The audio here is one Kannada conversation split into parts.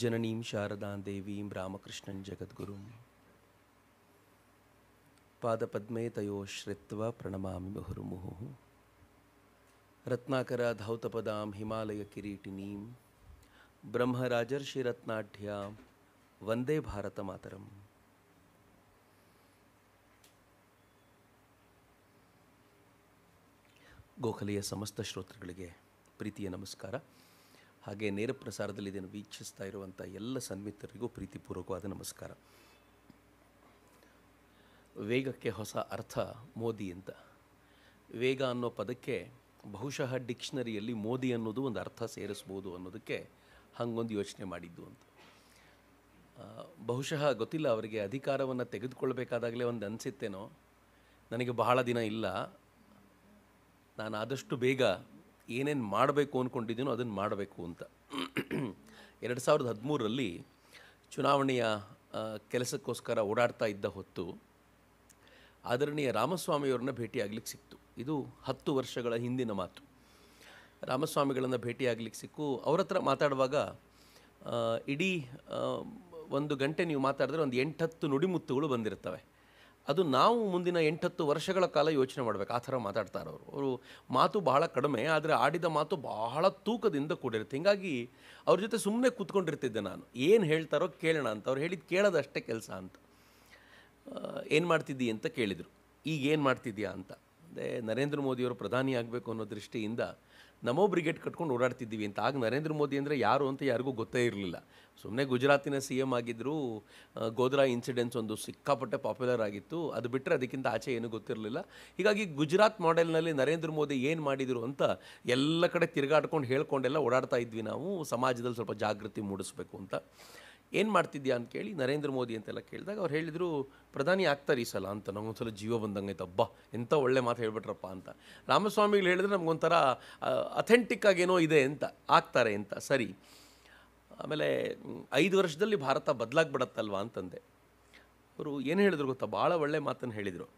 जननीं शारदा देवीं रामकृष्णं जगद्गुरुं पादपद्मे तयोश्रित्वा प्रणमामि मुहुर्मुहुः रत्नाकराधौतपदां हिमालयकिरीटिनीं वंदे भारत भारतमातरम् ಗೋಖಲೆಯ ಸಮಸ್ತ ಶ್ರೋತೃಗಳಿಗೆ ಪ್ರೀತಿಯ ನಮಸ್ಕಾರ ಹಾಗೆ ನೇರ ಪ್ರಸಾರದಲ್ಲಿ ಇದನ್ನು ವೀಕ್ಷಿಸ್ತಾ ಇರುವಂಥ ಎಲ್ಲ ಸನ್ಮಿತರಿಗೂ ಪ್ರೀತಿಪೂರ್ವಕವಾದ ನಮಸ್ಕಾರ ವೇಗಕ್ಕೆ ಹೊಸ ಅರ್ಥ ಮೋದಿ ಅಂತ ವೇಗ ಅನ್ನೋ ಪದಕ್ಕೆ ಬಹುಶಃ ಡಿಕ್ಷನರಿಯಲ್ಲಿ ಮೋದಿ ಅನ್ನೋದು ಒಂದು ಅರ್ಥ ಸೇರಿಸ್ಬೋದು ಅನ್ನೋದಕ್ಕೆ ಹಂಗೊಂದು ಯೋಚನೆ ಮಾಡಿದ್ದು ಅಂತ ಬಹುಶಃ ಗೊತ್ತಿಲ್ಲ ಅವರಿಗೆ ಅಧಿಕಾರವನ್ನು ತೆಗೆದುಕೊಳ್ಬೇಕಾದಾಗಲೇ ಒಂದು ಅನಿಸುತ್ತೇನೋ ನನಗೆ ಬಹಳ ದಿನ ಇಲ್ಲ ನಾನು ಆದಷ್ಟು ಬೇಗ ಏನೇನು ಮಾಡಬೇಕು ಅಂದ್ಕೊಂಡಿದ್ದೀನೋ ಅದನ್ನು ಮಾಡಬೇಕು ಅಂತ ಎರಡು ಸಾವಿರದ ಹದಿಮೂರರಲ್ಲಿ ಚುನಾವಣೆಯ ಕೆಲಸಕ್ಕೋಸ್ಕರ ಓಡಾಡ್ತಾ ಇದ್ದ ಹೊತ್ತು ಆದರಣೀಯ ರಾಮಸ್ವಾಮಿಯವ್ರನ್ನ ಭೇಟಿಯಾಗಲಿಕ್ಕೆ ಸಿಕ್ತು ಇದು ಹತ್ತು ವರ್ಷಗಳ ಹಿಂದಿನ ಮಾತು ರಾಮಸ್ವಾಮಿಗಳನ್ನು ಭೇಟಿಯಾಗಲಿಕ್ಕೆ ಸಿಕ್ಕು ಅವ್ರ ಹತ್ರ ಮಾತಾಡುವಾಗ ಇಡೀ ಒಂದು ಗಂಟೆ ನೀವು ಮಾತಾಡಿದ್ರೆ ಒಂದು ಎಂಟತ್ತು ನುಡಿಮುತ್ತುಗಳು ಬಂದಿರ್ತವೆ ಅದು ನಾವು ಮುಂದಿನ ಎಂಟತ್ತು ವರ್ಷಗಳ ಕಾಲ ಯೋಚನೆ ಮಾಡಬೇಕು ಆ ಥರ ಮಾತಾಡ್ತಾ ಅವರು ಅವರು ಮಾತು ಬಹಳ ಕಡಿಮೆ ಆದರೆ ಆಡಿದ ಮಾತು ಬಹಳ ತೂಕದಿಂದ ಕೂಡಿರುತ್ತೆ ಹೀಗಾಗಿ ಅವ್ರ ಜೊತೆ ಸುಮ್ಮನೆ ಕೂತ್ಕೊಂಡಿರ್ತಿದ್ದೆ ನಾನು ಏನು ಹೇಳ್ತಾರೋ ಕೇಳೋಣ ಅಂತ ಅವ್ರು ಹೇಳಿದ್ದು ಕೇಳೋದಷ್ಟೇ ಕೆಲಸ ಅಂತ ಏನು ಮಾಡ್ತಿದ್ದೀ ಅಂತ ಕೇಳಿದರು ಈಗೇನು ಮಾಡ್ತಿದ್ದೀಯಾ ಅಂತ ಅಂದರೆ ನರೇಂದ್ರ ಮೋದಿಯವರು ಪ್ರಧಾನಿ ಆಗಬೇಕು ಅನ್ನೋ ದೃಷ್ಟಿಯಿಂದ ನಮೋ ಬ್ರಿಗೇಡ್ ಕಟ್ಕೊಂಡು ಓಡಾಡ್ತಿದ್ದೀವಿ ಅಂತ ಆಗ ನರೇಂದ್ರ ಮೋದಿ ಅಂದರೆ ಯಾರು ಅಂತ ಯಾರಿಗೂ ಗೊತ್ತೇ ಇರಲಿಲ್ಲ ಸುಮ್ಮನೆ ಗುಜರಾತಿನ ಸಿ ಎಮ್ ಆಗಿದ್ದರೂ ಗೋಧ್ರಾ ಇನ್ಸಿಡೆನ್ಸ್ ಒಂದು ಸಿಕ್ಕಾಪಟ್ಟೆ ಪಾಪ್ಯುಲರ್ ಆಗಿತ್ತು ಅದು ಬಿಟ್ಟರೆ ಅದಕ್ಕಿಂತ ಆಚೆ ಏನೂ ಗೊತ್ತಿರಲಿಲ್ಲ ಹೀಗಾಗಿ ಗುಜರಾತ್ ಮಾಡೆಲ್ನಲ್ಲಿ ನರೇಂದ್ರ ಮೋದಿ ಏನು ಮಾಡಿದರು ಅಂತ ಎಲ್ಲ ಕಡೆ ತಿರುಗಾಡ್ಕೊಂಡು ಹೇಳ್ಕೊಂಡೆಲ್ಲ ಓಡಾಡ್ತಾ ಇದ್ವಿ ನಾವು ಸಮಾಜದಲ್ಲಿ ಸ್ವಲ್ಪ ಜಾಗೃತಿ ಮೂಡಿಸಬೇಕು ಅಂತ ಏನು ಮಾಡ್ತಿದ್ಯಾ ಅಂತ ಕೇಳಿ ನರೇಂದ್ರ ಮೋದಿ ಅಂತೆಲ್ಲ ಕೇಳಿದಾಗ ಅವ್ರು ಹೇಳಿದರು ಪ್ರಧಾನಿ ಆಗ್ತಾರೆ ಈ ಸಲ ಅಂತ ಸಲ ಜೀವ ಬಂದಂಗೆ ಅಬ್ಬಾ ಎಂಥ ಒಳ್ಳೆ ಮಾತು ಹೇಳ್ಬಿಟ್ರಪ್ಪ ಅಂತ ರಾಮಸ್ವಾಮಿಗಳು ಹೇಳಿದ್ರೆ ನಮಗೊಂಥರ ಅಥೆಂಟಿಕ್ ಆಗೇನೋ ಇದೆ ಅಂತ ಆಗ್ತಾರೆ ಅಂತ ಸರಿ ಆಮೇಲೆ ಐದು ವರ್ಷದಲ್ಲಿ ಭಾರತ ಬದಲಾಗ್ಬಿಡತ್ತಲ್ವ ಅಂತಂದೆ ಅವರು ಏನು ಹೇಳಿದ್ರು ಗೊತ್ತಾ ಭಾಳ ಒಳ್ಳೆ ಮಾತನ್ನು ಹೇಳಿದರು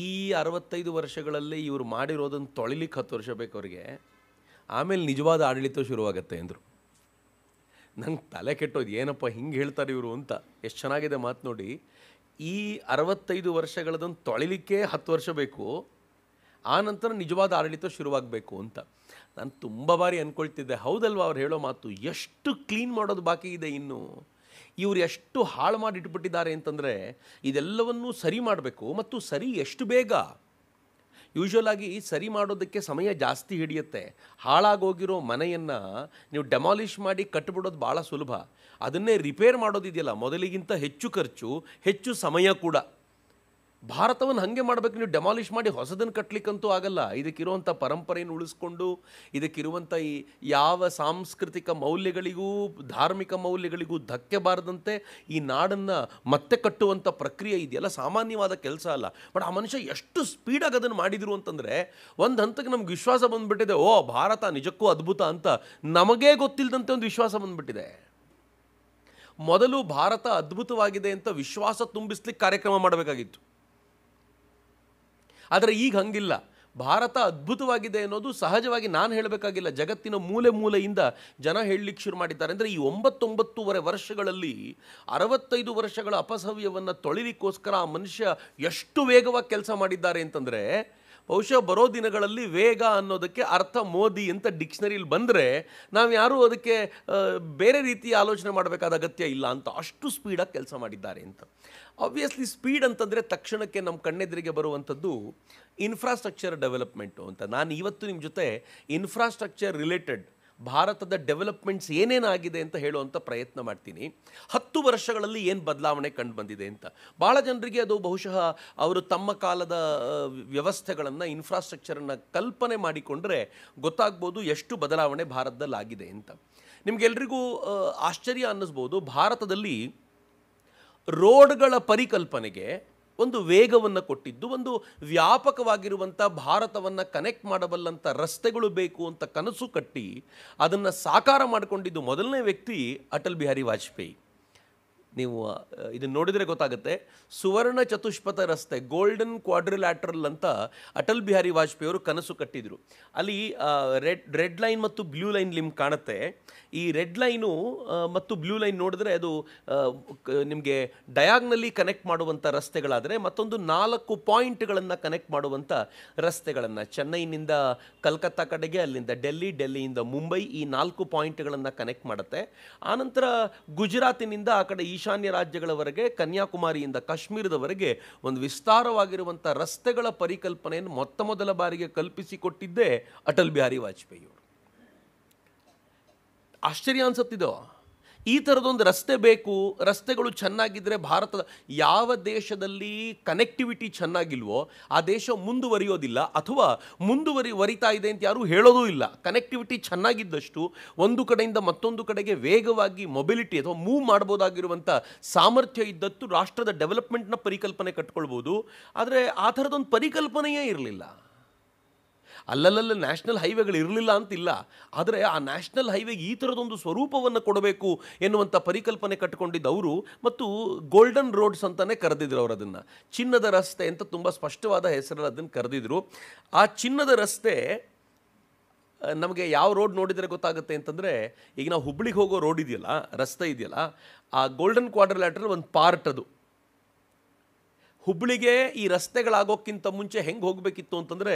ಈ ಅರವತ್ತೈದು ವರ್ಷಗಳಲ್ಲಿ ಇವರು ಮಾಡಿರೋದನ್ನು ತೊಳಿಲಿಕ್ಕೆ ಹತ್ತು ವರ್ಷ ಬೇಕು ಅವರಿಗೆ ಆಮೇಲೆ ನಿಜವಾದ ಆಡಳಿತ ಶುರುವಾಗುತ್ತೆ ಅಂದರು ನಂಗೆ ತಲೆ ಕೆಟ್ಟೋದು ಏನಪ್ಪ ಹಿಂಗೆ ಹೇಳ್ತಾರೆ ಇವರು ಅಂತ ಎಷ್ಟು ಚೆನ್ನಾಗಿದೆ ಮಾತು ನೋಡಿ ಈ ಅರವತ್ತೈದು ವರ್ಷಗಳದನ್ನು ತೊಳಿಲಿಕ್ಕೆ ಹತ್ತು ವರ್ಷ ಬೇಕು ಆ ನಂತರ ನಿಜವಾದ ಆಡಳಿತ ಶುರುವಾಗಬೇಕು ಅಂತ ನಾನು ತುಂಬ ಬಾರಿ ಅಂದ್ಕೊಳ್ತಿದ್ದೆ ಹೌದಲ್ವ ಅವ್ರು ಹೇಳೋ ಮಾತು ಎಷ್ಟು ಕ್ಲೀನ್ ಮಾಡೋದು ಬಾಕಿ ಇದೆ ಇನ್ನು ಇವರು ಎಷ್ಟು ಹಾಳು ಮಾಡಿಟ್ಬಿಟ್ಟಿದ್ದಾರೆ ಅಂತಂದರೆ ಇದೆಲ್ಲವನ್ನೂ ಸರಿ ಮಾಡಬೇಕು ಮತ್ತು ಸರಿ ಎಷ್ಟು ಬೇಗ ಯೂಶ್ವಲ್ ಆಗಿ ಸರಿ ಮಾಡೋದಕ್ಕೆ ಸಮಯ ಜಾಸ್ತಿ ಹಿಡಿಯುತ್ತೆ ಹಾಳಾಗೋಗಿರೋ ಮನೆಯನ್ನು ನೀವು ಡೆಮಾಲಿಷ್ ಮಾಡಿ ಕಟ್ಟಿಬಿಡೋದು ಭಾಳ ಸುಲಭ ಅದನ್ನೇ ರಿಪೇರ್ ಮಾಡೋದಿದೆಯಲ್ಲ ಮೊದಲಿಗಿಂತ ಹೆಚ್ಚು ಖರ್ಚು ಹೆಚ್ಚು ಸಮಯ ಕೂಡ ಭಾರತವನ್ನು ಹಾಗೆ ಮಾಡಬೇಕು ನೀವು ಡೆಮಾಲಿಷ್ ಮಾಡಿ ಹೊಸದನ್ನು ಕಟ್ಟಲಿಕ್ಕಂತೂ ಆಗಲ್ಲ ಇದಕ್ಕಿರುವಂಥ ಪರಂಪರೆಯನ್ನು ಉಳಿಸ್ಕೊಂಡು ಇದಕ್ಕಿರುವಂಥ ಈ ಯಾವ ಸಾಂಸ್ಕೃತಿಕ ಮೌಲ್ಯಗಳಿಗೂ ಧಾರ್ಮಿಕ ಮೌಲ್ಯಗಳಿಗೂ ಧಕ್ಕೆ ಬಾರದಂತೆ ಈ ನಾಡನ್ನು ಮತ್ತೆ ಕಟ್ಟುವಂಥ ಪ್ರಕ್ರಿಯೆ ಇದೆಯಲ್ಲ ಸಾಮಾನ್ಯವಾದ ಕೆಲಸ ಅಲ್ಲ ಬಟ್ ಆ ಮನುಷ್ಯ ಎಷ್ಟು ಸ್ಪೀಡಾಗಿ ಅದನ್ನು ಮಾಡಿದರು ಅಂತಂದರೆ ಒಂದು ಹಂತಕ್ಕೆ ನಮ್ಗೆ ವಿಶ್ವಾಸ ಬಂದುಬಿಟ್ಟಿದೆ ಓ ಭಾರತ ನಿಜಕ್ಕೂ ಅದ್ಭುತ ಅಂತ ನಮಗೇ ಗೊತ್ತಿಲ್ಲದಂತೆ ಒಂದು ವಿಶ್ವಾಸ ಬಂದುಬಿಟ್ಟಿದೆ ಮೊದಲು ಭಾರತ ಅದ್ಭುತವಾಗಿದೆ ಅಂತ ವಿಶ್ವಾಸ ತುಂಬಿಸ್ಲಿಕ್ಕೆ ಕಾರ್ಯಕ್ರಮ ಮಾಡಬೇಕಾಗಿತ್ತು ಆದರೆ ಈಗ ಹಂಗಿಲ್ಲ ಭಾರತ ಅದ್ಭುತವಾಗಿದೆ ಅನ್ನೋದು ಸಹಜವಾಗಿ ನಾನು ಹೇಳಬೇಕಾಗಿಲ್ಲ ಜಗತ್ತಿನ ಮೂಲೆ ಮೂಲೆಯಿಂದ ಜನ ಹೇಳಲಿಕ್ಕೆ ಶುರು ಮಾಡಿದ್ದಾರೆ ಅಂದರೆ ಈ ಒಂಬತ್ತೊಂಬತ್ತೂವರೆ ವರ್ಷಗಳಲ್ಲಿ ಅರವತ್ತೈದು ವರ್ಷಗಳ ಅಪಸವ್ಯವನ್ನು ತೊಳಿಲಿಕ್ಕೋಸ್ಕರ ಆ ಮನುಷ್ಯ ಎಷ್ಟು ವೇಗವಾಗಿ ಕೆಲಸ ಮಾಡಿದ್ದಾರೆ ಅಂತಂದರೆ ಬಹುಶಃ ಬರೋ ದಿನಗಳಲ್ಲಿ ವೇಗ ಅನ್ನೋದಕ್ಕೆ ಅರ್ಥ ಮೋದಿ ಅಂತ ಡಿಕ್ಷನರಿಲಿ ಬಂದರೆ ನಾವು ಯಾರೂ ಅದಕ್ಕೆ ಬೇರೆ ರೀತಿಯ ಆಲೋಚನೆ ಮಾಡಬೇಕಾದ ಅಗತ್ಯ ಇಲ್ಲ ಅಂತ ಅಷ್ಟು ಸ್ಪೀಡಾಗಿ ಕೆಲಸ ಮಾಡಿದ್ದಾರೆ ಅಂತ ಆಬ್ವಿಯಸ್ಲಿ ಸ್ಪೀಡ್ ಅಂತಂದರೆ ತಕ್ಷಣಕ್ಕೆ ನಮ್ಮ ಕಣ್ಣೆದರಿಗೆ ಬರುವಂಥದ್ದು ಇನ್ಫ್ರಾಸ್ಟ್ರಕ್ಚರ್ ಡೆವಲಪ್ಮೆಂಟು ಅಂತ ನಾನು ಇವತ್ತು ನಿಮ್ಮ ಜೊತೆ ಇನ್ಫ್ರಾಸ್ಟ್ರಕ್ಚರ್ ರಿಲೇಟೆಡ್ ಭಾರತದ ಡೆವಲಪ್ಮೆಂಟ್ಸ್ ಏನೇನಾಗಿದೆ ಅಂತ ಹೇಳುವಂಥ ಪ್ರಯತ್ನ ಮಾಡ್ತೀನಿ ಹತ್ತು ವರ್ಷಗಳಲ್ಲಿ ಏನು ಬದಲಾವಣೆ ಕಂಡು ಬಂದಿದೆ ಅಂತ ಭಾಳ ಜನರಿಗೆ ಅದು ಬಹುಶಃ ಅವರು ತಮ್ಮ ಕಾಲದ ವ್ಯವಸ್ಥೆಗಳನ್ನು ಇನ್ಫ್ರಾಸ್ಟ್ರಕ್ಚರನ್ನು ಕಲ್ಪನೆ ಮಾಡಿಕೊಂಡ್ರೆ ಗೊತ್ತಾಗ್ಬೋದು ಎಷ್ಟು ಬದಲಾವಣೆ ಭಾರತದಲ್ಲಾಗಿದೆ ಅಂತ ನಿಮಗೆಲ್ರಿಗೂ ಆಶ್ಚರ್ಯ ಅನ್ನಿಸ್ಬೋದು ಭಾರತದಲ್ಲಿ ರೋಡ್ಗಳ ಪರಿಕಲ್ಪನೆಗೆ ಒಂದು ವೇಗವನ್ನು ಕೊಟ್ಟಿದ್ದು ಒಂದು ವ್ಯಾಪಕವಾಗಿರುವಂಥ ಭಾರತವನ್ನು ಕನೆಕ್ಟ್ ಮಾಡಬಲ್ಲಂಥ ರಸ್ತೆಗಳು ಬೇಕು ಅಂತ ಕನಸು ಕಟ್ಟಿ ಅದನ್ನು ಸಾಕಾರ ಮಾಡಿಕೊಂಡಿದ್ದು ಮೊದಲನೇ ವ್ಯಕ್ತಿ ಅಟಲ್ ಬಿಹಾರಿ ವಾಜಪೇಯಿ ನೀವು ಇದನ್ನು ನೋಡಿದರೆ ಗೊತ್ತಾಗುತ್ತೆ ಸುವರ್ಣ ಚತುಷ್ಪಥ ರಸ್ತೆ ಗೋಲ್ಡನ್ ಕ್ವಾಡ್ರಿಲ್ಯಾಟ್ರಲ್ ಅಂತ ಅಟಲ್ ಬಿಹಾರಿ ವಾಜಪೇಯಿ ಅವರು ಕನಸು ಕಟ್ಟಿದರು ಅಲ್ಲಿ ರೆಡ್ ರೆಡ್ ಲೈನ್ ಮತ್ತು ಬ್ಲೂ ಲೈನ್ ನಿಮ್ಗೆ ಕಾಣುತ್ತೆ ಈ ರೆಡ್ ಲೈನು ಮತ್ತು ಬ್ಲೂ ಲೈನ್ ನೋಡಿದ್ರೆ ಅದು ನಿಮಗೆ ಡಯಾಗ್ನಲ್ಲಿ ಕನೆಕ್ಟ್ ಮಾಡುವಂಥ ರಸ್ತೆಗಳಾದರೆ ಮತ್ತೊಂದು ನಾಲ್ಕು ಪಾಯಿಂಟ್ಗಳನ್ನು ಕನೆಕ್ಟ್ ಮಾಡುವಂಥ ರಸ್ತೆಗಳನ್ನು ಚೆನ್ನೈನಿಂದ ಕಲ್ಕತ್ತಾ ಕಡೆಗೆ ಅಲ್ಲಿಂದ ಡೆಲ್ಲಿ ಡೆಲ್ಲಿಯಿಂದ ಮುಂಬೈ ಈ ನಾಲ್ಕು ಪಾಯಿಂಟ್ಗಳನ್ನು ಕನೆಕ್ಟ್ ಮಾಡುತ್ತೆ ಆನಂತರ ಗುಜರಾತಿನಿಂದ ಆ ಕಡೆ ಈಶಾ ಈಶಾನ್ಯ ರಾಜ್ಯಗಳವರೆಗೆ ಕನ್ಯಾಕುಮಾರಿಯಿಂದ ಕಾಶ್ಮೀರದವರೆಗೆ ಒಂದು ವಿಸ್ತಾರವಾಗಿರುವಂಥ ರಸ್ತೆಗಳ ಪರಿಕಲ್ಪನೆಯನ್ನು ಮೊತ್ತ ಮೊದಲ ಬಾರಿಗೆ ಕಲ್ಪಿಸಿಕೊಟ್ಟಿದ್ದೇ ಅಟಲ್ ಬಿಹಾರಿ ವಾಜಪೇಯಿ ಅವರು ಆಶ್ಚರ್ಯ ಅನಿಸುತ್ತಿದ್ದೋ ಈ ಥರದೊಂದು ರಸ್ತೆ ಬೇಕು ರಸ್ತೆಗಳು ಚೆನ್ನಾಗಿದ್ದರೆ ಭಾರತದ ಯಾವ ದೇಶದಲ್ಲಿ ಕನೆಕ್ಟಿವಿಟಿ ಚೆನ್ನಾಗಿಲ್ವೋ ಆ ದೇಶ ಮುಂದುವರಿಯೋದಿಲ್ಲ ಅಥವಾ ಮುಂದುವರಿ ವರಿತಾ ಇದೆ ಅಂತ ಯಾರೂ ಹೇಳೋದೂ ಇಲ್ಲ ಕನೆಕ್ಟಿವಿಟಿ ಚೆನ್ನಾಗಿದ್ದಷ್ಟು ಒಂದು ಕಡೆಯಿಂದ ಮತ್ತೊಂದು ಕಡೆಗೆ ವೇಗವಾಗಿ ಮೊಬಿಲಿಟಿ ಅಥವಾ ಮೂವ್ ಮಾಡ್ಬೋದಾಗಿರುವಂಥ ಸಾಮರ್ಥ್ಯ ಇದ್ದತ್ತು ರಾಷ್ಟ್ರದ ಡೆವಲಪ್ಮೆಂಟ್ನ ಪರಿಕಲ್ಪನೆ ಕಟ್ಕೊಳ್ಬೋದು ಆದರೆ ಆ ಥರದೊಂದು ಪರಿಕಲ್ಪನೆಯೇ ಇರಲಿಲ್ಲ ಅಲ್ಲಲ್ಲಲ್ಲಿ ನ್ಯಾಷನಲ್ ಹೈವೇಗಳು ಇರಲಿಲ್ಲ ಅಂತಿಲ್ಲ ಆದರೆ ಆ ನ್ಯಾಷನಲ್ ಹೈವೇಗೆ ಈ ಥರದೊಂದು ಸ್ವರೂಪವನ್ನು ಕೊಡಬೇಕು ಎನ್ನುವಂಥ ಪರಿಕಲ್ಪನೆ ಕಟ್ಟಿಕೊಂಡಿದ್ದವರು ಮತ್ತು ಗೋಲ್ಡನ್ ರೋಡ್ಸ್ ಅಂತಲೇ ಕರೆದಿದ್ರು ಅವರು ಅದನ್ನು ಚಿನ್ನದ ರಸ್ತೆ ಅಂತ ತುಂಬ ಸ್ಪಷ್ಟವಾದ ಹೆಸರಲ್ಲಿ ಅದನ್ನು ಕರೆದಿದ್ರು ಆ ಚಿನ್ನದ ರಸ್ತೆ ನಮಗೆ ಯಾವ ರೋಡ್ ನೋಡಿದರೆ ಗೊತ್ತಾಗುತ್ತೆ ಅಂತಂದರೆ ಈಗ ನಾವು ಹುಬ್ಬಳ್ಳಿಗೆ ಹೋಗೋ ರೋಡ್ ಇದೆಯಲ್ಲ ರಸ್ತೆ ಇದೆಯಲ್ಲ ಆ ಗೋಲ್ಡನ್ ಲ್ಯಾಟ್ರಲ್ಲಿ ಒಂದು ಪಾರ್ಟ್ ಅದು ಹುಬ್ಳಿಗೆ ಈ ರಸ್ತೆಗಳಾಗೋಕ್ಕಿಂತ ಮುಂಚೆ ಹೆಂಗೆ ಹೋಗಬೇಕಿತ್ತು ಅಂತಂದರೆ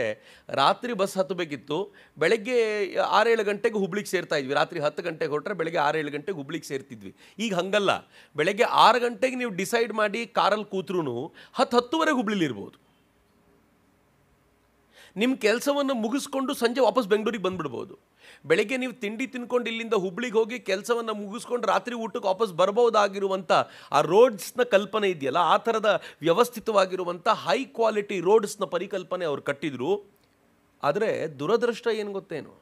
ರಾತ್ರಿ ಬಸ್ ಹತ್ತಬೇಕಿತ್ತು ಬೆಳಗ್ಗೆ ಆರೇಳು ಗಂಟೆಗೆ ಹುಬ್ಳಿಗೆ ಸೇರ್ತಾ ಇದ್ವಿ ರಾತ್ರಿ ಹತ್ತು ಗಂಟೆಗೆ ಹೊರಟ್ರೆ ಬೆಳಗ್ಗೆ ಆರೇಳು ಗಂಟೆಗೆ ಹುಬ್ಳಿಗೆ ಸೇರ್ತಿದ್ವಿ ಈಗ ಹಂಗಲ್ಲ ಬೆಳಗ್ಗೆ ಆರು ಗಂಟೆಗೆ ನೀವು ಡಿಸೈಡ್ ಮಾಡಿ ಕಾರಲ್ಲಿ ಕೂತ್ರೂ ಹತ್ತು ಹತ್ತುವರೆಗೆ ಇರ್ಬೋದು ನಿಮ್ಮ ಕೆಲಸವನ್ನು ಮುಗಿಸ್ಕೊಂಡು ಸಂಜೆ ವಾಪಸ್ ಬೆಂಗಳೂರಿಗೆ ಬಂದುಬಿಡ್ಬೋದು ಬೆಳಗ್ಗೆ ನೀವು ತಿಂಡಿ ತಿನ್ಕೊಂಡು ಇಲ್ಲಿಂದ ಹುಬ್ಳಿಗೆ ಹೋಗಿ ಕೆಲಸವನ್ನು ಮುಗಿಸ್ಕೊಂಡು ರಾತ್ರಿ ಊಟಕ್ಕೆ ವಾಪಸ್ ಬರಬಹುದಾಗಿರುವಂಥ ಆ ರೋಡ್ಸ್ನ ಕಲ್ಪನೆ ಇದೆಯಲ್ಲ ಆ ಥರದ ವ್ಯವಸ್ಥಿತವಾಗಿರುವಂಥ ಹೈ ಕ್ವಾಲಿಟಿ ರೋಡ್ಸ್ನ ಪರಿಕಲ್ಪನೆ ಅವರು ಕಟ್ಟಿದರು ಆದರೆ ದುರದೃಷ್ಟ ಏನು ಗೊತ್ತೇನು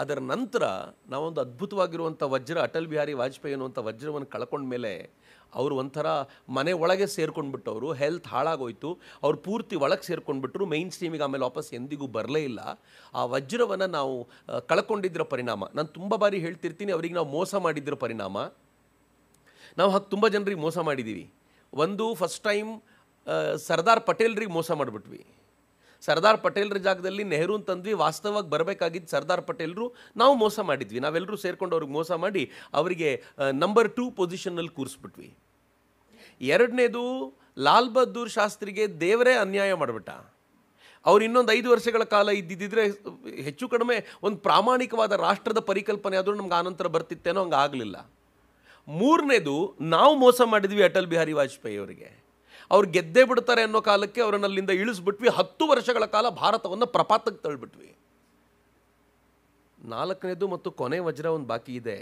ಅದರ ನಂತರ ನಾವೊಂದು ಅದ್ಭುತವಾಗಿರುವಂಥ ವಜ್ರ ಅಟಲ್ ಬಿಹಾರಿ ವಾಜಪೇಯಿ ಅನ್ನುವಂಥ ವಜ್ರವನ್ನು ಕಳ್ಕೊಂಡ ಮೇಲೆ ಅವರು ಒಂಥರ ಮನೆ ಒಳಗೆ ಅವರು ಹೆಲ್ತ್ ಹಾಳಾಗೋಯ್ತು ಅವ್ರು ಪೂರ್ತಿ ಒಳಗೆ ಸೇರ್ಕೊಂಡ್ಬಿಟ್ರು ಮೈನ್ ಸ್ಟ್ರೀಮಿಗೆ ಆಮೇಲೆ ವಾಪಸ್ ಎಂದಿಗೂ ಬರಲೇ ಇಲ್ಲ ಆ ವಜ್ರವನ್ನು ನಾವು ಕಳ್ಕೊಂಡಿದ್ದರ ಪರಿಣಾಮ ನಾನು ತುಂಬ ಬಾರಿ ಹೇಳ್ತಿರ್ತೀನಿ ಅವರಿಗೆ ನಾವು ಮೋಸ ಮಾಡಿದ್ದರ ಪರಿಣಾಮ ನಾವು ಹಾಗೆ ತುಂಬ ಜನರಿಗೆ ಮೋಸ ಮಾಡಿದ್ದೀವಿ ಒಂದು ಫಸ್ಟ್ ಟೈಮ್ ಸರ್ದಾರ್ ಪಟೇಲ್ರಿಗೆ ಮೋಸ ಮಾಡಿಬಿಟ್ವಿ ಸರ್ದಾರ್ ಪಟೇಲ್ರ ಜಾಗದಲ್ಲಿ ನೆಹರು ತಂದ್ವಿ ವಾಸ್ತವವಾಗಿ ಬರಬೇಕಾಗಿದ್ದು ಸರ್ದಾರ್ ಪಟೇಲ್ರು ನಾವು ಮೋಸ ಮಾಡಿದ್ವಿ ನಾವೆಲ್ಲರೂ ಸೇರ್ಕೊಂಡು ಅವ್ರಿಗೆ ಮೋಸ ಮಾಡಿ ಅವರಿಗೆ ನಂಬರ್ ಟೂ ಪೊಸಿಷನ್ನಲ್ಲಿ ಕೂರಿಸ್ಬಿಟ್ವಿ ಎರಡನೇದು ಲಾಲ್ ಬಹದ್ದೂರ್ ಶಾಸ್ತ್ರಿಗೆ ದೇವರೇ ಅನ್ಯಾಯ ಮಾಡಿಬಿಟ್ಟ ಅವ್ರು ಇನ್ನೊಂದು ಐದು ವರ್ಷಗಳ ಕಾಲ ಇದ್ದಿದ್ದರೆ ಹೆಚ್ಚು ಕಡಿಮೆ ಒಂದು ಪ್ರಾಮಾಣಿಕವಾದ ರಾಷ್ಟ್ರದ ಪರಿಕಲ್ಪನೆ ಆದರೂ ನಮ್ಗೆ ಆನಂತರ ಬರ್ತಿತ್ತೇನೋ ಹಂಗೆ ಆಗಲಿಲ್ಲ ಮೂರನೇದು ನಾವು ಮೋಸ ಮಾಡಿದ್ವಿ ಅಟಲ್ ಬಿಹಾರಿ ವಾಜಪೇಯಿ ಅವರಿಗೆ ಅವ್ರು ಗೆದ್ದೇ ಬಿಡ್ತಾರೆ ಅನ್ನೋ ಕಾಲಕ್ಕೆ ಅವರನ್ನು ಅಲ್ಲಿಂದ ಇಳಿಸ್ಬಿಟ್ವಿ ಹತ್ತು ವರ್ಷಗಳ ಕಾಲ ಭಾರತವನ್ನು ಪ್ರಪಾತಕ್ಕೆ ತಳ್ಳಿಬಿಟ್ವಿ ನಾಲ್ಕನೇದು ಮತ್ತು ಕೊನೆ ವಜ್ರ ಒಂದು ಬಾಕಿ ಇದೆ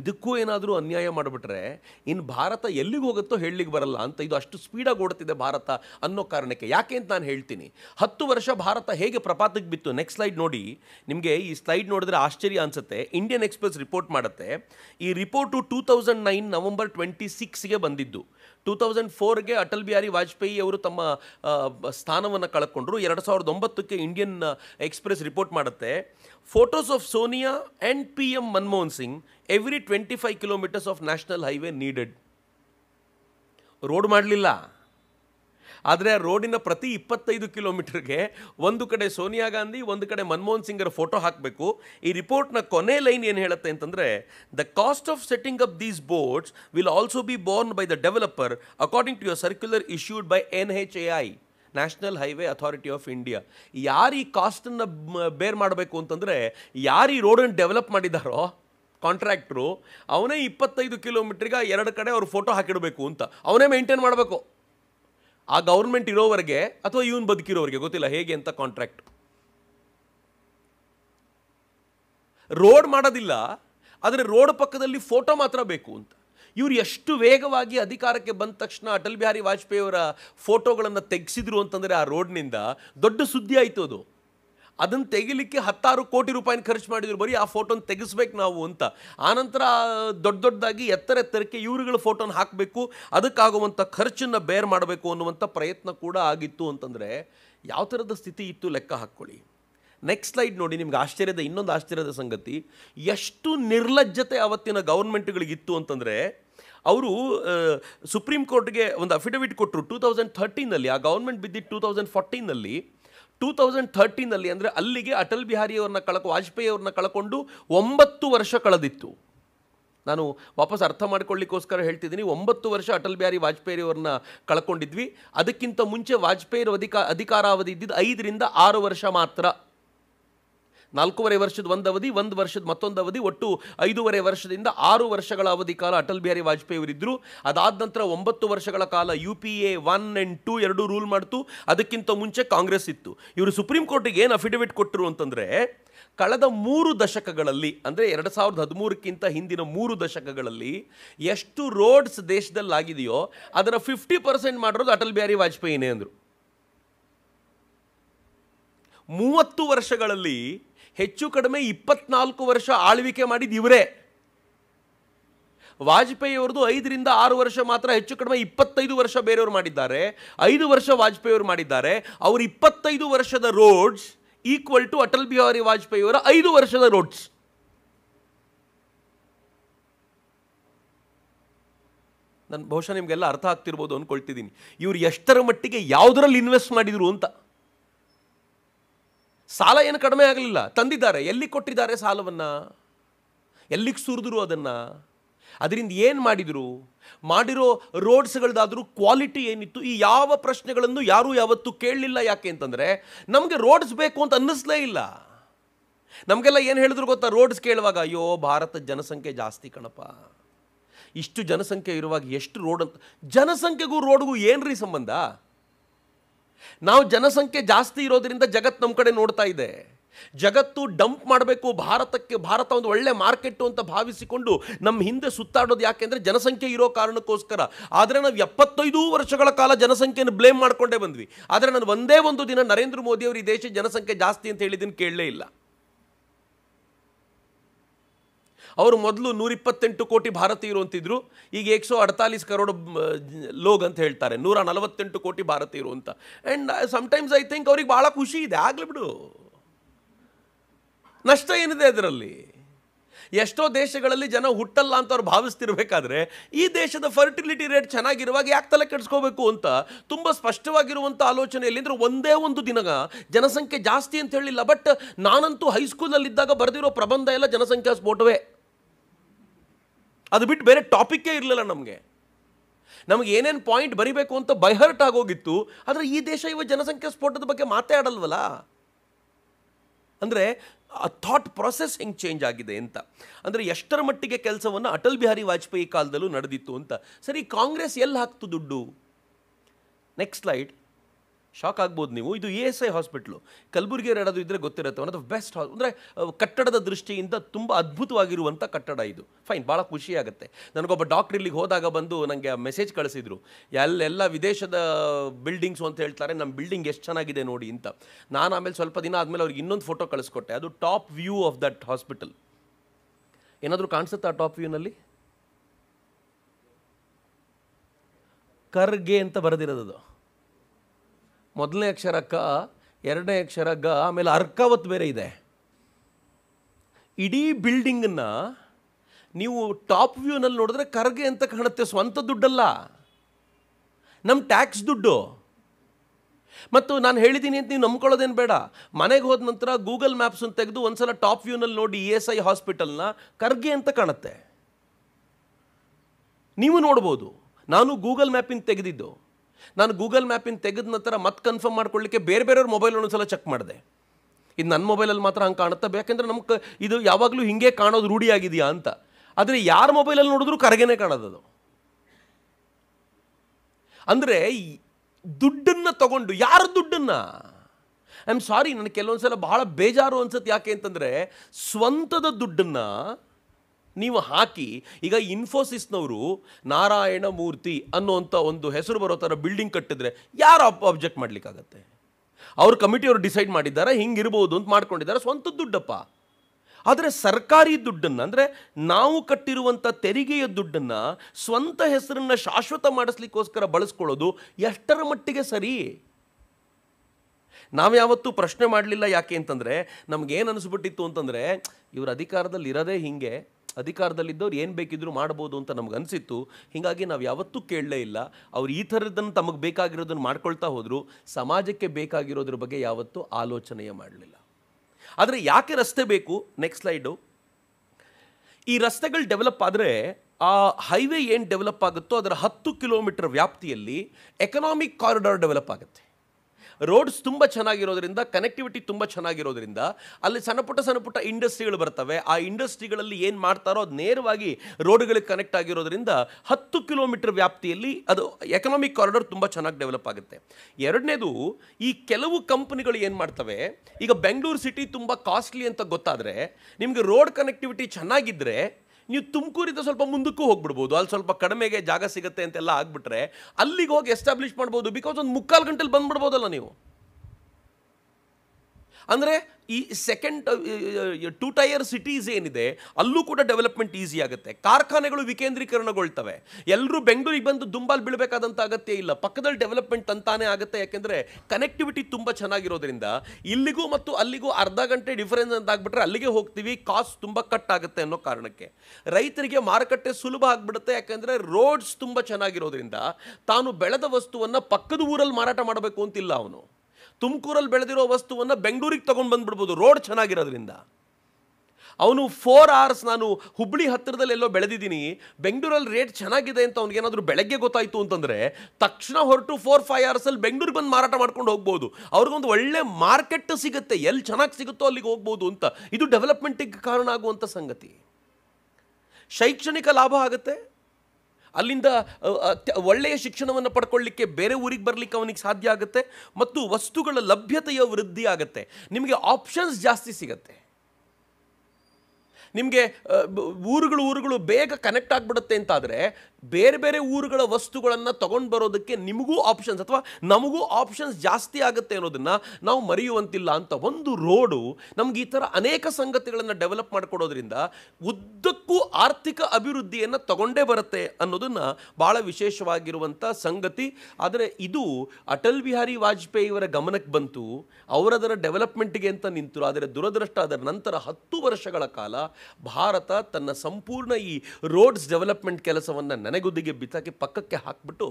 ಇದಕ್ಕೂ ಏನಾದರೂ ಅನ್ಯಾಯ ಮಾಡಿಬಿಟ್ರೆ ಇನ್ನು ಭಾರತ ಎಲ್ಲಿಗೆ ಹೋಗುತ್ತೋ ಹೇಳಲಿಕ್ಕೆ ಬರಲ್ಲ ಅಂತ ಇದು ಅಷ್ಟು ಸ್ಪೀಡಾಗಿ ಓಡುತ್ತಿದೆ ಭಾರತ ಅನ್ನೋ ಕಾರಣಕ್ಕೆ ಯಾಕೆ ಅಂತ ನಾನು ಹೇಳ್ತೀನಿ ಹತ್ತು ವರ್ಷ ಭಾರತ ಹೇಗೆ ಪ್ರಪಾತಕ್ಕೆ ಬಿತ್ತು ನೆಕ್ಸ್ಟ್ ಸ್ಲೈಡ್ ನೋಡಿ ನಿಮಗೆ ಈ ಸ್ಲೈಡ್ ನೋಡಿದ್ರೆ ಆಶ್ಚರ್ಯ ಅನಿಸುತ್ತೆ ಇಂಡಿಯನ್ ಎಕ್ಸ್ಪ್ರೆಸ್ ರಿಪೋರ್ಟ್ ಮಾಡುತ್ತೆ ಈ report two thousand nine November twenty ಸಿಕ್ಸ್ಗೆ ಬಂದಿದ್ದು ಟೂ ತೌಸಂಡ್ ಫೋರ್ಗೆ ಅಟಲ್ ಬಿಹಾರಿ ವಾಜಪೇಯಿ ಅವರು ತಮ್ಮ ಸ್ಥಾನವನ್ನು ಕಳ್ಕೊಂಡ್ರು ಎರಡು ಸಾವಿರದ ಒಂಬತ್ತಕ್ಕೆ ಇಂಡಿಯನ್ ಎಕ್ಸ್ಪ್ರೆಸ್ ರಿಪೋರ್ಟ್ ಮಾಡುತ್ತೆ photos of Sonia and P M Manmohan Singh every twenty five kilometres of national highway needed road ಮಾಡಲಿಲ್ಲ ಆದರೆ ಆ ರೋಡಿನ ಪ್ರತಿ ಇಪ್ಪತ್ತೈದು ಕಿಲೋಮೀಟರ್ಗೆ ಒಂದು ಕಡೆ ಸೋನಿಯಾ ಗಾಂಧಿ ಒಂದು ಕಡೆ ಮನಮೋಹನ್ ಸಿಂಗರ ಫೋಟೋ ಹಾಕಬೇಕು ಈ ರಿಪೋರ್ಟ್ನ ಕೊನೆ ಲೈನ್ ಏನು ಹೇಳುತ್ತೆ ಅಂತಂದರೆ the cost of setting up these boards will also be borne by the developer according to your circular issued by N H A I national highway authority of India ಯಾರು ಈ ಕಾಸ್ಟನ್ನು ಬೇರ್ ಮಾಡಬೇಕು ಅಂತಂದರೆ ಯಾರು ಈ ರೋಡನ್ನು ಡೆವಲಪ್ ಮಾಡಿದಾರೋ ಕಾಂಟ್ರಾಕ್ಟ್ರು ಅವನೇ ಇಪ್ಪತ್ತೈದು ಕಿಲೋಮೀಟ್ರಿಗೆ ಎರಡು ಕಡೆ ಅವ್ರು ಫೋಟೋ ಹಾಕಿಡಬೇಕು ಅಂತ ಅವನೇ ಮೇಂಟೈನ್ ಮಾಡಬೇಕು ಆ ಗೌರ್ಮೆಂಟ್ ಇರೋವರೆಗೆ ಅಥವಾ ಇವನು ಬದುಕಿರೋವರಿಗೆ ಗೊತ್ತಿಲ್ಲ ಹೇಗೆ ಅಂತ ಕಾಂಟ್ರಾಕ್ಟ್ ರೋಡ್ ಮಾಡೋದಿಲ್ಲ ಆದರೆ ರೋಡ್ ಪಕ್ಕದಲ್ಲಿ ಫೋಟೋ ಮಾತ್ರ ಬೇಕು ಅಂತ ಇವರು ಎಷ್ಟು ವೇಗವಾಗಿ ಅಧಿಕಾರಕ್ಕೆ ಬಂದ ತಕ್ಷಣ ಅಟಲ್ ಬಿಹಾರಿ ವಾಜಪೇಯಿ ಅವರ ಫೋಟೋಗಳನ್ನು ತೆಗೆಸಿದ್ರು ಅಂತಂದರೆ ಆ ರೋಡ್ನಿಂದ ದೊಡ್ಡ ಸುದ್ದಿ ಆಯಿತು ಅದು ಅದನ್ನು ತೆಗಿಲಿಕ್ಕೆ ಹತ್ತಾರು ಕೋಟಿ ರೂಪಾಯಿನ ಖರ್ಚು ಮಾಡಿದ್ರು ಬರೀ ಆ ಫೋಟೋನ ತೆಗೆಸ್ಬೇಕು ನಾವು ಅಂತ ಆನಂತರ ದೊಡ್ಡ ದೊಡ್ಡದಾಗಿ ಎತ್ತರ ಎತ್ತರಕ್ಕೆ ಇವರುಗಳ ಫೋಟೋನ ಹಾಕಬೇಕು ಅದಕ್ಕಾಗುವಂಥ ಖರ್ಚನ್ನು ಬೇರ್ ಮಾಡಬೇಕು ಅನ್ನುವಂಥ ಪ್ರಯತ್ನ ಕೂಡ ಆಗಿತ್ತು ಅಂತಂದರೆ ಯಾವ ಥರದ ಸ್ಥಿತಿ ಇತ್ತು ಲೆಕ್ಕ ಹಾಕ್ಕೊಳ್ಳಿ ನೆಕ್ಸ್ಟ್ ಸ್ಲೈಡ್ ನೋಡಿ ನಿಮ್ಗೆ ಆಶ್ಚರ್ಯದ ಇನ್ನೊಂದು ಆಶ್ಚರ್ಯದ ಸಂಗತಿ ಎಷ್ಟು ನಿರ್ಲಜ್ಜತೆ ಅವತ್ತಿನ ಗೌರ್ಮೆಂಟ್ಗಳಿಗಿತ್ತು ಅಂತಂದರೆ ಅವರು ಸುಪ್ರೀಂ ಕೋರ್ಟ್ಗೆ ಒಂದು ಅಫಿಡವಿಟ್ ಕೊಟ್ಟರು ಟೂ ತೌಸಂಡ್ ಥರ್ಟೀನಲ್ಲಿ ಆ ಗೌರ್ಮೆಂಟ್ ಬಿದ್ದಿದ್ದು ಟೂ ತೌಸಂಡ್ ಫೋರ್ಟೀನಲ್ಲಿ ಟೂ ತೌಸಂಡ್ ಥರ್ಟೀನಲ್ಲಿ ಅಂದರೆ ಅಲ್ಲಿಗೆ ಅಟಲ್ ಬಿಹಾರಿಯವ್ರನ್ನ ಕಳಕೊ ವಾಜಪೇಯಿ ಅವ್ರನ್ನ ಕಳ್ಕೊಂಡು ಒಂಬತ್ತು ವರ್ಷ ಕಳೆದಿತ್ತು ನಾನು ವಾಪಸ್ ಅರ್ಥ ಮಾಡ್ಕೊಳ್ಳಿಕ್ಕೋಸ್ಕರ ಹೇಳ್ತಿದ್ದೀನಿ ಒಂಬತ್ತು ವರ್ಷ ಅಟಲ್ ಬಿಹಾರಿ ವಾಜಪೇಯಿಯವ್ರನ್ನ ಕಳ್ಕೊಂಡಿದ್ವಿ ಅದಕ್ಕಿಂತ ಮುಂಚೆ ವಾಜಪೇಯಿ ಅಧಿಕ ಅಧಿಕಾರಾವಧಿ ಇದ್ದಿದ್ದು ಐದರಿಂದ ಆರು ವರ್ಷ ಮಾತ್ರ ನಾಲ್ಕೂವರೆ ವರ್ಷದ ಒಂದು ಅವಧಿ ಒಂದು ವರ್ಷದ ಮತ್ತೊಂದು ಅವಧಿ ಒಟ್ಟು ಐದೂವರೆ ವರ್ಷದಿಂದ ಆರು ವರ್ಷಗಳ ಅವಧಿ ಕಾಲ ಅಟಲ್ ಬಿಹಾರಿ ವಾಜಪೇಯಿ ಅವರಿದ್ದರು ಅದಾದ ನಂತರ ಒಂಬತ್ತು ವರ್ಷಗಳ ಕಾಲ U P A one and two ಎರಡು ರೂಲ್ ಮಾಡ್ತು ಅದಕ್ಕಿಂತ ಮುಂಚೆ ಕಾಂಗ್ರೆಸ್ ಇತ್ತು ಇವರು ಸುಪ್ರೀಂ ಕೋರ್ಟಿಗೆ ಏನು ಅಫಿಡವಿಟ್ ಕೊಟ್ಟರು ಅಂತಂದರೆ ಕಳೆದ ಮೂರು ದಶಕಗಳಲ್ಲಿ ಅಂದರೆ ಎರಡು ಸಾವಿರದ ಹದಿಮೂರಕ್ಕಿಂತ ಹಿಂದಿನ ಮೂರು ದಶಕಗಳಲ್ಲಿ ಎಷ್ಟು ರೋಡ್ಸ್ ದೇಶದಲ್ಲಿ ಆಗಿದೆಯೋ ಅದರ ಫಿಫ್ಟಿ ಪರ್ಸೆಂಟ್ ಮಾಡಿರೋದು ಅಟಲ್ ಬಿಹಾರಿ ವಾಜಪೇಯಿನೇ ಅಂದರು ಮೂವತ್ತು ವರ್ಷಗಳಲ್ಲಿ ಹೆಚ್ಚು ಕಡಿಮೆ ಇಪ್ಪತ್ನಾಲ್ಕು ವರ್ಷ ಆಳ್ವಿಕೆ ಮಾಡಿದ ಇವರೇ ವಾಜಪೇಯಿ ಅವ್ರದ್ದು ಐದರಿಂದ ಆರು ವರ್ಷ ಮಾತ್ರ ಹೆಚ್ಚು ಕಡಿಮೆ ಇಪ್ಪತ್ತೈದು ವರ್ಷ ಬೇರೆಯವರು ಮಾಡಿದ್ದಾರೆ ಐದು ವರ್ಷ ವಾಜಪೇಯಿ ಅವರು ಮಾಡಿದ್ದಾರೆ ಅವ್ರ ಇಪ್ಪತ್ತೈದು ವರ್ಷದ roads equal to Atal Bihari Vajpayee ಅವರ ಐದು ವರ್ಷದ ರೋಡ್ಸ್ ನಾನು ಬಹುಶಃ ನಿಮಗೆಲ್ಲ ಅರ್ಥ ಆಗ್ತಿರ್ಬೋದು ಅಂದ್ಕೊಳ್ತಿದ್ದೀನಿ ಇವರು ಎಷ್ಟರ ಮಟ್ಟಿಗೆ ಯಾವುದರಲ್ಲಿ ಇನ್ವೆಸ್ಟ್ ಮಾಡಿದರು ಅಂತ ಸಾಲ ಏನು ಕಡಿಮೆ ಆಗಲಿಲ್ಲ ತಂದಿದ್ದಾರೆ ಎಲ್ಲಿ ಕೊಟ್ಟಿದ್ದಾರೆ ಸಾಲವನ್ನು ಎಲ್ಲಿಗೆ ಸುರಿದ್ರು ಅದನ್ನು ಅದರಿಂದ ಏನು ಮಾಡಿದರು ಮಾಡಿರೋ ರೋಡ್ಸ್ಗಳದ್ದಾದರೂ ಕ್ವಾಲಿಟಿ ಏನಿತ್ತು ಈ ಯಾವ ಪ್ರಶ್ನೆಗಳನ್ನು ಯಾರೂ ಯಾವತ್ತೂ ಕೇಳಲಿಲ್ಲ ಯಾಕೆ ಅಂತಂದರೆ ನಮಗೆ ರೋಡ್ಸ್ ಬೇಕು ಅಂತ ಅನ್ನಿಸ್ಲೇ ಇಲ್ಲ ನಮಗೆಲ್ಲ ಏನು ಹೇಳಿದ್ರು ಗೊತ್ತಾ ರೋಡ್ಸ್ ಕೇಳುವಾಗ ಅಯ್ಯೋ ಭಾರತ ಜನಸಂಖ್ಯೆ ಜಾಸ್ತಿ ಕಣಪ್ಪ ಇಷ್ಟು ಜನಸಂಖ್ಯೆ ಇರುವಾಗ ಎಷ್ಟು ರೋಡ್ ಅಂತ ಜನಸಂಖ್ಯೆಗೂ ರೋಡ್ಗೂ ಏನು ರೀ ಸಂಬಂಧ ನಾವು ಜನಸಂಖ್ಯೆ ಜಾಸ್ತಿ ಇರೋದರಿಂದ ಜಗತ್ತು ನಮ್ಮ ಕಡೆ ನೋಡ್ತಾ ಇದೆ ಜಗತ್ತು ಡಂಪ್ ಮಾಡಬೇಕು ಭಾರತಕ್ಕೆ ಭಾರತ ಒಂದು ಒಳ್ಳೆ ಮಾರ್ಕೆಟು ಅಂತ ಭಾವಿಸಿಕೊಂಡು ನಮ್ಮ ಹಿಂದೆ ಸುತ್ತಾಡೋದು ಯಾಕೆಂದರೆ ಜನಸಂಖ್ಯೆ ಇರೋ ಕಾರಣಕ್ಕೋಸ್ಕರ ಆದರೆ ನಾವು ಎಪ್ಪತ್ತೈದು ವರ್ಷಗಳ ಕಾಲ ಜನಸಂಖ್ಯೆಯನ್ನು ಬ್ಲೇಮ್ ಮಾಡಿಕೊಂಡೇ ಬಂದ್ವಿ ಆದರೆ ನಾನು ಒಂದೇ ಒಂದು ದಿನ ನರೇಂದ್ರ ಮೋದಿಯವರು ಈ ದೇಶ ಜನಸಂಖ್ಯೆ ಜಾಸ್ತಿ ಅಂತ ಹೇಳಿದ್ದನ್ನು ಕೇಳಲೇ ಇಲ್ಲ ಅವರು ಮೊದಲು ನೂರಿಪ್ಪತ್ತೆಂಟು ಕೋಟಿ ಭಾರತೀಯರು ಅಂತಿದ್ರು ಈಗ ಏಕ್ಸೋ ಅಡ್ತಾಲೀಸ್ ಕರೋಡ್ ಲೋಗ್ ಅಂತ ಹೇಳ್ತಾರೆ ನೂರ ನಲವತ್ತೆಂಟು ಕೋಟಿ ಭಾರತೀಯರು ಅಂತ ಆ್ಯಂಡ್ ಸಮ್ಟೈಮ್ಸ್ ಐ ಥಿಂಕ್ ಅವ್ರಿಗೆ ಭಾಳ ಖುಷಿ ಇದೆ ಆಗಲಿ ಬಿಡು ನಷ್ಟ ಏನಿದೆ ಅದರಲ್ಲಿ ಎಷ್ಟೋ ದೇಶಗಳಲ್ಲಿ ಜನ ಹುಟ್ಟಲ್ಲ ಅಂತ ಅವ್ರು ಭಾವಿಸ್ತಿರ್ಬೇಕಾದ್ರೆ ಈ ದೇಶದ ಫರ್ಟಿಲಿಟಿ ರೇಟ್ ಚೆನ್ನಾಗಿರುವಾಗ ಯಾಕೆ ತಲೆ ಕೆಡಿಸ್ಕೋಬೇಕು ಅಂತ ತುಂಬ ಸ್ಪಷ್ಟವಾಗಿರುವಂಥ ಅಂದರೆ ಒಂದೇ ಒಂದು ದಿನ ಜನಸಂಖ್ಯೆ ಜಾಸ್ತಿ ಅಂತ ಹೇಳಿಲ್ಲ ಬಟ್ ನಾನಂತೂ ಹೈಸ್ಕೂಲಲ್ಲಿದ್ದಾಗ ಬರೆದಿರೋ ಪ್ರಬಂಧ ಎಲ್ಲ ಜನಸಂಖ್ಯಾ ಸ್ಫೋಟವೇ ಅದು ಬಿಟ್ಟು ಬೇರೆ ಟಾಪಿಕ್ಕೇ ಇರಲಿಲ್ಲ ನಮಗೆ ನಮಗೆ ಏನೇನು ಪಾಯಿಂಟ್ ಬರಿಬೇಕು ಅಂತ ಬೈಹರ್ಟ್ ಆಗೋಗಿತ್ತು ಆದರೆ ಈ ದೇಶ ಇವ ಜನಸಂಖ್ಯಾ ಸ್ಫೋಟದ ಬಗ್ಗೆ ಮಾತೇ ಆಡಲ್ವಲ್ಲ ಅಂದರೆ ಆ ಥಾಟ್ ಪ್ರಾಸೆಸ್ ಹೆಂಗೆ ಚೇಂಜ್ ಆಗಿದೆ ಅಂತ ಅಂದರೆ ಎಷ್ಟರ ಮಟ್ಟಿಗೆ ಕೆಲಸವನ್ನು ಅಟಲ್ ಬಿಹಾರಿ ವಾಜಪೇಯಿ ಕಾಲದಲ್ಲೂ ನಡೆದಿತ್ತು ಅಂತ ಸರಿ ಕಾಂಗ್ರೆಸ್ ಎಲ್ಲಿ ಹಾಕ್ತು ದುಡ್ಡು ನೆಕ್ಸ್ಟ್ ಸ್ಲೈಡ್ ಶಾಕ್ ಆಗ್ಬೋದು ನೀವು ಇದು E S I hospital Kalaburagi ಎರಡದು ಇದ್ದರೆ ಗೊತ್ತಿರುತ್ತೆ ಒನ್ ಆಫ್ ದ ಬೆಸ್ಟ್ ಅಂದರೆ ಕಟ್ಟಡದ ದೃಷ್ಟಿಯಿಂದ ತುಂಬ ಅದ್ಭುತವಾಗಿರುವಂಥ ಕಟ್ಟಡ ಇದು ಫೈನ್ ಭಾಳ ಖುಷಿಯಾಗುತ್ತೆ ನನಗೊಬ್ಬ ಡಾಕ್ಟ್ರ್ ಇಲ್ಲಿಗೆ ಹೋದಾಗ ಬಂದು ನನಗೆ ಮೆಸೇಜ್ ಕಳಿಸಿದ್ರು ಎಲ್ಲೆಲ್ಲ ವಿದೇಶದ ಬಿಲ್ಡಿಂಗ್ಸು ಅಂತ ಹೇಳ್ತಾರೆ ನಮ್ಮ ಬಿಲ್ಡಿಂಗ್ ಎಷ್ಟು ಚೆನ್ನಾಗಿದೆ ನೋಡಿ ಅಂತ ನಾನು ಆಮೇಲೆ ಸ್ವಲ್ಪ ದಿನ ಆದಮೇಲೆ ಅವ್ರಿಗೆ ಇನ್ನೊಂದು ಫೋಟೋ ಕಳಿಸ್ಕೊಟ್ಟೆ ಅದು top view of that hospital ಏನಾದರೂ ಕಾಣಿಸುತ್ತಾ ಆ ಟಾಪ್ ವ್ಯೂನಲ್ಲಿ ಕರ್ಗೆ ಅಂತ ಬರೆದಿರೋದು ಮೊದಲನೇ ಅಕ್ಷರ ಕ ಎರಡನೇ ಅಕ್ಷರ ಗ ಆಮೇಲೆ ಅರ್ಕಾವತ್ ಬೇರೆ ಇದೆ ಇಡೀ ಬಿಲ್ಡಿಂಗನ್ನು ನೀವು ಟಾಪ್ ವ್ಯೂನಲ್ಲಿ ನೋಡಿದ್ರೆ ಕರ್ಗೆ ಅಂತ ಕಾಣುತ್ತೆ ಸ್ವಂತ ದುಡ್ಡಲ್ಲ ನಮ್ಮ ಟ್ಯಾಕ್ಸ್ ದುಡ್ಡು ಮತ್ತು ನಾನು ಹೇಳಿದ್ದೀನಿ ಅಂತ ನೀವು ನಂಬ್ಕೊಳ್ಳೋದೇನು ಬೇಡ ಮನೆಗೆ ಹೋದ ನಂತರ ಗೂಗಲ್ ಮ್ಯಾಪ್ಸನ್ನು ತೆಗೆದು ಒಂದು ಸಲ ಟಾಪ್ ವ್ಯೂನಲ್ಲಿ ನೋಡಿ ಇ ಎಸ್ ಐ ಹಾಸ್ಪಿಟಲ್ನ ಕರ್ಗೆ ಅಂತ ಕಾಣುತ್ತೆ ನೀವು ನೋಡ್ಬೋದು ನಾನು ಗೂಗಲ್ ಮ್ಯಾಪಿಂದ ತೆಗೆದಿದ್ದು ನಾನು ಗೂಗಲ್ ಮ್ಯಾಪಿನ ತೆಗೆದ ನಂತರ ಮತ್ತೆ ಕನ್ಫರ್ಮ್ ಮಾಡ್ಕೊಳ್ಳಿಕ್ಕೆ ಬೇರೆ ಬೇರೆಯವ್ರ ಮೊಬೈಲ್ ಸಲ ಚೆಕ್ ಮಾಡಿದೆ ಇದು ನನ್ನ ಮೊಬೈಲಲ್ಲಿ ಮಾತ್ರ ಹಂಗೆ ಕಾಣುತ್ತೆ ಯಾಕೆಂದರೆ ನಮ್ಗೆ ಇದು ಯಾವಾಗಲೂ ಹೀಗೆ ಕಾಣೋದು ರೂಢಿಯಾಗಿದೆಯಾ ಅಂತ ಆದರೆ ಯಾರ ಮೊಬೈಲಲ್ಲಿ ನೋಡಿದ್ರು ಕರಗೇನೆ ಕಾಣೋದದು ಅಂದರೆ ದುಡ್ಡನ್ನು ತಗೊಂಡು ಯಾರ ದುಡ್ಡನ್ನು ಐ ಆಮ್ ಸಾರಿ ನನಗೆ ಕೆಲವೊಂದು ಸಲ ಬಹಳ ಬೇಜಾರು ಅನ್ಸುತ್ತೆ ಯಾಕೆ ಅಂತಂದರೆ ಸ್ವಂತದ ದುಡ್ಡನ್ನು ನೀವು ಹಾಕಿ ಈಗ ಇನ್ಫೋಸಿಸ್ನವರು ನಾರಾಯಣ ಮೂರ್ತಿ ಅನ್ನುವಂಥ ಒಂದು ಹೆಸರು ಬರೋ ಥರ ಬಿಲ್ಡಿಂಗ್ ಕಟ್ಟಿದ್ರೆ ಯಾರು ಅಪ್ ಆಬ್ಜೆಕ್ಟ್ ಮಾಡಲಿಕ್ಕಾಗತ್ತೆ ಅವ್ರ ಕಮಿಟಿಯವರು ಡಿಸೈಡ್ ಮಾಡಿದ್ದಾರೆ ಹಿಂಗಿರ್ಬೋದು ಅಂತ ಮಾಡ್ಕೊಂಡಿದ್ದಾರೆ ಸ್ವಂತ ದುಡ್ಡಪ್ಪ ಆದರೆ ಸರ್ಕಾರಿ ದುಡ್ಡನ್ನು ಅಂದರೆ ನಾವು ಕಟ್ಟಿರುವಂಥ ತೆರಿಗೆಯ ದುಡ್ಡನ್ನು ಸ್ವಂತ ಹೆಸರನ್ನು ಶಾಶ್ವತ ಮಾಡಿಸ್ಲಿಕ್ಕೋಸ್ಕರ ಬಳಸ್ಕೊಳ್ಳೋದು ಎಷ್ಟರ ಮಟ್ಟಿಗೆ ಸರಿ ನಾವು ಯಾವತ್ತೂ ಪ್ರಶ್ನೆ ಮಾಡಲಿಲ್ಲ ಯಾಕೆ ಅಂತಂದರೆ ನಮಗೇನು ಅನಿಸ್ಬಿಟ್ಟಿತ್ತು ಅಂತಂದರೆ ಇವರು ಅಧಿಕಾರದಲ್ಲಿ ಇರೋದೇ ಹೀಗೆ ಅಧಿಕಾರದಲ್ಲಿದ್ದವ್ರು ಏನು ಬೇಕಿದ್ರು ಮಾಡ್ಬೋದು ಅಂತ ನಮ್ಗೆ ಅನಿಸಿತ್ತು ಹೀಗಾಗಿ ನಾವು ಯಾವತ್ತೂ ಕೇಳಲೇ ಇಲ್ಲ ಅವ್ರು ಈ ಥರದ್ದನ್ನು ತಮಗೆ ಬೇಕಾಗಿರೋದನ್ನು ಮಾಡ್ಕೊಳ್ತಾ ಹೋದರು ಸಮಾಜಕ್ಕೆ ಬೇಕಾಗಿರೋದ್ರ ಬಗ್ಗೆ ಯಾವತ್ತೂ ಆಲೋಚನೆಯೇ ಮಾಡಲಿಲ್ಲ ಆದರೆ ಯಾಕೆ ರಸ್ತೆ ಬೇಕು ನೆಕ್ಸ್ಟ್ ಸ್ಲೈಡು ಈ ರಸ್ತೆಗಳು ಡೆವಲಪ್ ಆದರೆ ಆ ಹೈವೇ ಏನು ಡೆವಲಪ್ ಆಗುತ್ತೋ ಅದರ ಹತ್ತು ಕಿಲೋಮೀಟರ್ ವ್ಯಾಪ್ತಿಯಲ್ಲಿ ಎಕನಾಮಿಕ್ ಕಾರಿಡಾರ್ ಡೆವಲಪ್ ಆಗುತ್ತೆ ರೋಡ್ಸ್ ತುಂಬ ಚೆನ್ನಾಗಿರೋದ್ರಿಂದ ಕನೆಕ್ಟಿವಿಟಿ ತುಂಬ ಚೆನ್ನಾಗಿರೋದ್ರಿಂದ ಅಲ್ಲಿ ಸಣ್ಣ ಪುಟ್ಟ ಸಣ್ಣ ಪುಟ್ಟ ಇಂಡಸ್ಟ್ರಿಗಳು ಬರ್ತವೆ ಆ ಇಂಡಸ್ಟ್ರಿಗಳಲ್ಲಿ ಏನು ಮಾಡ್ತಾರೋ ಅದು ನೇರವಾಗಿ ರೋಡ್ಗಳಿಗೆ ಕನೆಕ್ಟ್ ಆಗಿರೋದ್ರಿಂದ ಹತ್ತು ಕಿಲೋಮೀಟರ್ ವ್ಯಾಪ್ತಿಯಲ್ಲಿ ಅದು ಎಕನಾಮಿಕ್ ಕಾರಿಡಾರ್ ತುಂಬ ಚೆನ್ನಾಗಿ ಡೆವಲಪ್ ಆಗುತ್ತೆ ಎರಡನೇದು ಈ ಕೆಲವು ಕಂಪ್ನಿಗಳು ಏನು ಮಾಡ್ತವೆ ಈಗ ಬೆಂಗಳೂರು ಸಿಟಿ ತುಂಬ ಕಾಸ್ಟ್ಲಿ ಅಂತ ಗೊತ್ತಾದರೆ ನಿಮಗೆ ರೋಡ್ ಕನೆಕ್ಟಿವಿಟಿ ಚೆನ್ನಾಗಿದ್ದರೆ ನೀವು ತುಮಕೂರಿಂದ ಸ್ವಲ್ಪ ಮುಂದಕ್ಕೂ ಹೋಗ್ಬಿಡ್ಬೋದು ಅಲ್ಲಿ ಸ್ವಲ್ಪ ಕಡಿಮೆಗೆ ಜಾಗ ಸಿಗುತ್ತೆ ಅಂತೆಲ್ಲ ಆಗಿಬಿಟ್ರೆ ಅಲ್ಲಿಗೆ ಹೋಗಿ ಎಸ್ಟಾಬ್ಲಿಷ್ ಮಾಡ್ಬೋದು ಬಿಕಾಸ್ ಒಂದು ಮುಕ್ಕಾಲು ಗಂಟೆಲಿ ಬಂದ್ಬಿಡ್ಬೋದಲ್ಲ ನೀವು ಅಂದರೆ ಈ ಸೆಕೆಂಡ್ ಟೂ ಟೈಯರ್ ಸಿಟೀಸ್ ಏನಿದೆ ಅಲ್ಲೂ ಕೂಡ ಡೆವಲಪ್ಮೆಂಟ್ ಈಸಿ ಆಗುತ್ತೆ ಕಾರ್ಖಾನೆಗಳು ವಿಕೇಂದ್ರೀಕರಣಗೊಳ್ತವೆ ಎಲ್ಲರೂ ಬೆಂಗಳೂರಿಗೆ ಬಂದು ದುಂಬಾಲ್ ಬೀಳಬೇಕಾದಂಥ ಅಗತ್ಯ ಇಲ್ಲ ಪಕ್ಕದಲ್ಲಿ ಡೆವಲಪ್ಮೆಂಟ್ ತಂತಾನೆ ಆಗುತ್ತೆ ಯಾಕೆಂದರೆ ಕನೆಕ್ಟಿವಿಟಿ ತುಂಬ ಚೆನ್ನಾಗಿರೋದ್ರಿಂದ ಇಲ್ಲಿಗೂ ಮತ್ತು ಅಲ್ಲಿಗೂ ಅರ್ಧ ಗಂಟೆ ಡಿಫರೆನ್ಸ್ ಅಂತ ಆಗ್ಬಿಟ್ರೆ ಅಲ್ಲಿಗೆ ಹೋಗ್ತೀವಿ ಕಾಸ್ಟ್ ತುಂಬ ಕಟ್ ಆಗುತ್ತೆ ಅನ್ನೋ ಕಾರಣಕ್ಕೆ ರೈತರಿಗೆ ಮಾರುಕಟ್ಟೆ ಸುಲಭ ಆಗಿಬಿಡುತ್ತೆ ಯಾಕೆಂದರೆ ರೋಡ್ಸ್ ತುಂಬ ಚೆನ್ನಾಗಿರೋದ್ರಿಂದ ತಾನು ಬೆಳೆದ ವಸ್ತುವನ್ನು ಪಕ್ಕದ ಊರಲ್ಲಿ ಮಾರಾಟ ಮಾಡಬೇಕು ಅಂತಿಲ್ಲ ಅವನು ತುಮಕೂರಲ್ಲಿ ಬೆಳೆದಿರೋ ವಸ್ತುವನ್ನು ಬೆಂಗಳೂರಿಗೆ ತೊಗೊಂಡು ಬಂದುಬಿಡ್ಬೋದು ರೋಡ್ ಚೆನ್ನಾಗಿರೋದ್ರಿಂದ ಅವನು ಫೋರ್ ಅವರ್ಸ್ ನಾನು ಹುಬ್ಳಿ ಹತ್ತಿರದಲ್ಲೆಲ್ಲೋ ಎಲ್ಲೋ ಬೆಳೆದಿದ್ದೀನಿ ಬೆಂಗಳೂರಲ್ಲಿ ರೇಟ್ ಚೆನ್ನಾಗಿದೆ ಅಂತ ಏನಾದರೂ ಬೆಳಗ್ಗೆ ಗೊತ್ತಾಯಿತು ಅಂತಂದರೆ ತಕ್ಷಣ ಹೊರಟು ಫೋರ್ ಫೈವ್ ಅವರ್ಸಲ್ಲಿ ಬೆಂಗಳೂರಿಗೆ ಬಂದು ಮಾರಾಟ ಮಾಡ್ಕೊಂಡು ಹೋಗ್ಬೋದು ಅವ್ರಿಗೊಂದು ಒಳ್ಳೆ ಮಾರ್ಕೆಟ್ ಸಿಗುತ್ತೆ ಎಲ್ಲಿ ಚೆನ್ನಾಗಿ ಸಿಗುತ್ತೋ ಅಲ್ಲಿಗೆ ಹೋಗ್ಬೋದು ಅಂತ ಇದು ಡೆವಲಪ್ಮೆಂಟಿಗೆ ಕಾರಣ ಆಗುವಂಥ ಸಂಗತಿ ಶೈಕ್ಷಣಿಕ ಲಾಭ ಆಗುತ್ತೆ ಅಲ್ಲಿಂದ ಒಳ್ಳೆಯ ಶಿಕ್ಷಣವನ್ನು ಪಡ್ಕೊಳ್ಳಿಕ್ಕೆ ಬೇರೆ ಊರಿಗೆ ಬರಲಿಕ್ಕೆ ಅವನಿಗೆ ಸಾಧ್ಯ ಆಗುತ್ತೆ ಮತ್ತು ವಸ್ತುಗಳ ಲಭ್ಯತೆಯ ವೃದ್ಧಿ ಆಗುತ್ತೆ ನಿಮಗೆ ಆಪ್ಷನ್ಸ್ ಜಾಸ್ತಿ ಸಿಗುತ್ತೆ ನಿಮಗೆ ಊರುಗಳು ಊರುಗಳು ಬೇಗ ಕನೆಕ್ಟ್ ಆಗಿಬಿಡುತ್ತೆ ಅಂತಾದರೆ ಬೇರೆ ಬೇರೆ ಊರುಗಳ ವಸ್ತುಗಳನ್ನು ತೊಗೊಂಡು ಬರೋದಕ್ಕೆ ನಿಮಗೂ ಆಪ್ಷನ್ಸ್ ಅಥವಾ ನಮಗೂ ಆಪ್ಷನ್ಸ್ ಜಾಸ್ತಿ ಆಗುತ್ತೆ ಅನ್ನೋದನ್ನು ನಾವು ಮರೆಯುವಂತಿಲ್ಲ ಅಂತ ಒಂದು ರೋಡು ನಮ್ಗೆ ಈ ಥರ ಅನೇಕ ಸಂಗತಿಗಳನ್ನು ಡೆವಲಪ್ ಮಾಡಿಕೊಡೋದ್ರಿಂದ ಉದ್ದಕ್ಕೂ ಆರ್ಥಿಕ ಅಭಿವೃದ್ಧಿಯನ್ನು ತಗೊಂಡೇ ಬರುತ್ತೆ ಅನ್ನೋದನ್ನು ಭಾಳ ವಿಶೇಷವಾಗಿರುವಂಥ ಸಂಗತಿ ಆದರೆ ಇದು ಅಟಲ್ ಬಿಹಾರಿ ವಾಜಪೇಯಿಯವರ ಗಮನಕ್ಕೆ ಬಂತು ಅವರದರ ಡೆವಲಪ್ಮೆಂಟ್ಗೆ ಅಂತ ನಿಂತರು ಆದರೆ ದುರದೃಷ್ಟ ಅದರ ನಂತರ ಹತ್ತು ವರ್ಷಗಳ ಕಾಲ ಭಾರತ ತನ್ನ ಸಂಪೂರ್ಣ ಈ ರೋಡ್ಸ್ ಡೆವಲಪ್ಮೆಂಟ್ ಕೆಲಸವನ್ನು ಮನೆಗುದ್ದಿಗೆ ಬಿತ್ತಾಕಿ ಪಕ್ಕಕ್ಕೆ ಹಾಕ್ಬಿಟ್ಟು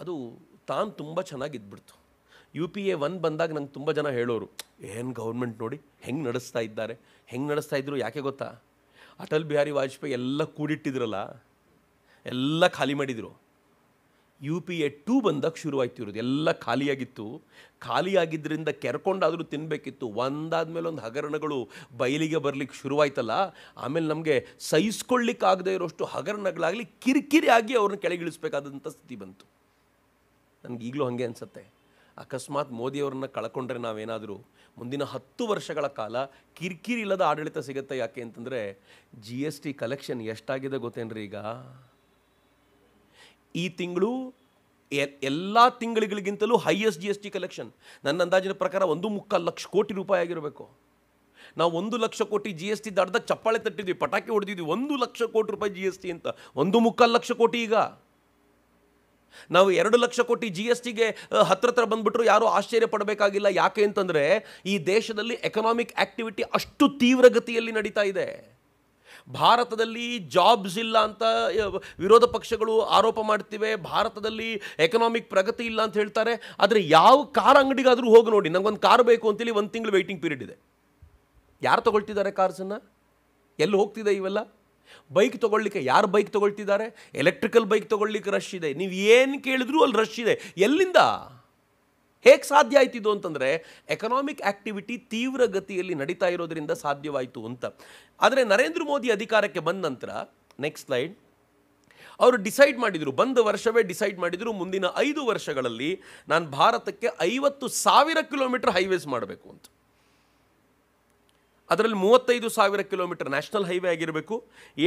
ಅದು ತಾನು ತುಂಬ ಚೆನ್ನಾಗಿದ್ಬಿಡ್ತು ಯು ಪಿ ಎ ಒನ್ ಬಂದಾಗ ನಂಗೆ ತುಂಬ ಜನ ಹೇಳೋರು ಏನು ಗೌರ್ಮೆಂಟ್ ನೋಡಿ ಹೆಂಗೆ ನಡೆಸ್ತಾ ಇದ್ದಾರೆ ಹೆಂಗೆ ನಡೆಸ್ತಾ ಇದ್ರು ಯಾಕೆ ಗೊತ್ತಾ ಅಟಲ್ ಬಿಹಾರಿ ವಾಜಪೇಯಿ ಎಲ್ಲ ಕೂಡಿಟ್ಟಿದ್ರಲ್ಲ ಎಲ್ಲ ಖಾಲಿ ಮಾಡಿದರು ಯು ಪಿ ಎ ಟು ಬಂದಾಗ ಶುರುವಾಯ್ತು ಇರೋದು ಎಲ್ಲ ಖಾಲಿಯಾಗಿತ್ತು ಖಾಲಿಯಾಗಿದ್ದರಿಂದ ಕೆರ್ಕೊಂಡಾದರೂ ತಿನ್ನಬೇಕಿತ್ತು ಒಂದಾದ ಒಂದು ಹಗರಣಗಳು ಬಯಲಿಗೆ ಬರಲಿಕ್ಕೆ ಶುರುವಾಯ್ತಲ್ಲ ಆಮೇಲೆ ನಮಗೆ ಸಹಿಸ್ಕೊಳ್ಳಿಕ್ಕಾಗದೇ ಇರೋಷ್ಟು ಹಗರಣಗಳಾಗಲಿ ಕಿರಿಕಿರಿ ಆಗಿ ಅವ್ರನ್ನ ಕೆಳಗಿಳಿಸ್ಬೇಕಾದಂಥ ಸ್ಥಿತಿ ಬಂತು ನನಗೆ ಈಗಲೂ ಹಾಗೆ ಅನಿಸುತ್ತೆ ಅಕಸ್ಮಾತ್ ಮೋದಿಯವ್ರನ್ನ ಕಳ್ಕೊಂಡ್ರೆ ನಾವೇನಾದರೂ ಮುಂದಿನ ಹತ್ತು ವರ್ಷಗಳ ಕಾಲ ಕಿರಿಕಿರಿ ಇಲ್ಲದ ಆಡಳಿತ ಸಿಗುತ್ತೆ ಯಾಕೆ ಅಂತಂದರೆ ಜಿ ಎಸ್ ಟಿ ಕಲೆಕ್ಷನ್ ಎಷ್ಟಾಗಿದೆ ಗೊತ್ತೇನ್ರಿ ಈಗ ಈ ತಿಂಗಳು ಎಲ್ಲ ತಿಂಗಳಿಗಳಿಗಿಂತಲೂ highest G S T collection ನನ್ನ ಅಂದಾಜಿನ ಪ್ರಕಾರ ಒಂದು ಮುಕ್ಕಾಲು ಲಕ್ಷ ಕೋಟಿ ರೂಪಾಯಿ ಆಗಿರಬೇಕು ನಾವು ಒಂದು ಲಕ್ಷ ಕೋಟಿ ಜಿ ಎಸ್ ಟಿ ದಾಟ್ದಾಗ ಚಪ್ಪಾಳೆ ತಟ್ಟಿದ್ವಿ ಪಟಾಕಿ ಹೊಡೆದಿದ್ವಿ ಒಂದು ಲಕ್ಷ ಕೋಟಿ ರೂಪಾಯಿ ಜಿ ಎಸ್ ಟಿ ಅಂತ ಒಂದು ಮುಕ್ಕ ಲಕ್ಷ ಕೋಟಿ ಈಗ ನಾವು ಎರಡು ಲಕ್ಷ ಕೋಟಿ ಜಿ ಎಸ್ ಟಿಗೆ ಹತ್ರ ಹತ್ರ ಬಂದುಬಿಟ್ರು ಯಾರೂ ಆಶ್ಚರ್ಯ ಪಡಬೇಕಾಗಿಲ್ಲ ಯಾಕೆ ಅಂತಂದರೆ ಈ ದೇಶದಲ್ಲಿ ಎಕನಾಮಿಕ್ ಆ್ಯಕ್ಟಿವಿಟಿ ಅಷ್ಟು ತೀವ್ರಗತಿಯಲ್ಲಿ ನಡೀತಾ ಇದೆ ಭಾರತದಲ್ಲಿ ಜಾಬ್ಸ್ ಇಲ್ಲ ಅಂತ ವಿರೋಧ ಪಕ್ಷಗಳು ಆರೋಪ ಮಾಡ್ತಿವೆ ಭಾರತದಲ್ಲಿ ಎಕನಾಮಿಕ್ ಪ್ರಗತಿ ಇಲ್ಲ ಅಂತ ಹೇಳ್ತಾರೆ ಆದರೆ ಯಾವ ಕಾರ್ ಅಂಗಡಿಗಾದರೂ ಹೋಗಿ ನೋಡಿ ನನಗೊಂದು ಕಾರ್ ಬೇಕು ಅಂತೇಳಿ ಒಂದು ತಿಂಗಳು ವೆಯ್ಟಿಂಗ್ ಪೀರಿಯಡ್ ಇದೆ ಯಾರು ತೊಗೊಳ್ತಿದ್ದಾರೆ ಕಾರ್ಸನ್ನು ಎಲ್ಲಿ ಹೋಗ್ತಿದೆ ಇವೆಲ್ಲ ಬೈಕ್ ತೊಗೊಳ್ಲಿಕ್ಕೆ ಯಾರು ಬೈಕ್ ತೊಗೊಳ್ತಿದ್ದಾರೆ ಎಲೆಕ್ಟ್ರಿಕಲ್ ಬೈಕ್ ತೊಗೊಳ್ಲಿಕ್ಕೆ ರಶ್ ಇದೆ ನೀವು ಏನು ಕೇಳಿದ್ರು ಅಲ್ಲಿ ರಶ್ ಇದೆ ಎಲ್ಲಿಂದ ಹೇಗೆ ಸಾಧ್ಯ ಆಯ್ತಿದ್ದು ಅಂತಂದರೆ ಎಕನಾಮಿಕ್ ಆ್ಯಕ್ಟಿವಿಟಿ ತೀವ್ರ ಗತಿಯಲ್ಲಿ ನಡೀತಾ ಇರೋದರಿಂದ ಸಾಧ್ಯವಾಯಿತು ಅಂತ ಆದರೆ ನರೇಂದ್ರ ಮೋದಿ ಅಧಿಕಾರಕ್ಕೆ ಬಂದ ನಂತರ ನೆಕ್ಸ್ಟ್ ಸ್ಲೈಡ್ ಅವರು ಡಿಸೈಡ್ ಮಾಡಿದರು ಬಂದ ವರ್ಷವೇ ಡಿಸೈಡ್ ಮಾಡಿದರು ಮುಂದಿನ ಐದು ವರ್ಷಗಳಲ್ಲಿ ನಾನು ಭಾರತಕ್ಕೆ ಐವತ್ತು ಸಾವಿರ ಕಿಲೋಮೀಟರ್ ಹೈವೇಸ್ ಮಾಡಬೇಕು ಅಂತ ಅದರಲ್ಲಿ ಮೂವತ್ತೈದು ಸಾವಿರ ಕಿಲೋಮೀಟರ್ ನ್ಯಾಷನಲ್ ಹೈವೇ ಆಗಿರಬೇಕು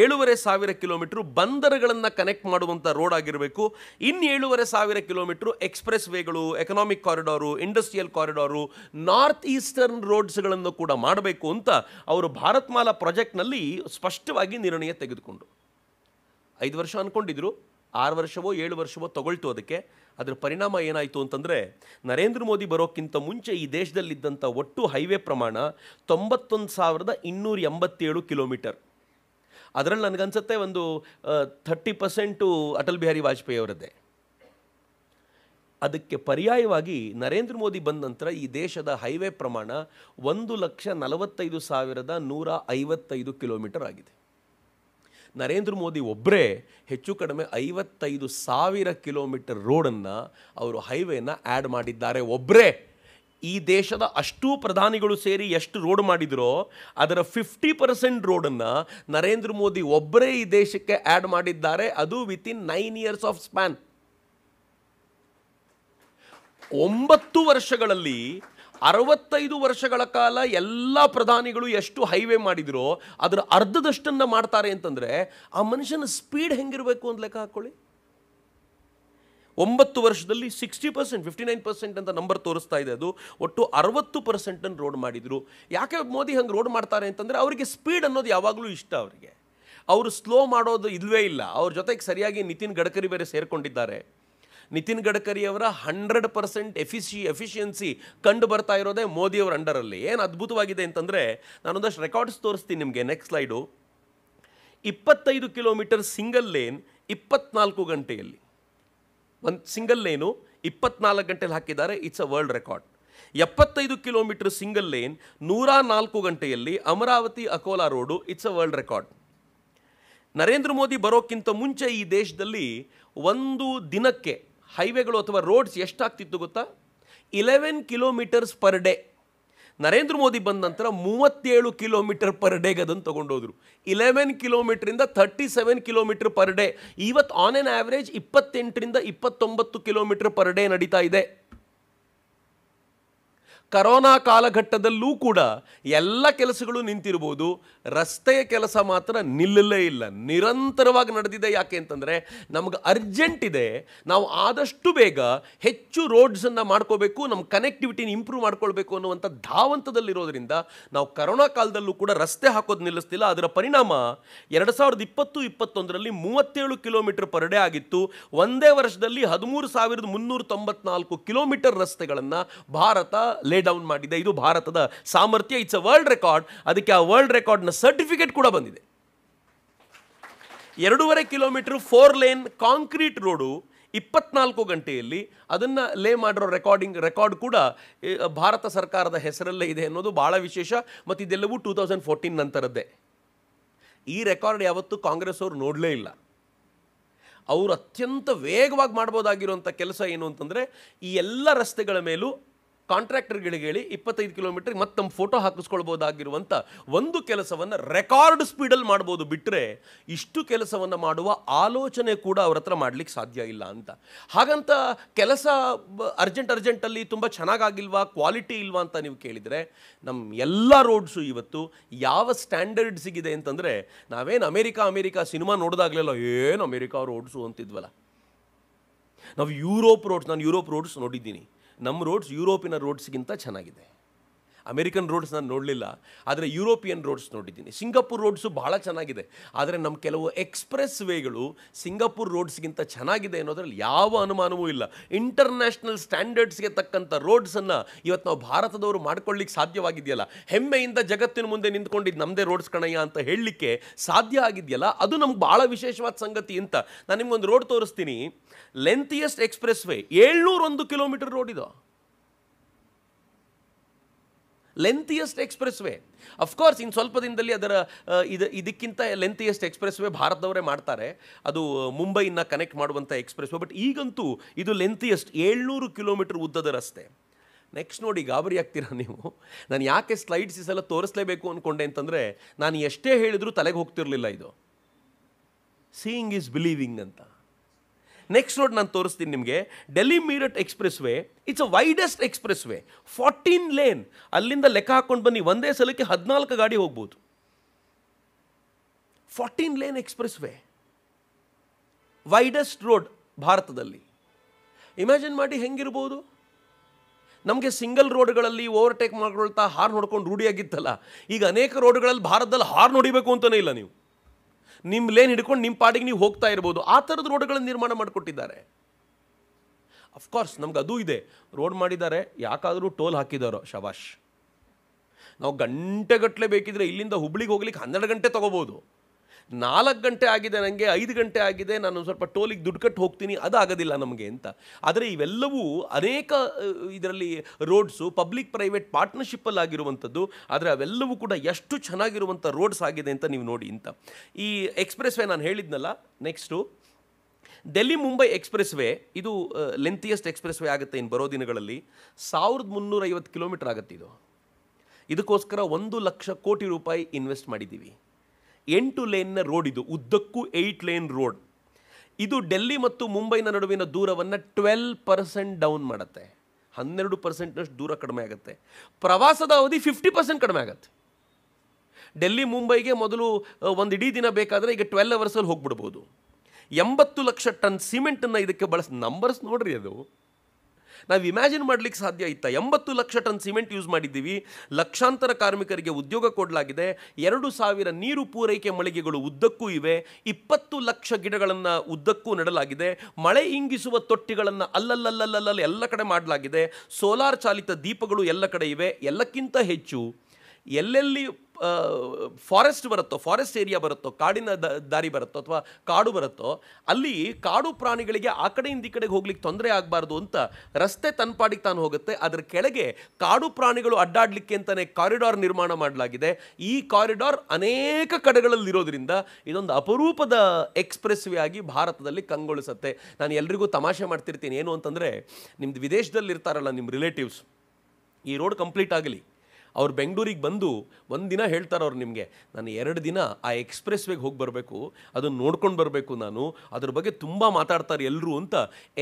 ಏಳುವರೆ ಸಾವಿರ ಕಿಲೋಮೀಟ್ರು ಬಂದರುಗಳನ್ನು ಕನೆಕ್ಟ್ ಮಾಡುವಂಥ ರೋಡ್ ಆಗಿರಬೇಕು ಇನ್ನು ಏಳುವರೆ ಸಾವಿರ ಕಿಲೋಮೀಟ್ರು ಎಕ್ಸ್ಪ್ರೆಸ್ ವೇಗಳು economic corridor industrial corridor north eastern ರೋಡ್ಸ್ಗಳನ್ನು ಕೂಡ ಮಾಡಬೇಕು ಅಂತ ಅವರು ಭಾರತ್ಮಾಲಾ ಪ್ರಾಜೆಕ್ಟ್ನಲ್ಲಿ ಸ್ಪಷ್ಟವಾಗಿ ನಿರ್ಣಯ ತೆಗೆದುಕೊಂಡು ಐದು ವರ್ಷ ಅಂದ್ಕೊಂಡಿದ್ರು ಆರು ವರ್ಷವೋ ಏಳು ವರ್ಷವೋ ತಗೊಳ್ತು ಅದಕ್ಕೆ ಅದರ ಪರಿಣಾಮ ಏನಾಯಿತು ಅಂತಂದರೆ ನರೇಂದ್ರ ಮೋದಿ ಬರೋಕ್ಕಿಂತ ಮುಂಚೆ ಈ ದೇಶದಲ್ಲಿದ್ದಂಥ ಒಟ್ಟು ಹೈವೇ ಪ್ರಮಾಣ ತೊಂಬತ್ತೊಂದು ಸಾವಿರದ ಇನ್ನೂರ ಎಂಬತ್ತೇಳು ಕಿಲೋಮೀಟರ್ ಅದರಲ್ಲಿ ನನಗನ್ಸುತ್ತೆ ಒಂದು ಥರ್ಟಿ ಪರ್ಸೆಂಟು ಅಟಲ್ ಬಿಹಾರಿ ವಾಜಪೇಯಿ ಅವರದ್ದೇ ಅದಕ್ಕೆ ಪರ್ಯಾಯವಾಗಿ ನರೇಂದ್ರ ಮೋದಿ ಬಂದ ನಂತರ ಈ ದೇಶದ ಹೈವೇ ಪ್ರಮಾಣ ಒಂದು ಲಕ್ಷ ನಲವತ್ತೈದು ಸಾವಿರದ ನೂರ ಐವತ್ತೈದು ಕಿಲೋಮೀಟರ್ ಆಗಿದೆ ನರೇಂದ್ರ ಮೋದಿ ಒಬ್ಬರೇ ಹೆಚ್ಚು ಕಡಿಮೆ ಐವತ್ತೈದು ಸಾವಿರ ಕಿಲೋಮೀಟರ್ ರೋಡನ್ನು ಅವರು ಹೈವೇನ ಆ್ಯಡ್ ಮಾಡಿದ್ದಾರೆ ಒಬ್ಬರೇ ಈ ದೇಶದ ಅಷ್ಟೂ ಪ್ರಧಾನಿಗಳು ಸೇರಿ ಎಷ್ಟು ರೋಡ್ ಮಾಡಿದರೋ ಅದರ ಫಿಫ್ಟಿ ಪರ್ಸೆಂಟ್ ರೋಡನ್ನು ನರೇಂದ್ರ ಮೋದಿ ಒಬ್ಬರೇ ಈ ದೇಶಕ್ಕೆ ಆ್ಯಡ್ ಮಾಡಿದ್ದಾರೆ ಅದು within nine years of span ಒಂಬತ್ತು ವರ್ಷಗಳಲ್ಲಿ ಅರವತ್ತೈದು ವರ್ಷಗಳ ಕಾಲ ಎಲ್ಲ ಪ್ರಧಾನಿಗಳು ಎಷ್ಟು ಹೈವೇ ಮಾಡಿದ್ರು ಅದರ ಅರ್ಧದಷ್ಟನ್ನು ಮಾಡ್ತಾರೆ ಅಂತಂದರೆ ಆ ಮನುಷ್ಯನ ಸ್ಪೀಡ್ ಹೆಂಗಿರಬೇಕು ಅಂತ ಲೆಕ್ಕ ಹಾಕ್ಕೊಳ್ಳಿ ಒಂಬತ್ತು ವರ್ಷದಲ್ಲಿ sixty percent fifty nine percent ಅಂತ ನಂಬರ್ ತೋರಿಸ್ತಾ ಇದೆ ಅದು ಒಟ್ಟು ಅರವತ್ತು ಪರ್ಸೆಂಟನ್ನು ರೋಡ್ ಮಾಡಿದರು ಯಾಕೆ ಮೋದಿ ಹಂಗೆ ರೋಡ್ ಮಾಡ್ತಾರೆ ಅಂತಂದರೆ ಅವರಿಗೆ ಸ್ಪೀಡ್ ಅನ್ನೋದು ಯಾವಾಗಲೂ ಇಷ್ಟ ಅವರಿಗೆ ಅವರು ಸ್ಲೋ ಮಾಡೋದು ಇಲ್ಲವೇ ಇಲ್ಲ ಅವ್ರ ಜೊತೆಗೆ ಸರಿಯಾಗಿ ನಿತಿನ್ ಗಡ್ಕರಿ ಬೇರೆ ಸೇರಿಕೊಂಡಿದ್ದಾರೆ ನಿತಿನ್ ಅವರ ಹಂಡ್ರೆಡ್ ಪರ್ಸೆಂಟ್ ಎಫಿಶಿ ಎಫಿಷಿಯನ್ಸಿ ಕಂಡು ಬರ್ತಾ ಇರೋದೇ ಮೋದಿಯವರ ಅಂಡರಲ್ಲಿ ಏನು ಅದ್ಭುತವಾಗಿದೆ ಅಂತಂದರೆ ನಾನೊಂದಷ್ಟು ರೆಕಾರ್ಡ್ಸ್ ತೋರಿಸ್ತೀನಿ ನಿಮಗೆ ನೆಕ್ಸ್ಟ್ ಸ್ಲೈಡು ಇಪ್ಪತ್ತೈದು ಕಿಲೋಮೀಟರ್ ಸಿಂಗಲ್ ಲೇನ್ ಇಪ್ಪತ್ನಾಲ್ಕು ಗಂಟೆಯಲ್ಲಿ ಒಂದು ಸಿಂಗಲ್ ಲೇನು ಇಪ್ಪತ್ನಾಲ್ಕು ಗಂಟೆಯಲ್ಲಿ ಹಾಕಿದ್ದಾರೆ ಇಟ್ಸ್ ಅ ವರ್ಲ್ಡ್ ರೆಕಾರ್ಡ್ ಎಪ್ಪತ್ತೈದು ಕಿಲೋಮೀಟರ್ ಸಿಂಗಲ್ ಲೇನ್ ನೂರ ನಾಲ್ಕು ಗಂಟೆಯಲ್ಲಿ Amravati Akola road it's a world record Narendra Modi ಬರೋಕ್ಕಿಂತ ಮುಂಚೆ ಈ ದೇಶದಲ್ಲಿ ಒಂದು ದಿನಕ್ಕೆ ಹೈವೇಗಳು ಅಥವಾ ರೋಡ್ಸ್ ಎಷ್ಟಾಗ್ತಿತ್ತು ಗೊತ್ತಾ eleven kilometres per day Narendra Modi ಬಂದ ನಂತರ ಮೂವತ್ತೇಳು ಕಿಲೋಮೀಟರ್ ಪರ್ ಡೇಗೆ ಅದನ್ನು ತೊಗೊಂಡೋದ್ರು ಇಲೆವೆನ್ ಕಿಲೋಮೀಟ್ರಿಂದ thirty seven kilometre per day ಇವತ್ತು ಆನ್ ಆನ್ ಆ್ಯಾವ್ರೇಜ್ ಇಪ್ಪತ್ತೆಂಟರಿಂದ ಇಪ್ಪತ್ತೊಂಬತ್ತು ಕಿಲೋಮೀಟರ್ ಪರ್ ಡೇ ನಡೀತಾ ಇದೆ ಕರೋನಾ ಕಾಲಘಟ್ಟದಲ್ಲೂ ಕೂಡ ಎಲ್ಲ ಕೆಲಸಗಳು ನಿಂತಿರ್ಬೋದು ರಸ್ತೆಯ ಕೆಲಸ ಮಾತ್ರ ನಿಲ್ಲಲೇ ಇಲ್ಲ ನಿರಂತರವಾಗಿ ನಡೆದಿದೆ ಯಾಕೆ ಅಂತಂದರೆ ನಮಗೆ ಅರ್ಜೆಂಟ್ ಇದೆ ನಾವು ಆದಷ್ಟು ಬೇಗ ಹೆಚ್ಚು ರೋಡ್ಸನ್ನು ಮಾಡ್ಕೋಬೇಕು ನಮ್ಮ ಕನೆಕ್ಟಿವಿಟಿನ ಇಂಪ್ರೂವ್ ಮಾಡ್ಕೊಳ್ಬೇಕು ಅನ್ನುವಂಥ ಧಾವಂತದಲ್ಲಿರೋದ್ರಿಂದ ನಾವು ಕರೋನಾ ಕಾಲದಲ್ಲೂ ಕೂಡ ರಸ್ತೆ ಹಾಕೋದು ನಿಲ್ಲಿಸ್ತಿಲ್ಲ ಅದರ ಪರಿಣಾಮ ಎರಡು ಸಾವಿರದ ಇಪ್ಪತ್ತು ಇಪ್ಪತ್ತೊಂದರಲ್ಲಿ ಮೂವತ್ತೇಳು ಕಿಲೋಮೀಟರ್ ಪರ್ ಡೇ ಆಗಿತ್ತು ಒಂದೇ ವರ್ಷದಲ್ಲಿ ಹದಿಮೂರು ಸಾವಿರದ ಮುನ್ನೂರ ತೊಂಬತ್ನಾಲ್ಕು ಕಿಲೋಮೀಟರ್ ರಸ್ತೆಗಳನ್ನು ಭಾರತ ಲೇ ಡೌನ್ ಮಾಡಿದೆ ಇದು ಭಾರತದ ಸಾಮರ್ಥ್ಯ ಇಟ್ಸ್ ಅ ವರ್ಲ್ಡ್ ರೆಕಾರ್ಡ್ ಅದಕ್ಕೆ ಆ ವರ್ಲ್ಡ್ ರೆಕಾರ್ಡ್ನ ಸರ್ಟಿಫಿಕೇಟ್ ಕೂಡ ಬಂದಿದೆ ಎರಡೂವರೆ kilometre four lane concrete road ಇಪ್ಪತ್ನಾಲ್ಕು ಗಂಟೆಯಲ್ಲಿ ಅದನ್ನು ಲೇ ಮಾಡಿರೋ ರೆಕಾರ್ಡಿಂಗ್ ರೆಕಾರ್ಡ್ ಕೂಡ ಭಾರತ ಸರ್ಕಾರದ ಹೆಸರಲ್ಲೇ ಇದೆ ಅನ್ನೋದು ಭಾಳ ವಿಶೇಷ ಮತ್ತು ಇದೆಲ್ಲವೂ ಟೂ ತೌಸಂಡ್ ಫೋರ್ಟೀನ್ ನಂತರದ್ದೇ ಈ ರೆಕಾರ್ಡ್ ಯಾವತ್ತೂ ಕಾಂಗ್ರೆಸ್ ಅವರು ನೋಡಲೇ ಇಲ್ಲ ಅವರು ಅತ್ಯಂತ ವೇಗವಾಗಿ ಮಾಡ್ಬೋದಾಗಿರುವಂಥ ಕೆಲಸ ಏನು ಅಂತಂದರೆ ಈ ಎಲ್ಲ ರಸ್ತೆಗಳ ಮೇಲೂ ಕಾಂಟ್ರಾಕ್ಟರ್ಗಳಿಗೆ ಹೇಳಿ ಇಪ್ಪತ್ತೈದು ಕಿಲೋಮೀಟರ್ ಮತ್ತೆ ನಮ್ಮ ಫೋಟೋ ಹಾಕಿಸ್ಕೊಳ್ಬೋದಾಗಿರುವಂಥ ಒಂದು ಕೆಲಸವನ್ನು ರೆಕಾರ್ಡ್ ಸ್ಪೀಡಲ್ಲಿ ಮಾಡ್ಬೋದು ಬಿಟ್ಟರೆ ಇಷ್ಟು ಕೆಲಸವನ್ನು ಮಾಡುವ ಆಲೋಚನೆ ಕೂಡ ಅವ್ರ ಹತ್ರ ಮಾಡಲಿಕ್ಕೆ ಸಾಧ್ಯ ಇಲ್ಲ ಅಂತ ಹಾಗಂತ ಕೆಲಸ ಅರ್ಜೆಂಟ್ ಅರ್ಜೆಂಟಲ್ಲಿ ತುಂಬ ಚೆನ್ನಾಗಾಗಿಲ್ವಾ ಕ್ವಾಲಿಟಿ ಇಲ್ವಾ ಅಂತ ನೀವು ಕೇಳಿದರೆ ನಮ್ಮ ಎಲ್ಲ ರೋಡ್ಸು ಇವತ್ತು ಯಾವ ಸ್ಟ್ಯಾಂಡರ್ಡ್ ಸಿಗಿದೆ ಅಂತಂದರೆ ನಾವೇನು ಅಮೇರಿಕಾ ಅಮೇರಿಕಾ ಸಿನಿಮಾ ನೋಡಿದಾಗಲೆಲ್ಲ ಏನು ಅಮೇರಿಕಾ ರೋಡ್ಸು ಅಂತಿದ್ವಲ್ಲ ನಾವು ಯುರೋಪ್ ರೋಡ್ಸ್ ನಾನು ಯುರೋಪ್ ರೋಡ್ಸ್ ನೋಡಿದ್ದೀನಿ ನಮ್ಮ ರೋಡ್ಸ್ ಯುರೋಪಿನ ರೋಡ್ಸ್ಗಿಂತ ಚೆನ್ನಾಗಿದೆ ಅಮೇರಿಕನ್ ರೋಡ್ಸ್ ನಾನು ನೋಡಲಿಲ್ಲ ಆದರೆ ಯುರೋಪಿಯನ್ ರೋಡ್ಸ್ ನೋಡಿದ್ದೀನಿ ಸಿಂಗಾಪುರ್ ರೋಡ್ಸು ಭಾಳ ಚೆನ್ನಾಗಿದೆ ಆದರೆ ನಮ್ಮ ಕೆಲವು ಎಕ್ಸ್ಪ್ರೆಸ್ ವೇಗಳು ಸಿಂಗಾಪುರ್ ರೋಡ್ಸ್ಗಿಂತ ಚೆನ್ನಾಗಿದೆ ಅನ್ನೋದ್ರಲ್ಲಿ ಯಾವ ಅನುಮಾನವೂ ಇಲ್ಲ ಇಂಟರ್ನ್ಯಾಷನಲ್ ಸ್ಟ್ಯಾಂಡರ್ಡ್ಸ್ಗೆ ತಕ್ಕಂಥ ರೋಡ್ಸನ್ನು ಇವತ್ತು ನಾವು ಭಾರತದವರು ಮಾಡ್ಕೊಳ್ಳಿಕ್ಕೆ ಸಾಧ್ಯವಾಗಿದೆಯಲ್ಲ ಹೆಮ್ಮೆಯಿಂದ ಜಗತ್ತಿನ ಮುಂದೆ ನಿಂತ್ಕೊಂಡಿದ್ದು ನಮ್ಮದೇ ರೋಡ್ಸ್ ಕಣಯ್ಯ ಅಂತ ಹೇಳಲಿಕ್ಕೆ ಸಾಧ್ಯ ಆಗಿದೆಯಲ್ಲ ಅದು ನಮ್ಗೆ ಭಾಳ ವಿಶೇಷವಾದ ಸಂಗತಿ ಅಂತ ನಾನು ನಿಮ್ಗೊಂದು ರೋಡ್ ತೋರಿಸ್ತೀನಿ ಲೆಂತಿಯೆಸ್ಟ್ ಎಕ್ಸ್ಪ್ರೆಸ್ ವೇ ಏಳ್ನೂರೊಂದು ಕಿಲೋಮೀಟರ್ ರೋಡ್ ಇದು ಲೆಂತಿಯೆಸ್ಟ್ ಎಕ್ಸ್ಪ್ರೆಸ್ ವೇ ಅಫ್ಕೋರ್ಸ್ ಇನ್ನು ಸ್ವಲ್ಪ ದಿನದಲ್ಲಿ ಅದರ ಇದು ಇದಕ್ಕಿಂತ ಲೆಂತಿಯೆಸ್ಟ್ ಎಕ್ಸ್ಪ್ರೆಸ್ ವೇ ಭಾರತದವರೇ ಮಾಡ್ತಾರೆ ಅದು ಮುಂಬೈನ ಕನೆಕ್ಟ್ ಮಾಡುವಂಥ ಎಕ್ಸ್ಪ್ರೆಸ್ ವೇ ಬಟ್ ಈಗಂತೂ ಇದು ಲೆಂತಿಯೆಸ್ಟ್ ಏಳ್ನೂರು ಕಿಲೋಮೀಟರ್ ಉದ್ದದ ರಸ್ತೆ ನೆಕ್ಸ್ಟ್ ನೋಡಿ ಗಾಬರಿ ಆಗ್ತೀರಾ ನೀವು ನಾನು ಯಾಕೆ ಸ್ಲೈಡ್ಸ್ ಈ ಸಲ ತೋರಿಸಲೇಬೇಕು ಅಂದ್ಕೊಂಡೆ ಅಂತಂದರೆ ನಾನು ಎಷ್ಟೇ ಹೇಳಿದರೂ ತಲೆಗೆ ಹೋಗ್ತಿರಲಿಲ್ಲ ಇದು ಸೀಯಿಂಗ್ ಈಸ್ ಬಿಲೀವಿಂಗ್ ಅಂತ ನೆಕ್ಸ್ಟ್ ರೋಡ್ ನಾನು ತೋರಿಸ್ತೀನಿ ನಿಮಗೆ Delhi Meerut express way it's a widest express way fourteen lane ಅಲ್ಲಿಂದ ಲೆಕ್ಕ ಹಾಕೊಂಡು ಬನ್ನಿ ಒಂದೇ ಸಲಕ್ಕೆ ಹದಿನಾಲ್ಕು ಗಾಡಿ ಹೋಗ್ಬೋದು fourteen lane express way widest road ಭಾರತದಲ್ಲಿ ಇಮ್ಯಾಜಿನ್ ಮಾಡಿ ಹೆಂಗಿರ್ಬೋದು ನಮಗೆ ಸಿಂಗಲ್ ರೋಡ್ಗಳಲ್ಲಿ ಓವರ್ಟೇಕ್ ಮಾಡ್ಕೊಳ್ತಾ ಹಾರ್ನ್ ಹೊಡ್ಕೊಂಡು ರೂಢಿಯಾಗಿತ್ತಲ್ಲ ಈಗ ಅನೇಕ ರೋಡ್ಗಳಲ್ಲಿ ಭಾರತದಲ್ಲಿ ಹಾರ್ನ್ ಹೊಡಿಬೇಕು ಅಂತಲೇ ಇಲ್ಲ ನೀವು ನಿಮ್ಮ ಲೇನ್ ಹಿಡ್ಕೊಂಡು ನಿಮ್ಮ ಪಾಡಿಗೆ ನೀವು ಹೋಗ್ತಾ ಇರ್ಬೋದು ಆ ಥರದ ರೋಡ್ಗಳನ್ನು ನಿರ್ಮಾಣ ಮಾಡಿಕೊಟ್ಟಿದ್ದಾರೆ ಅಫ್ಕೋರ್ಸ್ ನಮ್ಗೆ ಅದು ಇದೆ ರೋಡ್ ಮಾಡಿದ್ದಾರೆ ಯಾಕಾದರೂ ಟೋಲ್ ಹಾಕಿದಾರೋ ಶವಾಶ್ ನಾವು ಗಂಟೆಗಟ್ಟಲೆ ಬೇಕಿದ್ರೆ ಇಲ್ಲಿಂದ ಹುಬ್ಳಿಗೆ ಹೋಗ್ಲಿಕ್ಕೆ ಹನ್ನೆರಡು ಗಂಟೆ ತೊಗೋಬೋದು ನಾಲ್ಕು ಗಂಟೆ ಆಗಿದೆ ನನಗೆ ಐದು ಗಂಟೆ ಆಗಿದೆ ನಾನು ಸ್ವಲ್ಪ ಟೋಲಿಗೆ ದುಡ್ಡು ಕಟ್ಟು ಹೋಗ್ತೀನಿ ಅದು ಆಗೋದಿಲ್ಲ ನಮಗೆ ಅಂತ ಆದರೆ ಇವೆಲ್ಲವೂ ಅನೇಕ ಇದರಲ್ಲಿ ರೋಡ್ಸು ಪಬ್ಲಿಕ್ ಪ್ರೈವೇಟ್ ಪಾರ್ಟ್ನರ್ಶಿಪ್ಪಲ್ಲಿ ಆಗಿರುವಂಥದ್ದು ಆದರೆ ಅವೆಲ್ಲವೂ ಕೂಡ ಎಷ್ಟು ಚೆನ್ನಾಗಿರುವಂಥ ರೋಡ್ಸ್ ಆಗಿದೆ ಅಂತ ನೀವು ನೋಡಿ ಅಂತ ಈ ಎಕ್ಸ್ಪ್ರೆಸ್ ವೇ ನಾನು ಹೇಳಿದ್ನಲ್ಲ next Delhi Mumbai express way ಇದು ಲೆಂತಿಯೆಸ್ಟ್ ಎಕ್ಸ್ಪ್ರೆಸ್ ವೇ ಆಗುತ್ತೆ ಇನ್ನು ಬರೋ ದಿನಗಳಲ್ಲಿ ಸಾವಿರದ ಮುನ್ನೂರೈವತ್ತು ಕಿಲೋಮೀಟರ್ ಆಗುತ್ತೆ ಇದು ಇದಕ್ಕೋಸ್ಕರ ಒಂದು ಲಕ್ಷ ಕೋಟಿ ರೂಪಾಯಿ ಇನ್ವೆಸ್ಟ್ ಮಾಡಿದ್ದೀವಿ ಎಂಟು ಲೇನ್ನ ರೋಡ್ ಇದು ಉದ್ದಕ್ಕೂ ಏಯ್ಟ್ ಲೇನ್ ರೋಡ್ ಇದು ಡೆಲ್ಲಿ ಮತ್ತು ಮುಂಬೈನ ನಡುವಿನ ದೂರವನ್ನು ಟ್ವೆಲ್ ಪರ್ಸೆಂಟ್ ಡೌನ್ ಮಾಡುತ್ತೆ ಹನ್ನೆರಡು ಪರ್ಸೆಂಟ್ನಷ್ಟು ದೂರ ಕಡಿಮೆ ಆಗುತ್ತೆ ಪ್ರವಾಸದ ಅವಧಿ ಫಿಫ್ಟಿ ಪರ್ಸೆಂಟ್ ಕಡಿಮೆ ಆಗುತ್ತೆ ಡೆಲ್ಲಿ ಮುಂಬೈಗೆ ಮೊದಲು ಒಂದು ಇಡೀ ದಿನ ಬೇಕಾದರೆ ಈಗ ಟ್ವೆಲ್ ಅವರ್ಸಲ್ಲಿ ಹೋಗ್ಬಿಡ್ಬೋದು ಎಂಬತ್ತು ಲಕ್ಷ ಟನ್ ಸಿಮೆಂಟನ್ನು ಇದಕ್ಕೆ ಬಳಸಿ ನಂಬರ್ಸ್ ನೋಡ್ರಿ ಅದು ನಾವು ಇಮ್ಯಾಜಿನ್ ಮಾಡಲಿಕ್ಕೆ ಸಾಧ್ಯ ಇತ್ತ ಎಂಬತ್ತು ಲಕ್ಷ ಟನ್ ಸಿಮೆಂಟ್ ಯೂಸ್ ಮಾಡಿದ್ದೀವಿ ಲಕ್ಷಾಂತರ ಕಾರ್ಮಿಕರಿಗೆ ಉದ್ಯೋಗ ಕೊಡಲಾಗಿದೆ ಎರಡು ಸಾವಿರ ನೀರು ಪೂರೈಕೆ ಮಳಿಗೆಗಳು ಉದ್ದಕ್ಕೂ ಇವೆ ಇಪ್ಪತ್ತು ಲಕ್ಷ ಗಿಡಗಳನ್ನು ಉದ್ದಕ್ಕೂ ನೆಡಲಾಗಿದೆ ಮಳೆ ಇಂಗಿಸುವ ತೊಟ್ಟಿಗಳನ್ನು ಅಲ್ಲಲ್ಲಲ್ಲಲ್ಲಲ್ಲ ಎಲ್ಲ ಕಡೆ ಮಾಡಲಾಗಿದೆ ಸೋಲಾರ್ ಚಾಲಿತ ದೀಪಗಳು ಎಲ್ಲ ಕಡೆ ಇವೆ ಎಲ್ಲಕ್ಕಿಂತ ಹೆಚ್ಚು ಎಲ್ಲೆಲ್ಲಿ ಫಾರೆಸ್ಟ್ ಬರುತ್ತೋ ಫಾರೆಸ್ಟ್ ಏರಿಯಾ ಬರುತ್ತೋ ಕಾಡಿನ ದಾರಿ ಬರುತ್ತೋ ಅಥವಾ ಕಾಡು ಬರುತ್ತೋ ಅಲ್ಲಿ ಕಾಡು ಪ್ರಾಣಿಗಳಿಗೆ ಆ ಕಡೆಯಿಂದ ಈ ಕಡೆಗೆ ಹೋಗ್ಲಿಕ್ಕೆ ತೊಂದರೆ ಆಗಬಾರ್ದು ಅಂತ ರಸ್ತೆ ತನ್ಪಾಡಿಗೆ ತಾನು ಹೋಗುತ್ತೆ ಅದರ ಕೆಳಗೆ ಕಾಡು ಪ್ರಾಣಿಗಳು ಅಡ್ಡಾಡಲಿಕ್ಕೆ ಅಂತಲೇ ಕಾರಿಡಾರ್ ನಿರ್ಮಾಣ ಮಾಡಲಾಗಿದೆ ಈ ಕಾರಿಡಾರ್ ಅನೇಕ ಕಡೆಗಳಲ್ಲಿರೋದ್ರಿಂದ ಇದೊಂದು ಅಪರೂಪದ ಎಕ್ಸ್ಪ್ರೆಸ್ ವೇ ಆಗಿ ಭಾರತದಲ್ಲಿ ಕಂಗೊಳಿಸುತ್ತೆ ನಾನು ಎಲ್ರಿಗೂ ತಮಾಷೆ ಮಾಡ್ತಿರ್ತೀನಿ ಏನು ಅಂತಂದರೆ ನಿಮ್ದು ವಿದೇಶದಲ್ಲಿ ಇರ್ತಾರಲ್ಲ ನಿಮ್ಮ ರಿಲೇಟಿವ್ಸ್ ಈ ರೋಡ್ ಕಂಪ್ಲೀಟ್ ಆಗಲಿ ಅವ್ರು ಬೆಂಗಳೂರಿಗೆ ಬಂದು ಒಂದು ದಿನ ಹೇಳ್ತಾರೆ ಅವ್ರು ನಿಮಗೆ ನಾನು ಎರಡು ದಿನ ಆ ಎಕ್ಸ್ಪ್ರೆಸ್ ವೇಗೆ ಹೋಗಿ ಬರಬೇಕು ಅದನ್ನು ನೋಡ್ಕೊಂಡು ಬರಬೇಕು ನಾನು ಅದ್ರ ಬಗ್ಗೆ ತುಂಬ ಮಾತಾಡ್ತಾರೆ ಎಲ್ಲರೂ ಅಂತ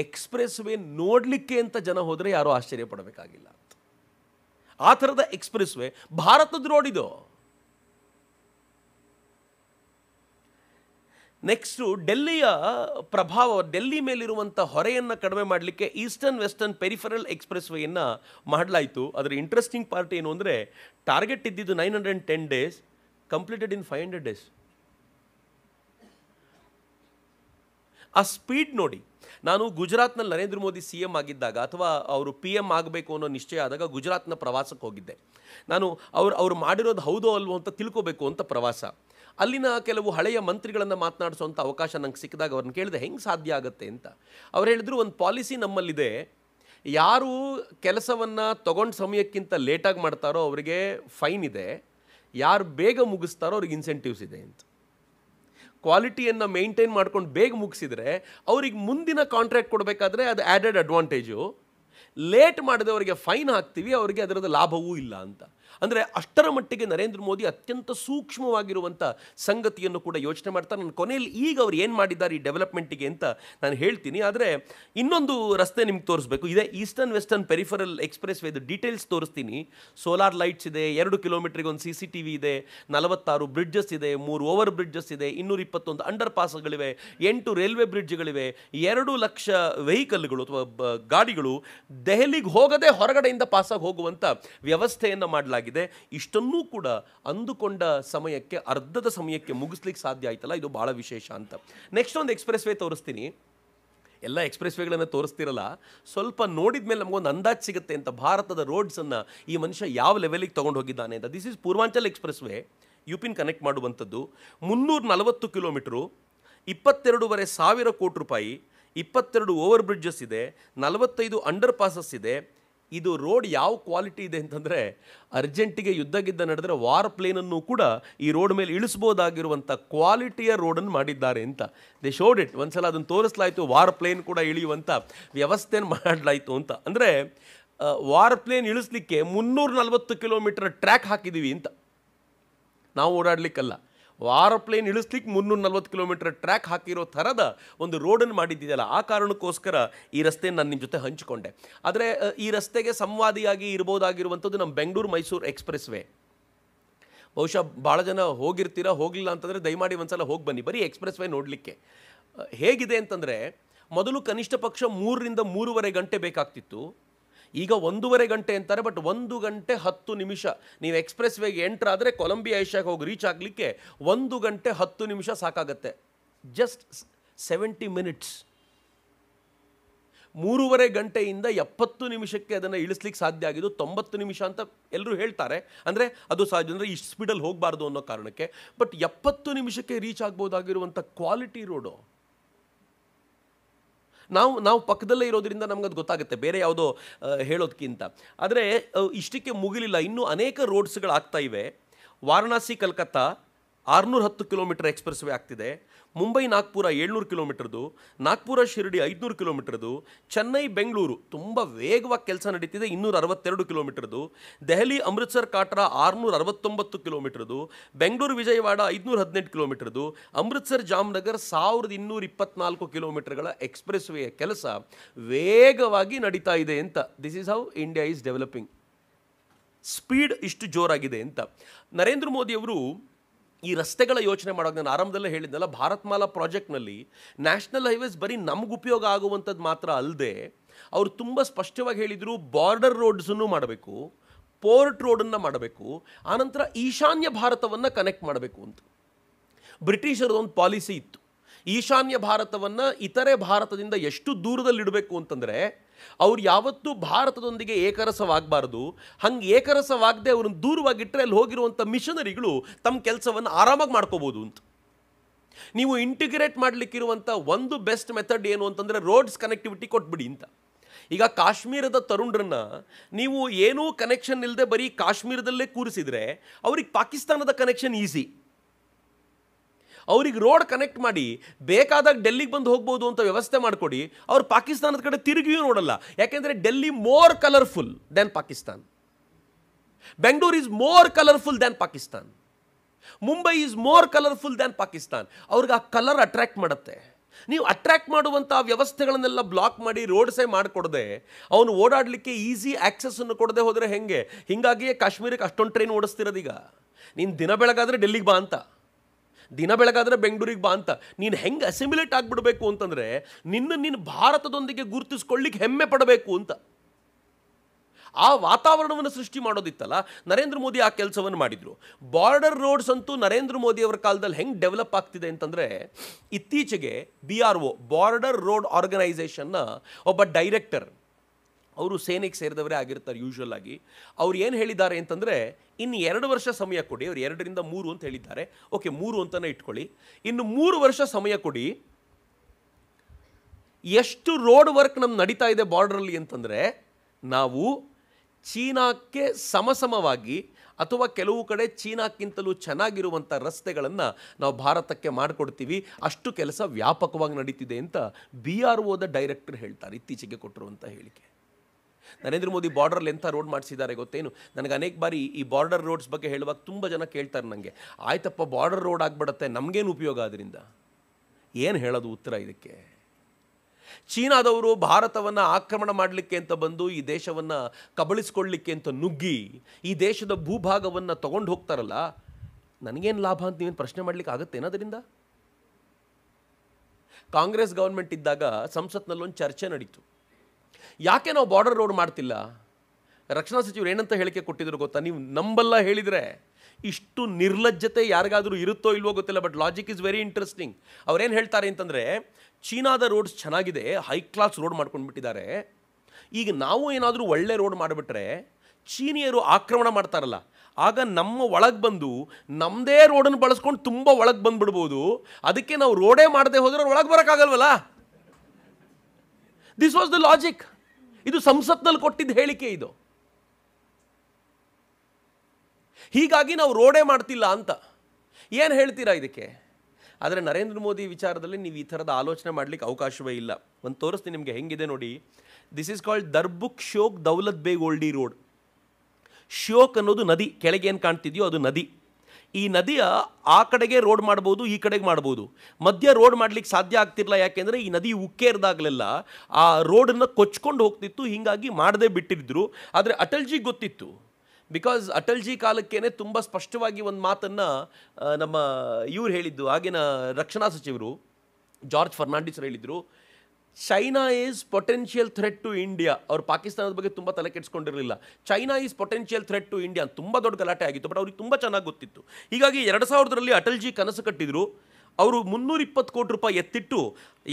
ಎಕ್ಸ್ಪ್ರೆಸ್ ವೇ ನೋಡಲಿಕ್ಕೆ ಅಂತ ಜನ ಹೋದರೆ ಯಾರೂ ಆಶ್ಚರ್ಯ ಪಡಬೇಕಾಗಿಲ್ಲ ಆ ಥರದ ಎಕ್ಸ್ಪ್ರೆಸ್ ವೇ ಭಾರತದ ಇದು ನೆಕ್ಸ್ಟು ಡೆಲ್ಲಿಯ ಪ್ರಭಾವ ಡೆಲ್ಲಿ ಮೇಲಿರುವಂಥ ಹೊರೆಯನ್ನು ಕಡಿಮೆ ಮಾಡಲಿಕ್ಕೆ ಈಸ್ಟರ್ನ್ ವೆಸ್ಟರ್ನ್ ಪೆರಿಫರಲ್ ಎಕ್ಸ್ಪ್ರೆಸ್ ವೇಯನ್ನು ಮಾಡಲಾಯಿತು ಅದರ ಇಂಟ್ರೆಸ್ಟಿಂಗ್ ಪಾರ್ಟ್ ಏನು ಅಂದರೆ ಟಾರ್ಗೆಟ್ ಇದ್ದಿದ್ದು nine hundred ten days completed in five hundred days ಆ ಸ್ಪೀಡ್ ನೋಡಿ ನಾನು ಗುಜರಾತ್ನಲ್ಲಿ ನರೇಂದ್ರ ಮೋದಿ ಸಿ ಎಮ್ ಆಗಿದ್ದಾಗ ಅಥವಾ ಅವರು ಪಿ ಎಮ್ ಆಗಬೇಕು ಅನ್ನೋ ನಿಶ್ಚಯ ಆದಾಗ ಗುಜರಾತ್ನ ಪ್ರವಾಸಕ್ಕೆ ಹೋಗಿದ್ದೆ ನಾನು ಅವ್ರು ಅವ್ರು ಮಾಡಿರೋದು ಹೌದೋ ಅಲ್ವೋ ಅಂತ ತಿಳ್ಕೋಬೇಕು ಅಂತ ಪ್ರವಾಸ ಅಲ್ಲಿನ ಕೆಲವು ಹಳೆಯ ಮಂತ್ರಿಗಳನ್ನು ಮಾತನಾಡಿಸುವಂಥ ಅವಕಾಶ ನಂಗೆ ಸಿಕ್ಕಿದಾಗ ಅವ್ರನ್ನ ಕೇಳಿದೆ ಹೆಂಗೆ ಸಾಧ್ಯ ಆಗುತ್ತೆ ಅಂತ ಅವ್ರು ಹೇಳಿದ್ರು ಒಂದು ಪಾಲಿಸಿ ನಮ್ಮಲ್ಲಿದೆ ಯಾರು ಕೆಲಸವನ್ನು ತಗೊಂಡ ಸಮಯಕ್ಕಿಂತ ಲೇಟಾಗಿ ಮಾಡ್ತಾರೋ ಅವರಿಗೆ ಫೈನ್ ಇದೆ ಯಾರು ಬೇಗ ಮುಗಿಸ್ತಾರೋ ಅವ್ರಿಗೆ ಇನ್ಸೆಂಟಿವ್ಸ್ ಇದೆ ಅಂತ ಕ್ವಾಲಿಟಿಯನ್ನು ಮೇಂಟೈನ್ ಮಾಡ್ಕೊಂಡು ಬೇಗ ಮುಗಿಸಿದರೆ ಅವ್ರಿಗೆ ಮುಂದಿನ ಕಾಂಟ್ರಾಕ್ಟ್ ಕೊಡಬೇಕಾದ್ರೆ ಅದು ಆ್ಯಡೆಡ್ ಅಡ್ವಾಂಟೇಜು ಲೇಟ್ ಮಾಡಿದವರಿಗೆ ಫೈನ್ ಹಾಕ್ತೀವಿ ಅವರಿಗೆ ಅದರದ್ದು ಲಾಭವೂ ಇಲ್ಲ ಅಂತ ಅಂದರೆ ಅಷ್ಟರ ಮಟ್ಟಿಗೆ ನರೇಂದ್ರ ಮೋದಿ ಅತ್ಯಂತ ಸೂಕ್ಷ್ಮವಾಗಿರುವಂಥ ಸಂಗತಿಯನ್ನು ಕೂಡ ಯೋಚನೆ ಮಾಡ್ತಾರೆ ನನ್ನ ಕೊನೆಯಲ್ಲಿ ಈಗ ಅವ್ರು ಏನು ಮಾಡಿದ್ದಾರೆ ಈ ಡೆವಲಪ್ಮೆಂಟಿಗೆ ಅಂತ ನಾನು ಹೇಳ್ತೀನಿ ಆದರೆ ಇನ್ನೊಂದು ರಸ್ತೆ ನಿಮ್ಗೆ ತೋರಿಸ್ಬೇಕು ಇದೇ ಈಸ್ಟರ್ನ್ ವೆಸ್ಟರ್ನ್ ಪೆರಿಫರಲ್ ಎಕ್ಸ್ಪ್ರೆಸ್ ವೇದ ಡೀಟೇಲ್ಸ್ ತೋರಿಸ್ತೀನಿ ಸೋಲಾರ್ ಲೈಟ್ಸ್ ಇದೆ ಎರಡು ಕಿಲೋಮೀಟ್ರಿಗೆ ಒಂದು ಸಿ ಸಿ ಟಿ ವಿ ಇದೆ ನಲವತ್ತಾರು ಬ್ರಿಡ್ಜಸ್ ಇದೆ ಮೂರು ಓವರ್ ಬ್ರಿಡ್ಜಸ್ ಇದೆ ಇನ್ನೂರ ಇಪ್ಪತ್ತೊಂದು ಅಂಡರ್ ಪಾಸ್ಗಳಿವೆ ಎಂಟು ರೈಲ್ವೆ ಬ್ರಿಡ್ಜ್ಗಳಿವೆ ಎರಡು ಲಕ್ಷ ವೆಹಿಕಲ್ಗಳು ಅಥವಾ ಗಾಡಿಗಳು ದೆಹಲಿಗೆ ಹೋಗದೆ ಹೊರಗಡೆಯಿಂದ ಪಾಸಾಗಿ ಹೋಗುವಂಥ ವ್ಯವಸ್ಥೆಯನ್ನು ಮಾಡಲಾಗಿದೆ ಆಗಿದೆ ಇಷ್ಟನ್ನೂ ಕೂಡ ಅಂದುಕೊಂಡ ಸಮಯಕ್ಕೆ ಅರ್ಧದ ಸಮಯಕ್ಕೆ ಮುಗಿಸ್ಲಿಕ್ಕೆ ಸಾಧ್ಯ ಆಯ್ತಲ್ಲ ಇದು ಭಾಳ ವಿಶೇಷ ಅಂತ ನೆಕ್ಸ್ಟ್ ಒಂದು ಎಕ್ಸ್ಪ್ರೆಸ್ ವೇ ತೋರಿಸ್ತೀನಿ ಎಲ್ಲ ಎಕ್ಸ್ಪ್ರೆಸ್ ವೇಗಳನ್ನು ತೋರಿಸ್ತಿರಲ್ಲ ಸ್ವಲ್ಪ ನೋಡಿದ ಮೇಲೆ ನಮಗೊಂದು ಅಂದಾಜು ಸಿಗುತ್ತೆ ಅಂತ ಭಾರತದ ರೋಡ್ಸ್ ಅನ್ನ ಈ ಮನುಷ್ಯ ಯಾವ ಲೆವೆಲಿಗೆ ತೊಗೊಂಡು ಹೋಗಿದ್ದಾನೆ ಅಂತ this is Purvanchal express way ಯುಪಿನ್ ಕನೆಕ್ಟ್ ಮಾಡುವಂಥದ್ದು ಮುನ್ನೂರ ನಲವತ್ತು ಕಿಲೋಮೀಟ್ರು ಇಪ್ಪತ್ತೆರಡೂವರೆ ಸಾವಿರ ಕೋಟಿ ರೂಪಾಯಿ ಇಪ್ಪತ್ತೆರಡು ಓವರ್ ಬ್ರಿಡ್ಜಸ್ ಇದೆ ನಲವತ್ತೈದು ಅಂಡರ್ ಪಾಸಸ್ ಇದೆ ಇದು ರೋಡ್ ಯಾವ ಕ್ವಾಲಿಟಿ ಇದೆ ಅಂತಂದರೆ ಅರ್ಜೆಂಟಿಗೆ ಯುದ್ಧ ಗಿದ್ದ ನಡೆದರೆ ವಾರ್ ಪ್ಲೇನನ್ನು ಕೂಡ ಈ ರೋಡ್ ಮೇಲೆ ಇಳಿಸ್ಬೋದಾಗಿರುವಂಥ ಕ್ವಾಲಿಟಿಯ ರೋಡನ್ನು ಮಾಡಿದ್ದಾರೆ ಅಂತ ದೇ ಶೋಡ್ ಇಟ್ ಒಂದು ಸಲ ಅದನ್ನು ತೋರಿಸ್ಲಾಯಿತು ವಾರ್ ಪ್ಲೇನ್ ಕೂಡ ಇಳಿಯುವಂಥ ವ್ಯವಸ್ಥೆಯನ್ನು ಮಾಡಲಾಯಿತು ಅಂತ ಅಂದರೆ ವಾರ್ ಪ್ಲೇನ್ ಇಳಿಸ್ಲಿಕ್ಕೆ ಮುನ್ನೂರ ನಲವತ್ತು ಕಿಲೋಮೀಟರ್ ಟ್ರ್ಯಾಕ್ ಹಾಕಿದ್ದೀವಿ ಅಂತ ನಾವು ಓಡಾಡಲಿಕ್ಕಲ್ಲ ಪ್ಲೇನ್ ಇಳಿಸ್ಲಿಕ್ಕೆ ಮುನ್ನೂರ ನಲ್ವತ್ತು ಕಿಲೋಮೀಟರ್ ಟ್ರ್ಯಾಕ್ ಹಾಕಿರೋ ಥರದ ಒಂದು ರೋಡನ್ನು ಮಾಡಿದ್ದಿದೆಯಲ್ಲ ಆ ಕಾರಣಕ್ಕೋಸ್ಕರ ಈ ರಸ್ತೆ ನಾನು ನಿಮ್ಮ ಜೊತೆ ಹಂಚಿಕೊಂಡೆ ಆದರೆ ಈ ರಸ್ತೆಗೆ ಸಂವಾದಿಯಾಗಿ ಇರ್ಬೋದಾಗಿರುವಂಥದ್ದು ನಮ್ಮ ಬೆಂಗಳೂರು ಮೈಸೂರು ಎಕ್ಸ್ಪ್ರೆಸ್ ವೇ ಬಹುಶಃ ಭಾಳ ಜನ ಹೋಗಿರ್ತೀರಾ ಹೋಗಲಿಲ್ಲ ಅಂತಂದರೆ ದಯಮಾಡಿ ಒಂದ್ಸಲ ಹೋಗಿ ಬನ್ನಿ ಬರೀ ಎಕ್ಸ್ಪ್ರೆಸ್ ವೇ ನೋಡಲಿಕ್ಕೆ ಹೇಗಿದೆ ಅಂತಂದರೆ ಮೊದಲು ಕನಿಷ್ಠ ಪಕ್ಷ ಮೂರರಿಂದ ಮೂರುವರೆ ಗಂಟೆ ಬೇಕಾಗ್ತಿತ್ತು ಈಗ ಒಂದೂವರೆ ಗಂಟೆ ಅಂತಾರೆ ಬಟ್ ಒಂದು ಗಂಟೆ ಹತ್ತು ನಿಮಿಷ ನೀವು ಎಕ್ಸ್ಪ್ರೆಸ್ ವೇಗೆ ಆದರೆ ಕೊಲಂಬಿಯಾ ಏಷ್ಯಾಗೆ ಹೋಗಿ ರೀಚ್ ಆಗಲಿಕ್ಕೆ ಒಂದು ಗಂಟೆ ಹತ್ತು ನಿಮಿಷ ಸಾಕಾಗತ್ತೆ ಜಸ್ಟ್ ಸೆವೆಂಟಿ ಮಿನಿಟ್ಸ್ ಮೂರುವರೆ ಗಂಟೆಯಿಂದ ಎಪ್ಪತ್ತು ನಿಮಿಷಕ್ಕೆ ಅದನ್ನು ಇಳಿಸ್ಲಿಕ್ಕೆ ಸಾಧ್ಯ ಆಗಿದ್ದು ತೊಂಬತ್ತು ನಿಮಿಷ ಅಂತ ಎಲ್ಲರೂ ಹೇಳ್ತಾರೆ ಅಂದರೆ ಅದು ಸಾಧ್ಯ ಅಂದರೆ ಇಷ್ಟು ಸ್ಪೀಡಲ್ಲಿ ಹೋಗಬಾರ್ದು ಅನ್ನೋ ಕಾರಣಕ್ಕೆ ಬಟ್ ಎಪ್ಪತ್ತು ನಿಮಿಷಕ್ಕೆ ರೀಚ್ ಆಗ್ಬೋದಾಗಿರುವಂಥ ಕ್ವಾಲಿಟಿ ರೋಡು ನಾವು ನಾವು ಪಕ್ಕದಲ್ಲೇ ಇರೋದ್ರಿಂದ ಅದು ಗೊತ್ತಾಗುತ್ತೆ ಬೇರೆ ಯಾವುದೋ ಹೇಳೋದಕ್ಕಿಂತ ಆದರೆ ಇಷ್ಟಕ್ಕೆ ಮುಗಿಲಿಲ್ಲ ಇನ್ನೂ ಅನೇಕ ರೋಡ್ಸ್ಗಳಾಗ್ತಾ ಇವೆ ವಾರಣಾಸಿ ಕಲ್ಕತ್ತಾ ಆರುನೂರ ಹತ್ತು ಕಿಲೋಮೀಟರ್ ಎಕ್ಸ್ಪ್ರೆಸ್ ವೇ ಆಗ್ತಿದೆ ಮುಂಬೈ ನಾಗ್ಪುರ ಏಳ್ನೂರು ಕಿಲೋಮೀಟರ್ದು ನಾಗ್ಪುರ ಶಿರಡಿ ಐದುನೂರು ಕಿಲೋಮೀಟರ್ದು ಚೆನ್ನೈ ಬೆಂಗಳೂರು ತುಂಬ ವೇಗವಾಗಿ ಕೆಲಸ ನಡೀತಿದೆ ಇನ್ನೂರ ಅರವತ್ತೆರಡು ಕಿಲೋಮೀಟರ್ದು ದೆಹಲಿ ಅಮೃತ್ಸರ್ ಕಾಟ್ರಾ ಆರುನೂರ ಅರವತ್ತೊಂಬತ್ತು ಕಿಲೋಮೀಟರ್ದು ಬೆಂಗಳೂರು ವಿಜಯವಾಡ ಐದುನೂರ ಹದಿನೆಂಟು ಕಿಲೋಮೀಟರ್ದು ಅಮೃತ್ಸರ್ ಜಾಮ್ನಗರ್ ಸಾವಿರದ ಇನ್ನೂರ ಇಪ್ಪತ್ನಾಲ್ಕು ಕಿಲೋಮೀಟರ್ಗಳ ಎಕ್ಸ್ಪ್ರೆಸ್ ವೇಯ ಕೆಲಸ ವೇಗವಾಗಿ ನಡೀತಾ ಇದೆ ಅಂತ this is how India is developing speed ಇಷ್ಟು ಜೋರಾಗಿದೆ ಅಂತ ನರೇಂದ್ರ ಮೋದಿಯವರು ಈ ರಸ್ತೆಗಳ ಯೋಚನೆ ಮಾಡೋದು ನಾನು ಆರಂಭದಲ್ಲೇ ಹೇಳಿದ್ನಲ್ಲ ಭಾರತ್ಮಾಲಾ ಪ್ರಾಜೆಕ್ಟ್ನಲ್ಲಿ ನ್ಯಾಷನಲ್ ಹೈವೇಸ್ ಬರೀ ನಮ್ಗೆ ಉಪಯೋಗ ಆಗುವಂಥದ್ದು ಮಾತ್ರ ಅಲ್ಲದೆ ಅವರು ತುಂಬ ಸ್ಪಷ್ಟವಾಗಿ ಹೇಳಿದರು ಬಾರ್ಡರ್ ರೋಡ್ಸನ್ನು ಮಾಡಬೇಕು ಪೋರ್ಟ್ ರೋಡನ್ನು ಮಾಡಬೇಕು ಆನಂತರ ಈಶಾನ್ಯ ಭಾರತವನ್ನು ಕನೆಕ್ಟ್ ಮಾಡಬೇಕು ಅಂತ ಒಂದು ಪಾಲಿಸಿ ಇತ್ತು ಈಶಾನ್ಯ ಭಾರತವನ್ನು ಇತರೆ ಭಾರತದಿಂದ ಎಷ್ಟು ದೂರದಲ್ಲಿಡಬೇಕು ಅಂತಂದರೆ ಅವ್ರು ಯಾವತ್ತೂ ಭಾರತದೊಂದಿಗೆ ಏಕರಸವಾಗಬಾರ್ದು ಹಂಗೆ ಏಕರಸವಾಗದೆ ಅವ್ರನ್ನ ದೂರವಾಗಿಟ್ಟರೆ ಅಲ್ಲಿ ಹೋಗಿರುವಂಥ ಮಿಷನರಿಗಳು ತಮ್ಮ ಕೆಲಸವನ್ನು ಆರಾಮಾಗಿ ಮಾಡ್ಕೋಬೋದು ಅಂತ ನೀವು ಇಂಟಿಗ್ರೇಟ್ ಮಾಡಲಿಕ್ಕಿರುವಂಥ ಒಂದು ಬೆಸ್ಟ್ ಮೆಥಡ್ ಏನು ಅಂತಂದರೆ ರೋಡ್ಸ್ ಕನೆಕ್ಟಿವಿಟಿ ಕೊಟ್ಬಿಡಿ ಅಂತ ಈಗ ಕಾಶ್ಮೀರದ ತರುಣರನ್ನು ನೀವು ಏನೂ ಕನೆಕ್ಷನ್ ಇಲ್ಲದೆ ಬರೀ ಕಾಶ್ಮೀರದಲ್ಲೇ ಕೂರಿಸಿದರೆ ಅವ್ರಿಗೆ ಪಾಕಿಸ್ತಾನದ ಕನೆಕ್ಷನ್ ಈಸಿ ಅವ್ರಿಗೆ ರೋಡ್ ಕನೆಕ್ಟ್ ಮಾಡಿ ಬೇಕಾದಾಗ ಡೆಲ್ಲಿಗೆ ಬಂದು ಹೋಗ್ಬೋದು ಅಂತ ವ್ಯವಸ್ಥೆ ಮಾಡಿಕೊಡಿ ಅವ್ರು ಪಾಕಿಸ್ತಾನದ ಕಡೆ ತಿರುಗಿಯೂ ನೋಡಲ್ಲ ಯಾಕೆಂದರೆ Delhi more colourful than Pakistan Bengaluru is more colourful than Pakistan Mumbai is more colourful than Pakistan ಅವ್ರಿಗೆ ಆ ಕಲರ್ ಅಟ್ರ್ಯಾಕ್ಟ್ ಮಾಡುತ್ತೆ ನೀವು ಅಟ್ರ್ಯಾಕ್ಟ್ ಮಾಡುವಂಥ ವ್ಯವಸ್ಥೆಗಳನ್ನೆಲ್ಲ ಬ್ಲಾಕ್ ಮಾಡಿ ರೋಡ್ಸೇ ಮಾಡಿಕೊಡದೆ ಅವನು ಓಡಾಡಲಿಕ್ಕೆ ಈಸಿ ಆ್ಯಕ್ಸಸ್ಸನ್ನು ಕೊಡದೆ ಹೋದರೆ ಹೆಂಗೆ ಹೀಗಾಗಿಯೇ ಕಾಶ್ಮೀರಕ್ಕೆ ಅಷ್ಟೊಂದು ಟ್ರೈನ್ ಓಡಿಸ್ತಿರೋದೀಗ ನೀನು ದಿನ ಬೆಳಗಾದರೆ ಡೆಲ್ಲಿಗೆ ಬಾ ಅಂತ ದಿನ ಬೆಳಗಾದರೆ ಬೆಂಗಳೂರಿಗೆ ಬಾ ಅಂತ ನೀನು ಹೆಂಗೆ ಅಸಿಮಿಲೇಟ್ ಆಗಿಬಿಡಬೇಕು ಅಂತಂದರೆ ನಿನ್ನ ನೀನು ಭಾರತದೊಂದಿಗೆ ಗುರುತಿಸ್ಕೊಳ್ಳಿಕ್ಕೆ ಹೆಮ್ಮೆ ಪಡಬೇಕು ಅಂತ ಆ ವಾತಾವರಣವನ್ನು ಸೃಷ್ಟಿ ಮಾಡೋದಿತ್ತಲ್ಲ ನರೇಂದ್ರ ಮೋದಿ ಆ ಕೆಲಸವನ್ನು ಮಾಡಿದರು ಬಾರ್ಡರ್ ರೋಡ್ಸ್ ಅಂತೂ ನರೇಂದ್ರ ಮೋದಿ ಅವರ ಕಾಲದಲ್ಲಿ ಹೆಂಗೆ ಡೆವಲಪ್ ಆಗ್ತಿದೆ ಅಂತಂದರೆ ಇತ್ತೀಚೆಗೆ B R O border road ಆರ್ಗನೈಸೇಷನ್ನ ಒಬ್ಬ ಡೈರೆಕ್ಟರ್ ಅವರು ಸೇನೆಗೆ ಸೇರಿದವರೇ ಆಗಿರ್ತಾರೆ ಯೂಶ್ವಲ್ ಆಗಿ ಅವ್ರು ಏನು ಹೇಳಿದ್ದಾರೆ ಅಂತಂದರೆ ಇನ್ನು ಎರಡು ವರ್ಷ ಸಮಯ ಕೊಡಿ ಅವ್ರು ಎರಡರಿಂದ ಮೂರು ಅಂತ ಹೇಳಿದ್ದಾರೆ ಓಕೆ ಮೂರು ಅಂತಲೇ ಇಟ್ಕೊಳ್ಳಿ ಇನ್ನು ಮೂರು ವರ್ಷ ಸಮಯ ಕೊಡಿ ಎಷ್ಟು ರೋಡ್ ವರ್ಕ್ ನಮ್ಮ ನಡೀತಾ ಇದೆ ಬಾರ್ಡ್ರಲ್ಲಿ ಅಂತಂದರೆ ನಾವು ಚೀನಾಕ್ಕೆ ಸಮಸಮವಾಗಿ ಅಥವಾ ಕೆಲವು ಕಡೆ ಚೀನಾಕ್ಕಿಂತಲೂ ಚೆನ್ನಾಗಿರುವಂಥ ರಸ್ತೆಗಳನ್ನು ನಾವು ಭಾರತಕ್ಕೆ ಮಾಡಿಕೊಡ್ತೀವಿ ಅಷ್ಟು ಕೆಲಸ ವ್ಯಾಪಕವಾಗಿ ನಡೀತಿದೆ ಅಂತ ಬಿ ಆರ್ ಒದ ಡೈರೆಕ್ಟರ್ ಹೇಳ್ತಾರೆ ಇತ್ತೀಚೆಗೆ ಕೊಟ್ಟಿರುವಂಥ ಹೇಳಿಕೆ ನರೇಂದ್ರ ಮೋದಿ ಬಾರ್ಡರ್ ಎಂಥ ರೋಡ್ ಮಾಡಿಸಿದ್ದಾರೆ ಗೊತ್ತೇನು ನನಗೆ ಅನೇಕ ಬಾರಿ ಈ ಬಾರ್ಡರ್ ರೋಡ್ಸ್ ಬಗ್ಗೆ ಹೇಳುವಾಗ ತುಂಬ ಜನ ಕೇಳ್ತಾರೆ ನನಗೆ ಆಯ್ತಪ್ಪ ಬಾರ್ಡರ್ ರೋಡ್ ಆಗಿಬಿಡತ್ತೆ ನಮಗೇನು ಉಪಯೋಗ ಅದರಿಂದ ಏನು ಹೇಳೋದು ಉತ್ತರ ಇದಕ್ಕೆ ಚೀನಾದವರು ಭಾರತವನ್ನು ಆಕ್ರಮಣ ಮಾಡಲಿಕ್ಕೆ ಅಂತ ಬಂದು ಈ ದೇಶವನ್ನು ಕಬಳಿಸ್ಕೊಳ್ಳಿಕ್ಕೆ ಅಂತ ನುಗ್ಗಿ ಈ ದೇಶದ ಭೂಭಾಗವನ್ನು ತಗೊಂಡು ಹೋಗ್ತಾರಲ್ಲ ನನಗೇನು ಲಾಭ ಅಂತ ನೀವೇನು ಪ್ರಶ್ನೆ ಮಾಡಲಿಕ್ಕೆ ಆಗುತ್ತೆ ಏನಾದ್ರಿಂದ ಕಾಂಗ್ರೆಸ್ ಗೌರ್ಮೆಂಟ್ ಇದ್ದಾಗ ಸಂಸತ್ನಲ್ಲೊಂದು ಚರ್ಚೆ ನಡೀತು ಯಾಕೆ ನಾವು ಬಾರ್ಡರ್ ರೋಡ್ ಮಾಡ್ತಿಲ್ಲ ರಕ್ಷಣಾ ಸಚಿವರು ಏನಂತ ಹೇಳಿಕೆ ಕೊಟ್ಟಿದ್ರು ಗೊತ್ತಾ ನೀವು ನಂಬಲ್ಲ ಹೇಳಿದರೆ ಇಷ್ಟು ನಿರ್ಲಜ್ಜತೆ ಯಾರಿಗಾದರೂ ಇರುತ್ತೋ ಇಲ್ವೋ ಗೊತ್ತಿಲ್ಲ but logic is very interesting ಅವ್ರೇನು ಹೇಳ್ತಾರೆ ಅಂತಂದರೆ ಚೀನಾದ ರೋಡ್ಸ್ ಚೆನ್ನಾಗಿದೆ ಹೈ ಕ್ಲಾಸ್ ರೋಡ್ ಮಾಡ್ಕೊಂಡ್ಬಿಟ್ಟಿದ್ದಾರೆ ಈಗ ನಾವು ಏನಾದರೂ ಒಳ್ಳೆ ರೋಡ್ ಮಾಡಿಬಿಟ್ರೆ ಚೀನಿಯರು ಆಕ್ರಮಣ ಮಾಡ್ತಾರಲ್ಲ ಆಗ ನಮ್ಮ ಒಳಗೆ ಬಂದು ನಮ್ಮದೇ ರೋಡನ್ನು ಬಳಸ್ಕೊಂಡು ತುಂಬ ಒಳಗೆ ಬಂದುಬಿಡ್ಬೋದು ಅದಕ್ಕೆ ನಾವು ರೋಡೇ ಮಾಡದೆ ಹೋದ್ರೆ ಒಳಗೆ ಬರೋಕ್ಕಾಗಲ್ವಲ್ಲ ದಿಸ್ ವಾಸ್ ದ ಲಾಜಿಕ್ ಇದು ಸಂಸತ್ನಲ್ಲಿ ಕೊಟ್ಟಿದ್ದ ಹೇಳಿಕೆ ಇದು ಹೀಗಾಗಿ ನಾವು ರೋಡೇ ಮಾಡ್ತಿಲ್ಲ ಅಂತ ಏನು ಹೇಳ್ತೀರಾ ಇದಕ್ಕೆ ಆದರೆ ನರೇಂದ್ರ ಮೋದಿ ವಿಚಾರದಲ್ಲಿ ನೀವು ಈ ಥರದ ಆಲೋಚನೆ ಮಾಡಲಿಕ್ಕೆ ಅವಕಾಶವೇ ಇಲ್ಲ ಒಂದು ತೋರಿಸ್ತೀನಿ ನಿಮಗೆ ಹೆಂಗಿದೆ ನೋಡಿ this is called Darbuk Shyok Daulat Beg Oldi road Shyok ಅನ್ನೋದು ನದಿ ಕೆಳಗೆ ಏನು ಕಾಣ್ತಿದೆಯೋ ಅದು ನದಿ ಈ ನದಿಯ ಆ ಕಡೆಗೆ ರೋಡ್ ಮಾಡ್ಬೋದು ಈ ಕಡೆಗೆ ಮಾಡ್ಬೋದು ಮಧ್ಯ ರೋಡ್ ಮಾಡಲಿಕ್ಕೆ ಸಾಧ್ಯ ಆಗ್ತಿರಲಿಲ್ಲ ಯಾಕೆಂದರೆ ಈ ನದಿ ಉಕ್ಕೇರಿದಾಗಲೆಲ್ಲ ಆ ರೋಡನ್ನು ಕೊಚ್ಕೊಂಡು ಹೋಗ್ತಿತ್ತು ಹೀಗಾಗಿ ಮಾಡದೇ ಬಿಟ್ಟಿದ್ರು ಆದರೆ ಅಟಲ್ಜಿ ಗೊತ್ತಿತ್ತು ಬಿಕಾಸ್ ಅಟಲ್ಜಿ ಕಾಲಕ್ಕೇನೆ ತುಂಬ ಸ್ಪಷ್ಟವಾಗಿ ಒಂದು ಮಾತನ್ನು ನಮ್ಮ ಇವ್ರು ಹೇಳಿದ್ದು ಆಗಿನ ರಕ್ಷಣಾ ಸಚಿವರು ಜಾರ್ಜ್ ಫರ್ನಾಂಡಿಸ್ರು ಹೇಳಿದರು China is potential threat to India ಅವ್ರು ಪಾಕಿಸ್ತಾನದ ಬಗ್ಗೆ ತುಂಬ ತಲೆ ಕೆಡಿಸ್ಕೊಂಡಿರಲಿಲ್ಲ China is potential threat to India ತುಂಬ ದೊಡ್ಡ ಗಲಾಟೆ ಆಗಿತ್ತು ಬಟ್ ಅವ್ರಿಗೆ ತುಂಬ ಚೆನ್ನಾಗಿ ಗೊತ್ತಿತ್ತು ಹೀಗಾಗಿ ಎರಡು ಸಾವಿರದಲ್ಲಿ ಅಟಲ್ಜಿ ಕನಸು ಕಟ್ಟಿದ್ರು ಅವರು ಮುನ್ನೂರ ಇಪ್ಪತ್ತು ಕೋಟಿ ರೂಪಾಯಿ ಎತ್ತಿಟ್ಟು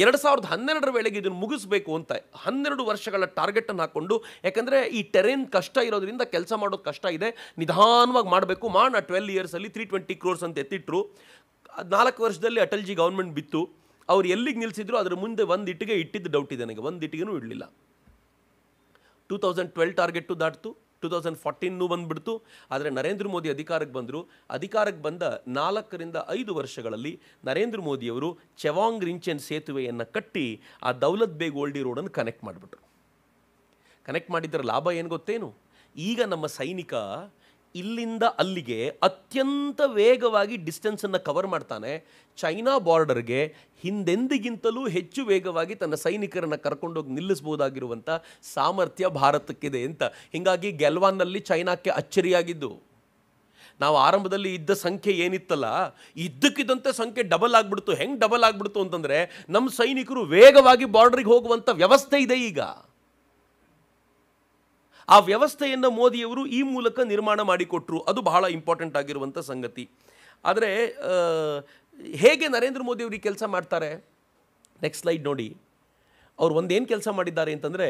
ಎರಡು ಸಾವಿರದ ಹನ್ನೆರಡರ ವೇಳೆಗೆ ಇದನ್ನು ಮುಗಿಸಬೇಕು ಅಂತ ಹನ್ನೆರಡು ವರ್ಷಗಳ ಟಾರ್ಗೆಟನ್ನು ಹಾಕ್ಕೊಂಡು ಯಾಕಂದರೆ ಈ ಟೆರೆನ್ ಕಷ್ಟ ಇರೋದ್ರಿಂದ ಕೆಲಸ ಮಾಡೋದು ಕಷ್ಟ ಇದೆ ನಿಧಾನವಾಗಿ ಮಾಡಬೇಕು ಮಾಡೋಣ ಟ್ವೆಲ್ ಇಯರ್ಸಲ್ಲಿ ತ್ರೀ ಟ್ವೆಂಟಿ ಕ್ರೋರ್ಸ್ ಅಂತ ಎತ್ತಿಟ್ಟರು ನಾಲ್ಕು ವರ್ಷದಲ್ಲಿ ಅಟಲ್ಜಿ ಗೌರ್ಮೆಂಟ್ ಬಿತ್ತು ಅವ್ರು ಎಲ್ಲಿಗೆ ನಿಲ್ಲಿಸಿದ್ರು ಅದರ ಮುಂದೆ ಒಂದು ಇಟ್ಟಿಗೆ ಇಟ್ಟಿದ್ದು ಡೌಟ್ ಇದೆ ನನಗೆ ಒಂದು ಇಟ್ಟಿಗೆನೂ ಇಡಲಿಲ್ಲ ಟೂ ತೌಸಂಡ್ ಟ್ವೆಲ್ ಟಾರ್ಗೆಟು ದಾಟ್ತು ಟೂ ತೌಸಂಡ್ ಫಾರ್ಟೀನ್ನೂ ಬಂದುಬಿಡ್ತು ಆದರೆ ನರೇಂದ್ರ ಮೋದಿ ಅಧಿಕಾರಕ್ಕೆ ಬಂದರು ಅಧಿಕಾರಕ್ಕೆ ಬಂದ ನಾಲ್ಕರಿಂದ ಐದು ವರ್ಷಗಳಲ್ಲಿ ನರೇಂದ್ರ ಮೋದಿಯವರು ಚೆವಾಂಗ್ ರಿಂಚೆನ್ ಸೇತುವೆಯನ್ನು ಕಟ್ಟಿ ಆ ದೌಲತ್ ಬೇಗ್ ಓಲ್ಡಿ ರೋಡನ್ನು ಕನೆಕ್ಟ್ ಮಾಡಿಬಿಟ್ರು ಕನೆಕ್ಟ್ ಮಾಡಿದ್ದರ ಲಾಭ ಏನು ಗೊತ್ತೇನು ಈಗ ನಮ್ಮ ಸೈನಿಕ ಇಲ್ಲಿಂದ ಅಲ್ಲಿಗೆ ಅತ್ಯಂತ ವೇಗವಾಗಿ ಡಿಸ್ಟೆನ್ಸನ್ನು ಕವರ್ ಮಾಡ್ತಾನೆ ಚೈನಾ ಬಾರ್ಡರ್ಗೆ ಹಿಂದೆಂದಿಗಿಂತಲೂ ಹೆಚ್ಚು ವೇಗವಾಗಿ ತನ್ನ ಸೈನಿಕರನ್ನು ಕರ್ಕೊಂಡೋಗಿ ನಿಲ್ಲಿಸ್ಬೋದಾಗಿರುವಂಥ ಸಾಮರ್ಥ್ಯ ಭಾರತಕ್ಕಿದೆ ಅಂತ ಹೀಗಾಗಿ ಗೆಲ್ವಾನ್ನಲ್ಲಿ ಚೈನಾಕ್ಕೆ ಅಚ್ಚರಿಯಾಗಿದ್ದು ನಾವು ಆರಂಭದಲ್ಲಿ ಇದ್ದ ಸಂಖ್ಯೆ ಏನಿತ್ತಲ್ಲ ಇದ್ದಕ್ಕಿದ್ದಂತೆ ಸಂಖ್ಯೆ ಡಬಲ್ ಆಗಿಬಿಡ್ತು ಹೆಂಗೆ ಡಬಲ್ ಆಗಿಬಿಡ್ತು ಅಂತಂದರೆ ನಮ್ಮ ಸೈನಿಕರು ವೇಗವಾಗಿ ಬಾರ್ಡ್ರಿಗೆ ಹೋಗುವಂಥ ವ್ಯವಸ್ಥೆ ಇದೆ ಈಗ ಆ ವ್ಯವಸ್ಥೆಯನ್ನು ಮೋದಿಯವರು ಈ ಮೂಲಕ ನಿರ್ಮಾಣ ಮಾಡಿಕೊಟ್ರು ಅದು ಬಹಳ ಇಂಪಾರ್ಟೆಂಟ್ ಆಗಿರುವಂಥ ಸಂಗತಿ ಆದರೆ ಹೇಗೆ ನರೇಂದ್ರ ಮೋದಿಯವರು ಈ ಕೆಲಸ ಮಾಡ್ತಾರೆ ನೆಕ್ಸ್ಟ್ ಸ್ಲೈಡ್ ನೋಡಿ ಅವರು ಒಂದೇನು ಕೆಲಸ ಮಾಡಿದ್ದಾರೆ ಅಂತಂದರೆ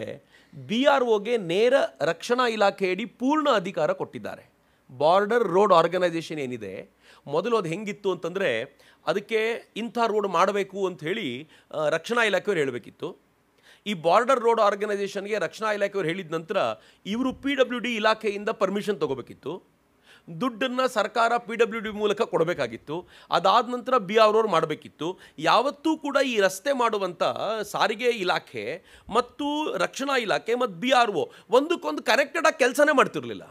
ಬಿ ಆರ್ ಒಗೆ ನೇರ ರಕ್ಷಣಾ ಇಲಾಖೆಯಡಿ ಪೂರ್ಣ ಅಧಿಕಾರ ಕೊಟ್ಟಿದ್ದಾರೆ ಬಾರ್ಡರ್ ರೋಡ್ ಆರ್ಗನೈಸೇಷನ್ ಏನಿದೆ ಮೊದಲು ಅದು ಹೆಂಗಿತ್ತು ಅಂತಂದರೆ ಅದಕ್ಕೆ ಇಂಥ ರೋಡ್ ಮಾಡಬೇಕು ಅಂತ ಹೇಳಿ ರಕ್ಷಣಾ ಇಲಾಖೆಯವ್ರು ಹೇಳಬೇಕಿತ್ತು ಈ ಬಾರ್ಡರ್ ರೋಡ್ ಆರ್ಗನೈಸೇಷನ್ಗೆ ರಕ್ಷಣಾ ಇಲಾಖೆಯವರು ಹೇಳಿದ ನಂತರ ಇವರು ಪಿ ಡಬ್ಲ್ಯೂ ಡಿ ಇಲಾಖೆಯಿಂದ ಪರ್ಮಿಷನ್ ತೊಗೋಬೇಕಿತ್ತು ದುಡ್ಡನ್ನು ಸರ್ಕಾರ ಪಿ ಡಬ್ಲ್ಯೂ ಡಿ ಮೂಲಕ ಕೊಡಬೇಕಾಗಿತ್ತು ಅದಾದ ನಂತರ ಬಿ ಆರ್ ಓರ್ ಮಾಡಬೇಕಿತ್ತು ಯಾವತ್ತೂ ಕೂಡ ಈ ರಸ್ತೆ ಮಾಡುವಂಥ ಸಾರಿಗೆ ಇಲಾಖೆ ಮತ್ತು ರಕ್ಷಣಾ ಇಲಾಖೆ ಮತ್ತು ಬಿ ಆರ್ ಒ ಒಂದಕ್ಕೊಂದು ಕರೆಕ್ಟೆಡಾಗಿ ಕೆಲಸನೇ ಮಾಡ್ತಿರಲಿಲ್ಲ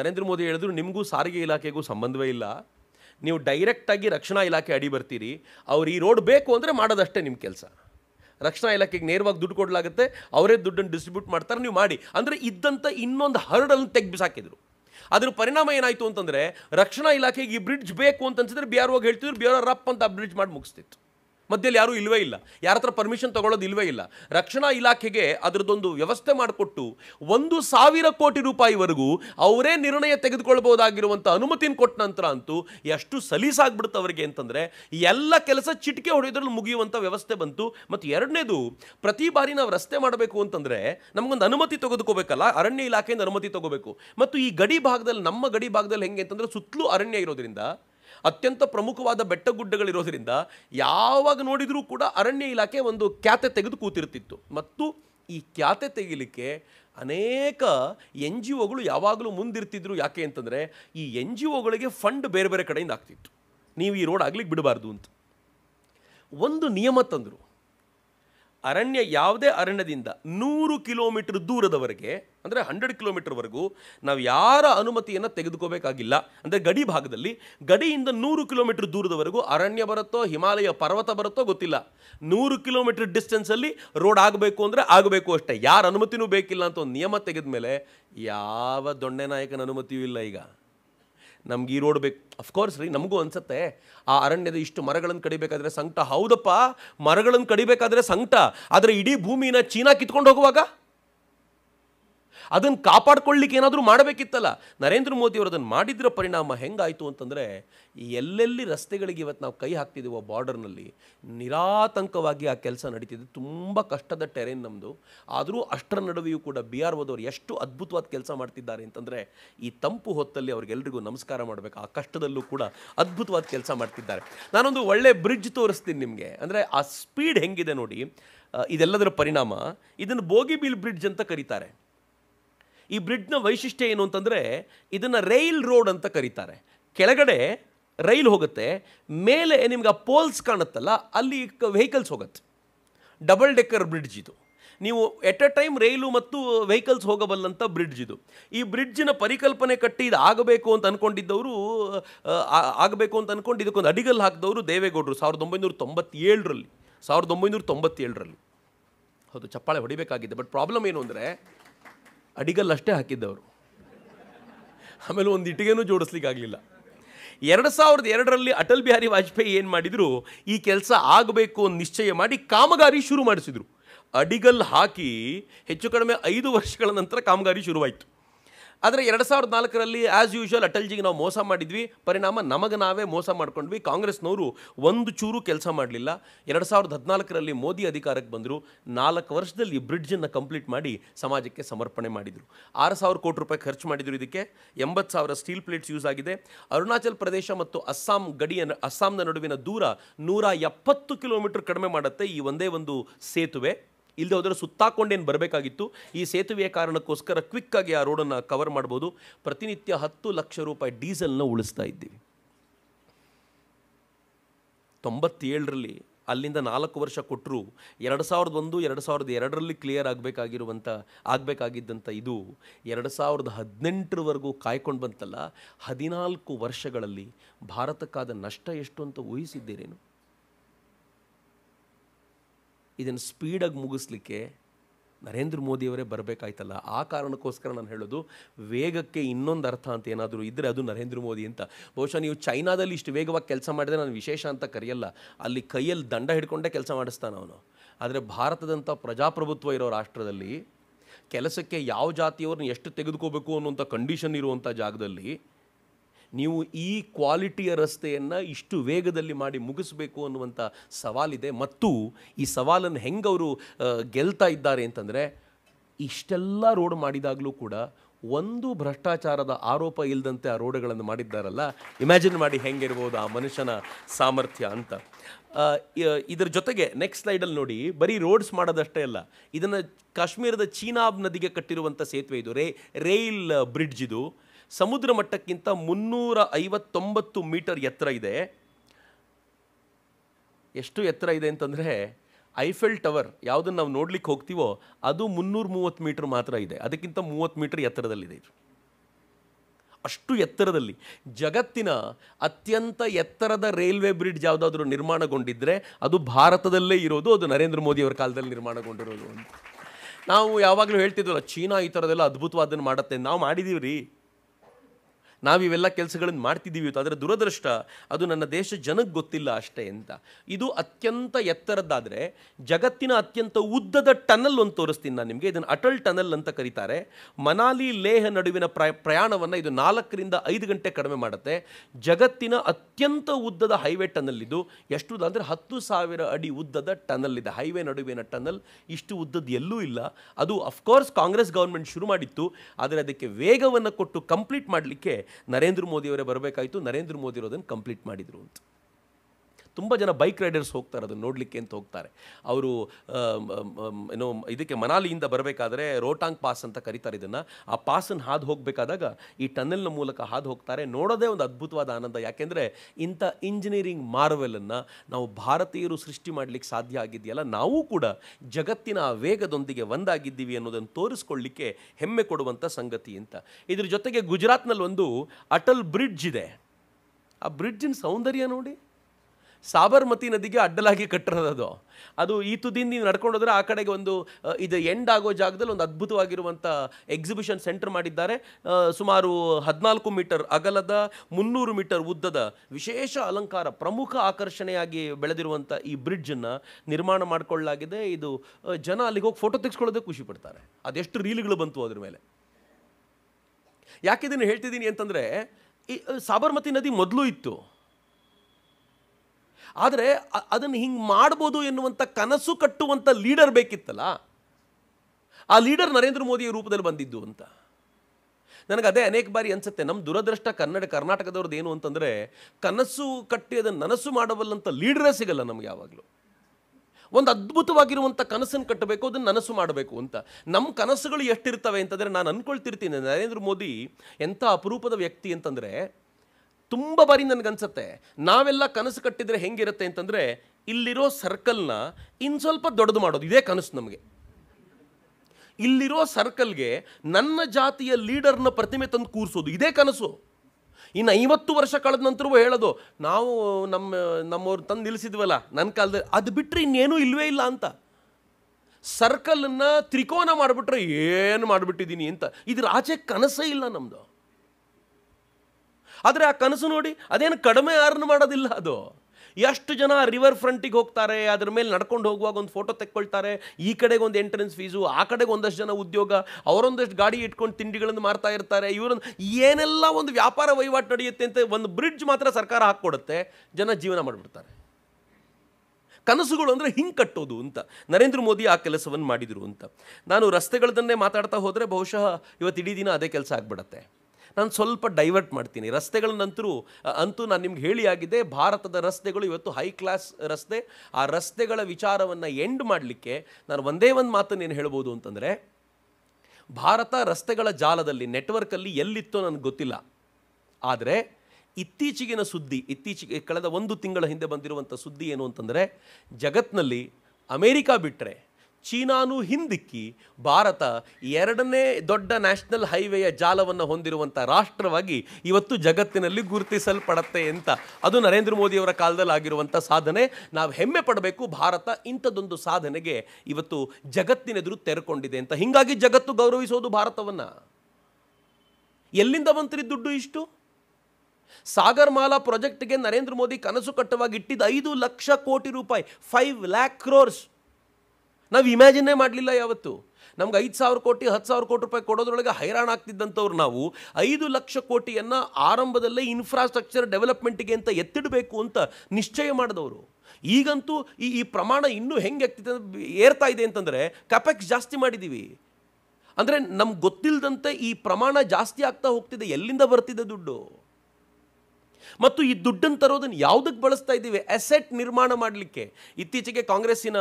ನರೇಂದ್ರ ಮೋದಿ ಹೇಳಿದ್ರು ನಿಮಗೂ ಸಾರಿಗೆ ಇಲಾಖೆಗೂ ಸಂಬಂಧವೇ ಇಲ್ಲ ನೀವು ಡೈರೆಕ್ಟಾಗಿ ರಕ್ಷಣಾ ಇಲಾಖೆ ಅಡಿ ಬರ್ತೀರಿ ಅವ್ರು ಈ ರೋಡ್ ಬೇಕು ಅಂದರೆ ಮಾಡೋದಷ್ಟೇ ನಿಮ್ಮ ಕೆಲಸ ರಕ್ಷಣಾ ಇಲಾಖೆಗೆ ನೇರವಾಗಿ ದುಡ್ಡು ಕೊಡಲಾಗುತ್ತೆ ಅವರೇ ದುಡ್ಡನ್ನು ಡಿಸ್ಟ್ರಿಬ್ಯೂಟ್ ಮಾಡ್ತಾರೆ ನೀವು ಮಾಡಿ ಅಂದರೆ ಇದ್ದಂಥ ಇನ್ನೊಂದು ಹರಡನ್ನು ತೆಗ್ದು ಅದ್ರ ಪರಿಣಾಮ ಏನಾಯಿತು ಅಂತಂದರೆ ರಕ್ಷಣಾ ಇಲಾಖೆಗೆ ಈ ಬ್ರಿಡ್ಜ್ ಬೇಕು ಅಂತ ಅನ್ಸಿದ್ರೆ ಬಿ ಆರ್ ಓಗೆ ಹೇಳ್ತಿದ್ರು ಬಿ ಆರ್ ರಪ್ ಅಂತ ಬ್ರಿಡ್ಜ್ ಮಾಡಿ ಮುಗಿಸ್ತಿತ್ತು ಮಧ್ಯದಲ್ಲಿ ಯಾರೂ ಇಲ್ಲವೇ ಇಲ್ಲ ಯಾರ ಹತ್ರ ಪರ್ಮಿಷನ್ ತೊಗೊಳ್ಳೋದು ಇಲ್ಲವೇ ಇಲ್ಲ ರಕ್ಷಣಾ ಇಲಾಖೆಗೆ ಅದರದ್ದೊಂದು ವ್ಯವಸ್ಥೆ ಮಾಡಿಕೊಟ್ಟು ಒಂದು ಸಾವಿರ ಕೋಟಿ ರೂಪಾಯಿವರೆಗೂ ಅವರೇ ನಿರ್ಣಯ ತೆಗೆದುಕೊಳ್ಬೋದಾಗಿರುವಂಥ ಅನುಮತಿನ ಕೊಟ್ಟ ನಂತರ ಅಂತೂ ಎಷ್ಟು ಸಲೀಸಾಗ್ಬಿಡುತ್ತೆ ಅವರಿಗೆ ಅಂತಂದರೆ ಎಲ್ಲ ಕೆಲಸ ಚಿಟಿಕೆ ಹೊಡೆಯೋದ್ರಲ್ಲಿ ಮುಗಿಯುವಂಥ ವ್ಯವಸ್ಥೆ ಬಂತು ಮತ್ತು ಎರಡನೇದು ಪ್ರತಿ ಬಾರಿ ನಾವು ರಸ್ತೆ ಮಾಡಬೇಕು ಅಂತಂದರೆ ನಮಗೊಂದು ಅನುಮತಿ ತೆಗೆದುಕೋಬೇಕಲ್ಲ ಅರಣ್ಯ ಇಲಾಖೆಯಿಂದ ಅನುಮತಿ ತಗೋಬೇಕು ಮತ್ತು ಈ ಗಡಿ ಭಾಗದಲ್ಲಿ ನಮ್ಮ ಗಡಿ ಭಾಗದಲ್ಲಿ ಹೆಂಗೆ ಅಂತಂದರೆ ಸುತ್ತಲೂ ಅರಣ್ಯ ಇರೋದ್ರಿಂದ ಅತ್ಯಂತ ಪ್ರಮುಖವಾದ ಬೆಟ್ಟ ಗುಡ್ಡಗಳಿರೋದ್ರಿಂದ ಯಾವಾಗ ನೋಡಿದರೂ ಕೂಡ ಅರಣ್ಯ ಇಲಾಖೆ ಒಂದು ಖ್ಯಾತೆ ತೆಗೆದು ಕೂತಿರ್ತಿತ್ತು ಮತ್ತು ಈ ಖ್ಯಾತೆ ತೆಗಿಲಿಕ್ಕೆ ಅನೇಕ ಎನ್ ಜಿ ಒಗಳು ಯಾವಾಗಲೂ ಮುಂದಿರ್ತಿದ್ರು ಯಾಕೆ ಅಂತಂದರೆ ಈ ಎನ್ ಜಿ ಒಗಳಿಗೆ ಫಂಡ್ ಬೇರೆ ಬೇರೆ ಕಡೆಯಿಂದ ಆಗ್ತಿತ್ತು ನೀವು ಈ ರೋಡ್ ಆಗ್ಲಿಕ್ಕೆ ಬಿಡಬಾರ್ದು ಅಂತ ಒಂದು ನಿಯಮ ತಂದರು ಅರಣ್ಯ ಯಾವುದೇ ಅರಣ್ಯದಿಂದ ನೂರು ಕಿಲೋಮೀಟರ್ ದೂರದವರೆಗೆ ಅಂದರೆ ಹಂಡ್ರೆಡ್ ಕಿಲೋಮೀಟ್ರ್ವರೆಗೂ ನಾವು ಯಾರ ಅನುಮತಿಯನ್ನು ತೆಗೆದುಕೋಬೇಕಾಗಿಲ್ಲ ಅಂದರೆ ಗಡಿ ಭಾಗದಲ್ಲಿ ಗಡಿಯಿಂದ ನೂರು ಕಿಲೋಮೀಟರ್ ದೂರದವರೆಗೂ ಅರಣ್ಯ ಬರುತ್ತೋ ಹಿಮಾಲಯ ಪರ್ವತ ಬರುತ್ತೋ ಗೊತ್ತಿಲ್ಲ ನೂರು ಕಿಲೋಮೀಟರ್ ಡಿಸ್ಟೆನ್ಸಲ್ಲಿ ರೋಡ್ ಆಗಬೇಕು ಅಂದರೆ ಆಗಬೇಕು ಅಷ್ಟೇ ಯಾರ ಅನುಮತಿನೂ ಬೇಕಿಲ್ಲ ಅಂತ ಒಂದು ನಿಯಮ ತೆಗೆದ ಮೇಲೆ ಯಾವ ದೊಣ್ಣೆ ನಾಯಕನ ಅನುಮತಿಯೂ ಇಲ್ಲ ಈಗ ನಮ್ಗೆ ಈ ರೋಡ್ ಬೇಕು ಅಫ್ಕೋರ್ಸ್ ರೀ ನಮಗೂ ಅನ್ಸುತ್ತೆ ಆ ಅರಣ್ಯದ ಇಷ್ಟು ಮರಗಳನ್ನು ಕಡಿಬೇಕಾದ್ರೆ ಸಂಕಟ ಹೌದಪ್ಪ ಮರಗಳನ್ನು ಕಡಿಬೇಕಾದ್ರೆ ಸಂಕಟ ಆದರೆ ಇಡೀ ಭೂಮಿನ ಚೀನಾ ಕಿತ್ಕೊಂಡು ಹೋಗುವಾಗ ಅದನ್ನು ಕಾಪಾಡ್ಕೊಳ್ಳಿಕ್ಕೆ ಏನಾದರೂ ಮಾಡಬೇಕಿತ್ತಲ್ಲ ನರೇಂದ್ರ ಮೋದಿಯವರು ಅದನ್ನು ಮಾಡಿದ್ರ ಪರಿಣಾಮ ಹೆಂಗಾಯಿತು ಅಂತಂದರೆ ಎಲ್ಲೆಲ್ಲಿ ರಸ್ತೆಗಳಿಗೆ ಇವತ್ತು ನಾವು ಕೈ ಹಾಕ್ತಿದ್ದೀವೋ ಬಾರ್ಡರ್ನಲ್ಲಿ ನಿರಾತಂಕವಾಗಿ ಆ ಕೆಲಸ ನಡೀತಿದೆ ತುಂಬ ಕಷ್ಟದ ಟೆರೇನ್ ನಮ್ಮದು ಆದರೂ ಅಷ್ಟರ ನಡುವೆಯೂ ಕೂಡ ಬಿ ಆರ್ ಓದವರು ಎಷ್ಟು ಅದ್ಭುತವಾದ ಕೆಲಸ ಮಾಡ್ತಿದ್ದಾರೆ ಅಂತಂದರೆ ಈ ತಂಪು ಹೊತ್ತಲ್ಲಿ ಅವ್ರಿಗೆಲ್ರಿಗೂ ನಮಸ್ಕಾರ ಮಾಡಬೇಕು ಆ ಕಷ್ಟದಲ್ಲೂ ಕೂಡ ಅದ್ಭುತವಾದ ಕೆಲಸ ಮಾಡ್ತಿದ್ದಾರೆ ನಾನೊಂದು ಒಳ್ಳೆ ಬ್ರಿಡ್ಜ್ ತೋರಿಸ್ತೀನಿ ನಿಮಗೆ ಅಂದರೆ ಆ ಸ್ಪೀಡ್ ಹೆಂಗಿದೆ ನೋಡಿ ಇದೆಲ್ಲದರ ಪರಿಣಾಮ ಇದನ್ನು ಬೋಗಿಬೀಲ್ ಬ್ರಿಡ್ಜ್ ಅಂತ ಕರೀತಾರೆ ಈ ಬ್ರಿಡ್ಜ್ನ ವೈಶಿಷ್ಟ್ಯ ಏನು ಅಂತಂದರೆ ಇದನ್ನು ರೈಲ್ ರೋಡ್ ಅಂತ ಕರೀತಾರೆ ಕೆಳಗಡೆ ರೈಲ್ ಹೋಗುತ್ತೆ ಮೇಲೆ ನಿಮ್ಗೆ ಆ ಪೋಲ್ಸ್ ಕಾಣುತ್ತಲ್ಲ ಅಲ್ಲಿ ವೆಹಿಕಲ್ಸ್ ಹೋಗುತ್ತೆ ಡಬಲ್ ಡೆಕ್ಕರ್ ಬ್ರಿಡ್ಜ್ ಇದು ನೀವು ಎಟ್ ಅ ಟೈಮ್ ರೈಲು ಮತ್ತು ವೆಹಿಕಲ್ಸ್ ಹೋಗಬಲ್ಲಂಥ ಬ್ರಿಡ್ಜ್ ಇದು ಈ ಬ್ರಿಡ್ಜಿನ ಪರಿಕಲ್ಪನೆ ಕಟ್ಟಿ ಇದು ಆಗಬೇಕು ಅಂತ ಅಂದ್ಕೊಂಡಿದ್ದವರು ಆಗಬೇಕು ಅಂತ ಅಂದ್ಕೊಂಡು ಇದಕ್ಕೊಂದು ಅಡಿಗಲ್ಲಿ ಹಾಕಿದವರು ದೇವೇಗೌಡರು ಸಾವಿರದ ಒಂಬೈನೂರ ತೊಂಬತ್ತೇಳರಲ್ಲಿ ಸಾವಿರದ ಒಂಬೈನೂರ ತೊಂಬತ್ತೇಳರಲ್ಲಿ ಹೌದು ಚಪ್ಪಾಳೆ ಹೊಡಿಬೇಕಾಗಿದೆ ಬಟ್ ಪ್ರಾಬ್ಲಮ್ ಏನು ಅಂದರೆ ಅಷ್ಟೇ ಹಾಕಿದ್ದವರು ಆಮೇಲೆ ಒಂದು ಇಟ್ಟಿಗೆನೂ ಜೋಡಿಸ್ಲಿಕ್ಕೆ ಆಗಲಿಲ್ಲ ಎರಡು ಸಾವಿರದ ಎರಡರಲ್ಲಿ ಅಟಲ್ ಬಿಹಾರಿ ವಾಜಪೇಯಿ ಏನು ಮಾಡಿದ್ರು ಈ ಕೆಲಸ ಆಗಬೇಕು ಅಂತ ನಿಶ್ಚಯ ಮಾಡಿ ಕಾಮಗಾರಿ ಶುರು ಮಾಡಿಸಿದರು ಅಡಿಗಲ್ ಹಾಕಿ ಹೆಚ್ಚು ಕಡಿಮೆ ಐದು ವರ್ಷಗಳ ನಂತರ ಕಾಮಗಾರಿ ಶುರುವಾಯಿತು ಆದರೆ ಎರಡು ಸಾವಿರದ ನಾಲ್ಕರಲ್ಲಿ ಆ್ಯಸ್ ಯೂಶುವಲ್ ಅಟಲ್ಜಿಗೆ ನಾವು ಮೋಸ ಮಾಡಿದ್ವಿ ಪರಿಣಾಮ ನಮಗೆ ನಾವೇ ಮೋಸ ಮಾಡ್ಕೊಂಡ್ವಿ ಕಾಂಗ್ರೆಸ್ನವರು ಒಂದು ಚೂರು ಕೆಲಸ ಮಾಡಲಿಲ್ಲ ಎರಡು ಸಾವಿರದ ಹದಿನಾಲ್ಕರಲ್ಲಿ ಮೋದಿ ಅಧಿಕಾರಕ್ಕೆ ಬಂದರು ನಾಲ್ಕು ವರ್ಷದಲ್ಲಿ ಬ್ರಿಡ್ಜನ್ನು ಕಂಪ್ಲೀಟ್ ಮಾಡಿ ಸಮಾಜಕ್ಕೆ ಸಮರ್ಪಣೆ ಮಾಡಿದರು ಆರು ಸಾವಿರ ಕೋಟಿ ರೂಪಾಯಿ ಖರ್ಚು ಮಾಡಿದರು ಇದಕ್ಕೆ ಎಂಬತ್ತು ಸಾವಿರ ಸ್ಟೀಲ್ ಪ್ಲೇಟ್ಸ್ ಯೂಸ್ ಆಗಿದೆ ಅರುಣಾಚಲ್ ಪ್ರದೇಶ ಮತ್ತು ಅಸ್ಸಾಂ ಗಡಿಯ ಅಸ್ಸಾಂನ ನಡುವಿನ ದೂರ ನೂರ ಎಪ್ಪತ್ತು ಕಿಲೋಮೀಟರ್ ಕಡಿಮೆ ಮಾಡುತ್ತೆ ಈ ಒಂದೇ ಒಂದು ಸೇತುವೆ ಇಲ್ಲದೆ ಹೋದರೆ ಸುತ್ತಾಕೊಂಡೇನು ಬರಬೇಕಾಗಿತ್ತು ಈ ಸೇತುವೆಯ ಕಾರಣಕ್ಕೋಸ್ಕರ ಕ್ವಿಕ್ಕಾಗಿ ಆ ರೋಡನ್ನು ಕವರ್ ಮಾಡ್ಬೋದು ಪ್ರತಿನಿತ್ಯ ಹತ್ತು ಲಕ್ಷ ರೂಪಾಯಿ ಡೀಸೆಲ್ನ ಉಳಿಸ್ತಾ ಇದ್ದೀವಿ ತೊಂಬತ್ತೇಳರಲ್ಲಿ ಅಲ್ಲಿಂದ ನಾಲ್ಕು ವರ್ಷ ಕೊಟ್ಟರು ಎರಡು ಸಾವಿರದ ಒಂದು ಎರಡು ಸಾವಿರದ ಎರಡರಲ್ಲಿ ಕ್ಲಿಯರ್ ಆಗಬೇಕಾಗಿರುವಂಥ ಆಗಬೇಕಾಗಿದ್ದಂಥ ಇದು ಎರಡು ಸಾವಿರದ ಹದಿನೆಂಟರವರೆಗೂ ಕಾಯ್ಕೊಂಡು ಬಂತಲ್ಲ ಹದಿನಾಲ್ಕು ವರ್ಷಗಳಲ್ಲಿ ಭಾರತಕ್ಕಾದ ನಷ್ಟ ಎಷ್ಟು ಅಂತ ಊಹಿಸಿದ್ದೀರೇನು ಇದನ್ನು ಸ್ಪೀಡಾಗಿ ಮುಗಿಸ್ಲಿಕ್ಕೆ ನರೇಂದ್ರ ಮೋದಿಯವರೇ ಬರಬೇಕಾಯ್ತಲ್ಲ ಆ ಕಾರಣಕ್ಕೋಸ್ಕರ ನಾನು ಹೇಳೋದು ವೇಗಕ್ಕೆ ಇನ್ನೊಂದು ಅರ್ಥ ಅಂತ ಏನಾದರೂ ಇದ್ದರೆ ಅದು ನರೇಂದ್ರ ಮೋದಿ ಅಂತ ಬಹುಶಃ ನೀವು ಚೈನಾದಲ್ಲಿ ಇಷ್ಟು ವೇಗವಾಗಿ ಕೆಲಸ ಮಾಡಿದರೆ ನಾನು ವಿಶೇಷ ಅಂತ ಕರೆಯಲ್ಲ ಅಲ್ಲಿ ಕೈಯಲ್ಲಿ ದಂಡ ಹಿಡ್ಕೊಂಡೇ ಕೆಲಸ ಮಾಡಿಸ್ತಾನೆ ಅವನು ಆದರೆ ಭಾರತದಂಥ ಪ್ರಜಾಪ್ರಭುತ್ವ ಇರೋ ರಾಷ್ಟ್ರದಲ್ಲಿ ಕೆಲಸಕ್ಕೆ ಯಾವ ಜಾತಿಯವ್ರನ್ನ ಎಷ್ಟು ತೆಗೆದುಕೋಬೇಕು ಅನ್ನುವಂಥ ಕಂಡೀಷನ್ ಇರುವಂಥ ಜಾಗದಲ್ಲಿ ನೀವು ಈ ಕ್ವಾಲಿಟಿಯ ರಸ್ತೆಯನ್ನು ಇಷ್ಟು ವೇಗದಲ್ಲಿ ಮಾಡಿ ಮುಗಿಸಬೇಕು ಅನ್ನುವಂಥ ಸವಾಲಿದೆ ಮತ್ತು ಈ ಸವಾಲನ್ನು ಅವರು ಗೆಲ್ತಾ ಇದ್ದಾರೆ ಅಂತಂದರೆ ಇಷ್ಟೆಲ್ಲ ರೋಡ್ ಮಾಡಿದಾಗಲೂ ಕೂಡ ಒಂದು ಭ್ರಷ್ಟಾಚಾರದ ಆರೋಪ ಇಲ್ಲದಂತೆ ಆ ರೋಡ್ಗಳನ್ನು ಮಾಡಿದ್ದಾರಲ್ಲ ಇಮ್ಯಾಜಿನ್ ಮಾಡಿ ಹೆಂಗಿರ್ಬೋದು ಆ ಮನುಷ್ಯನ ಸಾಮರ್ಥ್ಯ ಅಂತ ಇದರ ಜೊತೆಗೆ ನೆಕ್ಸ್ಟ್ ಸ್ಲೈಡಲ್ಲಿ ನೋಡಿ ಬರೀ ರೋಡ್ಸ್ ಮಾಡೋದಷ್ಟೇ ಅಲ್ಲ ಇದನ್ನು ಕಾಶ್ಮೀರದ ಚೀನಾಬ್ ನದಿಗೆ ಕಟ್ಟಿರುವಂಥ ಸೇತುವೆ ಇದು ರೇ ರೈಲ್ ಬ್ರಿಡ್ಜ್ ಇದು ಸಮುದ್ರ ಮಟ್ಟಕ್ಕಿಂತ ಮುನ್ನೂರ ಐವತ್ತೊಂಬತ್ತು ಮೀಟರ್ ಎತ್ತರ ಇದೆ ಎಷ್ಟು ಎತ್ತರ ಇದೆ ಅಂತಂದರೆ ಐಫೆಲ್ ಟವರ್ ಯಾವುದನ್ನು ನಾವು ನೋಡ್ಲಿಕ್ಕೆ ಹೋಗ್ತೀವೋ ಅದು ಮುನ್ನೂರ ಮೂವತ್ತು ಮೀಟರ್ ಮಾತ್ರ ಇದೆ ಅದಕ್ಕಿಂತ ಮೂವತ್ತು ಮೀಟರ್ ಎತ್ತರದಲ್ಲಿದೆ ಇದು ಅಷ್ಟು ಎತ್ತರದಲ್ಲಿ ಜಗತ್ತಿನ ಅತ್ಯಂತ ಎತ್ತರದ ರೈಲ್ವೆ ಬ್ರಿಡ್ಜ್ ಯಾವುದಾದ್ರೂ ನಿರ್ಮಾಣಗೊಂಡಿದ್ದರೆ ಅದು ಭಾರತದಲ್ಲೇ ಇರೋದು ಅದು ನರೇಂದ್ರ ಮೋದಿಯವರ ಕಾಲದಲ್ಲಿ ನಿರ್ಮಾಣಗೊಂಡಿರೋದು ಅಂತ ನಾವು ಯಾವಾಗಲೂ ಹೇಳ್ತಿದ್ವಲ್ಲ ಚೀನಾ ಈ ಥರದೆಲ್ಲ ಅದ್ಭುತವಾದನ್ನು ಮಾಡುತ್ತೆ ನಾವು ಮಾಡಿದ್ದೀವಿ ರೀ ನಾವಿವೆಲ್ಲ ಕೆಲಸಗಳನ್ನು ಮಾಡ್ತಿದ್ದೀವಿ ಇವತ್ತು ಅದರ ದುರದೃಷ್ಟ ಅದು ನನ್ನ ದೇಶ ಜನಕ್ಕೆ ಗೊತ್ತಿಲ್ಲ ಅಷ್ಟೇ ಅಂತ ಇದು ಅತ್ಯಂತ ಎತ್ತರದ್ದಾದರೆ ಜಗತ್ತಿನ ಅತ್ಯಂತ ಉದ್ದದ ಟನಲ್ ಒಂದು ತೋರಿಸ್ತೀನಿ ನಾನು ನಿಮಗೆ ಇದನ್ನು ಅಟಲ್ ಟನಲ್ ಅಂತ ಕರೀತಾರೆ ಮನಾಲಿ ಲೇಹ ನಡುವಿನ ಪ್ರಯಾಣವನ್ನು ಇದು ನಾಲ್ಕರಿಂದ ಐದು ಗಂಟೆ ಕಡಿಮೆ ಮಾಡುತ್ತೆ ಜಗತ್ತಿನ ಅತ್ಯಂತ ಉದ್ದದ ಹೈವೇ ಟನಲ್ ಇದು ಎಷ್ಟು ಅಂದರೆ ಹತ್ತು ಸಾವಿರ ಅಡಿ ಉದ್ದದ ಟನಲ್ ಇದೆ ಹೈವೇ ನಡುವಿನ ಟನಲ್ ಇಷ್ಟು ಉದ್ದದ್ದು ಎಲ್ಲೂ ಇಲ್ಲ ಅದು ಅಫ್ಕೋರ್ಸ್ ಕಾಂಗ್ರೆಸ್ ಗೌರ್ಮೆಂಟ್ ಶುರು ಮಾಡಿತ್ತು ಆದರೆ ಅದಕ್ಕೆ ವೇಗವನ್ನು ಕೊಟ್ಟು ಕಂಪ್ಲೀಟ್ ಮಾಡಲಿಕ್ಕೆ ನರೇಂದ್ರ ಮೋದಿಯವರೇ ಬರಬೇಕಾಯಿತು ನರೇಂದ್ರ ಮೋದಿ ಅದನ್ನು ಕಂಪ್ಲೀಟ್ ಮಾಡಿದರು ಅಂತ ತುಂಬ ಜನ ಬೈಕ್ ರೈಡರ್ಸ್ ಹೋಗ್ತಾರೆ ಅದನ್ನು ನೋಡಲಿಕ್ಕೆ ಅಂತ ಹೋಗ್ತಾರೆ ಅವರು ಏನು ಇದಕ್ಕೆ ಮನಾಲಿಯಿಂದ ಬರಬೇಕಾದ್ರೆ ರೋಟಾಂಗ್ ಪಾಸ್ ಅಂತ ಕರೀತಾರೆ ಇದನ್ನು ಆ ಪಾಸನ್ನು ಹಾದು ಹೋಗಬೇಕಾದಾಗ ಈ ಟನ್ನೆಲ್ನ ಮೂಲಕ ಹಾದು ಹೋಗ್ತಾರೆ ನೋಡೋದೇ ಒಂದು ಅದ್ಭುತವಾದ ಆನಂದ ಯಾಕೆಂದರೆ ಇಂಥ ಇಂಜಿನಿಯರಿಂಗ್ ಮಾರ್ವೆಲನ್ನು ನಾವು ಭಾರತೀಯರು ಸೃಷ್ಟಿ ಮಾಡಲಿಕ್ಕೆ ಸಾಧ್ಯ ಆಗಿದೆಯಲ್ಲ ನಾವು ಕೂಡ ಜಗತ್ತಿನ ಆ ವೇಗದೊಂದಿಗೆ ಒಂದಾಗಿದ್ದೀವಿ ಅನ್ನೋದನ್ನು ತೋರಿಸ್ಕೊಳ್ಳಿಕ್ಕೆ ಹೆಮ್ಮೆ ಕೊಡುವಂಥ ಸಂಗತಿ ಅಂತ ಇದ್ರ ಜೊತೆಗೆ ಗುಜರಾತ್ನಲ್ಲಿ ಒಂದು ಅಟಲ್ ಬ್ರಿಡ್ಜ್ ಇದೆ ಆ ಬ್ರಿಡ್ಜಿನ ಸೌಂದರ್ಯ ನೋಡಿ ಸಾಬರ್ಮತಿ ನದಿಗೆ ಅಡ್ಡಲಾಗಿ ಕಟ್ಟಿರೋದು ಅದು ಈ ತುದಿಯಿಂದ ನೀವು ಹೋದ್ರೆ ಆ ಕಡೆಗೆ ಒಂದು ಇದು ಎಂಡ್ ಆಗೋ ಜಾಗದಲ್ಲಿ ಒಂದು ಅದ್ಭುತವಾಗಿರುವಂಥ ಎಕ್ಸಿಬಿಷನ್ ಸೆಂಟರ್ ಮಾಡಿದ್ದಾರೆ ಸುಮಾರು ಹದಿನಾಲ್ಕು ಮೀಟರ್ ಅಗಲದ ಮುನ್ನೂರು ಮೀಟರ್ ಉದ್ದದ ವಿಶೇಷ ಅಲಂಕಾರ ಪ್ರಮುಖ ಆಕರ್ಷಣೆಯಾಗಿ ಬೆಳೆದಿರುವಂಥ ಈ ಬ್ರಿಡ್ಜನ್ನು ನಿರ್ಮಾಣ ಮಾಡಿಕೊಳ್ಳಲಾಗಿದೆ ಇದು ಜನ ಅಲ್ಲಿಗೆ ಹೋಗಿ ಫೋಟೋ ತೆಗೆಸ್ಕೊಳ್ಳೋದಕ್ಕೆ ಖುಷಿ ಪಡ್ತಾರೆ ಅದೆಷ್ಟು ರೀಲ್ಗಳು ಬಂತು ಅದ್ರ ಮೇಲೆ ಯಾಕೆ ಇದನ್ನು ಹೇಳ್ತಿದ್ದೀನಿ ಅಂತಂದರೆ ಈ ಸಾಬರ್ಮತಿ ನದಿ ಮೊದಲು ಇತ್ತು ಆದರೆ ಅದನ್ನು ಹಿಂಗೆ ಮಾಡ್ಬೋದು ಎನ್ನುವಂಥ ಕನಸು ಕಟ್ಟುವಂಥ ಲೀಡರ್ ಬೇಕಿತ್ತಲ್ಲ ಆ ಲೀಡರ್ ನರೇಂದ್ರ ಮೋದಿಯ ರೂಪದಲ್ಲಿ ಬಂದಿದ್ದು ಅಂತ ನನಗೆ ಅದೇ ಅನೇಕ ಬಾರಿ ಅನಿಸುತ್ತೆ ನಮ್ಮ ದುರದೃಷ್ಟ ಕನ್ನಡ ಕರ್ನಾಟಕದವ್ರದ್ದು ಏನು ಅಂತಂದರೆ ಕನಸು ಕಟ್ಟಿ ಅದನ್ನು ನನಸು ಮಾಡಬಲ್ಲಂಥ ಲೀಡರೇ ಸಿಗಲ್ಲ ನಮ್ಗೆ ಯಾವಾಗಲೂ ಒಂದು ಅದ್ಭುತವಾಗಿರುವಂಥ ಕನಸನ್ನು ಕಟ್ಟಬೇಕು ಅದನ್ನು ನನಸು ಮಾಡಬೇಕು ಅಂತ ನಮ್ಮ ಕನಸುಗಳು ಎಷ್ಟಿರ್ತವೆ ಅಂತಂದರೆ ನಾನು ಅಂದ್ಕೊಳ್ತಿರ್ತೀನಿ ನರೇಂದ್ರ ಮೋದಿ ಎಂಥ ಅಪರೂಪದ ವ್ಯಕ್ತಿ ಅಂತಂದರೆ ತುಂಬ ಬಾರಿ ನನಗನ್ಸುತ್ತೆ ನಾವೆಲ್ಲ ಕನಸು ಕಟ್ಟಿದರೆ ಹೆಂಗಿರುತ್ತೆ ಅಂತಂದರೆ ಇಲ್ಲಿರೋ ಸರ್ಕಲ್ನ ಇನ್ನು ಸ್ವಲ್ಪ ದೊಡ್ಡದು ಮಾಡೋದು ಇದೇ ಕನಸು ನಮಗೆ ಇಲ್ಲಿರೋ ಸರ್ಕಲ್ಗೆ ನನ್ನ ಜಾತಿಯ ಲೀಡರ್ನ ಪ್ರತಿಮೆ ತಂದು ಕೂರಿಸೋದು ಇದೇ ಕನಸು ಇನ್ನು ಐವತ್ತು ವರ್ಷ ಕಳೆದ ನಂತರವೂ ಹೇಳೋದು ನಾವು ನಮ್ಮ ನಮ್ಮವ್ರು ತಂದು ನಿಲ್ಲಿಸಿದ್ವಲ್ಲ ನನ್ನ ಕಾಲದಲ್ಲಿ ಅದು ಬಿಟ್ಟರೆ ಇನ್ನೇನೂ ಇಲ್ಲವೇ ಇಲ್ಲ ಅಂತ ಸರ್ಕಲನ್ನು ತ್ರಿಕೋನ ಮಾಡಿಬಿಟ್ರೆ ಏನು ಮಾಡಿಬಿಟ್ಟಿದ್ದೀನಿ ಅಂತ ಇದ್ರ ಆಚೆ ಕನಸೇ ಇಲ್ಲ ನಮ್ಮದು ಆದರೆ ಆ ಕನಸು ನೋಡಿ ಅದೇನು ಕಡಿಮೆ ಅರ್ನ್ ಮಾಡೋದಿಲ್ಲ ಅದು ಎಷ್ಟು ಜನ ರಿವರ್ ಫ್ರಂಟಿಗೆ ಹೋಗ್ತಾರೆ ಅದ್ರ ಮೇಲೆ ನಡ್ಕೊಂಡು ಹೋಗುವಾಗ ಒಂದು ಫೋಟೋ ತೆಕ್ಕೊಳ್ತಾರೆ ಈ ಕಡೆಗೆ ಒಂದು ಎಂಟ್ರೆನ್ಸ್ ಫೀಸು ಆ ಕಡೆಗೆ ಒಂದಷ್ಟು ಜನ ಉದ್ಯೋಗ ಅವರೊಂದಷ್ಟು ಗಾಡಿ ಇಟ್ಕೊಂಡು ತಿಂಡಿಗಳನ್ನು ಮಾರ್ತಾ ಇರ್ತಾರೆ ಇವರೊಂದು ಏನೆಲ್ಲ ಒಂದು ವ್ಯಾಪಾರ ವಹಿವಾಟು ನಡೆಯುತ್ತೆ ಅಂತ ಒಂದು ಬ್ರಿಡ್ಜ್ ಮಾತ್ರ ಸರ್ಕಾರ ಹಾಕ್ಕೊಡುತ್ತೆ ಜನ ಜೀವನ ಮಾಡಿಬಿಡ್ತಾರೆ ಕನಸುಗಳು ಅಂದರೆ ಹಿಂಗೆ ಕಟ್ಟೋದು ಅಂತ ನರೇಂದ್ರ ಮೋದಿ ಆ ಕೆಲಸವನ್ನು ಮಾಡಿದರು ಅಂತ ನಾನು ರಸ್ತೆಗಳದನ್ನೇ ಮಾತಾಡ್ತಾ ಹೋದರೆ ಬಹುಶಃ ಇವತ್ತು ಇಡೀ ದಿನ ಅದೇ ಕೆಲಸ ಆಗ್ಬಿಡತ್ತೆ ನಾನು ಸ್ವಲ್ಪ ಡೈವರ್ಟ್ ಮಾಡ್ತೀನಿ ರಸ್ತೆಗಳ ನಂತರ ಅಂತೂ ನಾನು ನಿಮ್ಗೆ ಹೇಳಿ ಆಗಿದೆ ಭಾರತದ ರಸ್ತೆಗಳು ಇವತ್ತು ಹೈ ಕ್ಲಾಸ್ ರಸ್ತೆ ಆ ರಸ್ತೆಗಳ ವಿಚಾರವನ್ನು ಎಂಡ್ ಮಾಡಲಿಕ್ಕೆ ನಾನು ಒಂದೇ ಒಂದು ಮಾತನ್ನು ಏನು ಹೇಳ್ಬೋದು ಅಂತಂದರೆ ಭಾರತ ರಸ್ತೆಗಳ ಜಾಲದಲ್ಲಿ ನೆಟ್ವರ್ಕಲ್ಲಿ ಎಲ್ಲಿತ್ತೋ ನನಗೆ ಗೊತ್ತಿಲ್ಲ ಆದರೆ ಇತ್ತೀಚೆಗಿನ ಸುದ್ದಿ ಇತ್ತೀಚೆಗೆ ಕಳೆದ ಒಂದು ತಿಂಗಳ ಹಿಂದೆ ಬಂದಿರುವಂಥ ಸುದ್ದಿ ಏನು ಅಂತಂದರೆ ಜಗತ್ತಿನಲ್ಲಿ ಅಮೇರಿಕಾ ಬಿಟ್ಟರೆ ಚೀನಾನೂ ಹಿಂದಿಕ್ಕಿ ಭಾರತ ಎರಡನೇ ದೊಡ್ಡ ನ್ಯಾಷನಲ್ ಹೈವೇಯ ಜಾಲವನ್ನು ಹೊಂದಿರುವಂಥ ರಾಷ್ಟ್ರವಾಗಿ ಇವತ್ತು ಜಗತ್ತಿನಲ್ಲಿ ಗುರುತಿಸಲ್ಪಡತ್ತೆ ಅಂತ ಅದು ನರೇಂದ್ರ ಮೋದಿಯವರ ಕಾಲದಲ್ಲಿ ಆಗಿರುವಂಥ ಸಾಧನೆ ನಾವು ಹೆಮ್ಮೆ ಪಡಬೇಕು ಭಾರತ ಇಂಥದ್ದೊಂದು ಸಾಧನೆಗೆ ಇವತ್ತು ಜಗತ್ತಿನೆದುರು ತೆರೆಕೊಂಡಿದೆ ಅಂತ ಹೀಗಾಗಿ ಜಗತ್ತು ಗೌರವಿಸೋದು ಭಾರತವನ್ನು ಎಲ್ಲಿಂದ ಬಂತರಿ ದುಡ್ಡು ಇಷ್ಟು ಸಾಗರ್ಮಾಲಾ ಪ್ರಾಜೆಕ್ಟ್ಗೆ ನರೇಂದ್ರ ಮೋದಿ ಕನಸು ಕಟ್ಟವಾಗಿ ಇಟ್ಟಿದ್ದ ಐದು ಲಕ್ಷ ಕೋಟಿ ರೂಪಾಯಿ ಫೈವ್ ಲ್ಯಾಕ್ ಕ್ರೋರ್ಸ್ ನಾವು ಇಮ್ಯಾಜಿನೇ ಮಾಡಲಿಲ್ಲ ಯಾವತ್ತು ನಮ್ಗೆ ಐದು ಸಾವಿರ ಕೋಟಿ ಹತ್ತು ಸಾವಿರ ಕೋಟಿ ರೂಪಾಯಿ ಕೊಡೋದ್ರೊಳಗೆ ಹೈರಾಣ ಆಗ್ತಿದ್ದಂಥವ್ರು ನಾವು ಐದು ಲಕ್ಷ ಕೋಟಿಯನ್ನು ಆರಂಭದಲ್ಲೇ ಇನ್ಫ್ರಾಸ್ಟ್ರಕ್ಚರ್ ಡೆವಲಪ್ಮೆಂಟಿಗೆ ಅಂತ ಎತ್ತಿಡಬೇಕು ಅಂತ ನಿಶ್ಚಯ ಮಾಡಿದವರು ಈಗಂತೂ ಈ ಈ ಪ್ರಮಾಣ ಇನ್ನೂ ಹೆಂಗೆ ಆಗ್ತಿದೆ ಏರ್ತಾ ಇದೆ ಅಂತಂದರೆ ಕಪೆಕ್ಸ್ ಜಾಸ್ತಿ ಮಾಡಿದ್ದೀವಿ ಅಂದರೆ ನಮ್ಗೆ ಗೊತ್ತಿಲ್ಲದಂತೆ ಈ ಪ್ರಮಾಣ ಜಾಸ್ತಿ ಆಗ್ತಾ ಹೋಗ್ತಿದೆ ಎಲ್ಲಿಂದ ಬರ್ತಿದೆ ದುಡ್ಡು ಮತ್ತು ಈ ದುಡ್ಡನ್ನು ತರೋದನ್ನು ಯಾವುದಕ್ಕೆ ಬಳಸ್ತಾ ಇದ್ದೀವಿ ಅಸೆಟ್ ನಿರ್ಮಾಣ ಮಾಡಲಿಕ್ಕೆ ಇತ್ತೀಚೆಗೆ ಕಾಂಗ್ರೆಸ್ಸಿನ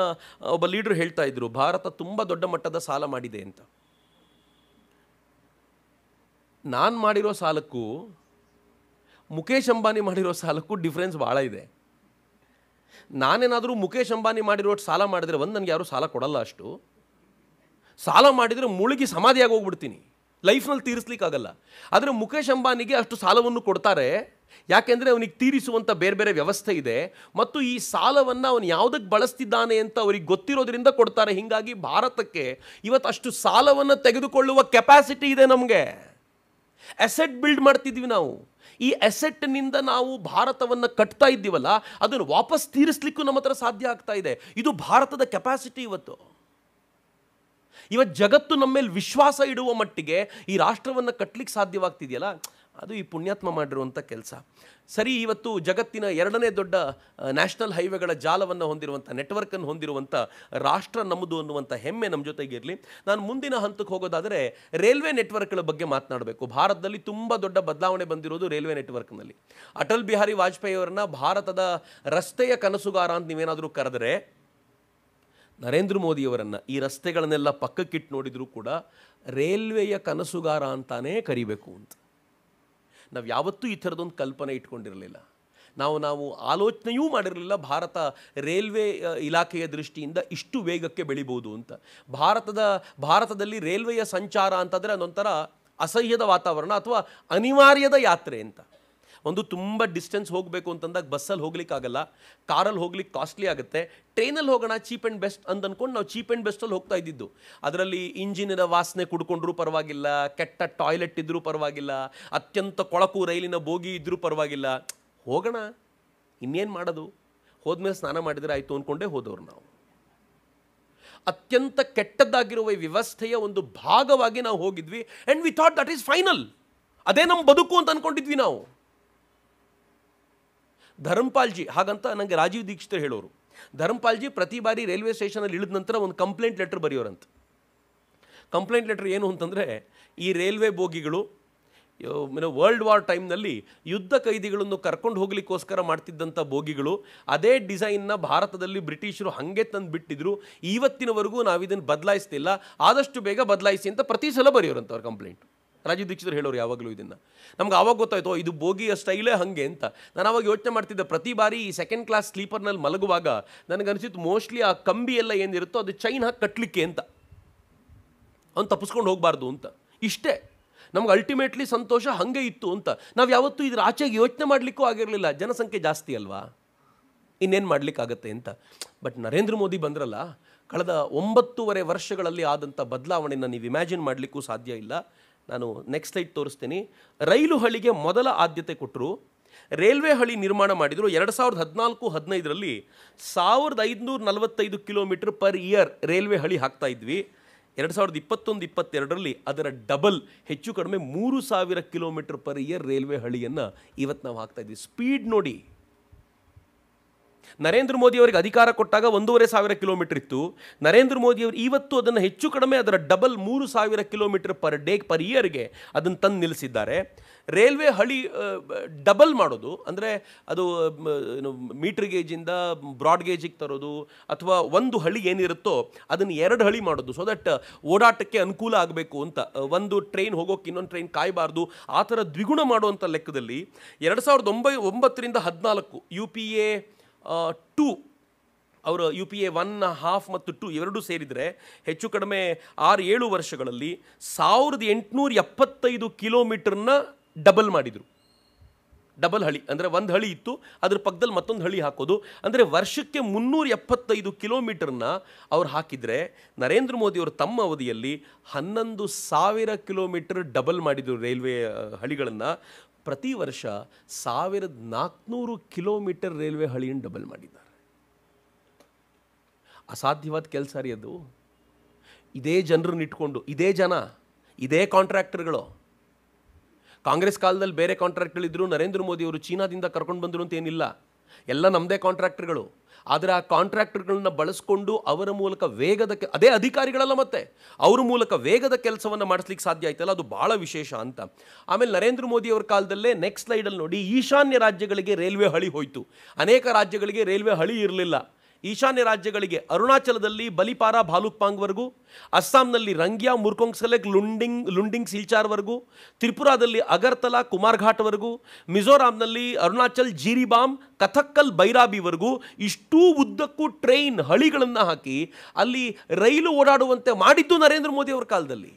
ಒಬ್ಬ ಲೀಡರ್ ಹೇಳ್ತಾ ಇದ್ರು ಭಾರತ ತುಂಬ ದೊಡ್ಡ ಮಟ್ಟದ ಸಾಲ ಮಾಡಿದೆ ಅಂತ ನಾನು ಮಾಡಿರೋ ಸಾಲಕ್ಕೂ ಮುಖೇಶ್ ಅಂಬಾನಿ ಮಾಡಿರೋ ಸಾಲಕ್ಕೂ ಡಿಫ್ರೆನ್ಸ್ ಭಾಳ ಇದೆ ನಾನೇನಾದರೂ ಮುಖೇಶ್ ಅಂಬಾನಿ ಮಾಡಿರೋ ಸಾಲ ಮಾಡಿದರೆ ಒಂದು ನನಗೆ ಯಾರೂ ಸಾಲ ಕೊಡಲ್ಲ ಅಷ್ಟು ಸಾಲ ಮಾಡಿದರೆ ಮುಳುಗಿ ಸಮಾಧಿಯಾಗಿ ಹೋಗ್ಬಿಡ್ತೀನಿ ಲೈಫ್ನಲ್ಲಿ ತೀರಿಸ್ಲಿಕ್ಕಾಗಲ್ಲ ಆದರೆ ಮುಖೇಶ್ ಅಂಬಾನಿಗೆ ಅಷ್ಟು ಸಾಲವನ್ನು ಕೊಡ್ತಾರೆ ಯಾಕೆಂದರೆ ಅವನಿಗೆ ತೀರಿಸುವಂಥ ಬೇರೆ ಬೇರೆ ವ್ಯವಸ್ಥೆ ಇದೆ ಮತ್ತು ಈ ಸಾಲವನ್ನು ಅವನು ಯಾವುದಕ್ಕೆ ಬಳಸ್ತಿದ್ದಾನೆ ಅಂತ ಅವ್ರಿಗೆ ಗೊತ್ತಿರೋದ್ರಿಂದ ಕೊಡ್ತಾರೆ ಹೀಗಾಗಿ ಭಾರತಕ್ಕೆ ಇವತ್ತಷ್ಟು ಸಾಲವನ್ನು ತೆಗೆದುಕೊಳ್ಳುವ ಕೆಪಾಸಿಟಿ ಇದೆ ನಮಗೆ ಅಸೆಟ್ ಬಿಲ್ಡ್ ಮಾಡ್ತಿದ್ವಿ ನಾವು ಈ ಅಸೆಟ್ನಿಂದ ನಾವು ಭಾರತವನ್ನು ಕಟ್ತಾ ಇದ್ದೀವಲ್ಲ ಅದನ್ನು ವಾಪಸ್ ತೀರಿಸ್ಲಿಕ್ಕೂ ನಮ್ಮ ಹತ್ರ ಸಾಧ್ಯ ಆಗ್ತಾ ಇದೆ ಇದು ಭಾರತದ ಕೆಪಾಸಿಟಿ ಇವತ್ತು ಇವತ್ತು ಜಗತ್ತು ನಮ್ಮ ಮೇಲೆ ವಿಶ್ವಾಸ ಇಡುವ ಮಟ್ಟಿಗೆ ಈ ರಾಷ್ಟ್ರವನ್ನು ಕಟ್ಟಲಿಕ್ಕೆ ಸಾಧ್ಯವಾಗ್ತಿದೆಯಲ್ಲ ಅದು ಈ ಪುಣ್ಯಾತ್ಮ ಮಾಡಿರುವಂಥ ಕೆಲಸ ಸರಿ ಇವತ್ತು ಜಗತ್ತಿನ ಎರಡನೇ ದೊಡ್ಡ ನ್ಯಾಷನಲ್ ಹೈವೇಗಳ ಜಾಲವನ್ನು ಹೊಂದಿರುವಂಥ ನೆಟ್ವರ್ಕನ್ನು ಹೊಂದಿರುವಂಥ ರಾಷ್ಟ್ರ ನಮ್ಮದು ಅನ್ನುವಂಥ ಹೆಮ್ಮೆ ನಮ್ಮ ಜೊತೆಗಿರಲಿ ನಾನು ಮುಂದಿನ ಹಂತಕ್ಕೆ ಹೋಗೋದಾದರೆ ರೈಲ್ವೆ ನೆಟ್ವರ್ಕ್ಗಳ ಬಗ್ಗೆ ಮಾತನಾಡಬೇಕು ಭಾರತದಲ್ಲಿ ತುಂಬ ದೊಡ್ಡ ಬದಲಾವಣೆ ಬಂದಿರೋದು ರೈಲ್ವೆ ನೆಟ್ವರ್ಕ್ನಲ್ಲಿ ಅಟಲ್ ಬಿಹಾರಿ ವಾಜಪೇಯಿ ಅವರನ್ನು ಭಾರತದ ರಸ್ತೆಯ ಕನಸುಗಾರ ಅಂತ ನೀವೇನಾದರೂ ಕರೆದರೆ ನರೇಂದ್ರ ಮೋದಿಯವರನ್ನು ಈ ರಸ್ತೆಗಳನ್ನೆಲ್ಲ ಪಕ್ಕಕ್ಕಿಟ್ಟು ನೋಡಿದರೂ ಕೂಡ ರೈಲ್ವೆಯ ಕನಸುಗಾರ ಅಂತಾನೇ ಕರಿಬೇಕು ಅಂತ ನಾವು ಯಾವತ್ತೂ ಈ ಥರದೊಂದು ಕಲ್ಪನೆ ಇಟ್ಕೊಂಡಿರಲಿಲ್ಲ ನಾವು ನಾವು ಆಲೋಚನೆಯೂ ಮಾಡಿರಲಿಲ್ಲ ಭಾರತ ರೈಲ್ವೆ ಇಲಾಖೆಯ ದೃಷ್ಟಿಯಿಂದ ಇಷ್ಟು ವೇಗಕ್ಕೆ ಬೆಳಿಬೋದು ಅಂತ ಭಾರತದ ಭಾರತದಲ್ಲಿ ರೈಲ್ವೆಯ ಸಂಚಾರ ಅಂತಂದರೆ ಅದೊಂಥರ ಅಸಹ್ಯದ ವಾತಾವರಣ ಅಥವಾ ಅನಿವಾರ್ಯದ ಯಾತ್ರೆ ಅಂತ ಒಂದು ತುಂಬ ಡಿಸ್ಟೆನ್ಸ್ ಹೋಗಬೇಕು ಅಂತಂದಾಗ ಬಸ್ಸಲ್ಲಿ ಹೋಗ್ಲಿಕ್ಕಾಗಲ್ಲ ಕಾರಲ್ಲಿ ಹೋಗ್ಲಿಕ್ಕೆ ಕಾಸ್ಟ್ಲಿ ಆಗುತ್ತೆ ಟ್ರೈನಲ್ಲಿ ಹೋಗೋಣ ಚೀಪ್ ಆ್ಯಂಡ್ ಬೆಸ್ಟ್ ಅಂತ ಅಂದ್ಕೊಂಡು ನಾವು ಚೀಪ್ ಆ್ಯಂಡ್ ಬೆಸ್ಟಲ್ಲಿ ಹೋಗ್ತಾ ಇದ್ದಿದ್ದು ಅದರಲ್ಲಿ ಇಂಜಿನಿನ ವಾಸನೆ ಕುಡ್ಕೊಂಡ್ರೂ ಪರವಾಗಿಲ್ಲ ಕೆಟ್ಟ ಟಾಯ್ಲೆಟ್ ಇದ್ದರೂ ಪರವಾಗಿಲ್ಲ ಅತ್ಯಂತ ಕೊಳಕು ರೈಲಿನ ಬೋಗಿ ಇದ್ದರೂ ಪರವಾಗಿಲ್ಲ ಹೋಗೋಣ ಇನ್ನೇನು ಮಾಡೋದು ಹೋದ್ಮೇಲೆ ಸ್ನಾನ ಮಾಡಿದರೆ ಆಯಿತು ಅಂದ್ಕೊಂಡೇ ಹೋದವ್ರು ನಾವು ಅತ್ಯಂತ ಕೆಟ್ಟದ್ದಾಗಿರುವ ವ್ಯವಸ್ಥೆಯ ಒಂದು ಭಾಗವಾಗಿ ನಾವು ಹೋಗಿದ್ವಿ and we thought that is final ಅದೇ ನಮ್ಮ ಬದುಕು ಅಂತ ಅಂದ್ಕೊಂಡಿದ್ವಿ ನಾವು ಧರ್ಮಪಾಲ್ಜಿ ಹಾಗಂತ ನನಗೆ ರಾಜೀವ್ ದೀಕ್ಷಿತ್ ಹೇಳೋರು ಧರ್ಮಪಾಲ್ಜಿ ಪ್ರತಿ ಬಾರಿ ರೈಲ್ವೆ ಸ್ಟೇಷನಲ್ಲಿ ಇಳಿದ ನಂತರ ಒಂದು ಕಂಪ್ಲೇಂಟ್ ಲೆಟ್ರ್ ಬರೆಯೋರಂತ ಕಂಪ್ಲೇಂಟ್ ಲೆಟ್ರ್ ಏನು ಅಂತಂದರೆ ಈ ರೈಲ್ವೆ ಬೋಗಿಗಳು ವರ್ಲ್ಡ್ ವಾರ್ ಟೈಮ್ನಲ್ಲಿ ಯುದ್ಧ ಕೈದಿಗಳನ್ನು ಕರ್ಕೊಂಡು ಹೋಗ್ಲಿಕ್ಕೋಸ್ಕರ ಮಾಡ್ತಿದ್ದಂಥ ಬೋಗಿಗಳು ಅದೇ ಡಿಸೈನ್ನ ಭಾರತದಲ್ಲಿ ಬ್ರಿಟಿಷರು ಹಾಗೆ ತಂದು ಬಿಟ್ಟಿದ್ರು ಇವತ್ತಿನವರೆಗೂ ನಾವು ಇದನ್ನು ಬದಲಾಯಿಸ್ತಿಲ್ಲ ಆದಷ್ಟು ಬೇಗ ಬದಲಾಯಿಸಿ ಅಂತ ಪ್ರತಿ ಸಲ ಅವ್ರ ಕಂಪ್ಲೇಂಟ್ ರಾಜೀವ್ ದೀಕ್ಷಿತರು ಹೇಳೋರು ಯಾವಾಗಲೂ ಇದನ್ನು ನಮ್ಗೆ ಆವಾಗ ಗೊತ್ತಾಯ್ತು ಇದು ಬೋಗಿಯ ಸ್ಟೈಲೇ ಹಾಗೆ ಅಂತ ನಾನು ಅವಾಗ ಯೋಚನೆ ಮಾಡ್ತಿದ್ದೆ ಪ್ರತಿ ಬಾರಿ ಈ ಸೆಕೆಂಡ್ ಕ್ಲಾಸ್ ಸ್ಲೀಪರ್ನಲ್ಲಿ ಮಲಗುವಾಗ ನನಗೆ ಅನಿಸಿತ್ತು ಮೋಸ್ಟ್ಲಿ ಆ ಕಂಬಿ ಎಲ್ಲ ಏನಿರುತ್ತೋ ಅದು ಚೈನ್ ಹಾಕಿ ಕಟ್ಟಲಿಕ್ಕೆ ಅಂತ ಅವ್ನು ತಪ್ಪಿಸ್ಕೊಂಡು ಹೋಗಬಾರ್ದು ಅಂತ ಇಷ್ಟೇ ನಮ್ಗೆ ಅಲ್ಟಿಮೇಟ್ಲಿ ಸಂತೋಷ ಹಾಗೆ ಇತ್ತು ಅಂತ ನಾವು ಯಾವತ್ತೂ ಇದ್ರ ಆಚೆಗೆ ಯೋಚನೆ ಮಾಡಲಿಕ್ಕೂ ಆಗಿರಲಿಲ್ಲ ಜನಸಂಖ್ಯೆ ಜಾಸ್ತಿ ಅಲ್ವಾ ಇನ್ನೇನು ಮಾಡಲಿಕ್ಕಾಗತ್ತೆ ಅಂತ ಬಟ್ ನರೇಂದ್ರ ಮೋದಿ ಬಂದ್ರಲ್ಲ ಕಳೆದ ಒಂಬತ್ತೂವರೆ ವರ್ಷಗಳಲ್ಲಿ ಆದಂಥ ಬದಲಾವಣೆಯನ್ನು ನೀವು ಇಮ್ಯಾಜಿನ್ ಮಾಡಲಿಕ್ಕೂ ಸಾಧ್ಯ ಇಲ್ಲ ನಾನು ನೆಕ್ಸ್ಟ್ ಸ್ಲೈಡ್ ತೋರಿಸ್ತೀನಿ ರೈಲು ಹಳಿಗೆ ಮೊದಲ ಆದ್ಯತೆ ಕೊಟ್ಟರು ರೈಲ್ವೆ ಹಳಿ ನಿರ್ಮಾಣ ಮಾಡಿದರು ಎರಡು ಸಾವಿರದ ಹದಿನಾಲ್ಕು ಹದಿನೈದರಲ್ಲಿ ಸಾವಿರದ ಐದುನೂರ ನಲವತ್ತೈದು ಕಿಲೋಮೀಟರ್ ಪರ್ ಇಯರ್ ರೈಲ್ವೆ ಹಳಿ ಹಾಕ್ತಾ ಇದ್ವಿ ಎರಡು ಸಾವಿರದ ಇಪ್ಪತ್ತೊಂದು ಇಪ್ಪತ್ತೆರಡರಲ್ಲಿ ಅದರ ಡಬಲ್ ಹೆಚ್ಚು ಕಡಿಮೆ ಮೂರು ಸಾವಿರ ಕಿಲೋಮೀಟರ್ ಪರ್ ಇಯರ್ ರೈಲ್ವೆ ಹಳಿಯನ್ನು ಇವತ್ತು ನಾವು ಹಾಕ್ತಾ ಇದ್ವಿ ಸ್ಪೀಡ್ ನೋಡಿ ನರೇಂದ್ರ ಮೋದಿ ಅವರಿಗೆ ಅಧಿಕಾರ ಕೊಟ್ಟಾಗ ಒಂದೂವರೆ ಸಾವಿರ ಕಿಲೋಮೀಟರ್ ಇತ್ತು ನರೇಂದ್ರ ಮೋದಿ ಅವರು ಇವತ್ತು ಅದನ್ನು ಹೆಚ್ಚು ಕಡಿಮೆ ಅದರ ಡಬಲ್ ಮೂರು ಸಾವಿರ ಕಿಲೋಮೀಟರ್ ಪರ್ ಡೇ ಪರ್ ಇಯರ್ಗೆ ಅದನ್ನು ತಂದು ನಿಲ್ಲಿಸಿದ್ದಾರೆ ರೈಲ್ವೆ ಹಳಿ ಡಬಲ್ ಮಾಡೋದು ಅಂದರೆ ಅದು ಮೀಟರ್ ಗೇಜಿಂದ ಬ್ರಾಡ್ ಗೇಜಿಗೆ ತರೋದು ಅಥವಾ ಒಂದು ಹಳಿ ಏನಿರುತ್ತೋ ಅದನ್ನು ಎರಡು ಹಳಿ ಮಾಡೋದು ಸೊ ದಟ್ ಓಡಾಟಕ್ಕೆ ಅನುಕೂಲ ಆಗಬೇಕು ಅಂತ ಒಂದು ಟ್ರೈನ್ ಹೋಗೋಕೆ ಇನ್ನೊಂದು ಟ್ರೈನ್ ಕಾಯಬಾರ್ದು ಆ ಥರ ದ್ವಿಗುಣ ಮಾಡುವಂಥ ಲೆಕ್ಕದಲ್ಲಿ ಎರಡು ಸಾವಿರದ ಒಂಬೈ ಒಂಬತ್ತರಿಂದ ಹದಿನಾಲ್ಕು ಯು ಪಿ ಎ ಟೂ ಅವರು U P A one half ಮತ್ತು ಟೂ ಎರಡೂ ಸೇರಿದರೆ ಹೆಚ್ಚು ಕಡಿಮೆ ಆರು ಏಳು ವರ್ಷಗಳಲ್ಲಿ ಸಾವಿರದ ಎಂಟುನೂರ ಎಪ್ಪತ್ತೈದು ಕಿಲೋಮೀಟ್ರನ್ನ ಡಬಲ್ ಮಾಡಿದರು ಡಬಲ್ ಹಳಿ ಅಂದರೆ ಒಂದು ಹಳಿ ಇತ್ತು ಅದ್ರ ಪಕ್ಕದಲ್ಲಿ ಮತ್ತೊಂದು ಹಳಿ ಹಾಕೋದು ಅಂದರೆ ವರ್ಷಕ್ಕೆ ಮುನ್ನೂರ ಎಪ್ಪತ್ತೈದು ಕಿಲೋಮೀಟ್ರನ್ನ ಅವ್ರು ಹಾಕಿದರೆ ನರೇಂದ್ರ ಮೋದಿಯವರು ತಮ್ಮ ಅವಧಿಯಲ್ಲಿ ಹನ್ನೊಂದು ಸಾವಿರ ಕಿಲೋಮೀಟರ್ ಡಬಲ್ ಮಾಡಿದರು ರೈಲ್ವೆ ಹಳಿಗಳನ್ನು ಪ್ರತಿ ವರ್ಷ ಸಾವಿರದ ನಾಲ್ಕುನೂರು ಕಿಲೋಮೀಟರ್ ರೈಲ್ವೆ ಹಳಿಯನ್ನು ಡಬಲ್ ಮಾಡಿದ್ದಾರೆ ಅಸಾಧ್ಯವಾದ ಕೆಲಸ ರೀ ಅದು ಇದೇ ಜನರನ್ನ ಇಟ್ಕೊಂಡು ಇದೇ ಜನ ಇದೇ ಕಾಂಟ್ರಾಕ್ಟರ್ಗಳು ಕಾಂಗ್ರೆಸ್ ಕಾಲದಲ್ಲಿ ಬೇರೆ ಕಾಂಟ್ರಾಕ್ಟ್ಗಳಿದ್ದರು ನರೇಂದ್ರ ಮೋದಿ ಅವರು ಚೀನಾದಿಂದ ಕರ್ಕೊಂಡು ಬಂದರು ಅಂತ ಏನಿಲ್ಲ ಎಲ್ಲ ನಮ್ಮದೇ ಕಾಂಟ್ರಾಕ್ಟರ್ಗಳು ಆದರೆ ಆ ಕಾಂಟ್ರಾಕ್ಟರ್ಗಳನ್ನ ಬಳಸ್ಕೊಂಡು ಅವರ ಮೂಲಕ ವೇಗದ ಅದೇ ಅಧಿಕಾರಿಗಳಲ್ಲ ಮತ್ತೆ ಅವ್ರ ಮೂಲಕ ವೇಗದ ಕೆಲಸವನ್ನು ಮಾಡಿಸ್ಲಿಕ್ಕೆ ಸಾಧ್ಯ ಆಯ್ತಲ್ಲ ಅದು ಭಾಳ ವಿಶೇಷ ಅಂತ ಆಮೇಲೆ ನರೇಂದ್ರ ಮೋದಿ ಅವರ ಕಾಲದಲ್ಲೇ ನೆಕ್ಸ್ಟ್ ಸ್ಲೈಡಲ್ಲಿ ನೋಡಿ ಈಶಾನ್ಯ ರಾಜ್ಯಗಳಿಗೆ ರೈಲ್ವೆ ಹಳಿ ಹೋಯಿತು ಅನೇಕ ರಾಜ್ಯಗಳಿಗೆ ರೈಲ್ವೆ ಹಳಿ ಇರಲಿಲ್ಲ ಈಶಾನ್ಯ ರಾಜ್ಯಗಳಿಗೆ ಅರುಣಾಚಲದಲ್ಲಿ ಬಲಿಪಾರ ಭಾಲುಕ್ಪಾಂಗ್ವರೆಗೂ ಅಸ್ಸಾಂನಲ್ಲಿ ರಂಗ್ಯಾ ಮುರ್ಕೊಂಗ್ ಸೆಲೆಕ್ ಲುಂಡಿಂಗ್ ಲುಂಡಿಂಗ್ ಸಿಲ್ಚಾರ್ವರೆಗೂ ತ್ರಿಪುರಾದಲ್ಲಿ ಅಗರ್ತಲಾ ಕುಮಾರ್ಘಾಟ್ವರೆಗೂ ಮಿಜೋರಾಂನಲ್ಲಿ ಅರುಣಾಚಲ್ ಜೀರಿಬಾಮ್ ಕಥಕ್ಕಲ್ ಬೈರಾಬಿವರೆಗೂ ಇಷ್ಟೂ ಉದ್ದಕ್ಕೂ ಟ್ರೈನ್ ಹಳಿಗಳನ್ನು ಹಾಕಿ ಅಲ್ಲಿ ರೈಲು ಓಡಾಡುವಂತೆ ಮಾಡಿದ್ದು ನರೇಂದ್ರ ಮೋದಿ ಅವರ ಕಾಲದಲ್ಲಿ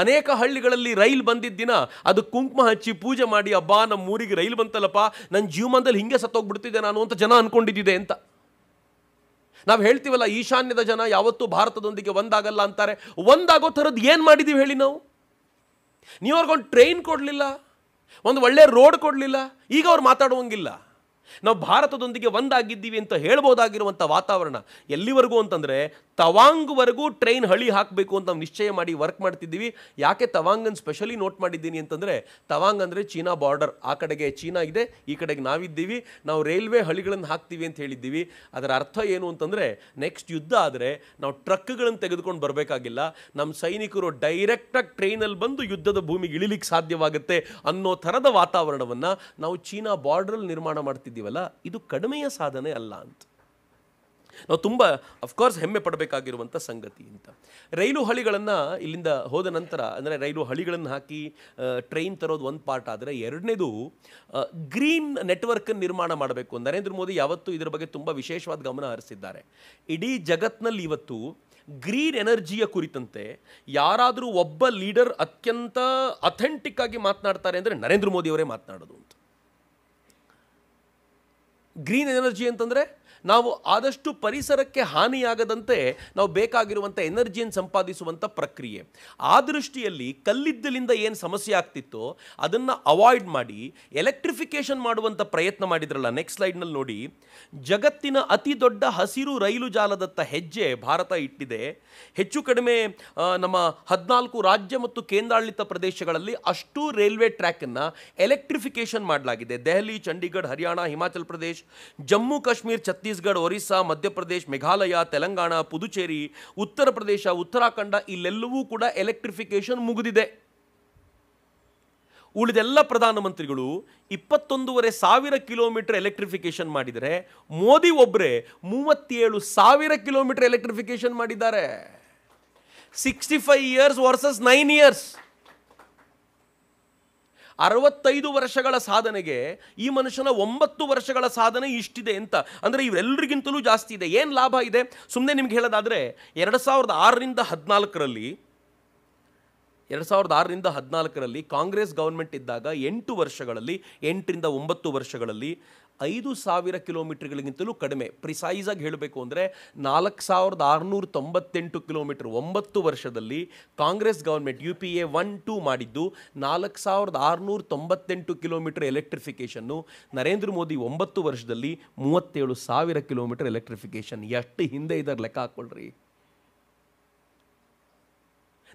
ಅನೇಕ ಹಳ್ಳಿಗಳಲ್ಲಿ ರೈಲ್ ಬಂದಿದ್ದ ದಿನ ಅದು ಕುಂಕುಮ ಹಚ್ಚಿ ಪೂಜೆ ಮಾಡಿ ಅಬ್ಬಾ ನಮ್ಮ ಊರಿಗೆ ರೈಲು ಬಂತಲ್ಲಪ್ಪ ನನ್ನ ಜೀವಮಾನದಲ್ಲಿ ಹಿಂಗೆ ಸತ್ತೋಗ್ಬಿಡ್ತಿದ್ದೆ ನಾನು ಅಂತ ಜನ ಅಂದ್ಕೊಂಡಿದ್ದಿದೆ ಅಂತ ನಾವು ಹೇಳ್ತೀವಲ್ಲ ಈಶಾನ್ಯದ ಜನ ಯಾವತ್ತೂ ಭಾರತದೊಂದಿಗೆ ಒಂದಾಗಲ್ಲ ಅಂತಾರೆ ಒಂದಾಗೋ ಥರದ್ದು ಏನು ಮಾಡಿದ್ದೀವಿ ಹೇಳಿ ನಾವು ನೀವು ಅವ್ರಿಗೊಂದು ಟ್ರೈನ್ ಕೊಡಲಿಲ್ಲ ಒಂದು ಒಳ್ಳೆಯ ರೋಡ್ ಕೊಡಲಿಲ್ಲ ಈಗ ಅವ್ರು ಮಾತಾಡುವಂಗಿಲ್ಲ ನಾವು ಭಾರತದೊಂದಿಗೆ ಒಂದಾಗಿದ್ದೀವಿ ಅಂತ ಹೇಳ್ಬೋದಾಗಿರುವಂಥ ವಾತಾವರಣ ಎಲ್ಲಿವರೆಗೂ ಅಂತಂದರೆ ತವಾಂಗ್ವರೆಗೂ ಟ್ರೈನ್ ಹಳಿ ಹಾಕಬೇಕು ಅಂತ ನಾವು ನಿಶ್ಚಯ ಮಾಡಿ ವರ್ಕ್ ಮಾಡ್ತಿದ್ದೀವಿ ಯಾಕೆ ಅನ್ನು ಸ್ಪೆಷಲಿ ನೋಟ್ ಮಾಡಿದ್ದೀನಿ ಅಂತಂದರೆ ತವಾಂಗ್ ಅಂದರೆ ಚೀನಾ ಬಾರ್ಡರ್ ಆ ಕಡೆಗೆ ಚೀನಾ ಇದೆ ಈ ಕಡೆಗೆ ನಾವಿದ್ದೀವಿ ನಾವು ರೈಲ್ವೆ ಹಳಿಗಳನ್ನು ಹಾಕ್ತೀವಿ ಅಂತ ಹೇಳಿದ್ದೀವಿ ಅದರ ಅರ್ಥ ಏನು ಅಂತಂದರೆ ನೆಕ್ಸ್ಟ್ ಯುದ್ಧ ಆದರೆ ನಾವು ಟ್ರಕ್ಗಳನ್ನು ತೆಗೆದುಕೊಂಡು ಬರಬೇಕಾಗಿಲ್ಲ ನಮ್ಮ ಸೈನಿಕರು ಡೈರೆಕ್ಟಾಗಿ ಟ್ರೈನಲ್ಲಿ ಬಂದು ಯುದ್ಧದ ಭೂಮಿಗೆ ಇಳಿಲಿಕ್ಕೆ ಸಾಧ್ಯವಾಗುತ್ತೆ ಅನ್ನೋ ಥರದ ವಾತಾವರಣವನ್ನು ನಾವು ಚೀನಾ ಬಾರ್ಡ್ರಲ್ಲಿ ನಿರ್ಮಾಣ ಮಾಡ್ತಿದ್ದೀವಿ ಮಾಡ್ತಿದ್ದೀವಲ್ಲ ಇದು ಕಡಿಮೆಯ ಸಾಧನೆ ಅಲ್ಲ ಅಂತ ನಾವು ತುಂಬ ಅಫ್ಕೋರ್ಸ್ ಹೆಮ್ಮೆ ಪಡಬೇಕಾಗಿರುವಂಥ ಸಂಗತಿ ಅಂತ ರೈಲು ಹಳಿಗಳನ್ನು ಇಲ್ಲಿಂದ ಹೋದ ನಂತರ ಅಂದರೆ ರೈಲು ಹಳಿಗಳನ್ನು ಹಾಕಿ ಟ್ರೈನ್ ತರೋದು ಒಂದು ಪಾರ್ಟ್ ಆದರೆ ಎರಡನೇದು ಗ್ರೀನ್ ನೆಟ್ವರ್ಕ್ ನಿರ್ಮಾಣ ಮಾಡಬೇಕು ನರೇಂದ್ರ ಮೋದಿ ಯಾವತ್ತೂ ಇದರ ಬಗ್ಗೆ ತುಂಬ ವಿಶೇಷವಾದ ಗಮನ ಹರಿಸಿದ್ದಾರೆ ಇಡೀ ಜಗತ್ನಲ್ಲಿ ಇವತ್ತು ಗ್ರೀನ್ ಎನರ್ಜಿಯ ಕುರಿತಂತೆ ಯಾರಾದರೂ ಒಬ್ಬ ಲೀಡರ್ ಅತ್ಯಂತ ಅಥೆಂಟಿಕ್ ಆಗಿ ಮಾತನಾಡ್ತಾರೆ ಅಂದರೆ ನರೇಂದ್ರ ಮೋದಿಯವರೇ ಮಾತನಾಡೋದು ಅಂತ ಗ್ರೀನ್ ಎನರ್ಜಿ ಅಂತಂದರೆ ನಾವು ಆದಷ್ಟು ಪರಿಸರಕ್ಕೆ ಹಾನಿಯಾಗದಂತೆ ನಾವು ಬೇಕಾಗಿರುವಂಥ ಎನರ್ಜಿಯನ್ನು ಸಂಪಾದಿಸುವಂಥ ಪ್ರಕ್ರಿಯೆ ಆ ದೃಷ್ಟಿಯಲ್ಲಿ ಕಲ್ಲಿದ್ದಲಿಂದ ಏನು ಸಮಸ್ಯೆ ಆಗ್ತಿತ್ತೋ ಅದನ್ನು ಅವಾಯ್ಡ್ ಮಾಡಿ ಎಲೆಕ್ಟ್ರಿಫಿಕೇಷನ್ ಮಾಡುವಂಥ ಪ್ರಯತ್ನ ಮಾಡಿದ್ರಲ್ಲ ನೆಕ್ಸ್ಟ್ ಸ್ಲೈಡ್ನಲ್ಲಿ ನೋಡಿ ಜಗತ್ತಿನ ಅತಿ ದೊಡ್ಡ ಹಸಿರು ರೈಲು ಜಾಲದತ್ತ ಹೆಜ್ಜೆ ಭಾರತ ಇಟ್ಟಿದೆ ಹೆಚ್ಚು ಕಡಿಮೆ ನಮ್ಮ ಹದಿನಾಲ್ಕು ರಾಜ್ಯ ಮತ್ತು ಕೇಂದ್ರಾಡಳಿತ ಪ್ರದೇಶಗಳಲ್ಲಿ ಅಷ್ಟು ರೈಲ್ವೆ ಟ್ರ್ಯಾಕನ್ನು ಎಲೆಕ್ಟ್ರಿಫಿಕೇಷನ್ ಮಾಡಲಾಗಿದೆ ದೆಹಲಿ ಚಂಡೀಗಢ ಹರಿಯಾಣ ಹಿಮಾಚಲ ಪ್ರದೇಶ ಜಮ್ಮು ಕಾಶ್ಮೀರ್ ಛತ್ತೀಸ್ ಛತ್ತೀಸ್ಗಢ ಒರಿಸ್ಸಾ ಮಧ್ಯಪ್ರದೇಶ ಮೇಘಾಲಯ ತೆಲಂಗಾಣ ಪುದುಚೇರಿ ಉತ್ತರ ಪ್ರದೇಶ ಉತ್ತರಾಖಂಡ ಇಲ್ಲೆಲ್ಲವೂ ಕೂಡ ಎಲೆಕ್ಟ್ರಿಫಿಕೇಶನ್ ಮುಗಿದಿದೆ ಉಳಿದೆಲ್ಲ ಪ್ರಧಾನಮಂತ್ರಿಗಳು ಇಪ್ಪತ್ತೊಂದೂವರೆ ಸಾವಿರ ಕಿಲೋಮೀಟರ್ ಎಲೆಕ್ಟ್ರಿಫಿಕೇಷನ್ ಮಾಡಿದರೆ ಮೋದಿ ಒಬ್ಬರೇ ಮೂವತ್ತೇಳು ಸಾವಿರ ಕಿಲೋಮೀಟರ್ ಎಲೆಕ್ಟ್ರಿಫಿಕೇಷನ್ ಮಾಡಿದ್ದಾರೆ sixty five years versus nine years ಅರವತ್ತೈದು ವರ್ಷಗಳ ಸಾಧನೆಗೆ ಈ ಮನುಷ್ಯನ ಒಂಬತ್ತು ವರ್ಷಗಳ ಸಾಧನೆ ಇಷ್ಟಿದೆ ಅಂತ ಅಂದರೆ ಇವರೆಲ್ಲರಿಗಿಂತಲೂ ಜಾಸ್ತಿ ಇದೆ ಏನು ಲಾಭ ಇದೆ ಸುಮ್ಮನೆ ನಿಮ್ಗೆ ಹೇಳೋದಾದರೆ ಎರಡು ಸಾವಿರದ ಆರರಿಂದ ಹದಿನಾಲ್ಕರಲ್ಲಿ ಎರಡು ಸಾವಿರದ ಆರರಿಂದ ಹದಿನಾಲ್ಕರಲ್ಲಿ ಕಾಂಗ್ರೆಸ್ ಗೌರ್ಮೆಂಟ್ ಇದ್ದಾಗ ಎಂಟು ವರ್ಷಗಳಲ್ಲಿ ಎಂಟರಿಂದ ಒಂಬತ್ತು ವರ್ಷಗಳಲ್ಲಿ ಐದು ಸಾವಿರ ಕಿಲೋಮೀಟ್ರ್ಗಳಿಗಿಂತಲೂ ಕಡಿಮೆ ಪ್ರಿಸೈಸಾಗಿ ಹೇಳಬೇಕು ಅಂದರೆ ನಾಲ್ಕು ಸಾವಿರದ ಆರುನೂರ ತೊಂಬತ್ತೆಂಟು ಕಿಲೋಮೀಟ್ರ್ ಒಂಬತ್ತು ವರ್ಷದಲ್ಲಿ Congress government U P A one two ಮಾಡಿದ್ದು ನಾಲ್ಕು ಸಾವಿರದ ಆರುನೂರ ತೊಂಬತ್ತೆಂಟು ಕಿಲೋಮೀಟ್ರ್ ಎಲೆಕ್ಟ್ರಿಫಿಕೇಷನ್ನು ನರೇಂದ್ರ ಮೋದಿ ಒಂಬತ್ತು ವರ್ಷದಲ್ಲಿ ಮೂವತ್ತೇಳು ಸಾವಿರ ಕಿಲೋಮೀಟ್ರ್ ಎಲೆಕ್ಟ್ರಿಫಿಕೇಷನ್ ಎಷ್ಟು ಹಿಂದೆ ಇದರ ಲೆಕ್ಕ ಹಾಕ್ಕೊಳ್ರಿ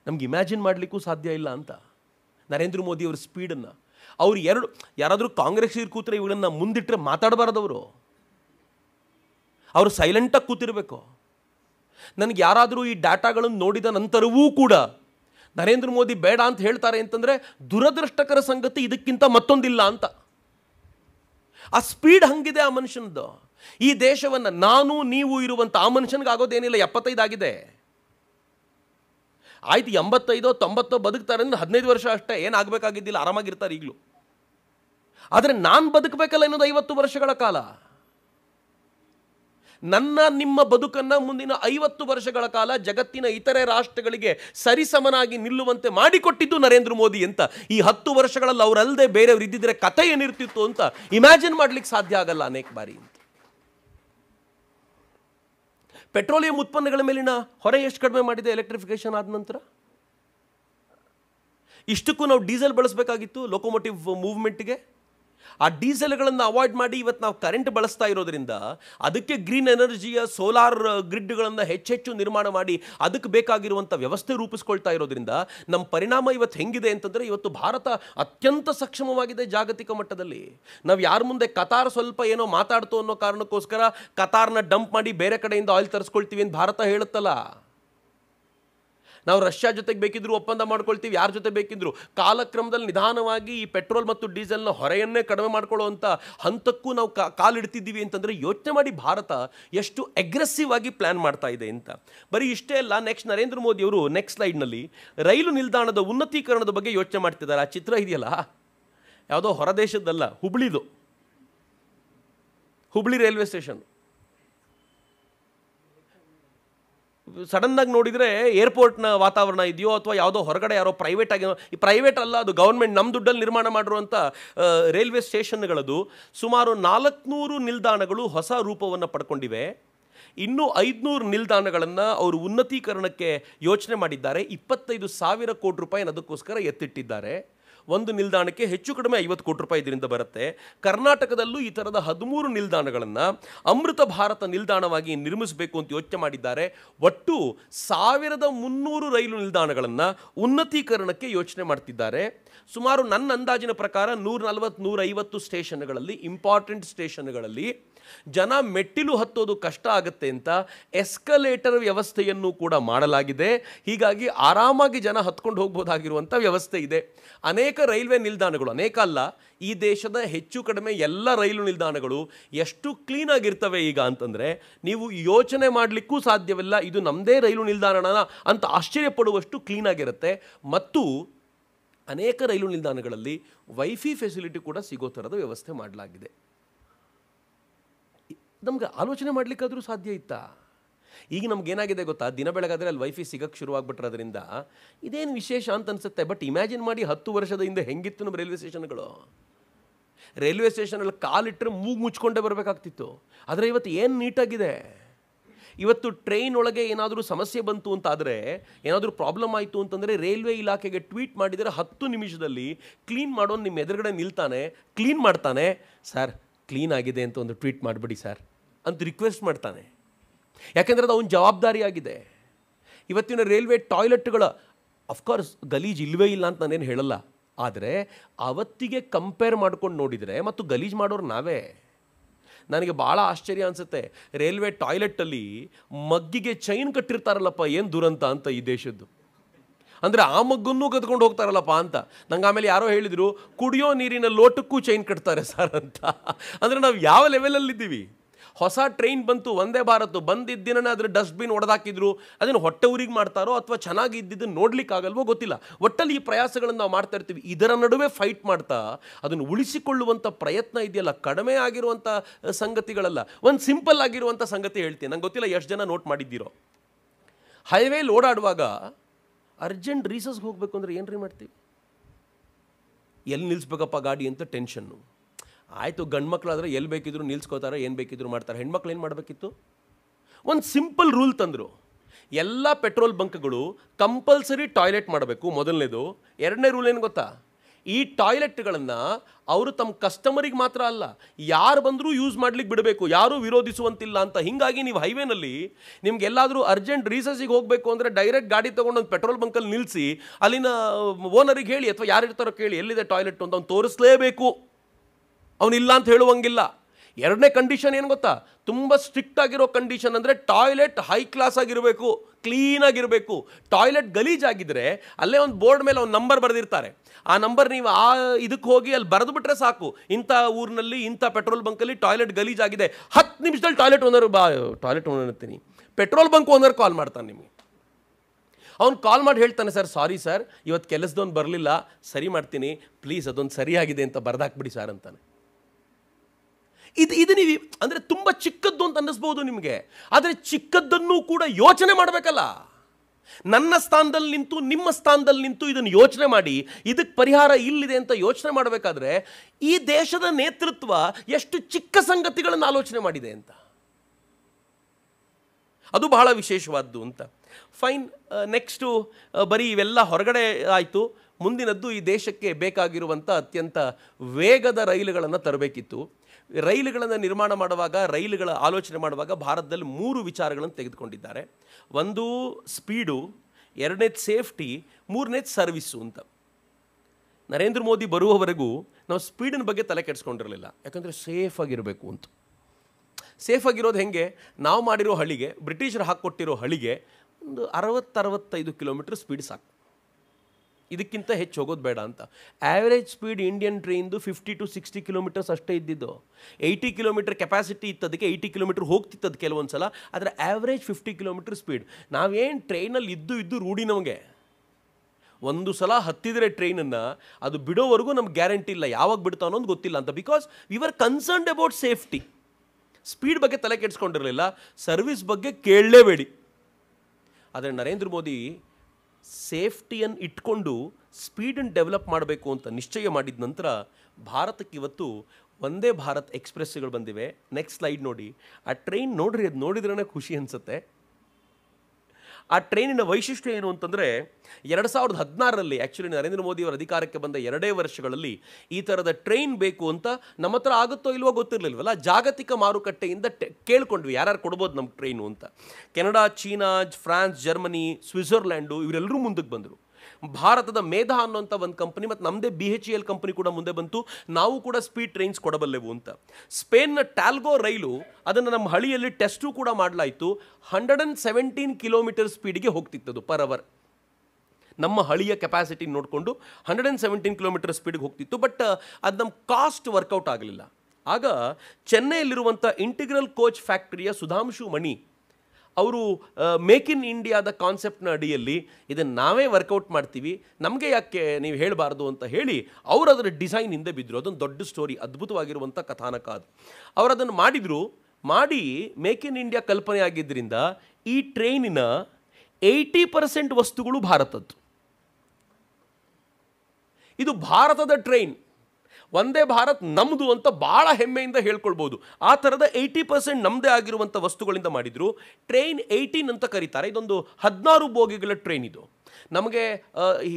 ನಮ್ಗೆ ಇಮ್ಯಾಜಿನ್ ಮಾಡಲಿಕ್ಕೂ ಸಾಧ್ಯ ಇಲ್ಲ ಅಂತ ನರೇಂದ್ರ ಮೋದಿ ಅವ್ರ ಸ್ಪೀಡನ್ನು ಅವ್ರು ಎರಡು ಯಾರಾದರೂ ಕಾಂಗ್ರೆಸ್ ಕೂತ್ರೆ ಇವುಗಳನ್ನು ಮುಂದಿಟ್ಟರೆ ಮಾತಾಡಬಾರ್ದವರು ಅವರು ಸೈಲೆಂಟಾಗಿ ಕೂತಿರಬೇಕು ನನಗೆ ಯಾರಾದರೂ ಈ ಡಾಟಾಗಳನ್ನು ನೋಡಿದ ನಂತರವೂ ಕೂಡ ನರೇಂದ್ರ ಮೋದಿ ಬೇಡ ಅಂತ ಹೇಳ್ತಾರೆ ಅಂತಂದರೆ ದುರದೃಷ್ಟಕರ ಸಂಗತಿ ಇದಕ್ಕಿಂತ ಮತ್ತೊಂದಿಲ್ಲ ಅಂತ ಆ ಸ್ಪೀಡ್ ಹಂಗಿದೆ ಆ ಮನುಷ್ಯನದು ಈ ದೇಶವನ್ನು ನಾನು ನೀವು ಇರುವಂಥ ಆ ಮನುಷ್ಯನಿಗಾಗೋದೇನಿಲ್ಲ ಎಪ್ಪತ್ತೈದಾಗಿದೆ ಆಯ್ತು ಎಂಬತ್ತೈದೋ ತೊಂಬತ್ತೋ ಬದುಕ್ತಾರೆ ಅಂದ್ರೆ ಹದಿನೈದು ವರ್ಷ ಅಷ್ಟೇ ಏನಾಗಬೇಕಾಗಿದ್ದಿಲ್ಲ ಆರಾಮಾಗಿರ್ತಾರೆ ಈಗಲೂ ಆದರೆ ನಾನು ಬದುಕಬೇಕಲ್ಲ ಇನ್ನೊಂದು ಐವತ್ತು ವರ್ಷಗಳ ಕಾಲ ನನ್ನ ನಿಮ್ಮ ಬದುಕನ್ನು ಮುಂದಿನ ಐವತ್ತು ವರ್ಷಗಳ ಕಾಲ ಜಗತ್ತಿನ ಇತರೆ ರಾಷ್ಟ್ರಗಳಿಗೆ ಸರಿಸಮನಾಗಿ ನಿಲ್ಲುವಂತೆ ಮಾಡಿಕೊಟ್ಟಿದ್ದು ನರೇಂದ್ರ ಮೋದಿ ಅಂತ ಈ ಹತ್ತು ವರ್ಷಗಳಲ್ಲಿ ಅವರಲ್ಲದೆ ಬೇರೆಯವರು ಇದ್ದಿದ್ರೆ ಕತೆ ಏನಿರ್ತಿತ್ತು ಅಂತ ಇಮ್ಯಾಜಿನ್ ಮಾಡ್ಲಿಕ್ಕೆ ಸಾಧ್ಯ ಆಗಲ್ಲ ಅನೇಕ ಬಾರಿ ಅಂತ ಪೆಟ್ರೋಲಿಯಂ ಉತ್ಪನ್ನಗಳ ಮೇಲಿನ ಹೊರೆ ಎಷ್ಟು ಕಡಿಮೆ ಮಾಡಿದೆ ಎಲೆಕ್ಟ್ರಿಫಿಕೇಷನ್ ಆದ ನಂತರ ಇಷ್ಟಕ್ಕೂ ನಾವು ಡೀಸೆಲ್ ಬಳಸಬೇಕಾಗಿತ್ತು ಲೋಕೋಮೋಟಿವ್ ಮೂವ್ಮೆಂಟ್ಗೆ ಆ ಡೀಸೆಲ್ಗಳನ್ನು ಅವಾಯ್ಡ್ ಮಾಡಿ ಇವತ್ತು ನಾವು ಕರೆಂಟ್ ಬಳಸ್ತಾ ಇರೋದ್ರಿಂದ ಅದಕ್ಕೆ ಗ್ರೀನ್ ಎನರ್ಜಿಯ ಸೋಲಾರ್ ಗ್ರಿಡ್ಗಳನ್ನು ಹೆಚ್ಚೆಚ್ಚು ನಿರ್ಮಾಣ ಮಾಡಿ ಅದಕ್ಕೆ ಬೇಕಾಗಿರುವಂಥ ವ್ಯವಸ್ಥೆ ರೂಪಿಸ್ಕೊಳ್ತಾ ಇರೋದ್ರಿಂದ ನಮ್ಮ ಪರಿಣಾಮ ಇವತ್ತು ಹೆಂಗಿದೆ ಅಂತಂದರೆ ಇವತ್ತು ಭಾರತ ಅತ್ಯಂತ ಸಕ್ಷಮವಾಗಿದೆ ಜಾಗತಿಕ ಮಟ್ಟದಲ್ಲಿ ನಾವು ಯಾರ ಮುಂದೆ ಕತಾರ್ ಸ್ವಲ್ಪ ಏನೋ ಮಾತಾಡ್ತು ಅನ್ನೋ ಕಾರಣಕ್ಕೋಸ್ಕರ ಕತಾರ್ನ ಡಂಪ್ ಮಾಡಿ ಬೇರೆ ಕಡೆಯಿಂದ ಆಯಿಲ್ ತರಿಸ್ಕೊಳ್ತೀವಿ ಅಂತ ಭಾರತ ಹೇಳುತ್ತಲ್ಲ ನಾವು ರಷ್ಯಾ ಜೊತೆಗೆ ಬೇಕಿದ್ರು ಒಪ್ಪಂದ ಮಾಡ್ಕೊಳ್ತೀವಿ ಯಾರ ಜೊತೆ ಬೇಕಿದ್ರು ಕಾಲಕ್ರಮದಲ್ಲಿ ನಿಧಾನವಾಗಿ ಈ ಪೆಟ್ರೋಲ್ ಮತ್ತು ಡೀಸೆಲ್ನ ಹೊರೆಯನ್ನೇ ಕಡಿಮೆ ಮಾಡ್ಕೊಳ್ಳುವಂಥ ಹಂತಕ್ಕೂ ನಾವು ಕಾಲಿಡ್ತಿದ್ದೀವಿ ಅಂತಂದರೆ ಯೋಚನೆ ಮಾಡಿ ಭಾರತ ಎಷ್ಟು ಅಗ್ರೆಸಿವ್ ಆಗಿ ಪ್ಲ್ಯಾನ್ ಮಾಡ್ತಾ ಇದೆ ಅಂತ ಬರೀ ಇಷ್ಟೇ ಅಲ್ಲ ನೆಕ್ಸ್ಟ್ ನರೇಂದ್ರ ಮೋದಿ ಅವರು ನೆಕ್ಸ್ಟ್ ಸ್ಲೈಡ್ನಲ್ಲಿ ರೈಲು ನಿಲ್ದಾಣದ ಉನ್ನತೀಕರಣದ ಬಗ್ಗೆ ಯೋಚನೆ ಮಾಡ್ತಿದ್ದಾರೆ ಆ ಚಿತ್ರ ಇದೆಯಲ್ಲ ಯಾವುದೋ ಹೊರದೇಶದ್ದಲ್ಲ ಹುಬ್ಳಿದು ಹುಬ್ಳಿ ರೈಲ್ವೆ ಸ್ಟೇಷನ್ ಸಡನ್ನಾಗಿ ನೋಡಿದರೆ ಏರ್ಪೋರ್ಟ್ನ ವಾತಾವರಣ ಇದೆಯೋ ಅಥವಾ ಯಾವುದೋ ಹೊರಗಡೆ ಯಾರೋ ಪ್ರೈವೇಟ್ ಆಗಿ ಈ ಪ್ರೈವೇಟ್ ಅಲ್ಲ ಅದು ಗೌರ್ಮೆಂಟ್ ನಮ್ಮ ದುಡ್ಡಲ್ಲಿ ನಿರ್ಮಾಣ ಮಾಡಿರುವಂಥ ರೈಲ್ವೆ ಸ್ಟೇಷನ್ಗಳದು ಸುಮಾರು ನಾಲ್ಕುನೂರು ನಿಲ್ದಾಣಗಳು ಹೊಸ ರೂಪವನ್ನು ಪಡ್ಕೊಂಡಿವೆ ಇನ್ನೂ ಐದುನೂರು ನಿಲ್ದಾಣಗಳನ್ನು ಅವರು ಉನ್ನತೀಕರಣಕ್ಕೆ ಯೋಚನೆ ಮಾಡಿದ್ದಾರೆ ಇಪ್ಪತ್ತೈದು ಸಾವಿರ ಕೋಟಿ ರೂಪಾಯಿ ಅದಕ್ಕೋಸ್ಕರ ಎತ್ತಿಟ್ಟಿದ್ದಾರೆ ಒಂದು ನಿಲ್ದಾಣಕ್ಕೆ ಹೆಚ್ಚು ಕಡಿಮೆ ಐವತ್ತು ಕೋಟಿ ರೂಪಾಯಿ ಇದರಿಂದ ಬರುತ್ತೆ ಕರ್ನಾಟಕದಲ್ಲೂ ಈ ಥರದ ಹದಿಮೂರು ನಿಲ್ದಾಣಗಳನ್ನು ಅಮೃತ ಭಾರತ ನಿಲ್ದಾಣವಾಗಿ ನಿರ್ಮಿಸಬೇಕು ಅಂತ ಯೋಚನೆ ಮಾಡಿದ್ದಾರೆ ಒಟ್ಟು ಸಾವಿರದ ಮುನ್ನೂರು ರೈಲು ನಿಲ್ದಾಣಗಳನ್ನು ಉನ್ನತೀಕರಣಕ್ಕೆ ಯೋಚನೆ ಮಾಡ್ತಿದ್ದಾರೆ ಸುಮಾರು ನನ್ನ ಅಂದಾಜಿನ ಪ್ರಕಾರ ನೂರ ನಲವತ್ತು ನೂರೈವತ್ತು ಸ್ಟೇಷನ್ಗಳಲ್ಲಿ ಇಂಪಾರ್ಟೆಂಟ್ ಸ್ಟೇಷನ್ಗಳಲ್ಲಿ ಜನ ಮೆಟ್ಟಿಲು ಹತ್ತೋದು ಕಷ್ಟ ಆಗುತ್ತೆ ಅಂತ ಎಸ್ಕಲೇಟರ್ ವ್ಯವಸ್ಥೆಯನ್ನು ಕೂಡ ಮಾಡಲಾಗಿದೆ ಹೀಗಾಗಿ ಆರಾಮಾಗಿ ಜನ ಹತ್ಕೊಂಡು ಹೋಗ್ಬೋದಾಗಿರುವಂಥ ವ್ಯವಸ್ಥೆ ಇದೆ ಅನೇಕ ರೈಲ್ವೆ ನಿಲ್ದಾಣಗಳು ಅನೇಕ ಅಲ್ಲ ಈ ದೇಶದ ಹೆಚ್ಚು ಕಡಿಮೆ ಎಲ್ಲ ರೈಲು ನಿಲ್ದಾಣಗಳು ಎಷ್ಟು ಕ್ಲೀನ್ ಆಗಿರ್ತವೆ ಈಗ ಅಂತಂದರೆ ನೀವು ಯೋಚನೆ ಮಾಡಲಿಕ್ಕೂ ಸಾಧ್ಯವಿಲ್ಲ ಇದು ನಮ್ಮದೇ ರೈಲು ನಿಲ್ದಾಣನ ಅಂತ ಆಶ್ಚರ್ಯಪಡುವಷ್ಟು ಆಗಿರುತ್ತೆ ಮತ್ತು ಅನೇಕ ರೈಲು ನಿಲ್ದಾಣಗಳಲ್ಲಿ ವೈಫೈ ಫೆಸಿಲಿಟಿ ಕೂಡ ಸಿಗೋ ಥರದ ವ್ಯವಸ್ಥೆ ಮಾಡಲಾಗಿದೆ ನಮ್ಗೆ ಆಲೋಚನೆ ಮಾಡಲಿಕ್ಕಾದರೂ ಸಾಧ್ಯ ಇತ್ತಾ ಈಗ ಏನಾಗಿದೆ ಗೊತ್ತಾ ದಿನ ಬೆಳಗಾದರೆ ಅಲ್ಲಿ ವೈಫೈ ಸಿಗಕ್ಕೆ ಅದರಿಂದ ಇದೇನು ವಿಶೇಷ ಅಂತ ಅನಿಸುತ್ತೆ ಬಟ್ ಇಮ್ಯಾಜಿನ್ ಮಾಡಿ ಹತ್ತು ವರ್ಷದ ಹಿಂದೆ ಹೆಂಗಿತ್ತು ನಮ್ಮ ರೈಲ್ವೆ ಸ್ಟೇಷನ್ಗಳು ರೈಲ್ವೆ ಸ್ಟೇಷನಲ್ಲಿ ಕಾಲಿಟ್ಟರೆ ಮೂಗು ಮುಚ್ಕೊಂಡೇ ಬರಬೇಕಾಗ್ತಿತ್ತು ಆದರೆ ಇವತ್ತು ಏನು ನೀಟಾಗಿದೆ ಇವತ್ತು ಟ್ರೈನ್ ಒಳಗೆ ಏನಾದರೂ ಸಮಸ್ಯೆ ಬಂತು ಅಂತಾದರೆ ಏನಾದರೂ ಪ್ರಾಬ್ಲಮ್ ಆಯಿತು ಅಂತಂದರೆ ರೈಲ್ವೆ ಇಲಾಖೆಗೆ ಟ್ವೀಟ್ ಮಾಡಿದರೆ ಹತ್ತು ನಿಮಿಷದಲ್ಲಿ ಕ್ಲೀನ್ ಮಾಡೋನು ನಿಮ್ಮ ಎದುರುಗಡೆ ನಿಲ್ತಾನೆ ಕ್ಲೀನ್ ಮಾಡ್ತಾನೆ ಸರ್ ಕ್ಲೀನ್ ಆಗಿದೆ ಅಂತ ಒಂದು ಟ್ವೀಟ್ ಮಾಡಿಬಿಡಿ ಸರ್ ಅಂತ ರಿಕ್ವೆಸ್ಟ್ ಮಾಡ್ತಾನೆ ಯಾಕೆಂದರೆ ಅದು ಅವನ ಜವಾಬ್ದಾರಿಯಾಗಿದೆ ಇವತ್ತಿನ ರೈಲ್ವೆ ಟಾಯ್ಲೆಟ್ಗಳ ಅಫ್ಕೋರ್ಸ್ ಗಲೀಜು ಇಲ್ಲವೇ ಇಲ್ಲ ಅಂತ ನಾನೇನು ಹೇಳಲ್ಲ ಆದರೆ ಅವತ್ತಿಗೆ ಕಂಪೇರ್ ಮಾಡ್ಕೊಂಡು ನೋಡಿದರೆ ಮತ್ತು ಗಲೀಜು ಮಾಡೋರು ನಾವೇ ನನಗೆ ಭಾಳ ಆಶ್ಚರ್ಯ ಅನಿಸುತ್ತೆ ರೈಲ್ವೆ ಟಾಯ್ಲೆಟಲ್ಲಿ ಮಗ್ಗಿಗೆ ಚೈನ್ ಕಟ್ಟಿರ್ತಾರಲ್ಲಪ್ಪ ಏನು ದುರಂತ ಅಂತ ಈ ದೇಶದ್ದು ಅಂದರೆ ಆ ಮಗ್ಗನ್ನು ಕದ್ಕೊಂಡು ಹೋಗ್ತಾರಲ್ಲಪ್ಪ ಅಂತ ನಂಗೆ ಆಮೇಲೆ ಯಾರೋ ಹೇಳಿದರು ಕುಡಿಯೋ ನೀರಿನ ಲೋಟಕ್ಕೂ ಚೈನ್ ಕಟ್ತಾರೆ ಸರ್ ಅಂತ ಅಂದರೆ ನಾವು ಯಾವ ಲೆವೆಲಲ್ಲಿದ್ದೀವಿ ಹೊಸ ಟ್ರೈನ್ ಬಂತು ಒಂದೇ ಭಾರತ್ ಬಂದಿದ್ದಿನ ಅದ್ರ ಡಸ್ಟ್ಬಿನ್ ಒಡೆದಾಕಿದ್ರು ಅದನ್ನು ಹೊಟ್ಟೆ ಊರಿಗೆ ಮಾಡ್ತಾರೋ ಅಥವಾ ಚೆನ್ನಾಗಿ ಇದ್ದಿದ್ದನ್ನು ನೋಡ್ಲಿಕ್ಕಾಗಲ್ವೋ ಗೊತ್ತಿಲ್ಲ ಒಟ್ಟಲ್ಲಿ ಈ ಪ್ರಯಾಸಗಳನ್ನು ನಾವು ಮಾಡ್ತಾ ಇರ್ತೀವಿ ಇದರ ನಡುವೆ ಫೈಟ್ ಮಾಡ್ತಾ ಅದನ್ನು ಉಳಿಸಿಕೊಳ್ಳುವಂಥ ಪ್ರಯತ್ನ ಇದೆಯಲ್ಲ ಕಡಿಮೆ ಆಗಿರುವಂಥ ಸಂಗತಿಗಳಲ್ಲ ಒಂದು ಸಿಂಪಲ್ ಆಗಿರುವಂಥ ಸಂಗತಿ ಹೇಳ್ತೀನಿ ನಂಗೆ ಗೊತ್ತಿಲ್ಲ ಎಷ್ಟು ಜನ ನೋಟ್ ಮಾಡಿದ್ದೀರೋ ಹೈವೇಲಿ ಓಡಾಡುವಾಗ ಅರ್ಜೆಂಟ್ ರೀಸಸ್ಗೆ ಹೋಗಬೇಕು ಅಂದರೆ ಏನು ರೀ ಮಾಡ್ತೀವಿ ಎಲ್ಲಿ ನಿಲ್ಲಿಸ್ಬೇಕಪ್ಪ ಗಾಡಿ ಅಂತ ಟೆನ್ಷನ್ನು ಆಯಿತು ಗಂಡು ಮಕ್ಕಳು ಎಲ್ಲಿ ಬೇಕಿದ್ರು ನಿಲ್ಸ್ಕೋತಾರೆ ಏನು ಬೇಕಿದ್ರು ಮಾಡ್ತಾರೆ ಹೆಣ್ಮಕ್ಳು ಏನು ಮಾಡಬೇಕಿತ್ತು ಒಂದು ಸಿಂಪಲ್ ರೂಲ್ ತಂದರು ಎಲ್ಲ ಪೆಟ್ರೋಲ್ ಬಂಕ್ಗಳು ಕಂಪಲ್ಸರಿ ಟಾಯ್ಲೆಟ್ ಮಾಡಬೇಕು ಮೊದಲನೇದು ಎರಡನೇ ರೂಲ್ ಏನು ಗೊತ್ತಾ ಈ ಟಾಯ್ಲೆಟ್ಗಳನ್ನು ಅವರು ತಮ್ಮ ಕಸ್ಟಮರಿಗೆ ಮಾತ್ರ ಅಲ್ಲ ಯಾರು ಬಂದರೂ ಯೂಸ್ ಮಾಡ್ಲಿಕ್ಕೆ ಬಿಡಬೇಕು ಯಾರೂ ವಿರೋಧಿಸುವಂತಿಲ್ಲ ಅಂತ ಹೀಗಾಗಿ ನೀವು ಹೈವೇನಲ್ಲಿ ನಿಮಗೆಲ್ಲಾದರೂ ಅರ್ಜೆಂಟ್ ರೀಸರ್ಸಿಗೆ ಹೋಗಬೇಕು ಅಂದರೆ ಡೈರೆಕ್ಟ್ ಗಾಡಿ ತೊಗೊಂಡು ಒಂದು ಪೆಟ್ರೋಲ್ ಬಂಕಲ್ಲಿ ನಿಲ್ಲಿಸಿ ಅಲ್ಲಿನ ಓನರಿಗೆ ಹೇಳಿ ಅಥವಾ ಯಾರು ಇರ್ತಾರೋ ಕೇಳಿ ಎಲ್ಲಿದೆ ಟಾಯ್ಲೆಟ್ ಅಂತ ಅವ್ನು ತೋರಿಸಲೇಬೇಕು ಅವನಿಲ್ಲ ಅಂತ ಹೇಳುವಂಗಿಲ್ಲ ಎರಡನೇ ಕಂಡೀಷನ್ ಏನು ಗೊತ್ತಾ ತುಂಬ ಸ್ಟ್ರಿಕ್ಟ್ ಆಗಿರೋ ಕಂಡೀಷನ್ ಅಂದರೆ ಟಾಯ್ಲೆಟ್ ಹೈ ಕ್ಲಾಸ್ ಆಗಿರಬೇಕು ಕ್ಲೀನಾಗಿರಬೇಕು ಟಾಯ್ಲೆಟ್ ಗಲೀಜಾಗಿದ್ದರೆ ಅಲ್ಲೇ ಒಂದು ಬೋರ್ಡ್ ಮೇಲೆ ಒಂದು ನಂಬರ್ ಬರೆದಿರ್ತಾರೆ ಆ ನಂಬರ್ ನೀವು ಆ ಇದಕ್ಕೆ ಹೋಗಿ ಅಲ್ಲಿ ಬರೆದು ಬಿಟ್ರೆ ಸಾಕು ಇಂಥ ಊರಿನಲ್ಲಿ ಇಂಥ ಪೆಟ್ರೋಲ್ ಬಂಕಲ್ಲಿ ಟಾಯ್ಲೆಟ್ ಗಲೀಜಾಗಿದೆ ಹತ್ತು ನಿಮಿಷದಲ್ಲಿ ಟಾಯ್ಲೆಟ್ ಓನರ್ ಬಾ ಟಾಯ್ಲೆಟ್ ಓನರ್ ಇರ್ತೀನಿ ಪೆಟ್ರೋಲ್ ಬಂಕ್ ಓನರ್ ಕಾಲ್ ಮಾಡ್ತಾನೆ ನಿಮಗೆ ಅವ್ನು ಕಾಲ್ ಮಾಡಿ ಹೇಳ್ತಾನೆ ಸರ್ ಸಾರಿ ಸರ್ ಇವತ್ತು ಕೆಲಸದೊಂದು ಬರಲಿಲ್ಲ ಸರಿ ಮಾಡ್ತೀನಿ ಪ್ಲೀಸ್ ಅದೊಂದು ಸರಿಯಾಗಿದೆ ಅಂತ ಬರ್ದಾಕ್ಬಿಡಿ ಸರ್ ಅಂತಾನೆ ಇದು ಇದು ನೀವು ಅಂದರೆ ತುಂಬ ಚಿಕ್ಕದ್ದು ಅಂತ ಅನ್ನಿಸ್ಬೋದು ನಿಮಗೆ ಆದರೆ ಚಿಕ್ಕದ್ದನ್ನು ಕೂಡ ಯೋಚನೆ ಮಾಡಬೇಕಲ್ಲ ನನ್ನ ಸ್ಥಾನದಲ್ಲಿ ನಿಂತು ನಿಮ್ಮ ಸ್ಥಾನದಲ್ಲಿ ನಿಂತು ಇದನ್ನು ಯೋಚನೆ ಮಾಡಿ ಇದಕ್ಕೆ ಪರಿಹಾರ ಇಲ್ಲಿದೆ ಅಂತ ಯೋಚನೆ ಮಾಡಬೇಕಾದ್ರೆ ಈ ದೇಶದ ನೇತೃತ್ವ ಎಷ್ಟು ಚಿಕ್ಕ ಸಂಗತಿಗಳನ್ನು ಆಲೋಚನೆ ಮಾಡಿದೆ ಅಂತ ಅದು ಬಹಳ ವಿಶೇಷವಾದ್ದು ಅಂತ ಫೈನ್ ನೆಕ್ಸ್ಟು ಬರೀ ಇವೆಲ್ಲ ಹೊರಗಡೆ ಆಯಿತು ಮುಂದಿನದ್ದು ಈ ದೇಶಕ್ಕೆ ಬೇಕಾಗಿರುವಂಥ ಅತ್ಯಂತ ವೇಗದ ರೈಲುಗಳನ್ನು ತರಬೇಕಿತ್ತು ರೈಲುಗಳನ್ನು ನಿರ್ಮಾಣ ಮಾಡುವಾಗ ರೈಲುಗಳ ಆಲೋಚನೆ ಮಾಡುವಾಗ ಭಾರತದಲ್ಲಿ ಮೂರು ವಿಚಾರಗಳನ್ನು ತೆಗೆದುಕೊಂಡಿದ್ದಾರೆ ಒಂದು ಸ್ಪೀಡು ಎರಡನೇದು ಸೇಫ್ಟಿ ಮೂರನೇದು ಸರ್ವಿಸ್ಸು ಅಂತ ನರೇಂದ್ರ ಮೋದಿ ಬರುವವರೆಗೂ ನಾವು ಸ್ಪೀಡಿನ ಬಗ್ಗೆ ತಲೆ ಕೆಡಿಸ್ಕೊಂಡಿರಲಿಲ್ಲ ಯಾಕಂದರೆ ಸೇಫಾಗಿರಬೇಕು ಅಂತ ಸೇಫಾಗಿರೋದು ಹೆಂಗೆ ನಾವು ಮಾಡಿರೋ ಹಳಿಗೆ ಬ್ರಿಟಿಷರು ಹಾಕ್ಕೊಟ್ಟಿರೋ ಹಳಿಗೆ ಒಂದು ಅರವತ್ತರವತ್ತೈದು ಕಿಲೋಮೀಟ್ರ್ ಸ್ಪೀಡ್ ಸಾಕು ಇದಕ್ಕಿಂತ ಹೆಚ್ಚು ಹೋಗೋದು ಬೇಡ ಅಂತ ಆ್ಯಾವರೇಜ್ ಸ್ಪೀಡ್ ಇಂಡಿಯನ್ ಟ್ರೈನ್ದು ಫಿಫ್ಟಿ ಟು ಸಿಕ್ಸ್ಟಿ ಕಿಲೋಮೀಟರ್ಸ್ ಅಷ್ಟೇ ಇದ್ದಿದ್ದು ಏಯ್ಟಿ ಕಿಲೋಮೀಟರ್ ಕೆಪಾಸಿಟಿ ಇತ್ತದಕ್ಕೆ ಏಯ್ಟಿ ಕಿಲೋಮೀಟರ್ ಹೋಗ್ತಿತ್ತದು ಕೆಲವೊಂದು ಸಲ ಆದರೆ ಆ್ಯಾವ್ರೇಜ್ ಫಿಫ್ಟಿ ಕಿಲೋಮೀಟರ್ ಸ್ಪೀಡ್ ನಾವೇನು ಟ್ರೈನಲ್ಲಿ ಇದ್ದು ಇದ್ದು ರೂಢಿ ನಮಗೆ ಒಂದು ಸಲ ಹತ್ತಿದರೆ ಟ್ರೈನನ್ನು ಅದು ಬಿಡೋವರೆಗೂ ನಮ್ಗೆ ಗ್ಯಾರಂಟಿ ಇಲ್ಲ ಯಾವಾಗ ಬಿಡ್ತಾನೋ ಅನ್ನೋದು ಗೊತ್ತಿಲ್ಲ ಅಂತ because we are concerned about safety speed ಬಗ್ಗೆ ತಲೆ ಕೆಡಿಸ್ಕೊಂಡಿರಲಿಲ್ಲ ಸರ್ವಿಸ್ ಬಗ್ಗೆ ಕೇಳಲೇಬೇಡಿ ಆದರೆ ನರೇಂದ್ರ ಮೋದಿ ಸೇಫ್ಟಿಯನ್ನು ಇಟ್ಕೊಂಡು ಸ್ಪೀಡನ್ನು ಡೆವಲಪ್ ಮಾಡಬೇಕು ಅಂತ ನಿಶ್ಚಯ ಮಾಡಿದ ನಂತರ ಭಾರತಕ್ಕೆ ಇವತ್ತು ಒಂದೇ ಭಾರತ್ ಎಕ್ಸ್ಪ್ರೆಸ್ಗಳು ಬಂದಿವೆ ನೆಕ್ಸ್ಟ್ ಸ್ಲೈಡ್ ನೋಡಿ ಆ ಟ್ರೈನ್ ನೋಡ್ರಿ ಅದು ನೋಡಿದ್ರೇ ಖುಷಿ ಅನಿಸುತ್ತೆ ಆ ಟ್ರೈನಿನ ವೈಶಿಷ್ಟ್ಯ ಏನು ಅಂತಂದರೆ ಎರಡು ಸಾವಿರದ ಹದಿನಾರರಲ್ಲಿ ಆ್ಯಕ್ಚುಲಿ ನರೇಂದ್ರ ಮೋದಿಯವರ ಅಧಿಕಾರಕ್ಕೆ ಬಂದ ಎರಡೇ ವರ್ಷಗಳಲ್ಲಿ ಈ ಥರದ ಟ್ರೈನ್ ಬೇಕು ಅಂತ ನಮ್ಮ ಹತ್ರ ಆಗುತ್ತೋ ಇಲ್ವೋ ಗೊತ್ತಿರಲಿಲ್ವಲ್ಲ ಜಾಗತಿಕ ಮಾರುಕಟ್ಟೆಯಿಂದ ಕೇಳ್ಕೊಂಡ್ವಿ ಯಾರ್ಯಾರು ಕೊಡ್ಬೋದು ನಮ್ಮ ಟ್ರೈನು ಅಂತ Canada China France Germany Switzerland ಇವರೆಲ್ಲರೂ ಮುಂದಕ್ಕೆ ಬಂದರು ಭಾರತದ ಮೇಧಾ ಅನ್ನೋಂಥ ಒಂದು ಕಂಪನಿ ಮತ್ತು ನಮ್ಮದೇ B H E e L company ಕೂಡ ಮುಂದೆ ಬಂತು ನಾವು ಕೂಡ ಸ್ಪೀಡ್ ಟ್ರೈನ್ಸ್ ಕೊಡಬಲ್ಲೆವು ಅಂತ ಸ್ಪೇನ್ನ ಟ್ಯಾಲ್ಗೋ ರೈಲು ಅದನ್ನು ನಮ್ಮ ಹಳಿಯಲ್ಲಿ ಟೆಸ್ಟು ಕೂಡ ಮಾಡಲಾಯಿತು ಹಂಡ್ರೆಡ್ ಆ್ಯಂಡ್ ಸೆವೆಂಟೀನ್ ಕಿಲೋಮೀಟರ್ ಸ್ಪೀಡಿಗೆ ಹೋಗ್ತಿತ್ತದು ಪರ್ ಅವರ್ ನಮ್ಮ ಹಳಿಯ ಕೆಪಾಸಿಟಿ ನೋಡಿಕೊಂಡು ಹಂಡ್ರೆಡ್ ಆ್ಯಂಡ್ ಸೆವೆಂಟೀನ್ ಕಿಲೋಮೀಟರ್ ಸ್ಪೀಡ್ಗೆ ಹೋಗ್ತಿತ್ತು ಬಟ್ ಅದು ನಮ್ಮ ಕಾಸ್ಟ್ ವರ್ಕೌಟ್ ಆಗಲಿಲ್ಲ ಆಗ ಚೆನ್ನೈಯಲ್ಲಿರುವಂಥ ಇಂಟಿಗ್ರಲ್ ಕೋಚ್ ಫ್ಯಾಕ್ಟರಿಯ ಸುಧಾಂಶು ಮಣಿ ಅವರು ಮೇಕ್ ಇನ್ ಇಂಡಿಯಾದ ಕಾನ್ಸೆಪ್ಟ್ನ ಅಡಿಯಲ್ಲಿ ಇದನ್ನು ನಾವೇ ವರ್ಕೌಟ್ ಮಾಡ್ತೀವಿ ನಮಗೆ ಯಾಕೆ ನೀವು ಹೇಳಬಾರ್ದು ಅಂತ ಹೇಳಿ ಅವರು ಅದರ ಡಿಸೈನ್ ಹಿಂದೆ ಬಿದ್ದರು ಅದೊಂದು ದೊಡ್ಡ ಸ್ಟೋರಿ ಅದ್ಭುತವಾಗಿರುವಂಥ ಕಥಾನಕ ಅದು ಅವರು ಅದನ್ನು ಮಾಡಿದರು ಮಾಡಿ ಮೇಕ್ ಇನ್ ಇಂಡಿಯಾ ಕಲ್ಪನೆ ಆಗಿದ್ದರಿಂದ ಈ ಟ್ರೈನಿನ ಏಯ್ಟಿ ಪರ್ಸೆಂಟ್ ವಸ್ತುಗಳು ಭಾರತದ್ದು ಇದು ಭಾರತದ ಟ್ರೈನ್ ಒಂದೇ ಭಾರತ್ ನಮ್ಮದು ಅಂತ ಭಾಳ ಹೆಮ್ಮೆಯಿಂದ ಹೇಳ್ಕೊಳ್ಬೋದು ಆ ಥರದ ಏಯ್ಟಿ ಪರ್ಸೆಂಟ್ ನಮ್ಮದೇ ಆಗಿರುವಂಥ ವಸ್ತುಗಳಿಂದ ಮಾಡಿದರು ಟ್ರೈನ್ ಏಯ್ಟೀನ್ ಅಂತ ಕರೀತಾರೆ ಇದೊಂದು ಹದಿನಾರು ಬೋಗಿಗಳ ಟ್ರೈನ್ ಇದು ನಮಗೆ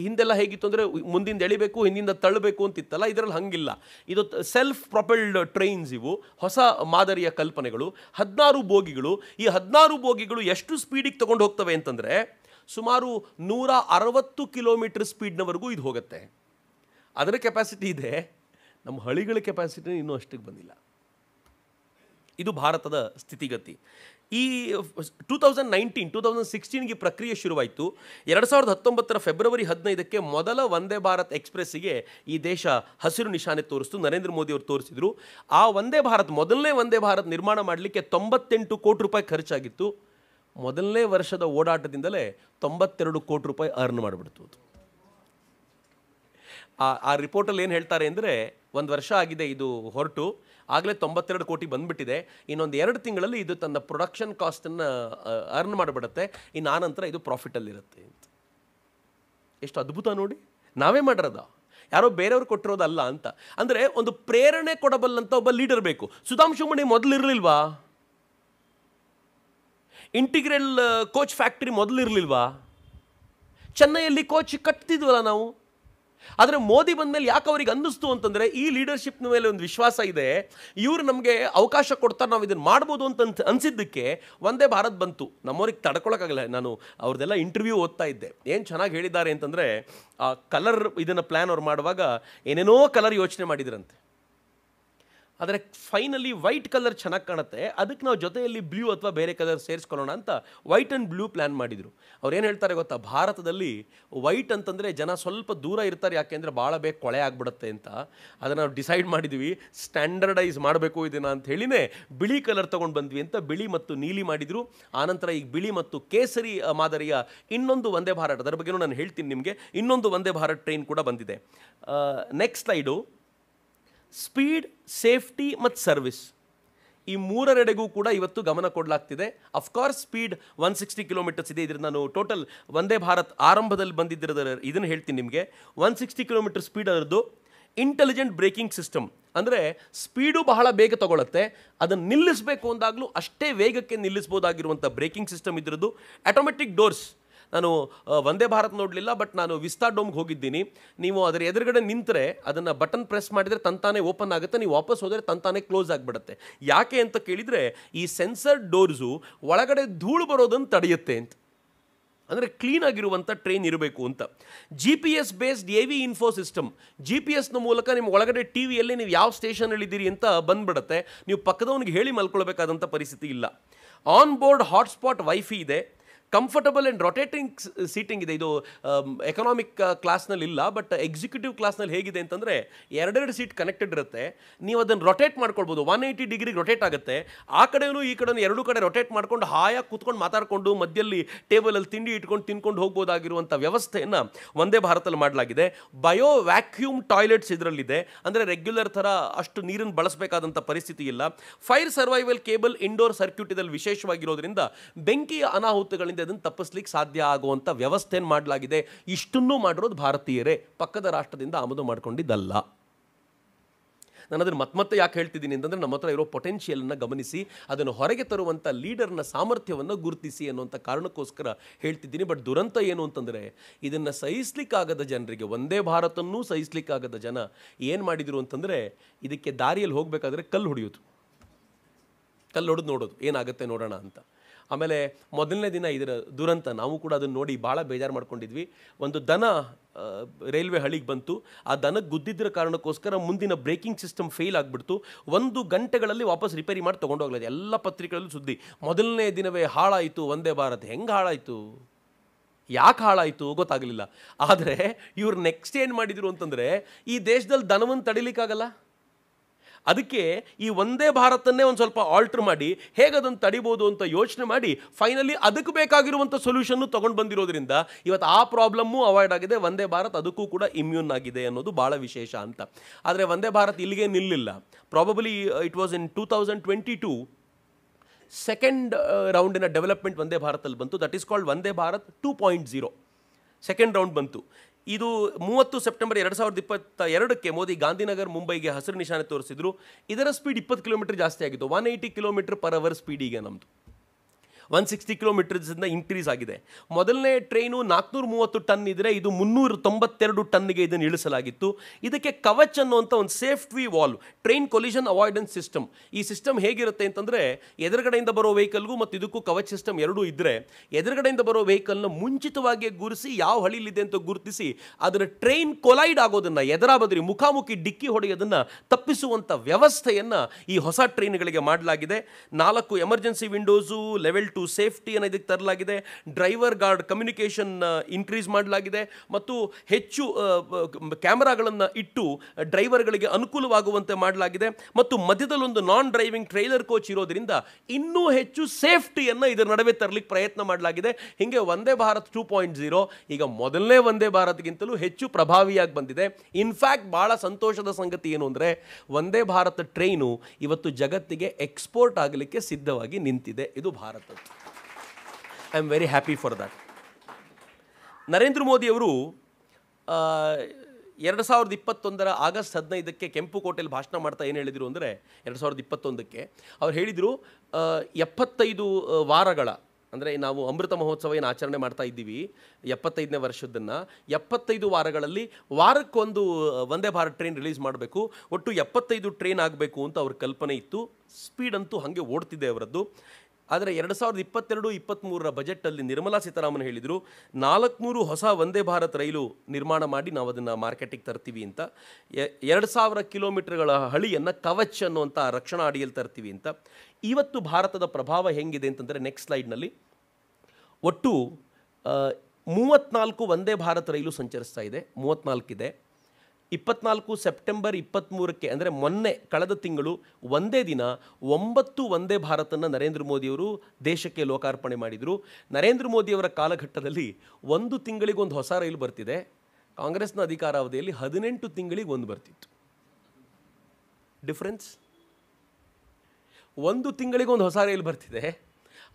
ಹಿಂದೆಲ್ಲ ಹೇಗಿತ್ತು ಅಂದರೆ ಮುಂದಿಂದ ಎಳಿಬೇಕು ಹಿಂದಿಂದ ತಳ್ಳಬೇಕು ಅಂತಿತ್ತಲ್ಲ ಇದರಲ್ಲಿ ಹಂಗಿಲ್ಲ ಇದು ಸೆಲ್ಫ್ ಪ್ರೊಪೆಲ್ಡ್ ಟ್ರೈನ್ಸ್ ಇವು ಹೊಸ ಮಾದರಿಯ ಕಲ್ಪನೆಗಳು ಹದಿನಾರು ಬೋಗಿಗಳು ಈ ಹದಿನಾರು ಬೋಗಿಗಳು ಎಷ್ಟು ಸ್ಪೀಡಿಗೆ ತಗೊಂಡು ಹೋಗ್ತವೆ ಅಂತಂದರೆ ಸುಮಾರು ನೂರ ಅರವತ್ತು ಕಿಲೋಮೀಟರ್ ಸ್ಪೀಡ್ನವರೆಗೂ ಇದು ಹೋಗುತ್ತೆ ಅದರ ಕೆಪಾಸಿಟಿ ಇದೆ ನಮ್ಮ ಹಳಿಗಳ ಕೆಪಾಸಿಟಿ ಇನ್ನೂ ಅಷ್ಟಕ್ಕೆ ಬಂದಿಲ್ಲ ಇದು ಭಾರತದ ಸ್ಥಿತಿಗತಿ ಈ two thousand nineteen two thousand ಸಿಕ್ಸ್ಟೀನ್ಗೆ ಪ್ರಕ್ರಿಯೆ ಶುರುವಾಯಿತು ಎರಡು ಸಾವಿರದ ಹತ್ತೊಂಬತ್ತರ ಫೆಬ್ರವರಿ ಹದಿನೈದಕ್ಕೆ ಮೊದಲ ವಂದೇ ಭಾರತ್ ಎಕ್ಸ್ಪ್ರೆಸ್ಸಿಗೆ ಈ ದೇಶ ಹಸಿರು ನಿಶಾನೆ ತೋರಿಸ್ತು ನರೇಂದ್ರ ಮೋದಿ ಅವರು ತೋರಿಸಿದರು ಆ ವಂದೇ ಭಾರತ್ ಮೊದಲನೇ ವಂದೇ ಭಾರತ್ ನಿರ್ಮಾಣ ಮಾಡಲಿಕ್ಕೆ ತೊಂಬತ್ತೆಂಟು ಕೋಟಿ ರೂಪಾಯಿ ಖರ್ಚಾಗಿತ್ತು ಮೊದಲನೇ ವರ್ಷದ ಓಡಾಟದಿಂದಲೇ ತೊಂಬತ್ತೆರಡು ಕೋಟಿ ರೂಪಾಯಿ ಅರ್ನ್ ಮಾಡಿಬಿಡ್ತು ಆ ಆ ರಿಪೋರ್ಟಲ್ಲಿ ಏನು ಹೇಳ್ತಾರೆ ಅಂದರೆ ಒಂದು ವರ್ಷ ಆಗಿದೆ ಇದು ಹೊರಟು ಆಗಲೇ ತೊಂಬತ್ತೆರಡು ಕೋಟಿ ಬಂದುಬಿಟ್ಟಿದೆ ಇನ್ನೊಂದು ಎರಡು ತಿಂಗಳಲ್ಲಿ ಇದು ತನ್ನ ಪ್ರೊಡಕ್ಷನ್ ಕಾಸ್ಟನ್ನು ಅರ್ನ್ ಮಾಡಿಬಿಡುತ್ತೆ ಇನ್ನು ಆ ನಂತರ ಇದು ಪ್ರಾಫಿಟಲ್ಲಿರುತ್ತೆ ಅಂತ ಎಷ್ಟು ಅದ್ಭುತ ನೋಡಿ ನಾವೇ ಮಾಡಿರೋದ ಯಾರೋ ಬೇರೆಯವ್ರು ಕೊಟ್ಟಿರೋದಲ್ಲ ಅಂತ ಅಂದರೆ ಒಂದು ಪ್ರೇರಣೆ ಕೊಡಬಲ್ಲಂತ ಒಬ್ಬ ಲೀಡರ್ ಬೇಕು ಮಣಿ ಮೊದಲಿರಲಿಲ್ವಾ ಇಂಟಿಗ್ರಲ್ ಕೋಚ್ ಫ್ಯಾಕ್ಟ್ರಿ ಮೊದಲಿರಲಿಲ್ವಾ ಚೆನ್ನೈಯಲ್ಲಿ ಕೋಚ್ ಕಟ್ತಿದ್ವಲ್ಲ ನಾವು ಆದರೆ ಮೋದಿ ಬಂದ ಮೇಲೆ ಯಾಕೆ ಅವ್ರಿಗೆ ಅನ್ನಿಸ್ತು ಅಂತಂದರೆ ಈ ಲೀಡರ್ಶಿಪ್ನ ಮೇಲೆ ಒಂದು ವಿಶ್ವಾಸ ಇದೆ ಇವರು ನಮಗೆ ಅವಕಾಶ ಕೊಡ್ತಾರೆ ನಾವು ಇದನ್ನು ಮಾಡ್ಬೋದು ಅಂತ ಅನಿಸಿದ್ದಕ್ಕೆ ಒಂದೇ ಭಾರತ್ ಬಂತು ನಮ್ಮವ್ರಿಗೆ ತಡ್ಕೊಳಕ್ಕಾಗಲ್ಲ ನಾನು ಅವ್ರದ್ದೆಲ್ಲ ಇಂಟರ್ವ್ಯೂ ಓದ್ತಾ ಇದ್ದೆ ಏನು ಚೆನ್ನಾಗಿ ಹೇಳಿದ್ದಾರೆ ಅಂತಂದರೆ ಆ ಕಲರ್ ಇದನ್ನು ಪ್ಲ್ಯಾನ್ ಅವ್ರು ಮಾಡುವಾಗ ಏನೇನೋ ಕಲರ್ ಯೋಚನೆ ಮಾಡಿದ್ರಂತೆ ಆದರೆ ಫೈನಲಿ ವೈಟ್ ಕಲರ್ ಚೆನ್ನಾಗಿ ಕಾಣುತ್ತೆ ಅದಕ್ಕೆ ನಾವು ಜೊತೆಯಲ್ಲಿ ಬ್ಲೂ ಅಥವಾ ಬೇರೆ ಕಲರ್ ಸೇರಿಸ್ಕೊಳ್ಳೋಣ ಅಂತ ವೈಟ್ ಆ್ಯಂಡ್ ಬ್ಲೂ ಪ್ಲ್ಯಾನ್ ಮಾಡಿದರು ಅವ್ರು ಏನು ಹೇಳ್ತಾರೆ ಗೊತ್ತಾ ಭಾರತದಲ್ಲಿ ವೈಟ್ ಅಂತಂದರೆ ಜನ ಸ್ವಲ್ಪ ದೂರ ಇರ್ತಾರೆ ಯಾಕೆಂದರೆ ಭಾಳ ಬೇಗ ಕೊಳೆ ಆಗಿಬಿಡುತ್ತೆ ಅಂತ ಅದನ್ನು ನಾವು ಡಿಸೈಡ್ ಮಾಡಿದ್ವಿ ಸ್ಟ್ಯಾಂಡರ್ಡೈಸ್ ಮಾಡಬೇಕು ಇದನ್ನು ಅಂತ ಹೇಳಿನೇ ಬಿಳಿ ಕಲರ್ ತೊಗೊಂಡು ಬಂದ್ವಿ ಅಂತ ಬಿಳಿ ಮತ್ತು ನೀಲಿ ಮಾಡಿದರು ಆನಂತರ ಈಗ ಬಿಳಿ ಮತ್ತು ಕೇಸರಿ ಮಾದರಿಯ ಇನ್ನೊಂದು ವಂದೇ ಭಾರತ್ ಅದರ ಬಗ್ಗೆ ನಾನು ಹೇಳ್ತೀನಿ ನಿಮಗೆ ಇನ್ನೊಂದು ವಂದೇ ಭಾರತ್ ಟ್ರೈನ್ ಕೂಡ ಬಂದಿದೆ ನೆಕ್ಸ್ಟ್ ಸ್ಲೈಡು ಸ್ಪೀಡ್ ಸೇಫ್ಟಿ ಮತ್ತು ಸರ್ವಿಸ್ ಈ ಮೂರರೆಡೆಗೂ ಕೂಡ ಇವತ್ತು ಗಮನ ಕೊಡಲಾಗ್ತಿದೆ of course speed one sixty kilometres ಇದೆ ಇದರಿಂದ ನಾನು ಟೋಟಲ್ ವಂದೇ ಭಾರತ್ ಆರಂಭದಲ್ಲಿ ಬಂದಿದ್ದಿರೋದ್ರ ಇದನ್ನು ಹೇಳ್ತೀನಿ ನಿಮಗೆ ಒನ್ ಸಿಕ್ಸ್ಟಿ ಕಿಲೋಮೀಟರ್ ಸ್ಪೀಡ್ ಅದರದ್ದು ಇಂಟೆಲಿಜೆಂಟ್ ಬ್ರೇಕಿಂಗ್ ಸಿಸ್ಟಮ್ ಅಂದರೆ ಸ್ಪೀಡು ಬಹಳ ಬೇಗ ತೊಗೊಳತ್ತೆ ಅದನ್ನು ನಿಲ್ಲಿಸಬೇಕು ಅಂದಾಗಲೂ ಅಷ್ಟೇ ವೇಗಕ್ಕೆ ನಿಲ್ಲಿಸ್ಬೋದಾಗಿರುವಂಥ ಬ್ರೇಕಿಂಗ್ ಸಿಸ್ಟಮ್ ಇದ್ರದ್ದು ಆಟೋಮೆಟಿಕ್ ಡೋರ್ಸ್ ನಾನು ವಂದೇ ಭಾರತ್ ನೋಡಲಿಲ್ಲ ಬಟ್ ನಾನು ವಿಸ್ತಾ ಡೋಮ್ಗೆ ಹೋಗಿದ್ದೀನಿ ನೀವು ಅದರ ಎದುರುಗಡೆ ನಿಂತರೆ ಅದನ್ನು ಬಟನ್ ಪ್ರೆಸ್ ಮಾಡಿದರೆ ತಂತಾನೆ ಓಪನ್ ಆಗುತ್ತೆ ನೀವು ವಾಪಸ್ ಹೋದರೆ ತಂತಾನೆ ಕ್ಲೋಸ್ ಆಗಿಬಿಡುತ್ತೆ ಯಾಕೆ ಅಂತ ಕೇಳಿದರೆ ಈ ಸೆನ್ಸರ್ ಡೋರ್ಸು ಒಳಗಡೆ ಧೂಳು ಬರೋದನ್ನು ತಡೆಯುತ್ತೆ ಅಂತ ಅಂದರೆ ಕ್ಲೀನ್ ಆಗಿರುವಂಥ ಟ್ರೈನ್ ಇರಬೇಕು ಅಂತ G P S based A V info system G P ಎಸ್ನ ಮೂಲಕ ನಿಮ್ಮ ಒಳಗಡೆ ಟಿ ವಿಯಲ್ಲಿ ನೀವು ಯಾವ ಸ್ಟೇಷನಲ್ಲಿದ್ದೀರಿ ಅಂತ ಬಂದ್ಬಿಡುತ್ತೆ ನೀವು ಪಕ್ಕದವನಿಗೆ ಹೇಳಿ ಮಲ್ಕೊಳ್ಬೇಕಾದಂಥ ಪರಿಸ್ಥಿತಿ ಇಲ್ಲ ಆನ್ ಬೋರ್ಡ್ ಹಾಟ್ಸ್ಪಾಟ್ ವೈಫಿ ಇದೆ ಕಂಫರ್ಟಬಲ್ ಆ್ಯಂಡ್ ರೊಟೇಟಿಂಗ್ ಸೀಟಿಂಗ್ ಇದೆ ಇದು ಎಕನಾಮಿಕ್ um, ಕ್ಲಾಸ್ನಲ್ಲಿ uh, ಇಲ್ಲ ಬಟ್ ಎಕ್ಸಿಕ್ಯೂಟಿವ್ ಕ್ಲಾಸ್ನಲ್ಲಿ ಹೇಗಿದೆ ಅಂತಂದರೆ ಎರಡೆರಡು ಸೀಟ್ ಕನೆಕ್ಟೆಡ್ ಇರುತ್ತೆ ನೀವು ಅದನ್ನು ರೊಟೇಟ್ ಮಾಡ್ಕೊಳ್ಬೋದು ಒನ್ ಏಯ್ಟಿ ಡಿಗ್ರಿಗೆ ರೊಟೇಟ್ ಆಗುತ್ತೆ ಆ ಕಡೆಯೂ ಈ ಕಡೆಯೂ ಎರಡೂ ಕಡೆ ರೊಟೇಟ್ ಮಾಡ್ಕೊಂಡು ಹಾಯಾಗಿ ಕೂತ್ಕೊಂಡು ಮಾತಾಡಿಕೊಂಡು ಮಧ್ಯದಲ್ಲಿ ಟೇಬಲಲ್ಲಿ ತಿಂಡಿ ಇಟ್ಕೊಂಡು ತಿನ್ಕೊಂಡು ಹೋಗ್ಬೋದಾಗಿರುವಂಥ ವ್ಯವಸ್ಥೆಯನ್ನು ಒಂದೇ ಭಾರತದಲ್ಲಿ ಮಾಡಲಾಗಿದೆ ಬಯೋ ವ್ಯಾಕ್ಯೂಮ್ ಟಾಯ್ಲೆಟ್ಸ್ ಇದರಲ್ಲಿದೆ ಅಂದರೆ ರೆಗ್ಯುಲರ್ ಥರ ಅಷ್ಟು ನೀರನ್ನು ಬಳಸಬೇಕಾದಂಥ ಪರಿಸ್ಥಿತಿ ಇಲ್ಲ fire survival cable indoor circuit ಇದರಲ್ಲಿ ವಿಶೇಷವಾಗಿರೋದ್ರಿಂದ ಬೆಂಕಿಯ ಅನಾಹುತಗಳಿಂದ ಮುಂದೆ ಅದನ್ನು ತಪ್ಪಿಸ್ಲಿಕ್ಕೆ ಸಾಧ್ಯ ಆಗುವಂಥ ವ್ಯವಸ್ಥೆಯನ್ನು ಮಾಡಲಾಗಿದೆ ಇಷ್ಟನ್ನೂ ಮಾಡಿರೋದು ಭಾರತೀಯರೇ ಪಕ್ಕದ ರಾಷ್ಟ್ರದಿಂದ ಆಮದು ಮಾಡಿಕೊಂಡಿದ್ದಲ್ಲ ನಾನು ಅದನ್ನು ಮತ್ತೆ ಯಾಕೆ ಹೇಳ್ತಿದ್ದೀನಿ ಅಂತಂದರೆ ನಮ್ಮ ಹತ್ರ ಇರೋ ಪೊಟೆನ್ಷಿಯಲನ್ನು ಗಮನಿಸಿ ಅದನ್ನು ಹೊರಗೆ ತರುವಂಥ ಲೀಡರ್ನ ಸಾಮರ್ಥ್ಯವನ್ನು ಗುರುತಿಸಿ ಅನ್ನುವಂಥ ಕಾರಣಕ್ಕೋಸ್ಕರ ಹೇಳ್ತಿದ್ದೀನಿ ಬಟ್ ದುರಂತ ಏನು ಅಂತಂದರೆ ಇದನ್ನು ಸಹಿಸ್ಲಿಕ್ಕಾಗದ ಜನರಿಗೆ ಒಂದೇ ಭಾರತನ್ನೂ ಸಹಿಸ್ಲಿಕ್ಕಾಗದ ಜನ ಏನು ಮಾಡಿದರು ಅಂತಂದರೆ ಇದಕ್ಕೆ ದಾರಿಯಲ್ಲಿ ಹೋಗಬೇಕಾದ್ರೆ ಕಲ್ಲು ಹೊಡೆಯೋದು ಕಲ್ಲು ಹೊಡೆದು ನೋಡೋದು ಏನಾಗುತ್ತೆ ನೋಡೋಣ ಅಂತ ಆಮೇಲೆ ಮೊದಲನೇ ದಿನ ಇದರ ದುರಂತ ನಾವು ಕೂಡ ಅದನ್ನು ನೋಡಿ ಭಾಳ ಬೇಜಾರು ಮಾಡ್ಕೊಂಡಿದ್ವಿ ಒಂದು ದನ ರೈಲ್ವೆ ಹಳಿಗೆ ಬಂತು ಆ ದನಕ್ಕೆ ಗುದ್ದಿದ್ದರ ಕಾರಣಕ್ಕೋಸ್ಕರ ಮುಂದಿನ ಬ್ರೇಕಿಂಗ್ ಸಿಸ್ಟಮ್ ಫೇಲ್ ಆಗಿಬಿಡ್ತು ಒಂದು ಗಂಟೆಗಳಲ್ಲಿ ವಾಪಸ್ ರಿಪೇರಿ ಮಾಡಿ ತೊಗೊಂಡು ಎಲ್ಲ ಪತ್ರಿಕೆಗಳಲ್ಲೂ ಸುದ್ದಿ ಮೊದಲನೇ ದಿನವೇ ಹಾಳಾಯಿತು ಒಂದೇ ಭಾರತ್ ಹೆಂಗೆ ಹಾಳಾಯಿತು ಯಾಕೆ ಹಾಳಾಯಿತು ಗೊತ್ತಾಗಲಿಲ್ಲ ಆದರೆ ಇವ್ರು ನೆಕ್ಸ್ಟ್ ಏನು ಮಾಡಿದರು ಅಂತಂದರೆ ಈ ದೇಶದಲ್ಲಿ ದನವನ್ನು ತಡಿಲಿಕ್ಕಾಗಲ್ಲ ಅದಕ್ಕೆ ಈ ಒಂದೇ ಭಾರತನ್ನೇ ಒಂದು ಸ್ವಲ್ಪ ಆಲ್ಟ್ರ್ ಮಾಡಿ ಹೇಗೆ ಅದನ್ನು ತಡಿಬೋದು ಅಂತ ಯೋಚನೆ ಮಾಡಿ ಫೈನಲಿ ಅದಕ್ಕೆ ಬೇಕಾಗಿರುವಂಥ ಸೊಲ್ಯೂಷನ್ನು ತೊಗೊಂಡು ಬಂದಿರೋದ್ರಿಂದ ಇವತ್ತು ಆ ಪ್ರಾಬ್ಲಮ್ಮು ಅವಾಯ್ಡ್ ಆಗಿದೆ ಒಂದೇ ಭಾರತ್ ಅದಕ್ಕೂ ಕೂಡ ಇಮ್ಯೂನ್ ಆಗಿದೆ ಅನ್ನೋದು ಭಾಳ ವಿಶೇಷ ಅಂತ ಆದರೆ ಒಂದೇ ಭಾರತ್ ಇಲ್ಲಿಗೆ ನಿಲ್ಲಿಲ್ಲ probably it was in two thousand twenty two second ರೌಂಡಿನ ಡೆವಲಪ್ಮೆಂಟ್ ಒಂದೇ ಭಾರತಲ್ಲಿ ಬಂತು that is called Vande Bharat two point zero second round ಬಂತು ಇದು ಮೂವತ್ತು ಸೆಪ್ಟೆಂಬರ್ ಎರಡು ಸಾವಿರದ ಇಪ್ಪತ್ತ ಎರಡಕ್ಕೆ ಮೋದಿ ಗಾಂಧಿನಗರ್ ಮುಂಬೈಗೆ ಹಸಿರು ನಿಶಾನೆ ತೋರಿಸಿದ್ರು ಇದರ ಸ್ಪೀಡ್ ಇಪ್ಪತ್ತು ಕಿಲೋಮೀಟರ್ ಜಾಸ್ತಿ ಆಗಿತ್ತು one eighty kilometre per hour speed ಈಗ ನಮ್ದು ಒನ್ ಸಿಕ್ಸ್ಟಿ ಕಿಲೋಮೀಟರ್ಸಿಂದ ಇನ್ಕ್ರೀಸ್ ಆಗಿದೆ ಮೊದಲನೇ ಟ್ರೈನು ನಾಲ್ಕುನೂರ ಮೂವತ್ತು ಟನ್ ಇದ್ದರೆ ಇದು ಮುನ್ನೂರ ತೊಂಬತ್ತೆರಡು ಟನ್ಗೆ ಇದನ್ನು ಇಳಿಸಲಾಗಿತ್ತು ಇದಕ್ಕೆ ಕವಚ್ ಅನ್ನುವಂಥ ಒಂದು safety valve train collision avoidance system ಈ ಸಿಸ್ಟಮ್ ಹೇಗಿರುತ್ತೆ ಅಂತಂದರೆ ಎದುರುಗಡೆಯಿಂದ ಬರೋ ವೆಹಿಕಲ್ಗೂ ಮತ್ತು ಇದಕ್ಕೂ ಕವಚ್ ಸಿಸ್ಟಮ್ ಎರಡೂ ಇದ್ದರೆ ಎದುರುಗಡೆಯಿಂದ ಬರೋ ವೆಹಿಕಲ್ನ ಮುಂಚಿತವಾಗಿ ಗುರುಸಿ ಯಾವ ಹಳಿಲಿದೆ ಅಂತ ಗುರುತಿಸಿ ಅದರ ಟ್ರೈನ್ ಕೊಲೈಡ್ ಆಗೋದನ್ನು ಎದರ ಮುಖಾಮುಖಿ ಡಿಕ್ಕಿ ಹೊಡೆಯೋದನ್ನು ತಪ್ಪಿಸುವಂಥ ವ್ಯವಸ್ಥೆಯನ್ನು ಈ ಹೊಸ ಟ್ರೈನ್ಗಳಿಗೆ ಮಾಡಲಾಗಿದೆ ನಾಲ್ಕು emergency windows level two two safety ಇದಕ್ಕೆ ತರಲಾಗಿದೆ ಡ್ರೈವರ್ ಗಾರ್ಡ್ ಕಮ್ಯುನಿಕೇಷನ್ ಇನ್ಕ್ರೀಸ್ ಮಾಡಲಾಗಿದೆ ಮತ್ತು ಹೆಚ್ಚು ಕ್ಯಾಮರಾಗಳನ್ನು ಇಟ್ಟು ಡ್ರೈವರ್ಗಳಿಗೆ ಅನುಕೂಲವಾಗುವಂತೆ ಮಾಡಲಾಗಿದೆ ಮತ್ತು ಮಧ್ಯದಲ್ಲಿ ಒಂದು ನಾನ್ ಡ್ರೈವಿಂಗ್ ಟ್ರೈಲರ್ ಕೋಚ್ ಇರೋದ್ರಿಂದ ಇನ್ನೂ ಹೆಚ್ಚು ಸೇಫ್ಟಿಯನ್ನು ಇದರ ನಡುವೆ ತರಲಿಕ್ಕೆ ಪ್ರಯತ್ನ ಮಾಡಲಾಗಿದೆ ಹೀಗೆ ವಂದೇ ಭಾರತ್ ಟೂ ಪಾಯಿಂಟ್ ಈಗ ಮೊದಲನೇ ವಂದೇ ಭಾರತ್ಗಿಂತಲೂ ಹೆಚ್ಚು ಪ್ರಭಾವಿಯಾಗಿ ಬಂದಿದೆ ಇನ್ಫ್ಯಾಕ್ಟ್ ಭಾಳ ಸಂತೋಷದ ಸಂಗತಿ ಏನು ಅಂದರೆ ವಂದೇ ಭಾರತ್ ಟ್ರೈನು ಇವತ್ತು ಜಗತ್ತಿಗೆ ಎಕ್ಸ್ಪೋರ್ಟ್ ಆಗಲಿಕ್ಕೆ ಸಿದ್ಧವಾಗಿ ನಿಂತಿದೆ ಇದು Bharat I am very happy for that Narendra ಮೋದಿಯವರು ಎರಡು ಸಾವಿರದ ಇಪ್ಪತ್ತೊಂದರ ಆಗಸ್ಟ್ ಹದಿನೈದಕ್ಕೆ ಕೆಂಪುಕೋಟೆಯಲ್ಲಿ ಭಾಷಣ ಮಾಡ್ತಾ ಏನು ಹೇಳಿದರು ಅಂದರೆ ಎರಡು ಸಾವಿರದ ಇಪ್ಪತ್ತೊಂದಕ್ಕೆ ಅವ್ರು ಹೇಳಿದರು ಎಪ್ಪತ್ತೈದು ವಾರಗಳ ಅಂದರೆ ನಾವು ಅಮೃತ ಮಹೋತ್ಸವ ಏನು ಆಚರಣೆ ಮಾಡ್ತಾ ಇದ್ದೀವಿ ಎಪ್ಪತ್ತೈದನೇ ವರ್ಷದನ್ನು ಎಪ್ಪತ್ತೈದು ವಾರಗಳಲ್ಲಿ ವಾರಕ್ಕೊಂದು ವಂದೇ ಭಾರತ್ ಟ್ರೈನ್ ರಿಲೀಸ್ ಮಾಡಬೇಕು ಒಟ್ಟು ಎಪ್ಪತ್ತೈದು ಟ್ರೈನ್ ಆಗಬೇಕು ಅಂತ ಅವ್ರ ಕಲ್ಪನೆ ಇತ್ತು ಸ್ಪೀಡ್ ಅಂತೂ ಹಾಗೆ ಓಡ್ತಿದೆ ಅವರದ್ದು ಆದರೆ ಎರಡು ಸಾವಿರದ ಇಪ್ಪತ್ತೆರಡು ಇಪ್ಪತ್ತ್ಮೂರರ ಬಜೆಟ್ಟಲ್ಲಿ ನಿರ್ಮಲಾ ಸೀತಾರಾಮನ್ ಹೇಳಿದರು ನಾಲ್ಕುನೂರು ಹೊಸ ವಂದೇ ಭಾರತ್ ರೈಲು ನಿರ್ಮಾಣ ಮಾಡಿ ನಾವು ಅದನ್ನು ಮಾರ್ಕೆಟಿಗೆ ತರ್ತೀವಿ ಅಂತ ಎರಡು ಸಾವಿರ ಕಿಲೋಮೀಟರ್ಗಳ ಹಳಿಯನ್ನು ಕವಚ್ ಅನ್ನುವಂಥ ರಕ್ಷಣಾ ಅಡಿಯಲ್ಲಿ ತರ್ತೀವಿ ಅಂತ ಇವತ್ತು ಭಾರತದ ಪ್ರಭಾವ ಹೆಂಗಿದೆ ಅಂತಂದರೆ ನೆಕ್ಸ್ಟ್ ಸ್ಲೈಡ್ನಲ್ಲಿ ಒಟ್ಟು ಮೂವತ್ತ್ನಾಲ್ಕು ವಂದೇ ಭಾರತ್ ರೈಲು ಸಂಚರಿಸ್ತಾ ಇದೆ ಮೂವತ್ತ್ನಾಲ್ಕಿದೆ ಇಪ್ಪತ್ನಾಲ್ಕು ಸೆಪ್ಟೆಂಬರ್ ಇಪ್ಪತ್ತ್ಮೂರಕ್ಕೆ ಅಂದರೆ ಮೊನ್ನೆ ಕಳೆದ ತಿಂಗಳು ಒಂದೇ ದಿನ ಒಂಬತ್ತು ಒಂದೇ ಭಾರತನ್ನು ನರೇಂದ್ರ ಮೋದಿಯವರು ದೇಶಕ್ಕೆ ಲೋಕಾರ್ಪಣೆ ಮಾಡಿದರು ನರೇಂದ್ರ ಮೋದಿಯವರ ಕಾಲಘಟ್ಟದಲ್ಲಿ ಒಂದು ತಿಂಗಳಿಗೊಂದು ಹೊಸ ರೈಲು ಬರ್ತಿದೆ ಕಾಂಗ್ರೆಸ್ನ ಅಧಿಕಾರಾವಧಿಯಲ್ಲಿ ಹದಿನೆಂಟು ತಿಂಗಳಿಗೆ ಒಂದು ಬರ್ತಿತ್ತು ಡಿಫ್ರೆನ್ಸ್ ಒಂದು ತಿಂಗಳಿಗೊಂದು ಹೊಸ ರೈಲು ಬರ್ತಿದೆ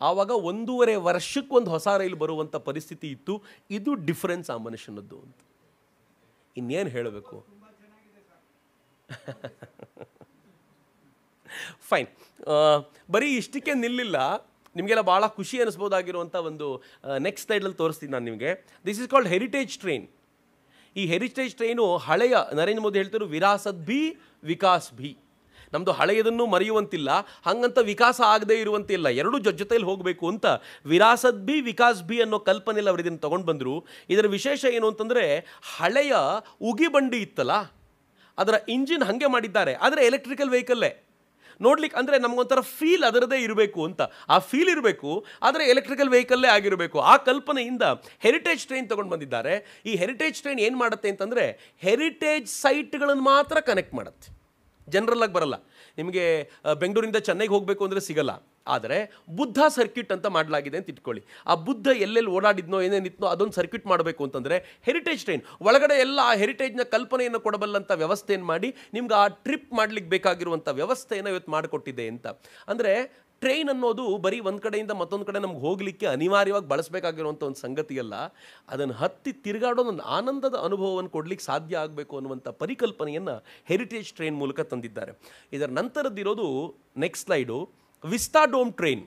ಆವಾಗ ಒಂದೂವರೆ ವರ್ಷಕ್ಕೊಂದು ಹೊಸ ರೈಲು ಬರುವಂಥ ಪರಿಸ್ಥಿತಿ ಇತ್ತು ಇದು ಡಿಫ್ರೆನ್ಸ್ ಆ ಮನುಷ್ಯನದ್ದು ಅಂತ ಇನ್ನೇನು ಹೇಳಬೇಕು ಫೈನ್ ಬರೀ ಇಷ್ಟಕ್ಕೆ ನಿಲ್ಲಿಲ್ಲ ನಿಮಗೆಲ್ಲ ಭಾಳ ಖುಷಿ ಅನಿಸ್ಬೋದಾಗಿರುವಂಥ ಒಂದು ನೆಕ್ಸ್ಟ್ ಸೈಡಲ್ಲಿ ತೋರಿಸ್ತೀನಿ ನಾನು ನಿಮಗೆ this is called heritage train ಈ ಹೆರಿಟೇಜ್ ಟ್ರೈನು ಹಳೆಯ ನರೇಂದ್ರ ಮೋದಿ ಹೇಳ್ತಿರೋ ವಿರಾಸತ್ ಬಿ ವಿಕಾಸ್ ಬಿ ನಮ್ಮದು ಹಳೆಯದನ್ನು ಮರೆಯುವಂತಿಲ್ಲ ಹಾಗಂತ ವಿಕಾಸ ಆಗದೇ ಇರುವಂತಿಲ್ಲ ಎರಡೂ ಜೊತೆಯಲ್ಲಿ ಹೋಗಬೇಕು ಅಂತ ವಿರಾಸದ್ ಬಿ ವಿಕಾಸ್ ಬಿ ಅನ್ನೋ ಕಲ್ಪನೆಯಲ್ಲಿ ಅವರು ಇದನ್ನು ತೊಗೊಂಡು ಬಂದರು ಇದರ ವಿಶೇಷ ಏನು ಅಂತಂದರೆ ಹಳೆಯ ಉಗಿಬಂಡಿ ಇತ್ತಲ್ಲ ಅದರ ಇಂಜಿನ್ ಹಾಗೆ ಮಾಡಿದ್ದಾರೆ ಆದರೆ ಎಲೆಕ್ಟ್ರಿಕಲ್ ವೆಹಿಕಲ್ಲೇ ನೋಡ್ಲಿಕ್ಕೆ ಅಂದರೆ ನಮಗೊಂಥರ ಫೀಲ್ ಅದರದೇ ಇರಬೇಕು ಅಂತ ಆ ಫೀಲ್ ಇರಬೇಕು ಆದರೆ ಎಲೆಕ್ಟ್ರಿಕಲ್ ವೆಹಿಕಲ್ಲೇ ಆಗಿರಬೇಕು ಆ ಕಲ್ಪನೆಯಿಂದ ಹೆರಿಟೇಜ್ ಟ್ರೈನ್ ತೊಗೊಂಡು ಬಂದಿದ್ದಾರೆ ಈ ಹೆರಿಟೇಜ್ ಟ್ರೈನ್ ಏನು ಮಾಡುತ್ತೆ ಅಂತಂದರೆ ಹೆರಿಟೇಜ್ ಸೈಟ್ಗಳನ್ನು ಮಾತ್ರ ಕನೆಕ್ಟ್ ಮಾಡುತ್ತೆ ಜನರಲ್ಲಾಗಿ ಬರಲ್ಲ ನಿಮಗೆ ಬೆಂಗಳೂರಿಂದ ಚೆನ್ನೈಗೆ ಹೋಗಬೇಕು ಅಂದರೆ ಸಿಗಲ್ಲ ಆದರೆ ಬುದ್ಧ ಸರ್ಕ್ಯೂಟ್ ಅಂತ ಮಾಡಲಾಗಿದೆ ಅಂತ ಇಟ್ಕೊಳ್ಳಿ ಆ ಬುದ್ಧ ಎಲ್ಲೆಲ್ಲಿ ಓಡಾಡಿದ್ನೋ ಏನೇನಿತ್ನೋ ಅದೊಂದು ಸರ್ಕ್ಯೂಟ್ ಮಾಡಬೇಕು ಅಂತಂದರೆ ಹೆರಿಟೇಜ್ ಟ್ರೈನ್ ಒಳಗಡೆ ಎಲ್ಲ ಆ ಹೆರಿಟೇಜ್ನ ಕಲ್ಪನೆಯನ್ನು ಕೊಡಬಲ್ಲಂಥ ವ್ಯವಸ್ಥೆಯನ್ನು ಮಾಡಿ ನಿಮ್ಗೆ ಆ ಟ್ರಿಪ್ ಮಾಡಲಿಕ್ಕೆ ಬೇಕಾಗಿರುವಂಥ ವ್ಯವಸ್ಥೆಯನ್ನು ಇವತ್ತು ಮಾಡಿಕೊಟ್ಟಿದೆ ಅಂತ ಅಂದರೆ ಟ್ರೈನ್ ಅನ್ನೋದು ಬರೀ ಒಂದು ಕಡೆಯಿಂದ ಮತ್ತೊಂದು ಕಡೆ ನಮ್ಗೆ ಹೋಗಲಿಕ್ಕೆ ಅನಿವಾರ್ಯವಾಗಿ ಬಳಸಬೇಕಾಗಿರುವಂಥ ಒಂದು ಸಂಗತಿಯಲ್ಲ ಅದನ್ನು ಹತ್ತಿ ತಿರುಗಾಡೋದು ಒಂದು ಆನಂದದ ಅನುಭವವನ್ನು ಕೊಡಲಿಕ್ಕೆ ಸಾಧ್ಯ ಆಗಬೇಕು ಅನ್ನುವಂಥ ಪರಿಕಲ್ಪನೆಯನ್ನು ಹೆರಿಟೇಜ್ ಟ್ರೈನ್ ಮೂಲಕ ತಂದಿದ್ದಾರೆ ಇದರ ನಂತರದ್ದಿರೋದು ನೆಕ್ಸ್ಟ್ ಸ್ಲೈಡು ವಿಸ್ತಾಡೋಮ್ ಟ್ರೈನ್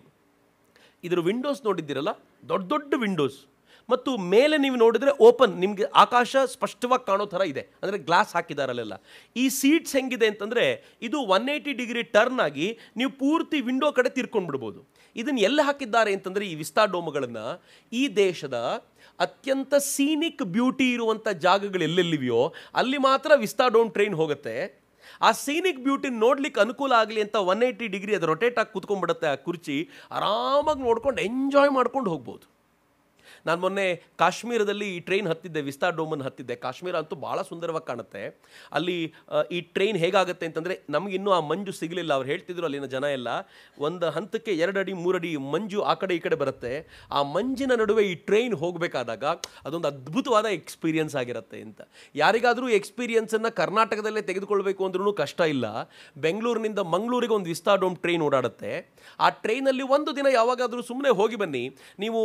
ಇದರ ವಿಂಡೋಸ್ ನೋಡಿದ್ದೀರಲ್ಲ ದೊಡ್ಡ ದೊಡ್ಡ ವಿಂಡೋಸ್ ಮತ್ತು ಮೇಲೆ ನೀವು ನೋಡಿದರೆ ಓಪನ್ ನಿಮಗೆ ಆಕಾಶ ಸ್ಪಷ್ಟವಾಗಿ ಕಾಣೋ ಥರ ಇದೆ ಅಂದರೆ ಗ್ಲಾಸ್ ಹಾಕಿದಾರಲ್ಲೆಲ್ಲ ಈ ಸೀಟ್ಸ್ ಹೆಂಗಿದೆ ಅಂತಂದರೆ ಇದು ಒನ್ ಏಯ್ಟಿ ಡಿಗ್ರಿ ಟರ್ನ್ ಆಗಿ ನೀವು ಪೂರ್ತಿ ವಿಂಡೋ ಕಡೆ ತಿರ್ಕೊಂಡ್ಬಿಡ್ಬೋದು ಇದನ್ನು ಎಲ್ಲಿ ಹಾಕಿದ್ದಾರೆ ಅಂತಂದರೆ ಈ ವಿಸ್ತಾ ಡೋಮುಗಳನ್ನು ಈ ದೇಶದ ಅತ್ಯಂತ ಸೀನಿಕ್ ಬ್ಯೂಟಿ ಇರುವಂಥ ಜಾಗಗಳು ಎಲ್ಲೆಲ್ಲಿವೆಯೋ ಅಲ್ಲಿ ಮಾತ್ರ ವಿಸ್ತಾ ಡೋಮ್ ಟ್ರೈನ್ ಹೋಗುತ್ತೆ ಆ ಸೀನಿಕ್ ಬ್ಯೂಟಿ ನೋಡ್ಲಿಕ್ಕೆ ಅನುಕೂಲ ಆಗಲಿ ಅಂತ ಒನ್ ಏಯ್ಟಿ ಡಿಗ್ರಿ ಅದು ರೊಟೇಟ್ ಆಗಿ ಕುತ್ಕೊಂಡ್ಬಿಡುತ್ತೆ ಆ ಕುರ್ಚಿ ಆರಾಮಾಗಿ ನೋಡ್ಕೊಂಡು ಎಂಜಾಯ್ ಮಾಡ್ಕೊಂಡು ಹೋಗ್ಬೋದು ನಾನು ಮೊನ್ನೆ ಕಾಶ್ಮೀರದಲ್ಲಿ ಈ ಟ್ರೈನ್ ಹತ್ತಿದ್ದೆ ವಿಸ್ತಾ ಡೋಮನ್ ಹತ್ತಿದ್ದೆ ಕಾಶ್ಮೀರ ಅಂತೂ ಭಾಳ ಸುಂದರವಾಗಿ ಕಾಣುತ್ತೆ ಅಲ್ಲಿ ಈ ಟ್ರೈನ್ ಹೇಗಾಗುತ್ತೆ ಅಂತಂದರೆ ನಮಗಿನ್ನೂ ಆ ಮಂಜು ಸಿಗಲಿಲ್ಲ ಅವ್ರು ಹೇಳ್ತಿದ್ರು ಅಲ್ಲಿನ ಜನ ಎಲ್ಲ ಒಂದು ಹಂತಕ್ಕೆ ಎರಡಡಿ ಮೂರಡಿ ಮಂಜು ಆ ಕಡೆ ಈ ಕಡೆ ಬರುತ್ತೆ ಆ ಮಂಜಿನ ನಡುವೆ ಈ ಟ್ರೈನ್ ಹೋಗಬೇಕಾದಾಗ ಅದೊಂದು ಅದ್ಭುತವಾದ ಎಕ್ಸ್ಪೀರಿಯನ್ಸ್ ಆಗಿರುತ್ತೆ ಅಂತ ಯಾರಿಗಾದರೂ ಎಕ್ಸ್ಪೀರಿಯೆನ್ಸನ್ನು ಕರ್ನಾಟಕದಲ್ಲೇ ತೆಗೆದುಕೊಳ್ಬೇಕು ಅಂದ್ರೂ ಕಷ್ಟ ಇಲ್ಲ ಬೆಂಗಳೂರಿನಿಂದ ಮಂಗಳೂರಿಗೆ ಒಂದು ವಿಸ್ತಾ ಡೋಮ್ ಟ್ರೈನ್ ಓಡಾಡುತ್ತೆ ಆ ಟ್ರೈನಲ್ಲಿ ಒಂದು ದಿನ ಯಾವಾಗಾದರೂ ಸುಮ್ಮನೆ ಹೋಗಿ ಬನ್ನಿ ನೀವು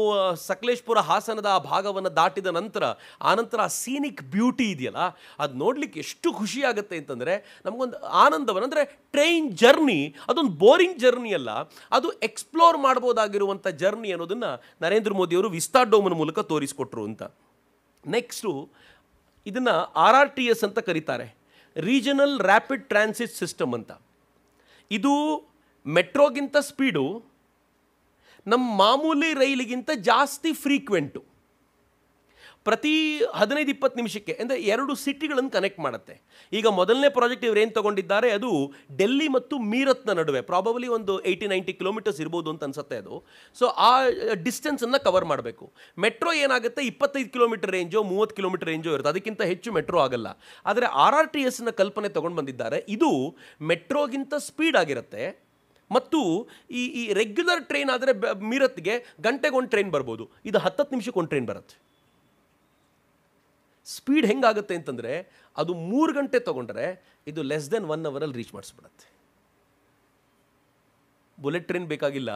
ಸಕಲೇಶ್ಪುರ ಹಾಸನದ ಆ ಭಾಗವನ್ನು ದಾಟಿದ ನಂತರ ಆನಂತರ ಆ ಸೀನಿಕ್ ಬ್ಯೂಟಿ ಇದೆಯಲ್ಲ ಅದು ನೋಡಲಿಕ್ಕೆ ಎಷ್ಟು ಖುಷಿಯಾಗುತ್ತೆ ಅಂತಂದರೆ ನಮಗೊಂದು ಆನಂದವನ್ನು ಅಂದರೆ ಟ್ರೈನ್ ಜರ್ನಿ ಅದೊಂದು ಬೋರಿಂಗ್ ಜರ್ನಿ ಅಲ್ಲ ಅದು ಎಕ್ಸ್ಪ್ಲೋರ್ ಮಾಡ್ಬೋದಾಗಿರುವಂಥ ಜರ್ನಿ ಅನ್ನೋದನ್ನು ನರೇಂದ್ರ ಮೋದಿಯವರು ವಿಸ್ತಾ ಡೋಮನ್ ಮೂಲಕ ತೋರಿಸ್ಕೊಟ್ರು ಅಂತ ನೆಕ್ಸ್ಟು ಇದನ್ನು ಆರ್ ಆರ್ ಟಿ ಎಸ್ ಅಂತ ಕರೀತಾರೆ ರೀಜನಲ್ ರ್ಯಾಪಿಡ್ ಟ್ರಾನ್ಸಿಟ್ ಸಿಸ್ಟಮ್ ಅಂತ ಇದು ಮೆಟ್ರೋಗಿಂತ ಸ್ಪೀಡು ನಮ್ಮ ಮಾಮೂಲಿ ರೈಲಿಗಿಂತ ಜಾಸ್ತಿ ಫ್ರೀಕ್ವೆಂಟು ಪ್ರತಿ ಹದಿನೈದು ಇಪ್ಪತ್ತು ನಿಮಿಷಕ್ಕೆ ಅಂದರೆ ಎರಡು ಸಿಟಿಗಳನ್ನು ಕನೆಕ್ಟ್ ಮಾಡುತ್ತೆ ಈಗ ಮೊದಲನೇ ಪ್ರಾಜೆಕ್ಟ್ ಏನು ತೊಗೊಂಡಿದ್ದಾರೆ ಅದು ಡೆಲ್ಲಿ ಮತ್ತು ಮೀರತ್ನ ನಡುವೆ ಪ್ರಾಬಬಲಿ ಒಂದು ಏಯ್ಟಿ ನೈಂಟಿ ಕಿಲೋಮೀಟರ್ಸ್ ಇರ್ಬೋದು ಅಂತ ಅನ್ಸುತ್ತೆ ಅದು ಸೊ ಆ ಡಿಸ್ಟೆನ್ಸನ್ನು ಕವರ್ ಮಾಡಬೇಕು ಮೆಟ್ರೋ ಏನಾಗುತ್ತೆ ಇಪ್ಪತ್ತೈದು ಕಿಲೋಮೀಟರ್ ರೇಂಜೋ ಮೂವತ್ತು ಕಿಲೋಮೀಟರ್ ರೇಂಜೋ ಇರುತ್ತೆ ಅದಕ್ಕಿಂತ ಹೆಚ್ಚು ಮೆಟ್ರೋ ಆಗಲ್ಲ ಆದರೆ ಆರ್ ಆರ್ ಟಿ ಎಸ್ನ ಕಲ್ಪನೆ ತೊಗೊಂಡು ಬಂದಿದ್ದಾರೆ ಇದು ಮೆಟ್ರೋಗಿಂತ ಸ್ಪೀಡ್ ಆಗಿರುತ್ತೆ ಮತ್ತು ಈ ಈ ರೆಗ್ಯುಲರ್ ಟ್ರೈನ್ ಆದರೆ ಮೀರತ್ಗೆ ಗಂಟೆಗೊಂದು ಟ್ರೈನ್ ಬರ್ಬೋದು ಇದು ಹತ್ತತ್ತು ನಿಮಿಷಕ್ಕೆ ಒಂದು ಟ್ರೈನ್ ಬರುತ್ತೆ ಸ್ಪೀಡ್ ಹೆಂಗಾಗುತ್ತೆ ಅಂತಂದರೆ ಅದು ಮೂರು ಗಂಟೆ ತೊಗೊಂಡ್ರೆ ಇದು ಲೆಸ್ ದೆನ್ ಒನ್ ಅವರಲ್ಲಿ ರೀಚ್ ಮಾಡಿಸ್ಬಿಡತ್ತೆ ಬುಲೆಟ್ ಟ್ರೈನ್ ಬೇಕಾಗಿಲ್ಲ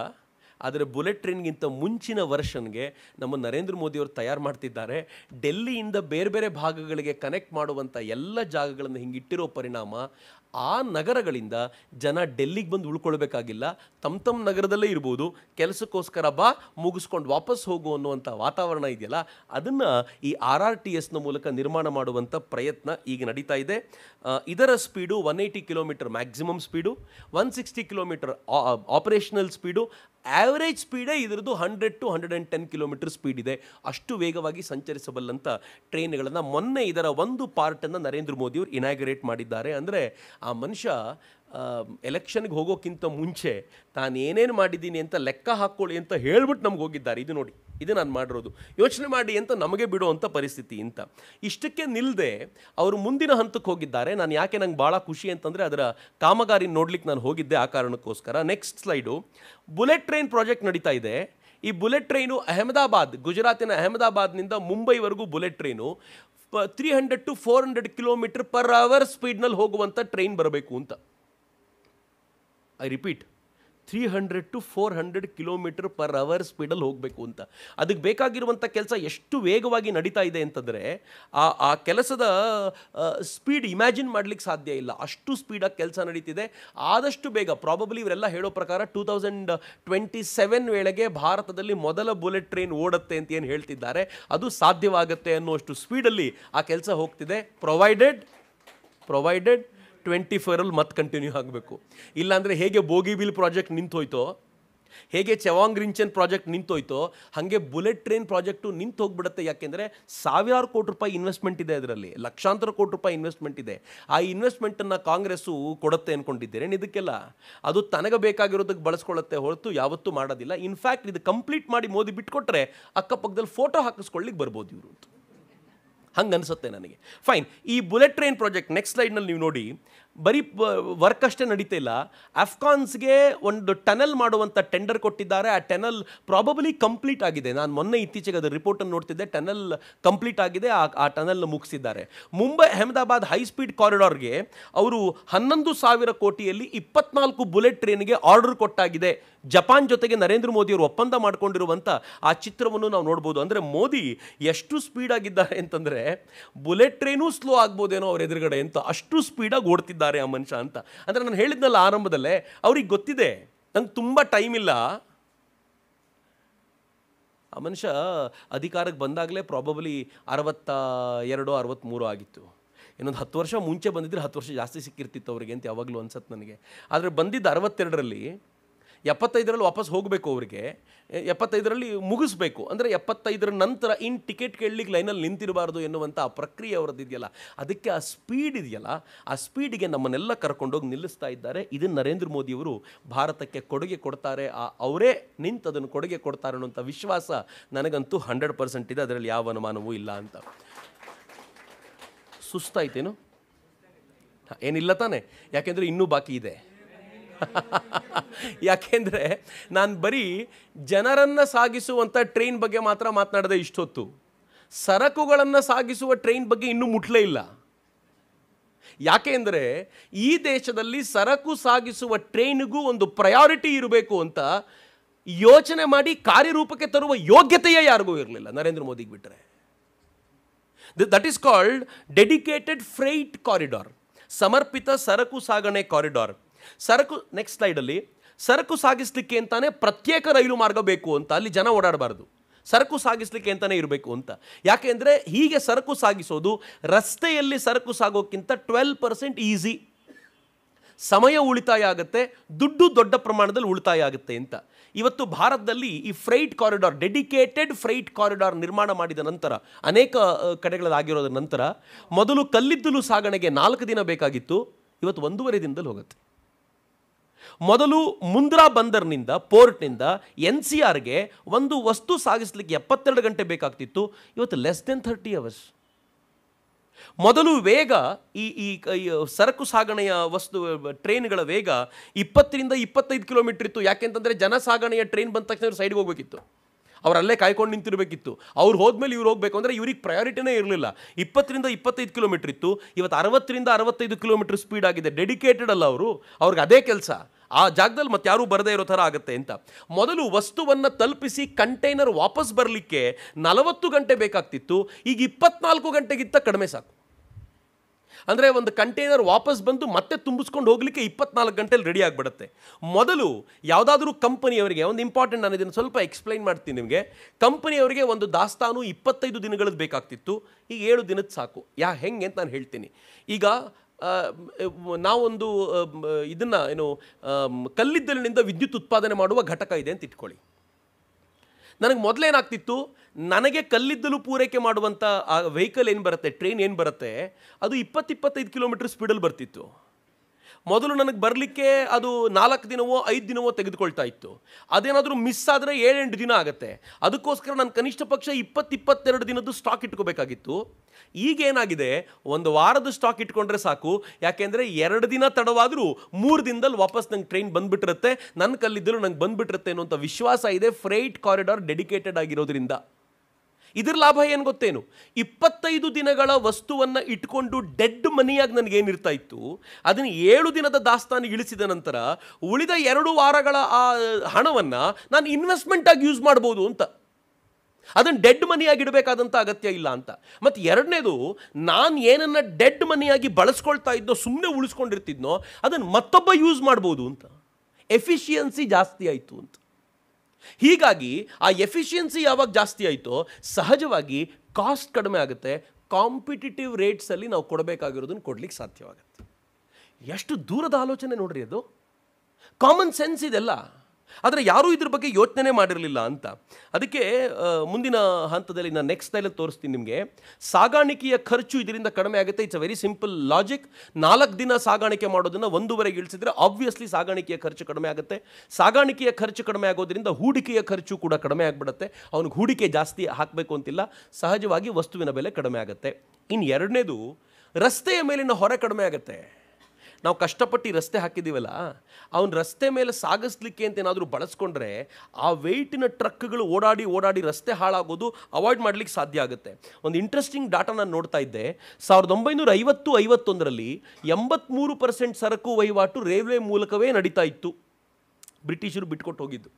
ಆದರೆ ಬುಲೆಟ್ ಟ್ರೈನ್ಗಿಂತ ಮುಂಚಿನ ವರ್ಷನ್ಗೆ ನಮ್ಮ ನರೇಂದ್ರ ಮೋದಿಯವರು ತಯಾರು ಮಾಡ್ತಿದ್ದಾರೆ ಡೆಲ್ಲಿಯಿಂದ ಬೇರೆ ಬೇರೆ ಭಾಗಗಳಿಗೆ ಕನೆಕ್ಟ್ ಮಾಡುವಂಥ ಎಲ್ಲ ಜಾಗಗಳನ್ನು ಹಿಂಗಿಟ್ಟಿರೋ ಪರಿಣಾಮ ಆ ನಗರಗಳಿಂದ ಜನ ಡೆಲ್ಲಿಗೆ ಬಂದು ಉಳ್ಕೊಳ್ಬೇಕಾಗಿಲ್ಲ ತಮ್ಮ ತಮ್ಮ ನಗರದಲ್ಲೇ ಇರ್ಬೋದು ಕೆಲಸಕ್ಕೋಸ್ಕರ ಬಾ ಮುಗಿಸ್ಕೊಂಡು ವಾಪಸ್ ಹೋಗು ಅನ್ನುವಂಥ ವಾತಾವರಣ ಇದೆಯಲ್ಲ ಅದನ್ನು ಈ ಆರ್ ಆರ್ ಟಿ ಎಸ್ನ ಮೂಲಕ ನಿರ್ಮಾಣ ಮಾಡುವಂಥ ಪ್ರಯತ್ನ ಈಗ ನಡೀತಾ ಇದೆ ಇದರ speed one eighty kilometre maximum speed one sixty kilometre operational speed average ಸ್ಪೀಡೇ ಇದರದ್ದು hundred to hundred and ten kilometre speed ಇದೆ ಅಷ್ಟು ವೇಗವಾಗಿ ಸಂಚರಿಸಬಲ್ಲಂಥ ಟ್ರೈನ್ಗಳನ್ನು ಮೊನ್ನೆ ಇದರ ಒಂದು ಪಾರ್ಟನ್ನು ನರೇಂದ್ರ ಮೋದಿಯವರು ಇನಾಗ್ರೇಟ್ ಮಾಡಿದ್ದಾರೆ ಅಂದರೆ ಆ ಮನುಷ್ಯ ಎಲೆಕ್ಷನ್ಗೆ ಹೋಗೋಕ್ಕಿಂತ ಮುಂಚೆ ತಾನೇನೇನು ಮಾಡಿದ್ದೀನಿ ಅಂತ ಲೆಕ್ಕ ಹಾಕ್ಕೊಳ್ಳಿ ಅಂತ ಹೇಳ್ಬಿಟ್ಟು ನಮ್ಗೆ ಹೋಗಿದ್ದಾರೆ ಇದು ನೋಡಿ ಇದು ನಾನು ಮಾಡಿರೋದು ಯೋಚನೆ ಮಾಡಿ ಅಂತ ನಮಗೆ ಬಿಡೋ ಅಂಥ ಪರಿಸ್ಥಿತಿ ಅಂತ ಇಷ್ಟಕ್ಕೆ ನಿಲ್ಲದೆ ಅವರು ಮುಂದಿನ ಹಂತಕ್ಕೆ ಹೋಗಿದ್ದಾರೆ ನಾನು ಯಾಕೆ ನಂಗೆ ಭಾಳ ಖುಷಿ ಅಂತಂದರೆ ಅದರ ಕಾಮಗಾರಿ ನೋಡ್ಲಿಕ್ಕೆ ನಾನು ಹೋಗಿದ್ದೆ ಆ ಕಾರಣಕ್ಕೋಸ್ಕರ next slide bullet train project ನಡೀತಾ ಇದೆ ಈ ಬುಲೆಟ್ ಟ್ರೈನು ಅಹಮದಾಬಾದ್ ಗುಜರಾತಿನ ಅಹಮದಾಬಾದ್ನಿಂದ ಮುಂಬೈವರೆಗೂ bullet train three hundred to four hundred kilometre per hour ಸ್ಪೀಡ್ನಲ್ಲಿ ಹೋಗುವಂಥ ಟ್ರೈನ್ ಬರಬೇಕು ಅಂತ I repeat three hundred to four hundred kilometre per hour ಸ್ಪೀಡಲ್ಲಿ ಹೋಗಬೇಕು ಅಂತ ಅದಕ್ಕೆ ಬೇಕಾಗಿರುವಂಥ ಕೆಲಸ ಎಷ್ಟು ವೇಗವಾಗಿ ನಡೀತಾ ಇದೆ ಅಂತಂದರೆ ಆ ಆ ಕೆಲಸದ ಸ್ಪೀಡ್ ಇಮ್ಯಾಜಿನ್ ಮಾಡಲಿಕ್ಕೆ ಸಾಧ್ಯ ಇಲ್ಲ ಅಷ್ಟು ಸ್ಪೀಡಾಗಿ ಕೆಲಸ ನಡೀತಿದೆ ಆದಷ್ಟು ಬೇಗ ಪ್ರಾಬಬ್ಲಿ ಇವರೆಲ್ಲ ಹೇಳೋ ಪ್ರಕಾರ ಟೂ ತೌಸಂಡ್ ಟ್ವೆಂಟಿ ಸೆವೆನ್ ವೇಳೆಗೆ ಭಾರತದಲ್ಲಿ ಮೊದಲ ಬುಲೆಟ್ ಟ್ರೈನ್ ಓಡುತ್ತೆ ಅಂತ ಏನು ಹೇಳ್ತಿದ್ದಾರೆ ಅದು ಸಾಧ್ಯವಾಗುತ್ತೆ ಅನ್ನೋಷ್ಟು ಸ್ಪೀಡಲ್ಲಿ ಆ ಕೆಲಸ ಹೋಗ್ತಿದೆ ಪ್ರೊವೈಡೆಡ್ ಪ್ರೊವೈಡೆಡ್ ಟ್ವೆಂಟಿ ಫೋರಲ್ಲಿ ಮತ್ತೆ ಕಂಟಿನ್ಯೂ ಆಗಬೇಕು ಇಲ್ಲಾಂದರೆ ಹೇಗೆ ಬೋಗಿಬಿಲ್ ಪ್ರಾಜೆಕ್ಟ್ ನಿಂತೋಯ್ತೋ ಹೇಗೆ ಚವಾಂಗ್ ರಿಂಚನ್ ಪ್ರಾಜೆಕ್ಟ್ ನಿಂತೋಯ್ತೋ ಹಾಗೆ ಬುಲೆಟ್ ಟ್ರೈನ್ ಪ್ರಾಜೆಕ್ಟು ನಿಂತು ಹೋಗ್ಬಿಡುತ್ತೆ ಯಾಕೆಂದರೆ ಸಾವಿರಾರು ಕೋಟಿ ರೂಪಾಯಿ ಇನ್ವೆಸ್ಟ್ಮೆಂಟ್ ಇದೆ ಅದರಲ್ಲಿ ಲಕ್ಷಾಂತರ ಕೋಟಿ ರೂಪಾಯಿ ಇನ್ವೆಸ್ಟ್ಮೆಂಟ್ ಇದೆ ಆ ಇನ್ವೆಸ್ಟ್ಮೆಂಟನ್ನು ಕಾಂಗ್ರೆಸ್ಸು ಕೊಡುತ್ತೆ ಅಂದ್ಕೊಂಡಿದ್ದೇನೆ ಇದಕ್ಕೆಲ್ಲ ಅದು ತನಗೆ ಬೇಕಾಗಿರೋದಕ್ಕೆ ಬಳಸ್ಕೊಳ್ಳುತ್ತೆ ಹೊರತು ಯಾವತ್ತೂ ಮಾಡೋದಿಲ್ಲ ಇನ್ಫ್ಯಾಕ್ಟ್ ಇದು ಕಂಪ್ಲೀಟ್ ಮಾಡಿ ಮೋದಿ ಬಿಟ್ಕೊಟ್ರೆ ಅಕ್ಕಪಕ್ಕದಲ್ಲಿ ಫೋಟೋ ಹಾಕಿಸ್ಕೊಳ್ಳಿಕ್ಕೆ ಬರ್ಬೋದು ಇವರು ಹಂಗೆ ಅನಿಸುತ್ತೆ ನನಗೆ ಫೈನ್ ಈ ಬುಲೆಟ್ ಟ್ರೈನ್ ಪ್ರಾಜೆಕ್ಟ್ ನೆಕ್ಸ್ಟ್ ಸ್ಲೈಡ್ನಲ್ಲಿ ನೀವು ನೋಡಿ ಬರೀ ವರ್ಕ್ ಅಷ್ಟೇ ನಡೀತಿಲ್ಲ ಇಲ್ಲ ಒಂದು ಟನಲ್ ಮಾಡುವಂಥ ಟೆಂಡರ್ ಕೊಟ್ಟಿದ್ದಾರೆ ಆ ಟೆನಲ್ ಪ್ರಾಬಬಲಿ ಕಂಪ್ಲೀಟ್ ಆಗಿದೆ ನಾನು ಮೊನ್ನೆ ಇತ್ತೀಚೆಗೆ ಅದು ರಿಪೋರ್ಟನ್ನು ನೋಡ್ತಿದ್ದೆ ಟನಲ್ ಕಂಪ್ಲೀಟ್ ಆಗಿದೆ ಆ ಆ ಟನಲ್ ಮುಗಿಸಿದ್ದಾರೆ ಮುಂಬೈ ಅಹಮದಾಬಾದ್ ಹೈ ಸ್ಪೀಡ್ ಕಾರಿಡಾರ್ಗೆ ಅವರು ಹನ್ನೊಂದು ಸಾವಿರ ಕೋಟಿಯಲ್ಲಿ ಇಪ್ಪತ್ನಾಲ್ಕು ಬುಲೆಟ್ ಟ್ರೈನ್ಗೆ ಆರ್ಡರ್ ಕೊಟ್ಟಾಗಿದೆ ಜಪಾನ್ ಜೊತೆಗೆ ನರೇಂದ್ರ ಅವರು ಒಪ್ಪಂದ ಮಾಡಿಕೊಂಡಿರುವಂಥ ಆ ಚಿತ್ರವನ್ನು ನಾವು ನೋಡ್ಬೋದು ಅಂದರೆ ಮೋದಿ ಎಷ್ಟು ಸ್ಪೀಡಾಗಿದ್ದಾರೆ ಅಂತಂದರೆ ಬುಲೆಟ್ ಟ್ರೈನೂ ಸ್ಲೋ ಆಗ್ಬೋದೇನೋ ಅವ್ರ ಎದುರುಗಡೆ ಅಂತ ಅಷ್ಟು ಸ್ಪೀಡಾಗಿ ಓಡ್ತಿದ್ದಾರೆ ಆ ಮನುಷ್ಯ ಅಂತ ಅಂದರೆ ನಾನು ಹೇಳಿದ್ನಲ್ಲ ಆರಂಭದಲ್ಲೇ ಅವ್ರಿಗೆ ಗೊತ್ತಿದೆ ನಂಗೆ ತುಂಬ ಟೈಮ್ ಇಲ್ಲ ಆ ಮನುಷ್ಯ ಅಧಿಕಾರಕ್ಕೆ ಬಂದಾಗಲೇ ಪ್ರಾಬಬ್ಲಿ ಅರವತ್ತ ಎರಡು ಅರವತ್ತ್ಮೂರು ಆಗಿತ್ತು ಇನ್ನೊಂದು ಹತ್ತು ವರ್ಷ ಮುಂಚೆ ಬಂದಿದ್ರೆ ಹತ್ತು ವರ್ಷ ಜಾಸ್ತಿ ಸಿಕ್ಕಿರ್ತಿತ್ತು ಅವರಿಗೆ ಅಂತ ಯಾವಾಗಲೂ ಅನ್ಸತ್ತೆ ನನಗೆ ಆದರೆ ಬಂದಿದ್ದ ಅರವತ್ತೆರಡರಲ್ಲಿ ಎಪ್ಪತ್ತೈದರಲ್ಲಿ ವಾಪಸ್ ಹೋಗಬೇಕು ಅವರಿಗೆ ಎಪ್ಪತ್ತೈದರಲ್ಲಿ ಮುಗಿಸ್ಬೇಕು ಅಂದರೆ ಎಪ್ಪತ್ತೈದರ ನಂತರ ಇನ್ನು ಟಿಕೆಟ್ ಕೇಳಲಿಕ್ಕೆ ಲೈನಲ್ಲಿ ನಿಂತಿರಬಾರ್ದು ಎನ್ನುವಂಥ ಆ ಪ್ರಕ್ರಿಯೆ ಇದೆಯಲ್ಲ ಅದಕ್ಕೆ ಆ ಸ್ಪೀಡ್ ಇದೆಯಲ್ಲ ಆ ಸ್ಪೀಡಿಗೆ ನಮ್ಮನ್ನೆಲ್ಲ ಕರ್ಕೊಂಡೋಗಿ ನಿಲ್ಲಿಸ್ತಾ ಇದ್ದಾರೆ ಇದನ್ನು ನರೇಂದ್ರ ಮೋದಿಯವರು ಭಾರತಕ್ಕೆ ಕೊಡುಗೆ ಕೊಡ್ತಾರೆ ಆ ಅವರೇ ನಿಂತು ಅದನ್ನು ಕೊಡುಗೆ ಕೊಡ್ತಾರೆ ಅನ್ನೋಂಥ ವಿಶ್ವಾಸ ನನಗಂತೂ ಹಂಡ್ರೆಡ್ ಪರ್ಸೆಂಟ್ ಇದೆ ಅದರಲ್ಲಿ ಯಾವ ಅನುಮಾನವೂ ಇಲ್ಲ ಅಂತ ಸುಸ್ತಾಯ್ತೇನು ಏನಿಲ್ಲ ತಾನೆ ಯಾಕೆಂದರೆ ಇನ್ನೂ ಬಾಕಿ ಇದೆ ಯಾಕೆಂದರೆ ನಾನು ಬರೀ ಜನರನ್ನು ಸಾಗಿಸುವಂಥ ಟ್ರೈನ್ ಬಗ್ಗೆ ಮಾತ್ರ ಮಾತನಾಡದೆ ಇಷ್ಟೊತ್ತು ಸರಕುಗಳನ್ನು ಸಾಗಿಸುವ ಟ್ರೈನ್ ಬಗ್ಗೆ ಇನ್ನೂ ಮುಟ್ಲೇ ಇಲ್ಲ ಯಾಕೆಂದರೆ ಈ ದೇಶದಲ್ಲಿ ಸರಕು ಸಾಗಿಸುವ ಟ್ರೈನ್ಗೂ ಒಂದು ಪ್ರಯಾರಿಟಿ ಇರಬೇಕು ಅಂತ ಯೋಚನೆ ಮಾಡಿ ಕಾರ್ಯರೂಪಕ್ಕೆ ತರುವ ಯೋಗ್ಯತೆಯೇ ಯಾರಿಗೂ ಇರಲಿಲ್ಲ ನರೇಂದ್ರ ಮೋದಿಗೆ ಬಿಟ್ಟರೆ that is called dedicated freight corridor ಸಮರ್ಪಿತ ಸರಕು ಸಾಗಣೆ ಕಾರಿಡಾರ್ ಸರಕು ನೆಕ್ಸ್ಟ್ ಸ್ಲೈಡಲ್ಲಿ ಸರಕು ಸಾಗಿಸ್ಲಿಕ್ಕೆ ಅಂತಾನೆ ಪ್ರತ್ಯೇಕ ರೈಲು ಮಾರ್ಗ ಬೇಕು ಅಂತ ಅಲ್ಲಿ ಜನ ಓಡಾಡಬಾರ್ದು ಸರಕು ಸಾಗಿಸ್ಲಿಕ್ಕೆ ಅಂತಾನೆ ಇರಬೇಕು ಅಂತ ಯಾಕೆಂದರೆ ಹೀಗೆ ಸರಕು ಸಾಗಿಸೋದು ರಸ್ತೆಯಲ್ಲಿ ಸರಕು ಸಾಗೋಕ್ಕಿಂತ ಟ್ವೆಲ್ ಪರ್ಸೆಂಟ್ ಈಸಿ ಸಮಯ ಉಳಿತಾಯ ಆಗುತ್ತೆ ದುಡ್ಡು ದೊಡ್ಡ ಪ್ರಮಾಣದಲ್ಲಿ ಉಳಿತಾಯ ಆಗುತ್ತೆ ಅಂತ ಇವತ್ತು ಭಾರತದಲ್ಲಿ ಈ freight corridor dedicated freight corridor ನಿರ್ಮಾಣ ಮಾಡಿದ ನಂತರ ಅನೇಕ ಆಗಿರೋದ ನಂತರ ಮೊದಲು ಕಲ್ಲಿದ್ದಲು ಸಾಗಣೆಗೆ ನಾಲ್ಕು ದಿನ ಬೇಕಾಗಿತ್ತು ಇವತ್ತು ಒಂದೂವರೆ ದಿನದಲ್ಲಿ ಹೋಗುತ್ತೆ ಮೊದಲು ಮುಂದ್ರಾ ಬಂದರ್ನಿಂದ ಪೋರ್ಟ್ನಿಂದ ಎನ್ ಸಿ ಆರ್ಗೆ ಒಂದು ವಸ್ತು ಸಾಗಿಸ್ಲಿಕ್ಕೆ ಎಪ್ಪತ್ತೆರಡು ಗಂಟೆ ಬೇಕಾಗ್ತಿತ್ತು ಇವತ್ತು ಲೆಸ್ ದೆನ್ ಥರ್ಟಿ ಅವರ್ಸ್ ಮೊದಲು ವೇಗ ಈ ಈ ಸರಕು ಸಾಗಣೆಯ ವಸ್ತು ಟ್ರೈನ್ಗಳ ವೇಗ ಇಪ್ಪತ್ತರಿಂದ ಇಪ್ಪತ್ತೈದು ಕಿಲೋಮೀಟರ್ ಇತ್ತು ಯಾಕೆಂತಂದರೆ ಜನ ಸಾಗಣೆಯ ಟ್ರೈನ್ ಬಂದ ತಕ್ಷಣ ಸೈಡ್ಗೆ ಹೋಗ್ಬೇಕಿತ್ತು ಅವರಲ್ಲೇ ಕಾಯ್ಕೊಂಡು ನಿಂತಿರಬೇಕಿತ್ತು ಅವ್ರು ಹೋದ್ಮೇಲೆ ಇವ್ರು ಹೋಗಬೇಕು ಅಂದರೆ ಇವ್ರಿಗೆ ಪ್ರಯಾರಿಟಿನೇ ಇರಲಿಲ್ಲ ಇಪ್ಪತ್ತರಿಂದ ಇಪ್ಪತ್ತೈದು ಕಿಲೋಮೀಟ್ರ್ ಇತ್ತು ಇವತ್ತು ಅರವತ್ತರಿಂದ ಅರವತ್ತೈದು ಕಿಲೋಮೀಟ್ರ್ ಸ್ಪೀಡ್ ಆಗಿದೆ ಡೆಡಿಕೇಟೆಡ್ ಅಲ್ಲ ಅವರು ಅವ್ರಿಗೆ ಅದೇ ಕೆಲಸ ಆ ಜಾಗದಲ್ಲಿ ಮತ್ತೆ ಯಾರೂ ಬರದೇ ಇರೋ ಥರ ಆಗುತ್ತೆ ಅಂತ ಮೊದಲು ವಸ್ತುವನ್ನು ತಲುಪಿಸಿ ಕಂಟೈನರ್ ವಾಪಸ್ ಬರಲಿಕ್ಕೆ ನಲವತ್ತು ಗಂಟೆ ಬೇಕಾಗ್ತಿತ್ತು ಈಗ ಇಪ್ಪತ್ನಾಲ್ಕು ಗಂಟೆಗಿಂತ ಕಡಿಮೆ ಸಾಕು ಅಂದರೆ ಒಂದು ಕಂಟೈನರ್ ವಾಪಸ್ ಬಂದು ಮತ್ತೆ ತುಂಬಿಸ್ಕೊಂಡು ಹೋಗಲಿಕ್ಕೆ ಇಪ್ಪತ್ನಾಲ್ಕು ಗಂಟೆಲಿ ರೆಡಿ ಆಗಿಬಿಡುತ್ತೆ ಮೊದಲು ಯಾವುದಾದ್ರೂ ಕಂಪನಿಯವರಿಗೆ ಒಂದು ಇಂಪಾರ್ಟೆಂಟ್ ನಾನು ಇದನ್ನು ಸ್ವಲ್ಪ ಎಕ್ಸ್ಪ್ಲೈನ್ ಮಾಡ್ತೀನಿ ನಿಮಗೆ ಕಂಪನಿಯವರಿಗೆ ಒಂದು ದಾಸ್ತಾನು ಇಪ್ಪತ್ತೈದು ದಿನಗಳದ್ದು ಬೇಕಾಗ್ತಿತ್ತು ಈಗ ಏಳು ದಿನದ ಸಾಕು ಯಾ ಹೆಂಗೆ ಅಂತ ನಾನು ಹೇಳ್ತೀನಿ ಈಗ ನಾವೊಂದು ಇದನ್ನು ಏನು ಕಲ್ಲಿದ್ದಲಿನಿಂದ ವಿದ್ಯುತ್ ಉತ್ಪಾದನೆ ಮಾಡುವ ಘಟಕ ಇದೆ ಅಂತ ಇಟ್ಕೊಳ್ಳಿ ನನಗೆ ಮೊದಲೇನಾಗ್ತಿತ್ತು ನನಗೆ ಕಲ್ಲಿದ್ದಲು ಪೂರೈಕೆ ಮಾಡುವಂಥ ಆ ವೆಹಿಕಲ್ ಏನು ಬರುತ್ತೆ ಟ್ರೈನ್ ಏನು ಬರುತ್ತೆ ಅದು ಇಪ್ಪತ್ತಿಪ್ಪತ್ತೈದು ಕಿಲೋಮೀಟರ್ ಸ್ಪೀಡಲ್ಲಿ ಬರ್ತಿತ್ತು ಮೊದಲು ನನಗೆ ಬರಲಿಕ್ಕೆ ಅದು ನಾಲ್ಕು ದಿನವೋ ಐದು ದಿನವೋ ತೆಗೆದುಕೊಳ್ತಾ ಇತ್ತು ಅದೇನಾದರೂ ಮಿಸ್ ಆದರೆ ಏಳೆಂಟು ದಿನ ಆಗುತ್ತೆ ಅದಕ್ಕೋಸ್ಕರ ನಾನು ಕನಿಷ್ಠ ಪಕ್ಷ ಇಪ್ಪತ್ತಿಪ್ಪತ್ತೆರಡು ದಿನದ್ದು ಸ್ಟಾಕ್ ಇಟ್ಕೋಬೇಕಾಗಿತ್ತು ಈಗೇನಾಗಿದೆ ಒಂದು ವಾರದ ಸ್ಟಾಕ್ ಇಟ್ಕೊಂಡ್ರೆ ಸಾಕು ಯಾಕೆಂದರೆ ಎರಡು ದಿನ ತಡವಾದರೂ ಮೂರು ದಿನದಲ್ಲಿ ವಾಪಸ್ ನಂಗೆ ಟ್ರೈನ್ ಬಂದುಬಿಟ್ಟಿರುತ್ತೆ ನನ್ನ ಕಲ್ಲಿದ್ದರೂ ನಂಗೆ ಬಂದುಬಿಟ್ಟಿರುತ್ತೆ ಅನ್ನೋಂಥ ವಿಶ್ವಾಸ ಇದೆ ಫ್ರೈಟ್ ಕಾರಿಡಾರ್ ಡೆಡಿಕೇಟೆಡ್ ಆಗಿರೋದ್ರಿಂದ ಇದರ ಲಾಭ ಏನು ಗೊತ್ತೇನು ಇಪ್ಪತ್ತೈದು ದಿನಗಳ ವಸ್ತುವನ್ನು ಇಟ್ಕೊಂಡು ಡೆಡ್ ಮನಿಯಾಗಿ ನನಗೇನಿರ್ತಾ ಇತ್ತು ಅದನ್ನು ಏಳು ದಿನದ ದಾಸ್ತಾನಿಗೆ ಇಳಿಸಿದ ನಂತರ ಉಳಿದ ಎರಡು ವಾರಗಳ ಆ ಹಣವನ್ನು ನಾನು ಇನ್ವೆಸ್ಟ್ಮೆಂಟಾಗಿ ಯೂಸ್ ಮಾಡ್ಬೋದು ಅಂತ ಅದನ್ನು ಡೆಡ್ ಮನಿಯಾಗಿ ಇಡಬೇಕಾದಂಥ ಅಗತ್ಯ ಇಲ್ಲ ಅಂತ ಮತ್ತು ಎರಡನೇದು ನಾನು ಏನನ್ನು ಡೆಡ್ ಮನಿಯಾಗಿ ಬಳಸ್ಕೊಳ್ತಾ ಇದ್ದೋ ಸುಮ್ಮನೆ ಉಳಿಸ್ಕೊಂಡಿರ್ತಿದ್ನೋ ಅದನ್ನು ಮತ್ತೊಬ್ಬ ಯೂಸ್ ಮಾಡ್ಬೋದು ಅಂತ ಎಫಿಷಿಯನ್ಸಿ ಜಾಸ್ತಿ ಆಯಿತು ಅಂತ ಹೀಗಾಗಿ ಆ ಎಫಿಷಿಯನ್ಸಿ ಯಾವಾಗ ಜಾಸ್ತಿ ಆಯಿತೋ ಸಹಜವಾಗಿ ಕಾಸ್ಟ್ ಕಡಿಮೆ ಆಗುತ್ತೆ ಕಾಂಪಿಟಿಟಿವ್ ರೇಟ್ಸಲ್ಲಿ ನಾವು ಕೊಡಬೇಕಾಗಿರೋದನ್ನು ಕೊಡಲಿಕ್ಕೆ ಸಾಧ್ಯವಾಗುತ್ತೆ ಎಷ್ಟು ದೂರದ ಆಲೋಚನೆ ನೋಡ್ರಿ ಅದು ಕಾಮನ್ ಸೆನ್ಸ್ ಇದೆಲ್ಲ ಆದರೆ ಯಾರೂ ಇದ್ರ ಬಗ್ಗೆ ಯೋಚನೆ ಮಾಡಿರಲಿಲ್ಲ ಅಂತ ಅದಕ್ಕೆ ಮುಂದಿನ ಹಂತದಲ್ಲಿ ನಾನು ನೆಕ್ಸ್ಟ್ ಸ್ಟೈಲಲ್ಲಿ ತೋರಿಸ್ತೀನಿ ನಿಮಗೆ ಸಾಗಾಣಿಕೆಯ ಖರ್ಚು ಇದರಿಂದ ಕಡಿಮೆ ಆಗುತ್ತೆ it's a very simple logic ನಾಲ್ಕು ದಿನ ಸಾಗಾಣಿಕೆ ಮಾಡೋದನ್ನು ಒಂದೂವರೆಗೆ ಇಳಿಸಿದ್ರೆ ಆಬ್ವಿಯಸ್ಲಿ ಸಾಗಾಣಿಕೆಯ ಖರ್ಚು ಕಡಿಮೆ ಆಗುತ್ತೆ ಸಾಗಾಣಿಕೆಯ ಖರ್ಚು ಕಡಿಮೆ ಆಗೋದ್ರಿಂದ ಹೂಡಿಕೆಯ ಖರ್ಚು ಕೂಡ ಕಡಿಮೆ ಆಗಿಬಿಡುತ್ತೆ ಅವನಿಗೆ ಹೂಡಿಕೆ ಜಾಸ್ತಿ ಹಾಕಬೇಕು ಅಂತಿಲ್ಲ ಸಹಜವಾಗಿ ವಸ್ತುವಿನ ಬೆಲೆ ಕಡಿಮೆ ಆಗುತ್ತೆ ಇನ್ನು ಎರಡನೇದು ರಸ್ತೆಯ ಮೇಲಿನ ಹೊರೆ ಕಡಿಮೆ ಆಗುತ್ತೆ ನಾವು ಕಷ್ಟಪಟ್ಟು ರಸ್ತೆ ಹಾಕಿದ್ದೀವಲ್ಲ ಅವ್ನು ರಸ್ತೆ ಮೇಲೆ ಸಾಗಿಸ್ಲಿಕ್ಕೆ ಅಂತ ಏನಾದರೂ ಬಳಸ್ಕೊಂಡ್ರೆ ಆ ವೆಯ್ಟಿನ ಟ್ರಕ್ಗಳು ಓಡಾಡಿ ಓಡಾಡಿ ರಸ್ತೆ ಹಾಳಾಗೋದು ಅವಾಯ್ಡ್ ಮಾಡಲಿಕ್ಕೆ ಸಾಧ್ಯ ಆಗುತ್ತೆ ಒಂದು ಇಂಟ್ರೆಸ್ಟಿಂಗ್ ಡಾಟಾ ನಾನು ನೋಡ್ತಾ ಇದ್ದೆ ಸಾವಿರದ ಒಂಬೈನೂರ ಐವತ್ತು ಐವತ್ತೊಂದರಲ್ಲಿ ಎಂಬತ್ತ್ಮೂರು ಪರ್ಸೆಂಟ್ ಸರಕು ವಹಿವಾಟು ರೈಲ್ವೆ ಮೂಲಕವೇ ನಡೀತಾ ಇತ್ತು ಬ್ರಿಟಿಷರು ಬಿಟ್ಕೊಟ್ಟು ಹೋಗಿದ್ದು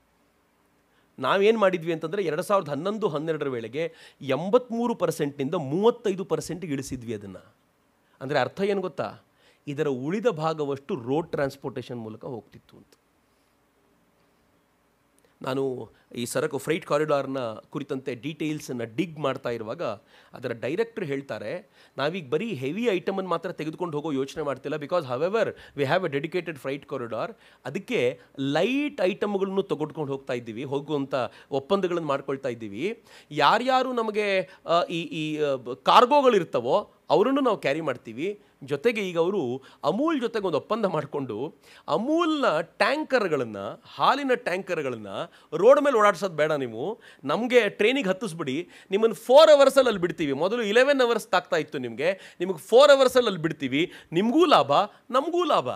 ನಾವೇನು ಮಾಡಿದ್ವಿ ಅಂತಂದರೆ ಎರಡು ಸಾವಿರದ ಹನ್ನೊಂದು ಹನ್ನೆರಡರ ವೇಳೆಗೆ ಎಂಬತ್ತ್ಮೂರು ಪರ್ಸೆಂಟ್ನಿಂದ ಮೂವತ್ತೈದು ಪರ್ಸೆಂಟ್ಗೆ ಇಳಿಸಿದ್ವಿ ಅದನ್ನು ಅಂದರೆ ಅರ್ಥ ಏನು ಗೊತ್ತಾ ಇದರ ಉಳಿದ ಭಾಗವಷ್ಟು ರೋಡ್ ಟ್ರಾನ್ಸ್ಪೋರ್ಟೇಷನ್ ಮೂಲಕ ಹೋಗ್ತಿತ್ತು ಅಂತ ನಾನು ಈ ಸರಕು ಫ್ರೈಟ್ ಕಾರಿಡಾರ್ನ ಕುರಿತಂತೆ ಡೀಟೇಲ್ಸನ್ನು ಡಿಗ್ ಮಾಡ್ತಾ ಇರುವಾಗ ಅದರ ಡೈರೆಕ್ಟ್ರ್ ಹೇಳ್ತಾರೆ ನಾವೀಗ ಬರೀ ಹೆವಿ ಐಟಮನ್ನು ಮಾತ್ರ ತೆಗೆದುಕೊಂಡು ಹೋಗೋ ಯೋಚನೆ ಮಾಡ್ತಿಲ್ಲ because however we have a dedicated freight corridor ಅದಕ್ಕೆ ಲೈಟ್ ಐಟಮ್ಗಳನ್ನು ತೆಗೆದುಕೊಂಡು ಹೋಗ್ತಾ ಇದ್ದೀವಿ ಹೋಗುವಂಥ ಒಪ್ಪಂದಗಳನ್ನು ಮಾಡ್ಕೊಳ್ತಾ ಇದ್ದೀವಿ ಯಾರ್ಯಾರು ನಮಗೆ ಈ ಈ ಕಾರ್ಗೋಗಳಿರ್ತವೋ ಅವರನ್ನು ನಾವು ಕ್ಯಾರಿ ಮಾಡ್ತೀವಿ ಜೊತೆಗೆ ಈಗ ಅವರು ಅಮೂಲ್ ಜೊತೆಗೆ ಒಂದು ಒಪ್ಪಂದ ಮಾಡಿಕೊಂಡು ಅಮೂಲ್ನ ಟ್ಯಾಂಕರ್ಗಳನ್ನು ಹಾಲಿನ ಟ್ಯಾಂಕರ್ಗಳನ್ನು ರೋಡ್ ಮೇಲೆ ಓಡಾಡ್ಸೋದು ಬೇಡ ನೀವು ನಮಗೆ ಟ್ರೈನಿಗೆ ಹತ್ತಿಸ್ಬಿಡಿ ನಿಮ್ಮನ್ನು ಫೋರ್ ಅವರ್ಸಲ್ಲಿ ಅಲ್ಲಿ ಬಿಡ್ತೀವಿ ಮೊದಲು ಇಲೆವೆನ್ ಅವರ್ಸ್ ತಾಗ್ತಾ ಇತ್ತು ನಿಮಗೆ ನಿಮಗೆ ಫೋರ್ ಅವರ್ಸಲ್ಲಿ ಅಲ್ಲಿ ಬಿಡ್ತೀವಿ ನಿಮಗೂ ಲಾಭ ನಮಗೂ ಲಾಭ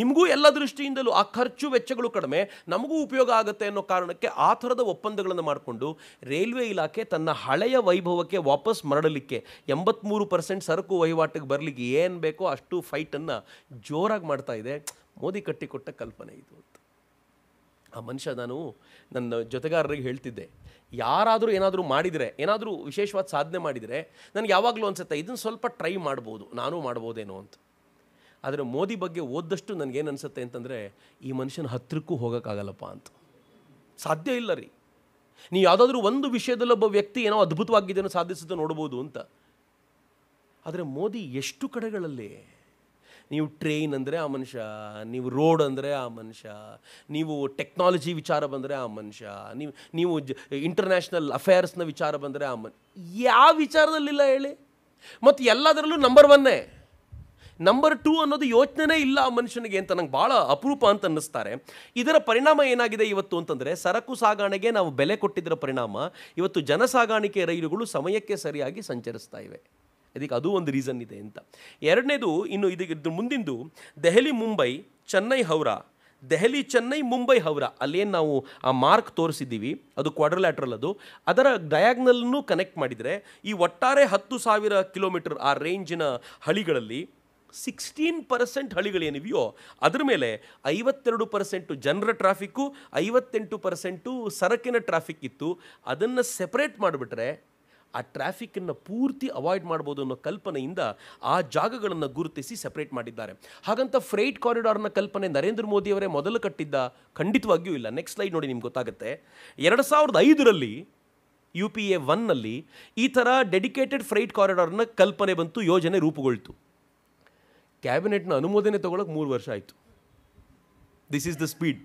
ನಿಮಗೂ ಎಲ್ಲ ದೃಷ್ಟಿಯಿಂದಲೂ ಆ ಖರ್ಚು ವೆಚ್ಚಗಳು ಕಡಿಮೆ ನಮಗೂ ಉಪಯೋಗ ಆಗುತ್ತೆ ಅನ್ನೋ ಕಾರಣಕ್ಕೆ ಆ ಥರದ ಒಪ್ಪಂದಗಳನ್ನು ಮಾಡಿಕೊಂಡು ರೈಲ್ವೆ ಇಲಾಖೆ ತನ್ನ ಹಳೆಯ ವೈಭವಕ್ಕೆ ವಾಪಸ್ ಮರಳಲಿಕ್ಕೆ ಎಂಬತ್ತ್ಮೂರು ಪರ್ಸೆಂಟ್ ಸರಕು ವಹಿವಾಟಿಗೆ ಬರಲಿಕ್ಕೆ ಏನು ಬೇಕೋ ಅಷ್ಟು ಫೈಟನ್ನು ಜೋರಾಗಿ ಮಾಡ್ತಾ ಇದೆ ಮೋದಿ ಕಟ್ಟಿಕೊಟ್ಟ ಕಲ್ಪನೆ ಇದು ಅಂತ ಆ ಮನುಷ್ಯ ನಾನು ನನ್ನ ಜೊತೆಗಾರರಿಗೆ ಹೇಳ್ತಿದ್ದೆ ಯಾರಾದರೂ ಏನಾದರೂ ಮಾಡಿದರೆ ಏನಾದರೂ ವಿಶೇಷವಾದ ಸಾಧನೆ ಮಾಡಿದರೆ ನನಗೆ ಯಾವಾಗಲೂ ಅನಿಸುತ್ತೆ ಇದನ್ನು ಸ್ವಲ್ಪ ಟ್ರೈ ಮಾಡ್ಬೋದು ನಾನು ಮಾಡ್ಬೋದೇನೋ ಅಂತ ಆದರೆ ಮೋದಿ ಬಗ್ಗೆ ಓದ್ದಷ್ಟು ನನಗೇನು ಅನಿಸುತ್ತೆ ಅಂತಂದರೆ ಈ ಮನುಷ್ಯನ ಹತ್ತಿರಕ್ಕೂ ಹೋಗೋಕ್ಕಾಗಲ್ಲಪ್ಪ ಅಂತ ಸಾಧ್ಯ ಇಲ್ಲ ರೀ ನೀವು ಯಾವುದಾದ್ರೂ ಒಂದು ವಿಷಯದಲ್ಲಿ ಒಬ್ಬ ವ್ಯಕ್ತಿ ಏನೋ ಅದ್ಭುತವಾಗಿದ್ದೇನೋ ಸಾಧಿಸಿದ್ದು ನೋಡ್ಬೋದು ಅಂತ ಆದರೆ ಮೋದಿ ಎಷ್ಟು ಕಡೆಗಳಲ್ಲಿ ನೀವು ಟ್ರೈನ್ ಅಂದರೆ ಆ ಮನುಷ್ಯ ನೀವು ರೋಡ್ ಅಂದರೆ ಆ ಮನುಷ್ಯ ನೀವು ಟೆಕ್ನಾಲಜಿ ವಿಚಾರ ಬಂದರೆ ಆ ಮನುಷ್ಯ ನೀವು ನೀವು ಜ ಇಂಟರ್ನ್ಯಾಷನಲ್ ಅಫೇರ್ಸ್ನ ವಿಚಾರ ಬಂದರೆ ಆ ಮನ್ ಯಾವ ವಿಚಾರದಲ್ಲಿಲ್ಲ ಹೇಳಿ ಮತ್ತು ಎಲ್ಲದರಲ್ಲೂ ನಂಬರ್ ಒನ್ನೇ ನಂಬರ್ ಟೂ ಅನ್ನೋದು ಯೋಚನೆ ಇಲ್ಲ ಆ ಮನುಷ್ಯನಿಗೆ ಅಂತ ನಂಗೆ ಭಾಳ ಅಪರೂಪ ಅಂತ ಅನ್ನಿಸ್ತಾರೆ ಇದರ ಪರಿಣಾಮ ಏನಾಗಿದೆ ಇವತ್ತು ಅಂತಂದರೆ ಸರಕು ಸಾಗಾಣೆಗೆ ನಾವು ಬೆಲೆ ಕೊಟ್ಟಿದ್ದರ ಪರಿಣಾಮ ಇವತ್ತು ಜನ ಸಾಗಾಣಿಕೆ ರೈಲುಗಳು ಸಮಯಕ್ಕೆ ಸರಿಯಾಗಿ ಸಂಚರಿಸ್ತಾ ಇವೆ ಇದಕ್ಕೆ ಅದು ಒಂದು ರೀಸನ್ ಇದೆ ಅಂತ ಎರಡನೇದು ಇನ್ನು ಇದ್ದು ಮುಂದಿಂದು ದೆಹಲಿ ಮುಂಬೈ ಚೆನ್ನೈ ಹೌರಾ ದೆಹಲಿ ಚೆನ್ನೈ ಮುಂಬೈ ಹೌರಾ ಅಲ್ಲೇನು ನಾವು ಆ ಮಾರ್ಕ್ ತೋರಿಸಿದ್ದೀವಿ ಅದು ಕ್ವಾಡ್ರಲ್ಯಾಟ್ರಲ್ ಅದು ಅದರ ಡಯಾಗ್ನಲ್ನೂ ಕನೆಕ್ಟ್ ಮಾಡಿದರೆ ಈ ಒಟ್ಟಾರೆ ಹತ್ತು ಸಾವಿರ ಕಿಲೋಮೀಟರ್ ಆ ರೇಂಜಿನ ಹಳಿಗಳಲ್ಲಿ ಸಿಕ್ಸ್ಟೀನ್ ಪರ್ಸೆಂಟ್ ಹಳಿಗಳೇನಿವೆಯೋ ಅದರ ಮೇಲೆ ಐವತ್ತೆರಡು ಪರ್ಸೆಂಟು ಜನರ ಟ್ರಾಫಿಕ್ಕು ಐವತ್ತೆಂಟು ಪರ್ಸೆಂಟು ಸರಕಿನ ಟ್ರಾಫಿಕ್ ಇತ್ತು ಅದನ್ನು ಸೆಪರೇಟ್ ಮಾಡಿಬಿಟ್ರೆ ಆ ಟ್ರಾಫಿಕ್ಕನ್ನು ಪೂರ್ತಿ ಅವಾಯ್ಡ್ ಮಾಡ್ಬೋದು ಅನ್ನೋ ಕಲ್ಪನೆಯಿಂದ ಆ ಜಾಗಗಳನ್ನು ಗುರುತಿಸಿ ಸೆಪ್ರೇಟ್ ಮಾಡಿದ್ದಾರೆ ಹಾಗಂತ ಫ್ರೈಟ್ ಕಾರಿಡಾರ್ನ ಕಲ್ಪನೆ ನರೇಂದ್ರ ಮೋದಿಯವರೇ ಮೊದಲು ಕಟ್ಟಿದ್ದ ಖಂಡಿತವಾಗಿಯೂ ಇಲ್ಲ ನೆಕ್ಸ್ಟ್ ಸ್ಲೈಡ್ ನೋಡಿ ನಿಮ್ಗೆ ಗೊತ್ತಾಗುತ್ತೆ ಎರಡು ಸಾವಿರದ ಐದರಲ್ಲಿ ಯು ಪಿ ಎ ಒನ್ನಲ್ಲಿ ಈ ಥರ ಡೆಡಿಕೇಟೆಡ್ ಫ್ರೈಟ್ ಕಾರಿಡಾರ್ನ ಕಲ್ಪನೆ ಬಂತು ಯೋಜನೆ ರೂಪುಗೊಳ್ತು ಕ್ಯಾಬಿನೆಟ್ನ ಅನುಮೋದನೆ ತೊಗೊಳಕ್ಕೆ ಮೂರು ವರ್ಷ ಆಯಿತು this is the speed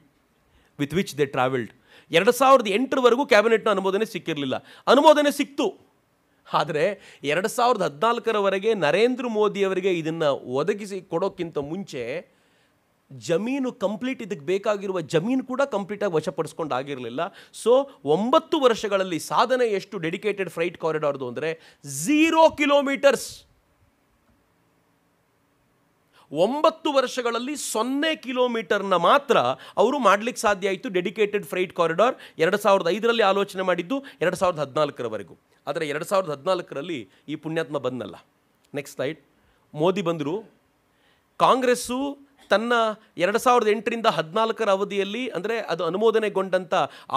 with which they travelled ಎರಡು ಸಾವಿರದ ಎಂಟರವರೆಗೂ ಕ್ಯಾಬಿನೆಟ್ನ ಅನುಮೋದನೆ ಸಿಕ್ಕಿರಲಿಲ್ಲ ಅನುಮೋದನೆ ಸಿಕ್ತು ಆದರೆ ಎರಡು ಸಾವಿರದ ಹದಿನಾಲ್ಕರವರೆಗೆ ನರೇಂದ್ರ ಮೋದಿಯವರಿಗೆ ಇದನ್ನು ಒದಗಿಸಿ ಕೊಡೋಕ್ಕಿಂತ ಮುಂಚೆ ಜಮೀನು ಕಂಪ್ಲೀಟ್ ಇದಕ್ಕೆ ಬೇಕಾಗಿರುವ ಜಮೀನು ಕೂಡ ಕಂಪ್ಲೀಟಾಗಿ ವಶಪಡಿಸ್ಕೊಂಡು ಆಗಿರಲಿಲ್ಲ ಸೊ ಒಂಬತ್ತು ವರ್ಷಗಳಲ್ಲಿ ಸಾಧನೆ ಎಷ್ಟು ಡೆಡಿಕೇಟೆಡ್ ಫ್ರೈಟ್ ಕಾರಿಡಾರ್ದು ಅಂದರೆ ಝೀರೋ ಕಿಲೋಮೀಟರ್ಸ್ ಒಂಬತ್ತು ವರ್ಷಗಳಲ್ಲಿ ಸೊನ್ನೆ ಕಿಲೋಮೀಟರ್ನ ಮಾತ್ರ ಅವರು ಮಾಡಲಿಕ್ಕೆ ಸಾಧ್ಯ ಆಯಿತು ಡೆಡಿಕೇಟೆಡ್ ಫ್ರೈಟ್ ಕಾರಿಡಾರ್ ಎರಡು ಸಾವಿರದ ಐದರಲ್ಲಿ ಆಲೋಚನೆ ಮಾಡಿದ್ದು ಎರಡು ಸಾವಿರದ ಹದಿನಾಲ್ಕರವರೆಗೂ ಆದರೆ ಎರಡು ಸಾವಿರದ ಹದಿನಾಲ್ಕರಲ್ಲಿ ಈ ಪುಣ್ಯಾತ್ಮ ಬಂದಲ್ಲ ನೆಕ್ಸ್ಟ್ ಸ್ಲೈಡ್ ಮೋದಿ ಬಂದರು ಕಾಂಗ್ರೆಸ್ಸು ತನ್ನ ಎರಡು ಸಾವಿರದ ಎಂಟರಿಂದ ಹದಿನಾಲ್ಕರ ಅವಧಿಯಲ್ಲಿ ಅಂದರೆ ಅದು ಅನುಮೋದನೆಗೊಂಡಂಥ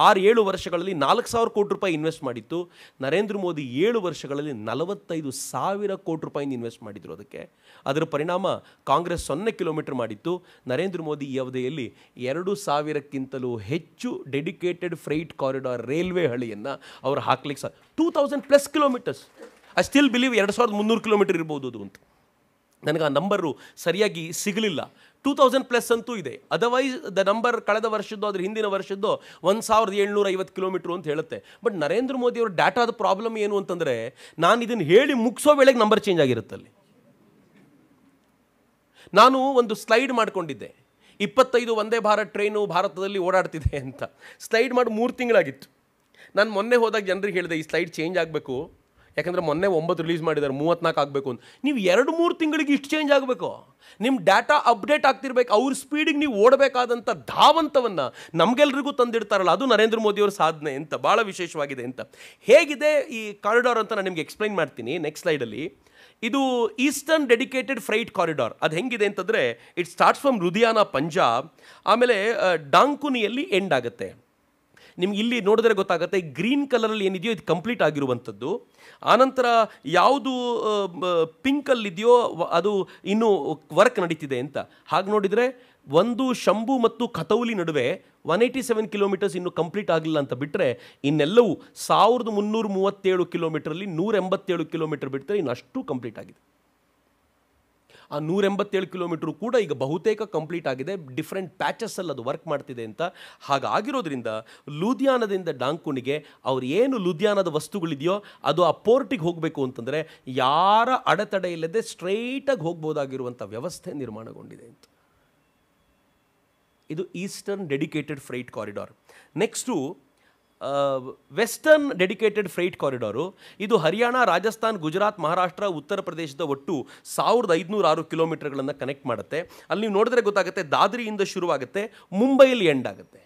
ಆರು ಏಳು ವರ್ಷಗಳಲ್ಲಿ ನಾಲ್ಕು ಸಾವಿರ ಕೋಟಿ ರೂಪಾಯಿ ಇನ್ವೆಸ್ಟ್ ಮಾಡಿತ್ತು ನರೇಂದ್ರ ಮೋದಿ ಏಳು ವರ್ಷಗಳಲ್ಲಿ ನಲವತ್ತೈದು ಸಾವಿರ ಕೋಟಿ ರೂಪಾಯಿಂದ ಇನ್ವೆಸ್ಟ್ ಮಾಡಿದರು ಅದಕ್ಕೆ ಅದರ ಪರಿಣಾಮ ಕಾಂಗ್ರೆಸ್ ಸೊನ್ನೆ ಕಿಲೋಮೀಟರ್ ಮಾಡಿತ್ತು ನರೇಂದ್ರ ಮೋದಿ ಈ ಅವಧಿಯಲ್ಲಿ ಎರಡು ಸಾವಿರಕ್ಕಿಂತಲೂ ಹೆಚ್ಚು ಡೆಡಿಕೇಟೆಡ್ ಫ್ರೈಟ್ ಕಾರಿಡಾರ್ ರೈಲ್ವೆ ಹಳಿಯನ್ನು ಅವರು ಹಾಕ್ಲಿಕ್ಕೆ ಸಹ two thousand plus kilometres I still believe ಎರಡು ಸಾವಿರದ ಮುನ್ನೂರು ಕಿಲೋಮೀಟರ್ ಇರ್ಬೋದು ಅದು ಅಂತ ನನಗೆ ಆ ನಂಬರು ಸರಿಯಾಗಿ ಸಿಗಲಿಲ್ಲ ಟೂ ತೌಸಂಡ್ ಪ್ಲಸ್ ಅಂತೂ ಇದೆ ಅದರ್ವೈಸ್ ದ ನಂಬರ್ ಕಳೆದ ವರ್ಷದ್ದು ಅದ್ರ ಹಿಂದಿನ ವರ್ಷದ್ದು ಒಂದು ಸಾವಿರದ ಏಳ್ನೂರ ಐವತ್ತು ಕಿಲೋಮೀಟ್ರ್ ಅಂತ ಹೇಳುತ್ತೆ ಬಟ್ ನರೇಂದ್ರ ಮೋದಿ ಅವರ ಡಾಟಾದ ಪ್ರಾಬ್ಲಮ್ ಏನು ಅಂತಂದರೆ ನಾನು ಇದನ್ನು ಹೇಳಿ ಮುಗಿಸೋ ವೇಳೆಗೆ ನಂಬರ್ ಚೇಂಜ್ ಆಗಿರುತ್ತಲ್ಲಿ ನಾನು ಒಂದು ಸ್ಲೈಡ್ ಮಾಡಿಕೊಂಡಿದ್ದೆ ಇಪ್ಪತ್ತೈದು ಒಂದೇ ಭಾರತ್ ಟ್ರೈನು ಭಾರತದಲ್ಲಿ ಓಡಾಡ್ತಿದೆ ಅಂತ ಸ್ಲೈಡ್ ಮಾಡಿ ಮೂರು ತಿಂಗಳಾಗಿತ್ತು ನಾನು ಮೊನ್ನೆ ಹೋದಾಗ ಜನರಿಗೆ ಹೇಳಿದೆ ಈ ಸ್ಲೈಡ್ ಚೇಂಜ್ ಆಗಬೇಕು ಯಾಕಂದರೆ ಮೊನ್ನೆ ಒಂಬತ್ತು ರಿಲೀಸ್ ಮಾಡಿದ್ದಾರೆ ಮೂವತ್ತ್ನಾಲ್ಕು ಆಗಬೇಕು ಅಂತ ನೀವು ಎರಡು ಮೂರು ತಿಂಗಳಿಗೆ ಇಷ್ಟು ಚೇಂಜ್ ಆಗಬೇಕು ನಿಮ್ಮ ಡಾಟಾ ಅಪ್ಡೇಟ್ ಆಗ್ತಿರ್ಬೇಕು ಅವ್ರ ಸ್ಪೀಡಿಗೆ ನೀವು ಓಡಬೇಕಾದಂಥ ಧಾವಂತವನ್ನು ನಮಗೆಲ್ರಿಗೂ ತಂದಿಡ್ತಾರಲ್ಲ ಅದು ನರೇಂದ್ರ ಮೋದಿಯವ್ರ ಸಾಧನೆ ಅಂತ ಭಾಳ ವಿಶೇಷವಾಗಿದೆ ಅಂತ ಹೇಗಿದೆ ಈ ಕಾರಿಡಾರ್ ಅಂತ ನಾನು ನಿಮಗೆ ಎಕ್ಸ್ಪ್ಲೈನ್ ಮಾಡ್ತೀನಿ ನೆಕ್ಸ್ಟ್ ಸ್ಲೈಡಲ್ಲಿ ಇದು ಈಸ್ಟರ್ನ್ ಡೆಡಿಕೇಟೆಡ್ ಫ್ರೈಟ್ ಕಾರಿಡಾರ್ ಅದು ಹೆಂಗಿದೆ ಅಂತಂದರೆ it starts from Ludhiana Punjab ಆಮೇಲೆ ಡಾಂಕುನಿಯಲ್ಲಿ ಎಂಡ್ ಆಗುತ್ತೆ ನಿಮ್ಗೆ ಇಲ್ಲಿ ನೋಡಿದ್ರೆ ಗೊತ್ತಾಗುತ್ತೆ ಈ ಗ್ರೀನ್ ಕಲರಲ್ಲಿ ಏನಿದೆಯೋ ಇದು ಕಂಪ್ಲೀಟ್ ಆಗಿರುವಂಥದ್ದು ಆನಂತರ ಯಾವುದು ಪಿಂಕಲ್ಲಿದೆಯೋ ಅದು ಇನ್ನೂ ವರ್ಕ್ ನಡೀತಿದೆ ಅಂತ ಹಾಗೆ ನೋಡಿದರೆ ಒಂದು ಶಂಭು ಮತ್ತು ಕತೌಲಿ ನಡುವೆ ಒನ್ ಏಯ್ಟಿ ಸೆವೆನ್ ಕಿಲೋಮೀಟರ್ಸ್ ಇನ್ನೂ ಕಂಪ್ಲೀಟ್ ಆಗಿಲ್ಲ ಅಂತ ಬಿಟ್ಟರೆ ಇನ್ನೆಲ್ಲವೂ ಸಾವಿರದ ಮುನ್ನೂರು ಮೂವತ್ತೇಳು ಕಿಲೋಮೀಟರಲ್ಲಿ ನೂರ ಎಂಬತ್ತೇಳು ಕಿಲೋಮೀಟರ್ ಬಿಟ್ಟರೆ ಇನ್ನಷ್ಟು ಕಂಪ್ಲೀಟ್ ಆಗಿದೆ ಆ ನೂರೆಂಬತ್ತೇಳು ಕಿಲೋಮೀಟ್ರು ಕೂಡ ಈಗ ಬಹುತೇಕ ಕಂಪ್ಲೀಟ್ ಆಗಿದೆ ಡಿಫ್ರೆಂಟ್ ಪ್ಯಾಚಸ್ಸಲ್ಲಿ ಅದು ವರ್ಕ್ ಮಾಡ್ತಿದೆ ಅಂತ ಹಾಗಾಗಿರೋದ್ರಿಂದ ಲೂಧಿಯಾನದಿಂದ ಡಾಂಕುನಿಗೆ ಅವ್ರು ಏನು ಲೂಧಿಯಾನದ ವಸ್ತುಗಳಿದೆಯೋ ಅದು ಆ ಪೋರ್ಟಿಗೆ ಹೋಗಬೇಕು ಅಂತಂದರೆ ಯಾರ ಅಡೆತಡೆ ಇಲ್ಲದೆ ಸ್ಟ್ರೈಟಾಗಿ ಹೋಗ್ಬೋದಾಗಿರುವಂಥ ವ್ಯವಸ್ಥೆ ನಿರ್ಮಾಣಗೊಂಡಿದೆ ಅಂತ ಇದು eastern dedicated freight corridor next western dedicated freight corridor ಇದು ಹರಿಯಾಣ ರಾಜಸ್ಥಾನ್ ಗುಜರಾತ್ ಮಹಾರಾಷ್ಟ್ರ ಉತ್ತರ ಪ್ರದೇಶದ ಒಟ್ಟು ಸಾವಿರದ ಐದುನೂರ ಆರು ಕಿಲೋಮೀಟರ್ಗಳನ್ನು ಕನೆಕ್ಟ್ ಮಾಡುತ್ತೆ ಅಲ್ಲಿ ನೀವು ನೋಡಿದ್ರೆ ಗೊತ್ತಾಗುತ್ತೆ ದಾದ್ರಿಯಿಂದ ಶುರುವಾಗುತ್ತೆ ಮುಂಬೈಲಿ ಎಂಡ್ ಆಗುತ್ತೆ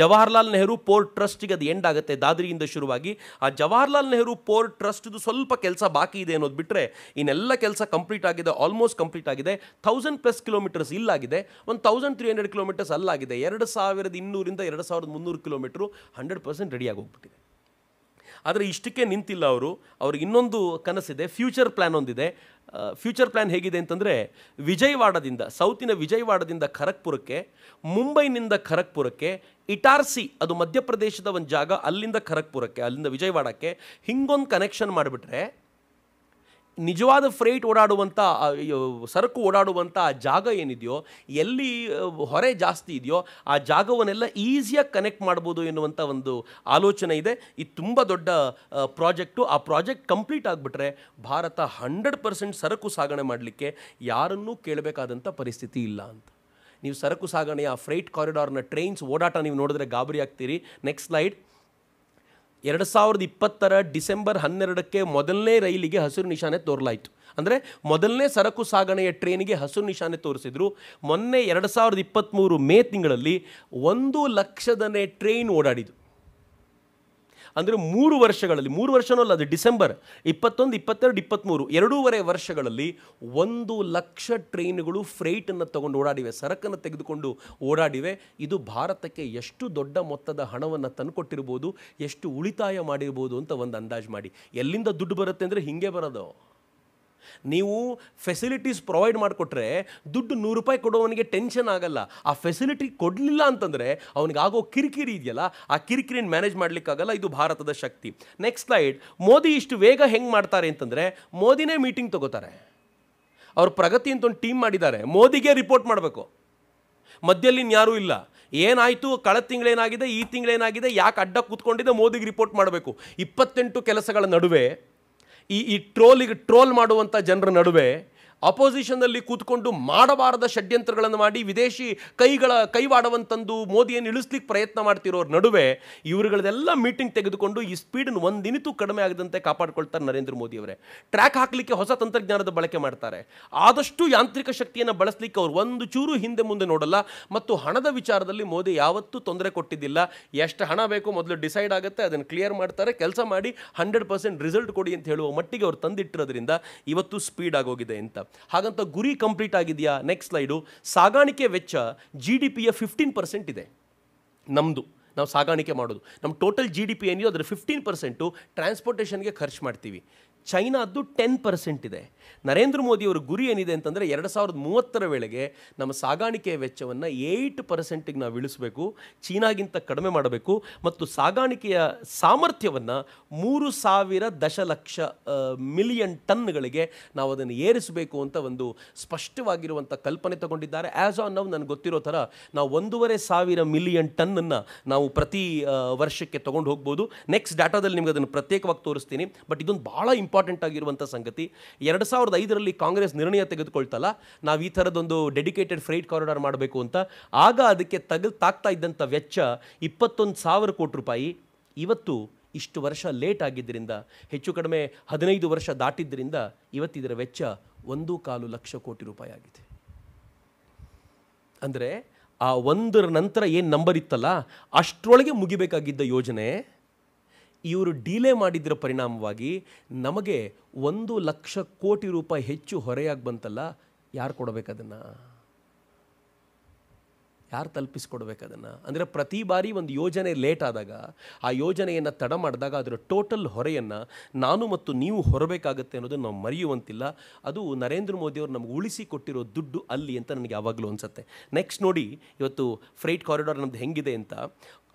ಜವಾಹರ್ಲಾಲ್ ನೆಹರು ಪೋರ್ಟ್ ಟ್ರಸ್ಟಿಗೆ ಅದು ಎಂಡ್ ಆಗುತ್ತೆ ದಾದ್ರಿಯಿಂದ ಶುರುವಾಗಿ ಆ ಜವಾಹರ್ಲಾಲ್ ನೆಹರು ಪೋರ್ಟ್ ಟ್ರಸ್ಟ್ದು ಸ್ವಲ್ಪ ಕೆಲಸ ಬಾಕಿ ಇದೆ ಅನ್ನೋದು ಬಿಟ್ಟರೆ ಇನ್ನೆಲ್ಲ ಕೆಲಸ ಕಂಪ್ಲೀಟ್ ಆಗಿದೆ ಆಲ್ಮೋಸ್ಟ್ ಕಂಪ್ಲೀಟ್ ಆಗಿದೆ ಥೌಸಂಡ್ ಪ್ಲಸ್ ಕಿಲೋಮೀಟರ್ಸ್ ಇಲ್ಲಾಗಿದೆ ಒಂದು ತೌಸಂಡ್ ತ್ರೀ ಹಂಡ್ರೆಡ್ ಕಿಲೋಮೀಟರ್ಸ್ ಅಲ್ಲಾಗಿದೆ ಎರಡು ಸಾವಿರದ ಇನ್ನೂರಿಂದ ಎರಡು ಸಾವಿರದ ಮುನ್ನೂರು ಕಿಲೋಮೀಟ್ರು ಹಂಡ್ರೆಡ್ ಪರ್ಸೆಂಟ್ ರೆಡಿಯಾಗಿ ಹೋಗ್ಬಿಟ್ಟಿದೆ ಆದರೆ ಇಷ್ಟಕ್ಕೆ ನಿಂತಿಲ್ಲ ಅವರು ಅವ್ರಿಗೆ ಇನ್ನೊಂದು ಕನಸಿದೆ ಫ್ಯೂಚರ್ ಪ್ಲ್ಯಾನ್ ಒಂದಿದೆ ಫ್ಯೂಚರ್ ಪ್ಲ್ಯಾನ್ ಹೇಗಿದೆ ಅಂತಂದರೆ ವಿಜಯವಾಡದಿಂದ ಸೌತಿನ ವಿಜಯವಾಡದಿಂದ ಖರಗ್ಪುರಕ್ಕೆ ಮುಂಬೈನಿಂದ ಖರಗ್ಪುರಕ್ಕೆ ಇಟಾರ್ಸಿ ಅದು ಮಧ್ಯಪ್ರದೇಶದ ಒಂದು ಜಾಗ ಅಲ್ಲಿಂದ ಖರಗ್ಪುರಕ್ಕೆ ಅಲ್ಲಿಂದ ವಿಜಯವಾಡಕ್ಕೆ ಹಿಂಗೊಂದು ಕನೆಕ್ಷನ್ ಮಾಡಿಬಿಟ್ರೆ ನಿಜವಾದ ಫ್ರೈಟ್ ಓಡಾಡುವಂಥ ಸರಕು ಓಡಾಡುವಂಥ ಆ ಜಾಗ ಏನಿದೆಯೋ ಎಲ್ಲಿ ಹೊರೆ ಜಾಸ್ತಿ ಇದೆಯೋ ಆ ಜಾಗವನ್ನೆಲ್ಲ ಈಸಿಯಾಗಿ ಕನೆಕ್ಟ್ ಮಾಡ್ಬೋದು ಎನ್ನುವಂಥ ಒಂದು ಆಲೋಚನೆ ಇದೆ ಇದು ತುಂಬ ದೊಡ್ಡ ಪ್ರಾಜೆಕ್ಟು ಆ ಪ್ರಾಜೆಕ್ಟ್ ಕಂಪ್ಲೀಟ್ ಆಗಿಬಿಟ್ರೆ ಭಾರತ ಹಂಡ್ರೆಡ್ ಪರ್ಸೆಂಟ್ ಸರಕು ಸಾಗಣೆ ಮಾಡಲಿಕ್ಕೆ ಯಾರನ್ನೂ ಕೇಳಬೇಕಾದಂಥ ಪರಿಸ್ಥಿತಿ ಇಲ್ಲ ಅಂತ ನೀವು ಸರಕು ಸಾಗಣೆ ಆ ಫ್ರೈಟ್ ಕಾರಿಡಾರ್ನ ಟ್ರೈನ್ಸ್ ಓಡಾಟ ನೀವು ನೋಡಿದ್ರೆ ಗಾಬರಿ ಆಗ್ತೀರಿ ನೆಕ್ಸ್ಟ್ ಸ್ಲೈಡ್ ಎರಡು ಸಾವಿರದ ಇಪ್ಪತ್ತರ ಡಿಸೆಂಬರ್ ಹನ್ನೆರಡಕ್ಕೆ ಮೊದಲನೇ ರೈಲಿಗೆ ಹಸಿರು ನಿಶಾನೆ ತೋರಲಾಯಿತು ಅಂದರೆ ಮೊದಲನೇ ಸರಕು ಸಾಗಣೆಯ ಟ್ರೈನಿಗೆ ಹಸಿರು ನಿಶಾನೆ ತೋರಿಸಿದ್ರು ಮೊನ್ನೆ ಎರಡು ಸಾವಿರದ ಇಪ್ಪತ್ತ್ಮೂರು ಮೇ ತಿಂಗಳಲ್ಲಿ ಒಂದು ಲಕ್ಷದನೇ ಟ್ರೈನ್ ಓಡಾಡಿದ್ದು ಅಂದರೆ ಮೂರು ವರ್ಷಗಳಲ್ಲಿ ಮೂರು ವರ್ಷನೂ ಅಲ್ಲ ಅದು ಡಿಸೆಂಬರ್ ಇಪ್ಪತ್ತೊಂದು ಇಪ್ಪತ್ತೆರಡು ಇಪ್ಪತ್ತ್ಮೂರು ಎರಡೂವರೆ ವರ್ಷಗಳಲ್ಲಿ ಒಂದು ಲಕ್ಷ ಟ್ರೈನ್ಗಳು ಫ್ರೈಟನ್ನು ತಗೊಂಡು ಓಡಾಡಿವೆ ಸರಕನ್ನು ತೆಗೆದುಕೊಂಡು ಓಡಾಡಿವೆ ಇದು ಭಾರತಕ್ಕೆ ಎಷ್ಟು ದೊಡ್ಡ ಮೊತ್ತದ ಹಣವನ್ನು ತಂದುಕೊಟ್ಟಿರ್ಬೋದು ಎಷ್ಟು ಉಳಿತಾಯ ಮಾಡಿರ್ಬೋದು ಅಂತ ಒಂದು ಅಂದಾಜು ಮಾಡಿ ಎಲ್ಲಿಂದ ದುಡ್ಡು ಬರುತ್ತೆ ಅಂದರೆ ಹಿಂಗೆ ಬರೋದು ನೀವು ಫೆಸಿಲಿಟೀಸ್ ಪ್ರೊವೈಡ್ ಮಾಡಿಕೊಟ್ರೆ ದುಡ್ಡು ನೂರು ರೂಪಾಯಿ ಕೊಡೋವನಿಗೆ ಟೆನ್ಷನ್ ಆಗಲ್ಲ ಆ ಫೆಸಿಲಿಟಿ ಕೊಡಲಿಲ್ಲ ಅಂತಂದರೆ ಆಗೋ ಕಿರಿಕಿರಿ ಇದೆಯಲ್ಲ ಆ ಕಿರಿಕಿರಿನ ಮ್ಯಾನೇಜ್ ಮಾಡಲಿಕ್ಕಾಗಲ್ಲ ಇದು ಭಾರತದ ಶಕ್ತಿ ನೆಕ್ಸ್ಟ್ ಸ್ಲೈಡ್ ಮೋದಿ ಇಷ್ಟು ವೇಗ ಹೆಂಗೆ ಮಾಡ್ತಾರೆ ಅಂತಂದರೆ ಮೋದಿನೇ ಮೀಟಿಂಗ್ ತಗೋತಾರೆ ಅವ್ರ ಪ್ರಗತಿ ಅಂತ ಒಂದು ಟೀಮ್ ಮಾಡಿದ್ದಾರೆ ಮೋದಿಗೆ ರಿಪೋರ್ಟ್ ಮಾಡಬೇಕು ಮಧ್ಯಲ್ಲಿ ಇನ್ಯಾರೂ ಇಲ್ಲ ಏನಾಯಿತು ಕಳೆದ ತಿಂಗಳೇನಾಗಿದೆ ಈ ತಿಂಗಳೇನಾಗಿದೆ ಯಾಕೆ ಅಡ್ಡ ಕೂತ್ಕೊಂಡಿದೆ ಮೋದಿಗೆ ರಿಪೋರ್ಟ್ ಮಾಡಬೇಕು ಇಪ್ಪತ್ತೆಂಟು ಕೆಲಸಗಳ ನಡುವೆ ಈ ಈ ಟ್ರೋಲಿಗೆ ಟ್ರೋಲ್ ಮಾಡುವಂಥ ಜನರ ನಡುವೆ ಅಪೋಸಿಷನ್ನಲ್ಲಿ ಕೂತ್ಕೊಂಡು ಮಾಡಬಾರದ ಷಡ್ಯಂತ್ರಗಳನ್ನು ಮಾಡಿ ವಿದೇಶಿ ಕೈಗಳ ಕೈವಾಡವಂತಂದು ಮೋದಿಯನ್ನು ಇಳಿಸ್ಲಿಕ್ಕೆ ಪ್ರಯತ್ನ ಮಾಡ್ತಿರೋರ ನಡುವೆ ಇವರುಗಳದೆಲ್ಲ ಮೀಟಿಂಗ್ ತೆಗೆದುಕೊಂಡು ಈ ಸ್ಪೀಡನ್ನು ಒಂದಿನಿತೂ ಕಡಿಮೆ ಆಗದಂತೆ ಕಾಪಾಡಿಕೊಳ್ತಾರೆ ನರೇಂದ್ರ ಮೋದಿ ಅವರೇ ಟ್ರ್ಯಾಕ್ ಹಾಕಲಿಕ್ಕೆ ಹೊಸ ತಂತ್ರಜ್ಞಾನದ ಬಳಕೆ ಮಾಡ್ತಾರೆ ಆದಷ್ಟು ಯಾಂತ್ರಿಕ ಶಕ್ತಿಯನ್ನು ಬಳಸಲಿಕ್ಕೆ ಅವರು ಒಂದು ಚೂರು ಹಿಂದೆ ಮುಂದೆ ನೋಡಲ್ಲ ಮತ್ತು ಹಣದ ವಿಚಾರದಲ್ಲಿ ಮೋದಿ ಯಾವತ್ತೂ ತೊಂದರೆ ಕೊಟ್ಟಿದ್ದಿಲ್ಲ ಎಷ್ಟು ಹಣ ಬೇಕು ಮೊದಲು ಡಿಸೈಡ್ ಆಗುತ್ತೆ ಅದನ್ನು ಕ್ಲಿಯರ್ ಮಾಡ್ತಾರೆ ಕೆಲಸ ಮಾಡಿ ಹಂಡ್ರೆಡ್ ಪರ್ಸೆಂಟ್ ರಿಸಲ್ಟ್ ಕೊಡಿ ಅಂತ ಹೇಳುವ ಮಟ್ಟಿಗೆ ಅವ್ರು ತಂದಿಟ್ಟಿರೋದ್ರಿಂದ ಇವತ್ತು ಸ್ಪೀಡ್ ಆಗೋಗಿದೆ ಅಂತ ಹಾಗಂತ ಗುರಿ ಕಂಪ್ಲೀಟ್ ಆಗಿದೆಯಾ ನೆಕ್ಸ್ಟ್ ಸ್ಲೈಡು ಸಾಗಾಣಿಕೆ ವೆಚ್ಚ ಜಿ ಡಿ ಪಿಯ ಫಿಫ್ಟೀನ್ ಪರ್ಸೆಂಟ್ ಇದೆ ನಮ್ಮದು ನಾವು ಸಾಗಾಣಿಕೆ ಮಾಡೋದು ನಮ್ಮ ಟೋಟಲ್ ಜಿ ಡಿ ಪಿ ಏನಿದೆಯೋ ಅದರ ಫಿಫ್ಟೀನ್ ಪರ್ಸೆಂಟು ಟ್ರಾನ್ಸ್ಪೋರ್ಟೇಷನ್ಗೆ ಖರ್ಚು ಮಾಡ್ತೀವಿ ಚೈನಾದ್ದು ಟೆನ್ ಪರ್ಸೆಂಟ್ ಇದೆ ನರೇಂದ್ರ ಮೋದಿಯವರ ಗುರಿ ಏನಿದೆ ಅಂತಂದರೆ ಎರಡು ಸಾವಿರದ ಮೂವತ್ತರ ವೇಳೆಗೆ ನಮ್ಮ ಸಾಗಾಣಿಕೆಯ ವೆಚ್ಚವನ್ನು ಏಯ್ಟ್ ಪರ್ಸೆಂಟಿಗೆ ನಾವು ಇಳಿಸಬೇಕು ಚೀನಾಗಿಂತ ಕಡಿಮೆ ಮಾಡಬೇಕು ಮತ್ತು ಸಾಗಾಣಿಕೆಯ ಸಾಮರ್ಥ್ಯವನ್ನು ಮೂರು ಸಾವಿರ ದಶಲಕ್ಷ ಮಿಲಿಯನ್ ಟನ್ಗಳಿಗೆ ನಾವು ಅದನ್ನು ಏರಿಸಬೇಕು ಅಂತ ಒಂದು ಸ್ಪಷ್ಟವಾಗಿರುವಂಥ ಕಲ್ಪನೆ ತಗೊಂಡಿದ್ದಾರೆ ಆ್ಯಸ್ ಆನ್ ನಾವು ನನಗೆ ಗೊತ್ತಿರೋ ಥರ ನಾವು ಒಂದೂವರೆ ಸಾವಿರ ಮಿಲಿಯನ್ ಟನ್ನನ್ನು ನಾವು ಪ್ರತಿ ವರ್ಷಕ್ಕೆ ತೊಗೊಂಡು ಹೋಗ್ಬೋದು ನೆಕ್ಸ್ಟ್ ಡಾಟಾದಲ್ಲಿ ನಿಮ್ಗೆ ಅದನ್ನು ಪ್ರತ್ಯೇಕವಾಗಿ ತೋರಿಸ್ತೀನಿ ಬಟ್ ಇದೊಂದು ಭಾಳ ಇಂಪಾರ್ಟೆಂಟ್ ಇಂಪಾರ್ಟೆಂಟ್ ಆಗಿರುವಂಥ ಸಂಗತಿ ಎರಡು ಸಾವಿರದ ಐದರಲ್ಲಿ ಕಾಂಗ್ರೆಸ್ ನಿರ್ಣಯ ತೆಗೆದುಕೊಳ್ತಲ್ಲ ನಾವು ಈ ಥರದೊಂದು ಡೆಡಿಕೇಟೆಡ್ ಫ್ರೈಟ್ ಕಾರಿಡಾರ್ ಮಾಡಬೇಕು ಅಂತ ಆಗ ಅದಕ್ಕೆ ತಗ ತಾಕ್ತಾ ಇದ್ದಂಥ ವೆಚ್ಚ ಇಪ್ಪತ್ತೊಂದು ಸಾವಿರ ಕೋಟಿ ರೂಪಾಯಿ ಇವತ್ತು ಇಷ್ಟು ವರ್ಷ ಲೇಟ್ ಆಗಿದ್ದರಿಂದ ಹೆಚ್ಚು ಕಡಿಮೆ ಹದಿನೈದು ವರ್ಷ ದಾಟಿದ್ದರಿಂದ ಇವತ್ತಿದರ ವೆಚ್ಚ ಒಂದು ಕಾಲು ಲಕ್ಷ ಕೋಟಿ ರೂಪಾಯಿ ಆಗಿದೆ ಅಂದರೆ ಆ ಒಂದರ ನಂತರ ಏನು ನಂಬರ್ ಇತ್ತಲ್ಲ ಅಷ್ಟರೊಳಗೆ ಮುಗಿಬೇಕಾಗಿದ್ದ ಯೋಜನೆ ಇವರು ಡಿಲೇ ಮಾಡಿದ್ರ ಪರಿಣಾಮವಾಗಿ ನಮಗೆ ಒಂದು ಲಕ್ಷ ಕೋಟಿ ರೂಪಾಯಿ ಹೆಚ್ಚು ಹೊರೆಯಾಗಿ ಬಂತಲ್ಲ ಯಾರು ಕೊಡಬೇಕದನ್ನು ಯಾರು ತಲುಪಿಸ್ಕೊಡ್ಬೇಕದನ್ನು ಅಂದರೆ ಪ್ರತಿ ಬಾರಿ ಒಂದು ಯೋಜನೆ ಲೇಟ್ ಆದಾಗ ಆ ಯೋಜನೆಯನ್ನು ತಡ ಮಾಡಿದಾಗ ಅದರ ಟೋಟಲ್ ಹೊರೆಯನ್ನು ನಾನು ಮತ್ತು ನೀವು ಹೊರಬೇಕಾಗುತ್ತೆ ಅನ್ನೋದು ನಾವು ಮರೆಯುವಂತಿಲ್ಲ ಅದು ನರೇಂದ್ರ ಮೋದಿಯವರು ನಮಗೆ ಉಳಿಸಿ ಕೊಟ್ಟಿರೋ ದುಡ್ಡು ಅಲ್ಲಿ ಅಂತ ನನಗೆ ಯಾವಾಗಲೂ ಅನಿಸುತ್ತೆ ನೆಕ್ಸ್ಟ್ ನೋಡಿ ಇವತ್ತು ಫ್ರೈಟ್ ಕಾರಿಡಾರ್ ನಮ್ಮದು ಹೆಂಗಿದೆ ಅಂತ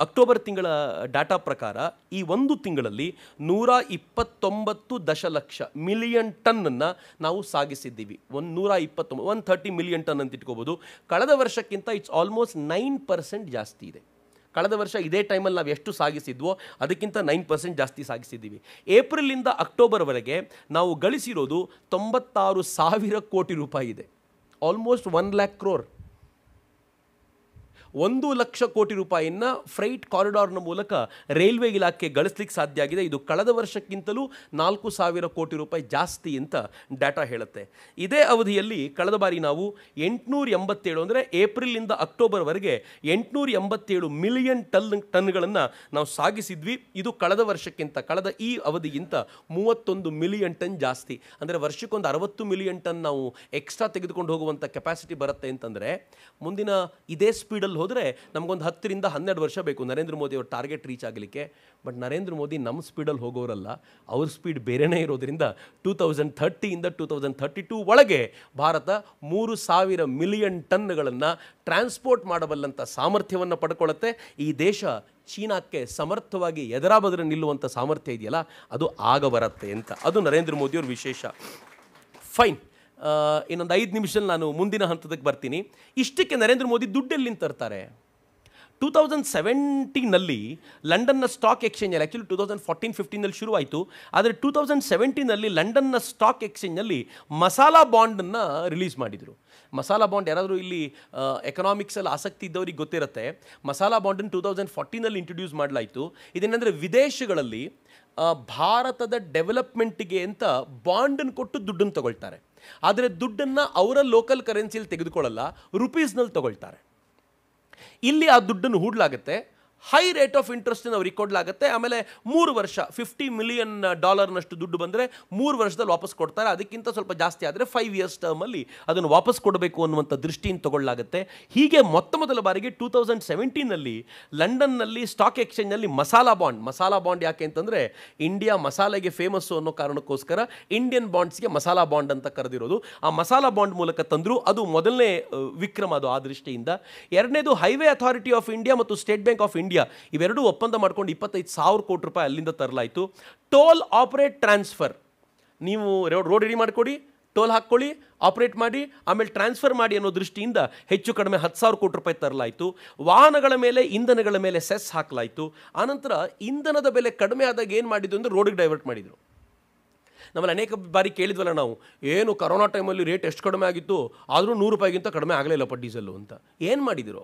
ಅಕ್ಟೋಬರ್ ತಿಂಗಳ ಡಾಟಾ ಪ್ರಕಾರ ಈ ಒಂದು ತಿಂಗಳಲ್ಲಿ ನೂರ ಇಪ್ಪತ್ತೊಂಬತ್ತು ದಶಲಕ್ಷ ಮಿಲಿಯನ್ ಟನ್ನನ್ನು ನಾವು ಸಾಗಿಸಿದ್ದೀವಿ ಒಂದು ನೂರ ಇಪ್ಪತ್ತೊಂಬ ಒನ್ ಥರ್ಟಿ ಮಿಲಿಯನ್ ಟನ್ ಅಂತ ಇಟ್ಕೋಬೋದು ಕಳೆದ ವರ್ಷಕ್ಕಿಂತ ಇಟ್ಸ್ ಆಲ್ಮೋಸ್ಟ್ ನೈನ್ ಪರ್ಸೆಂಟ್ ಜಾಸ್ತಿ ಇದೆ ಕಳೆದ ವರ್ಷ ಇದೇ ಟೈಮಲ್ಲಿ ನಾವು ಎಷ್ಟು ಸಾಗಿಸಿದ್ವೋ ಅದಕ್ಕಿಂತ ನೈನ್ ಪರ್ಸೆಂಟ್ ಜಾಸ್ತಿ ಸಾಗಿಸಿದ್ದೀವಿ ಏಪ್ರಿಲಿಂದ ಅಕ್ಟೋಬರ್ವರೆಗೆ ನಾವು ಗಳಿಸಿರೋದು ತೊಂಬತ್ತಾರು ಸಾವಿರ ಕೋಟಿ ರೂಪಾಯಿ ಇದೆ ಆಲ್ಮೋಸ್ಟ್ ಒನ್ ಲ್ಯಾಕ್ ಕ್ರೋರ್ ಒಂದು ಲಕ್ಷ ಕೋಟಿ ರೂಪಾಯಿಯನ್ನು ಫ್ರೈಟ್ ಕಾರಿಡಾರ್ನ ಮೂಲಕ ರೈಲ್ವೆ ಇಲಾಖೆ ಗಳಿಸ್ಲಿಕ್ಕೆ ಸಾಧ್ಯ ಆಗಿದೆ ಇದು ಕಳೆದ ವರ್ಷಕ್ಕಿಂತಲೂ ನಾಲ್ಕು ಸಾವಿರ ಕೋಟಿ ರೂಪಾಯಿ ಜಾಸ್ತಿ ಅಂತ ಡಾಟಾ ಹೇಳುತ್ತೆ ಇದೇ ಅವಧಿಯಲ್ಲಿ ಕಳೆದ ಬಾರಿ ನಾವು ಎಂಟುನೂರ ಎಂಬತ್ತೇಳು ಅಂದರೆ ಏಪ್ರಿಲಿಂದ ಅಕ್ಟೋಬರ್ವರೆಗೆ ಎಂಟುನೂರ ಎಂಬತ್ತೇಳು ಮಿಲಿಯನ್ ಟನ್ ಟನ್ಗಳನ್ನು ನಾವು ಸಾಗಿಸಿದ್ವಿ ಇದು ಕಳೆದ ವರ್ಷಕ್ಕಿಂತ ಕಳೆದ ಈ ಅವಧಿಗಿಂತ ಮೂವತ್ತೊಂದು ಮಿಲಿಯನ್ ಟನ್ ಜಾಸ್ತಿ ಅಂದರೆ ವರ್ಷಕ್ಕೊಂದು ಅರವತ್ತು ಮಿಲಿಯನ್ ಟನ್ ನಾವು ಎಕ್ಸ್ಟ್ರಾ ತೆಗೆದುಕೊಂಡು ಹೋಗುವಂಥ ಕೆಪಾಸಿಟಿ ಬರುತ್ತೆ ಅಂತಂದರೆ ಮುಂದಿನ ಇದೇ ಸ್ಪೀಡಲ್ಲಿ ಹೋದರೆ ನಮಗೊಂದು ಹತ್ತರಿಂದ ಹನ್ನೆರಡು ವರ್ಷ ಬೇಕು ನರೇಂದ್ರ ಮೋದಿ ಅವ್ರ ಟಾರ್ಗೆಟ್ ರೀಚ್ ಆಗಲಿಕ್ಕೆ ಬಟ್ ನರೇಂದ್ರ ಮೋದಿ ನಮ್ಮ ಸ್ಪೀಡಲ್ಲಿ ಹೋಗೋರಲ್ಲ ಅವ್ರ ಸ್ಪೀಡ್ ಬೇರೆನೇ ಇರೋದ್ರಿಂದ ಟೂ ತೌಸಂಡ್ ಥರ್ಟಿಯಿಂದ ಟೂ ತೌಸಂಡ್ ಥರ್ಟಿ ಟೂ ಒಳಗೆ ಭಾರತ ಮೂರು ಸಾವಿರ ಮಿಲಿಯನ್ ಟನ್ಗಳನ್ನು ಟ್ರಾನ್ಸ್ಪೋರ್ಟ್ ಮಾಡಬಲ್ಲಂಥ ಸಾಮರ್ಥ್ಯವನ್ನು ಪಡ್ಕೊಳ್ಳುತ್ತೆ ಈ ದೇಶ ಚೀನಾಕ್ಕೆ ಸಮರ್ಥವಾಗಿ ಎದರಾಬದ್ರ ನಿಲ್ಲುವಂಥ ಸಾಮರ್ಥ್ಯ ಇದೆಯಲ್ಲ ಅದು ಆಗ ಬರುತ್ತೆ ಅಂತ ಅದು ನರೇಂದ್ರ ಮೋದಿಯವ್ರ ವಿಶೇಷ ಫೈನ್ ಇನ್ನೊಂದು ಐದು ನಿಮಿಷದಲ್ಲಿ ನಾನು ಮುಂದಿನ ಹಂತದಕ್ಕೆ ಬರ್ತೀನಿ ಇಷ್ಟಕ್ಕೆ ನರೇಂದ್ರ ಮೋದಿ ದುಡ್ಡೆಲ್ಲಿಂದ ತರ್ತಾರೆ ಟೂ ತೌಸಂಡ್ ಸೆವೆಂಟೀನಲ್ಲಿ ಲಂಡನ್ನ ಸ್ಟಾಕ್ ಎಕ್ಸ್ಚೇಂಜಲ್ಲಿ ಆ್ಯಕ್ಚುಲಿ ಟೂ ತೌಸಂಡ್ ಫೋರ್ಟೀನ್ ಫಿಫ್ಟೀನಲ್ಲಿ ಶುರುವಾಯಿತು ಆದರೆ ಟೂ ತೌಸಂಡ್ ಸೆವೆಂಟೀನಲ್ಲಿ ಲಂಡನ್ನ ಸ್ಟಾಕ್ ಎಕ್ಸ್ಚೇಂಜಲ್ಲಿ ಮಸಾಲಾ ಬಾಂಡನ್ನು ರಿಲೀಸ್ ಮಾಡಿದರು ಮಸಾಲಾ ಬಾಂಡ್ ಯಾರಾದರೂ ಇಲ್ಲಿ ಎಕನಾಮಿಕ್ಸಲ್ಲಿ ಆಸಕ್ತಿ ಇದ್ದವ್ರಿಗೆ ಗೊತ್ತಿರುತ್ತೆ ಮಸಾಲಾ ಬಾಂಡನ್ನು ಟೂ ತೌಸಂಡ್ ಫೋರ್ಟೀನಲ್ಲಿ ಇಂಟ್ರೊಡ್ಯೂಸ್ ಮಾಡಲಾಯಿತು ಇದೇನೆಂದರೆ ವಿದೇಶಗಳಲ್ಲಿ ಭಾರತದ ಡೆವಲಪ್ಮೆಂಟಿಗೆ ಅಂತ ಬಾಂಡನ್ನು ಕೊಟ್ಟು ದುಡ್ಡನ್ನು ತಗೊಳ್ತಾರೆ ಆದರೆ ದುಡ್ಡನ್ನು ಅವರ ಲೋಕಲ್ ಕರೆನ್ಸಿಯಲ್ಲಿ ತೆಗೆದುಕೊಳ್ಳಲ್ಲ ರುಪೀಸ್ನಲ್ಲಿ ತಗೊಳ್ತಾರೆ ಇಲ್ಲಿ ಆ ದುಡ್ಡನ್ನು ಹೂಡಲಾಗುತ್ತೆ ಹೈ ರೇಟ್ ಆಫ್ ಇಂಟ್ರೆಸ್ಟ್ನ ಅವ್ರಿಗೆ ಕೊಡಲಾಗುತ್ತೆ ಆಮೇಲೆ ಮೂರು ವರ್ಷ ಫಿಫ್ಟಿ ಮಿಲಿಯನ್ ಡಾಲರ್ನಷ್ಟು ದುಡ್ಡು ಬಂದರೆ ಮೂರು ವರ್ಷದಲ್ಲಿ ವಾಪಸ್ ಕೊಡ್ತಾರೆ ಅದಕ್ಕಿಂತ ಸ್ವಲ್ಪ ಜಾಸ್ತಿ ಆದರೆ ಫೈವ್ ಇಯರ್ಸ್ ಟರ್ಮಲ್ಲಿ ಅದನ್ನು ವಾಪಸ್ ಕೊಡಬೇಕು ಅನ್ನುವಂಥ ದೃಷ್ಟಿಯಿಂದ ತಗೊಳ್ಳಾಗುತ್ತೆ ಹೀಗೆ ಮೊತ್ತ ಮೊದಲ ಬಾರಿಗೆ ಟೂ ತೌಸಂಡ್ ಸೆವೆಂಟೀನಲ್ಲಿ ಲಂಡನ್ನಲ್ಲಿ ಸ್ಟಾಕ್ ಎಕ್ಸ್ಚೇಂಜ್ನಲ್ಲಿ ಮಸಾಲಾ ಬಾಂಡ್ ಮಸಾಲಾ ಬಾಂಡ್ ಯಾಕೆ ಅಂತಂದರೆ ಇಂಡಿಯಾ ಮಸಾಲೆಗೆ ಫೇಮಸ್ಸು ಅನ್ನೋ ಕಾರಣಕ್ಕೋಸ್ಕರ ಇಂಡಿಯನ್ ಬಾಂಡ್ಸ್ಗೆ ಮಸಾಲಾ ಬಾಂಡ್ ಅಂತ ಕರೆದಿರೋದು ಆ ಮಸಾಲಾ ಬಾಂಡ್ ಮೂಲಕ ತಂದರೂ ಅದು ಮೊದಲನೇ ವಿಕ್ರಮ ಅದು ಆ ದೃಷ್ಟಿಯಿಂದ ಎರಡನೇದು ಹೈವೇ ಅಥಾರಿಟಿ ಆಫ್ ಇಂಡಿಯಾ ಮತ್ತು state bank of India India ಇವೆರಡೂ ಒಪ್ಪಂದ ಮಾಡ್ಕೊಂಡು ಇಪ್ಪತ್ತೈದು ಸಾವಿರ ಕೋಟಿ ರೂಪಾಯಿ ಅಲ್ಲಿಂದ ತರಲಾಯಿತು ಟೋಲ್ ಆಪರೇಟ್ ಟ್ರಾನ್ಸ್ಫರ್ ನೀವು ರೋಡ್ ರೆಡಿ ಮಾಡಿಕೊಡಿ ಟೋಲ್ ಹಾಕ್ಕೊಳ್ಳಿ ಆಪರೇಟ್ ಮಾಡಿ ಆಮೇಲೆ ಟ್ರಾನ್ಸ್ಫರ್ ಮಾಡಿ ಅನ್ನೋ ದೃಷ್ಟಿಯಿಂದ ಹೆಚ್ಚು ಕಡಿಮೆ ಹತ್ತು ಸಾವಿರ ಕೋಟಿ ರೂಪಾಯಿ ತರಲಾಯಿತು ವಾಹನಗಳ ಮೇಲೆ ಇಂಧನಗಳ ಮೇಲೆ ಸೆಸ್ ಹಾಕಲಾಯಿತು ಆನಂತರ ಇಂಧನದ ಬೆಲೆ ಕಡಿಮೆ ಆದಾಗ ಏನು ಮಾಡಿದ್ದು ಅಂದರೆ ರೋಡಿಗೆ ಡೈವರ್ಟ್ ಮಾಡಿದರು ನಮ್ಮಲ್ಲಿ ಅನೇಕ ಬಾರಿ ಕೇಳಿದ್ವಲ್ಲ ನಾವು ಏನು ಕೊರೋನಾ ಟೈಮಲ್ಲಿ ರೇಟ್ ಎಷ್ಟು ಕಡಿಮೆ ಆಗಿತ್ತು ಆದರೂ ನೂರು ರೂಪಾಯಿಗಿಂತ ಕಡಿಮೆ ಆಗಲಿಲ್ಲಪ್ಪ ಡೀಸೆಲ್ಲು ಅಂತ ಏನು ಮಾಡಿದಿರೋ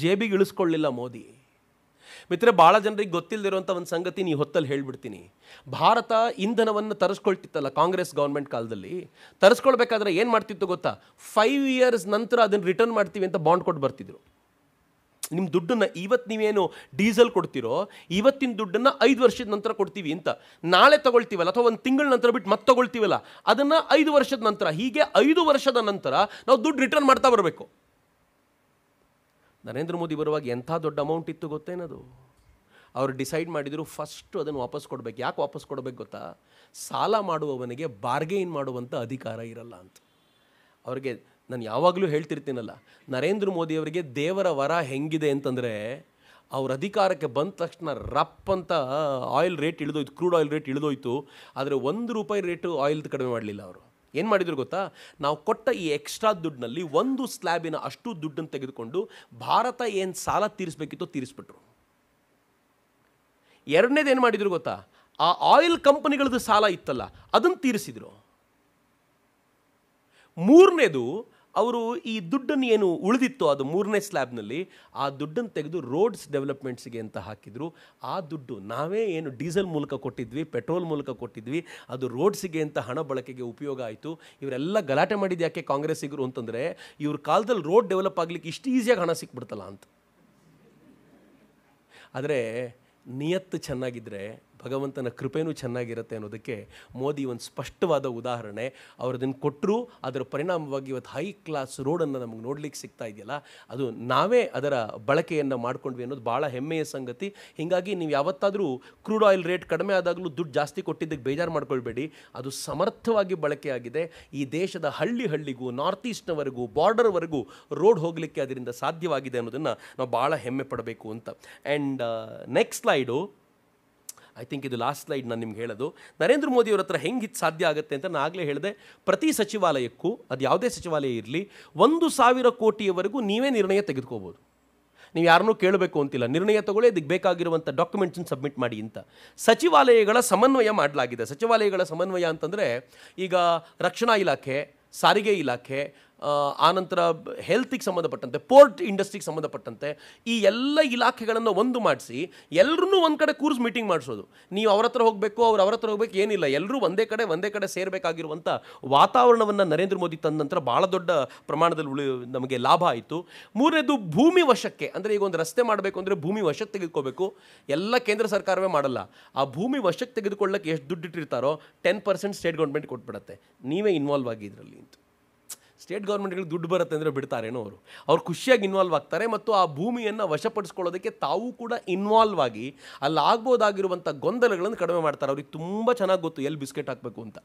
ಜೇಬಿಗೆ ಇಳಿಸ್ಕೊಳ್ಳಿಲ್ಲ ಮೋದಿ ಮಿತ್ರ ಭಾಳ ಜನರಿಗೆ ಗೊತ್ತಿಲ್ಲದಿರುವಂಥ ಒಂದು ಸಂಗತಿ ನೀವು ಹೊತ್ತಲ್ಲಿ ಹೇಳ್ಬಿಡ್ತೀನಿ ಭಾರತ ಇಂಧನವನ್ನು ತರಿಸ್ಕೊಳ್ತಿತ್ತಲ್ಲ ಕಾಂಗ್ರೆಸ್ ಗೌರ್ಮೆಂಟ್ ಕಾಲದಲ್ಲಿ ತರಿಸ್ಕೊಳ್ಬೇಕಾದ್ರೆ ಏನು ಮಾಡ್ತಿತ್ತು ಗೊತ್ತಾ ಫೈವ್ ಇಯರ್ಸ್ ನಂತರ ಅದನ್ನು ರಿಟರ್ನ್ ಮಾಡ್ತೀವಿ ಅಂತ ಬಾಂಡ್ ಕೊಟ್ಟು ಬರ್ತಿದ್ರು ನಿಮ್ಮ ದುಡ್ಡನ್ನು ಇವತ್ತು ನೀವೇನು ಡೀಸೆಲ್ ಕೊಡ್ತೀರೋ ಇವತ್ತಿನ ದುಡ್ಡನ್ನು ಐದು ವರ್ಷದ ನಂತರ ಕೊಡ್ತೀವಿ ಅಂತ ನಾಳೆ ತಗೊಳ್ತೀವಲ್ಲ ಅಥವಾ ಒಂದು ತಿಂಗಳ ನಂತರ ಬಿಟ್ಟು ಮತ್ತೆ ತಗೊಳ್ತೀವಲ್ಲ ಅದನ್ನು ಐದು ವರ್ಷದ ನಂತರ ಹೀಗೆ ಐದು ವರ್ಷದ ನಂತರ ನಾವು ದುಡ್ಡು ರಿಟರ್ನ್ ಮಾಡ್ತಾ ಬರಬೇಕು ನರೇಂದ್ರ ಮೋದಿ ಬರುವಾಗ ಎಂಥ ದೊಡ್ಡ ಅಮೌಂಟ್ ಇತ್ತು ಗೊತ್ತೇನದು ಅವರು ಡಿಸೈಡ್ ಮಾಡಿದರು ಫಸ್ಟು ಅದನ್ನು ವಾಪಸ್ ಕೊಡಬೇಕು ಯಾಕೆ ವಾಪಸ್ ಕೊಡಬೇಕು ಗೊತ್ತಾ ಸಾಲ ಮಾಡುವವನಿಗೆ ಬಾರ್ಗೇನ್ ಮಾಡುವಂಥ ಅಧಿಕಾರ ಇರಲ್ಲ ಅಂತ ಅವ್ರಿಗೆ ನಾನು ಯಾವಾಗಲೂ ಹೇಳ್ತಿರ್ತೀನಲ್ಲ ನರೇಂದ್ರ ಮೋದಿಯವರಿಗೆ ದೇವರ ವರ ಹೆಂಗಿದೆ ಅಂತಂದರೆ ಅವ್ರ ಅಧಿಕಾರಕ್ಕೆ ಬಂದ ತಕ್ಷಣ ರಪ್ ಅಂತ ಆಯಿಲ್ ರೇಟ್ ಇಳಿದೋಯ್ತು ಕ್ರೂಡ್ ಆಯಿಲ್ ರೇಟ್ ಇಳಿದೋಯ್ತು ಆದರೆ ಒಂದು ರೂಪಾಯಿ ರೇಟು ಆಯಿಲ್ದು ಕಡಿಮೆ ಮಾಡಲಿಲ್ಲ ಅವರು ಏನು ಮಾಡಿದ್ರು ಗೊತ್ತಾ ನಾವು ಕೊಟ್ಟ ಈ ಎಕ್ಸ್ಟ್ರಾ ದುಡ್ಡಿನಲ್ಲಿ ಒಂದು ಸ್ಲ್ಯಾಬಿನ ಅಷ್ಟು ದುಡ್ಡನ್ನು ತೆಗೆದುಕೊಂಡು ಭಾರತ ಏನು ಸಾಲ ತೀರಿಸಬೇಕಿತ್ತೋ ತೀರಿಸ್ಬಿಟ್ರು ಎರಡನೇದು ಏನು ಮಾಡಿದ್ರು ಗೊತ್ತಾ ಆ ಆಯಿಲ್ ಕಂಪನಿಗಳದ್ದು ಸಾಲ ಇತ್ತಲ್ಲ ಅದನ್ನು ತೀರಿಸಿದ್ರು ಮೂರನೇದು ಅವರು ಈ ದುಡ್ಡನ್ನು ಏನು ಉಳಿದಿತ್ತು ಅದು ಮೂರನೇ ಸ್ಲ್ಯಾಬ್ನಲ್ಲಿ ಆ ದುಡ್ಡನ್ನು ತೆಗೆದು ರೋಡ್ಸ್ ಡೆವಲಪ್ಮೆಂಟ್ಸ್ಗೆ ಅಂತ ಹಾಕಿದ್ರು ಆ ದುಡ್ಡು ನಾವೇ ಏನು ಡೀಸೆಲ್ ಮೂಲಕ ಕೊಟ್ಟಿದ್ವಿ ಪೆಟ್ರೋಲ್ ಮೂಲಕ ಕೊಟ್ಟಿದ್ವಿ ಅದು ರೋಡ್ಸಿಗೆ ಅಂತ ಹಣ ಬಳಕೆಗೆ ಉಪಯೋಗ ಆಯಿತು ಇವರೆಲ್ಲ ಗಲಾಟೆ ಮಾಡಿದ್ದು ಯಾಕೆ ಕಾಂಗ್ರೆಸ್ಸಿಗರು ಅಂತಂದರೆ ಇವ್ರ ಕಾಲದಲ್ಲಿ ರೋಡ್ ಡೆವಲಪ್ ಆಗಲಿಕ್ಕೆ ಇಷ್ಟು ಈಸಿಯಾಗಿ ಹಣ ಸಿಕ್ಬಿಡ್ತಲ್ಲ ಅಂತ ಆದರೆ ನಿಯತ್ತು ಚೆನ್ನಾಗಿದ್ದರೆ ಭಗವಂತನ ಕೃಪೆಯೂ ಚೆನ್ನಾಗಿರುತ್ತೆ ಅನ್ನೋದಕ್ಕೆ ಮೋದಿ ಒಂದು ಸ್ಪಷ್ಟವಾದ ಉದಾಹರಣೆ ಅವ್ರದನ್ನು ಕೊಟ್ಟರು ಅದರ ಪರಿಣಾಮವಾಗಿ ಇವತ್ತು ಹೈ ಕ್ಲಾಸ್ ರೋಡನ್ನು ನಮಗೆ ನೋಡಲಿಕ್ಕೆ ಸಿಗ್ತಾ ಇದೆಯಲ್ಲ ಅದು ನಾವೇ ಅದರ ಬಳಕೆಯನ್ನು ಮಾಡ್ಕೊಂಡ್ವಿ ಅನ್ನೋದು ಭಾಳ ಹೆಮ್ಮೆಯ ಸಂಗತಿ ಹೀಗಾಗಿ ನೀವು ಯಾವತ್ತಾದರೂ ಕ್ರೂಡ್ ಆಯಿಲ್ ರೇಟ್ ಕಡಿಮೆ ಆದಾಗಲೂ ದುಡ್ಡು ಜಾಸ್ತಿ ಕೊಟ್ಟಿದ್ದಕ್ಕೆ ಬೇಜಾರು ಮಾಡ್ಕೊಳ್ಬೇಡಿ ಅದು ಸಮರ್ಥವಾಗಿ ಬಳಕೆಯಾಗಿದೆ ಈ ದೇಶದ ಹಳ್ಳಿ ಹಳ್ಳಿಗೂ ನಾರ್ತ್ ಈಸ್ಟ್ನವರೆಗೂ ಬಾರ್ಡರ್ವರೆಗೂ ರೋಡ್ ಹೋಗಲಿಕ್ಕೆ ಅದರಿಂದ ಸಾಧ್ಯವಾಗಿದೆ ಅನ್ನೋದನ್ನು ನಾವು ಭಾಳ ಹೆಮ್ಮೆ ಪಡಬೇಕು ಅಂತ and next slide I think ಇದು ಲಾಸ್ಟ್ ಸ್ಲೈಡ್ ನಾನು ನಿಮ್ಗೆ ಹೇಳೋದು ನರೇಂದ್ರ ಮೋದಿಯವ್ರ ಹತ್ರ ಹೆಂಗೆ ಇದು ಸಾಧ್ಯ ಆಗುತ್ತೆ ಅಂತ ನಾನು ಆಗಲೇ ಹೇಳಿದೆ ಪ್ರತಿ ಸಚಿವಾಲಯಕ್ಕೂ ಅದು ಯಾವುದೇ ಸಚಿವಾಲಯ ಇರಲಿ ಒಂದು ಸಾವಿರ ಕೋಟಿಯವರೆಗೂ ನೀವೇ ನಿರ್ಣಯ ತೆಗೆದುಕೋಬೋದು ನೀವು ಯಾರನ್ನೂ ಕೇಳಬೇಕು ಅಂತಿಲ್ಲ ನಿರ್ಣಯ ತಗೊಳ್ಳಿ ಅದಕ್ಕೆ ಬೇಕಾಗಿರುವಂಥ ಡಾಕ್ಯುಮೆಂಟ್ಸನ್ನ ಸಬ್ಮಿಟ್ ಮಾಡಿ ಅಂತ ಸಚಿವಾಲಯಗಳ ಸಮನ್ವಯ ಮಾಡಲಾಗಿದೆ ಸಚಿವಾಲಯಗಳ ಸಮನ್ವಯ ಅಂತಂದರೆ ಈಗ ರಕ್ಷಣಾ ಇಲಾಖೆ ಸಾರಿಗೆ ಇಲಾಖೆ ಆನಂತರ ಹೆಲ್ತಿಗೆ ಸಂಬಂಧಪಟ್ಟಂತೆ ಪೋರ್ಟ್ ಇಂಡಸ್ಟ್ರಿಗೆ ಸಂಬಂಧಪಟ್ಟಂತೆ ಈ ಎಲ್ಲ ಇಲಾಖೆಗಳನ್ನು ಒಂದು ಮಾಡಿಸಿ ಎಲ್ಲರೂ ಒಂದು ಕಡೆ ಕೂರ್ಸ್ ಮೀಟಿಂಗ್ ಮಾಡಿಸೋದು ನೀವು ಅವ್ರ ಹತ್ರ ಹೋಗಬೇಕು ಅವ್ರು ಅವ್ರ ಹತ್ರ ಹೋಗ್ಬೇಕು ಏನಿಲ್ಲ ಎಲ್ಲರೂ ಒಂದೇ ಕಡೆ ಒಂದೇ ಕಡೆ ಸೇರಬೇಕಾಗಿರುವಂಥ ವಾತಾವರಣವನ್ನು ನರೇಂದ್ರ ಮೋದಿ ತಂದ ನಂತರ ಭಾಳ ದೊಡ್ಡ ಪ್ರಮಾಣದಲ್ಲಿ ಉಳಿ ನಮಗೆ ಲಾಭ ಆಯಿತು ಮೂರನೇದು ಭೂಮಿ ವಶಕ್ಕೆ ಅಂದರೆ ಈಗ ಒಂದು ರಸ್ತೆ ಮಾಡಬೇಕು ಅಂದರೆ ಭೂಮಿ ವಶಕ್ಕೆ ತೆಗೆದುಕೋಬೇಕು ಎಲ್ಲ ಕೇಂದ್ರ ಸರ್ಕಾರವೇ ಮಾಡಲ್ಲ ಆ ಭೂಮಿ ವಶಕ್ಕೆ ತೆಗೆದುಕೊಳ್ಳಕ್ಕೆ ಎಷ್ಟು ದುಡ್ಡು ಇಟ್ಟಿರ್ತಾರೋ ಟೆನ್ ಪರ್ಸೆಂಟ್ ಸ್ಟೇಟ್ ಗೌರ್ಮೆಂಟ್ ಕೊಟ್ಬಿಡತ್ತೆ ನೀವೇ ಇನ್ವಾಲ್ವ್ ಆಗಿ ಇದರಲ್ಲಿ ಅಂತ ಸ್ಟೇಟ್ ಗೌರ್ಮೆಂಟ್ಗಳಿಗೆ ದುಡ್ಡು ಬರುತ್ತೆ ಅಂದರೆ ಬಿಡ್ತಾರೇನೋ ಅವರು ಅವ್ರು ಖುಷಿಯಾಗಿ ಇನ್ವಾಲ್ವ್ ಆಗ್ತಾರೆ ಮತ್ತು ಆ ಭೂಮಿಯನ್ನು ವಶಪಡಿಸ್ಕೊಳ್ಳೋದಕ್ಕೆ ತಾವು ಕೂಡ ಇನ್ವಾಲ್ವ್ ಆಗಿ ಅಲ್ಲಿ ಆಗ್ಬೋದಾಗಿರುವಂಥ ಗೊಂದಲಗಳನ್ನು ಕಡಿಮೆ ಮಾಡ್ತಾರೆ ಅವ್ರಿಗೆ ತುಂಬ ಚೆನ್ನಾಗಿ ಗೊತ್ತು ಎಲ್ಲಿ ಬಿಸ್ಕೆಟ್ ಹಾಕಬೇಕು ಅಂತ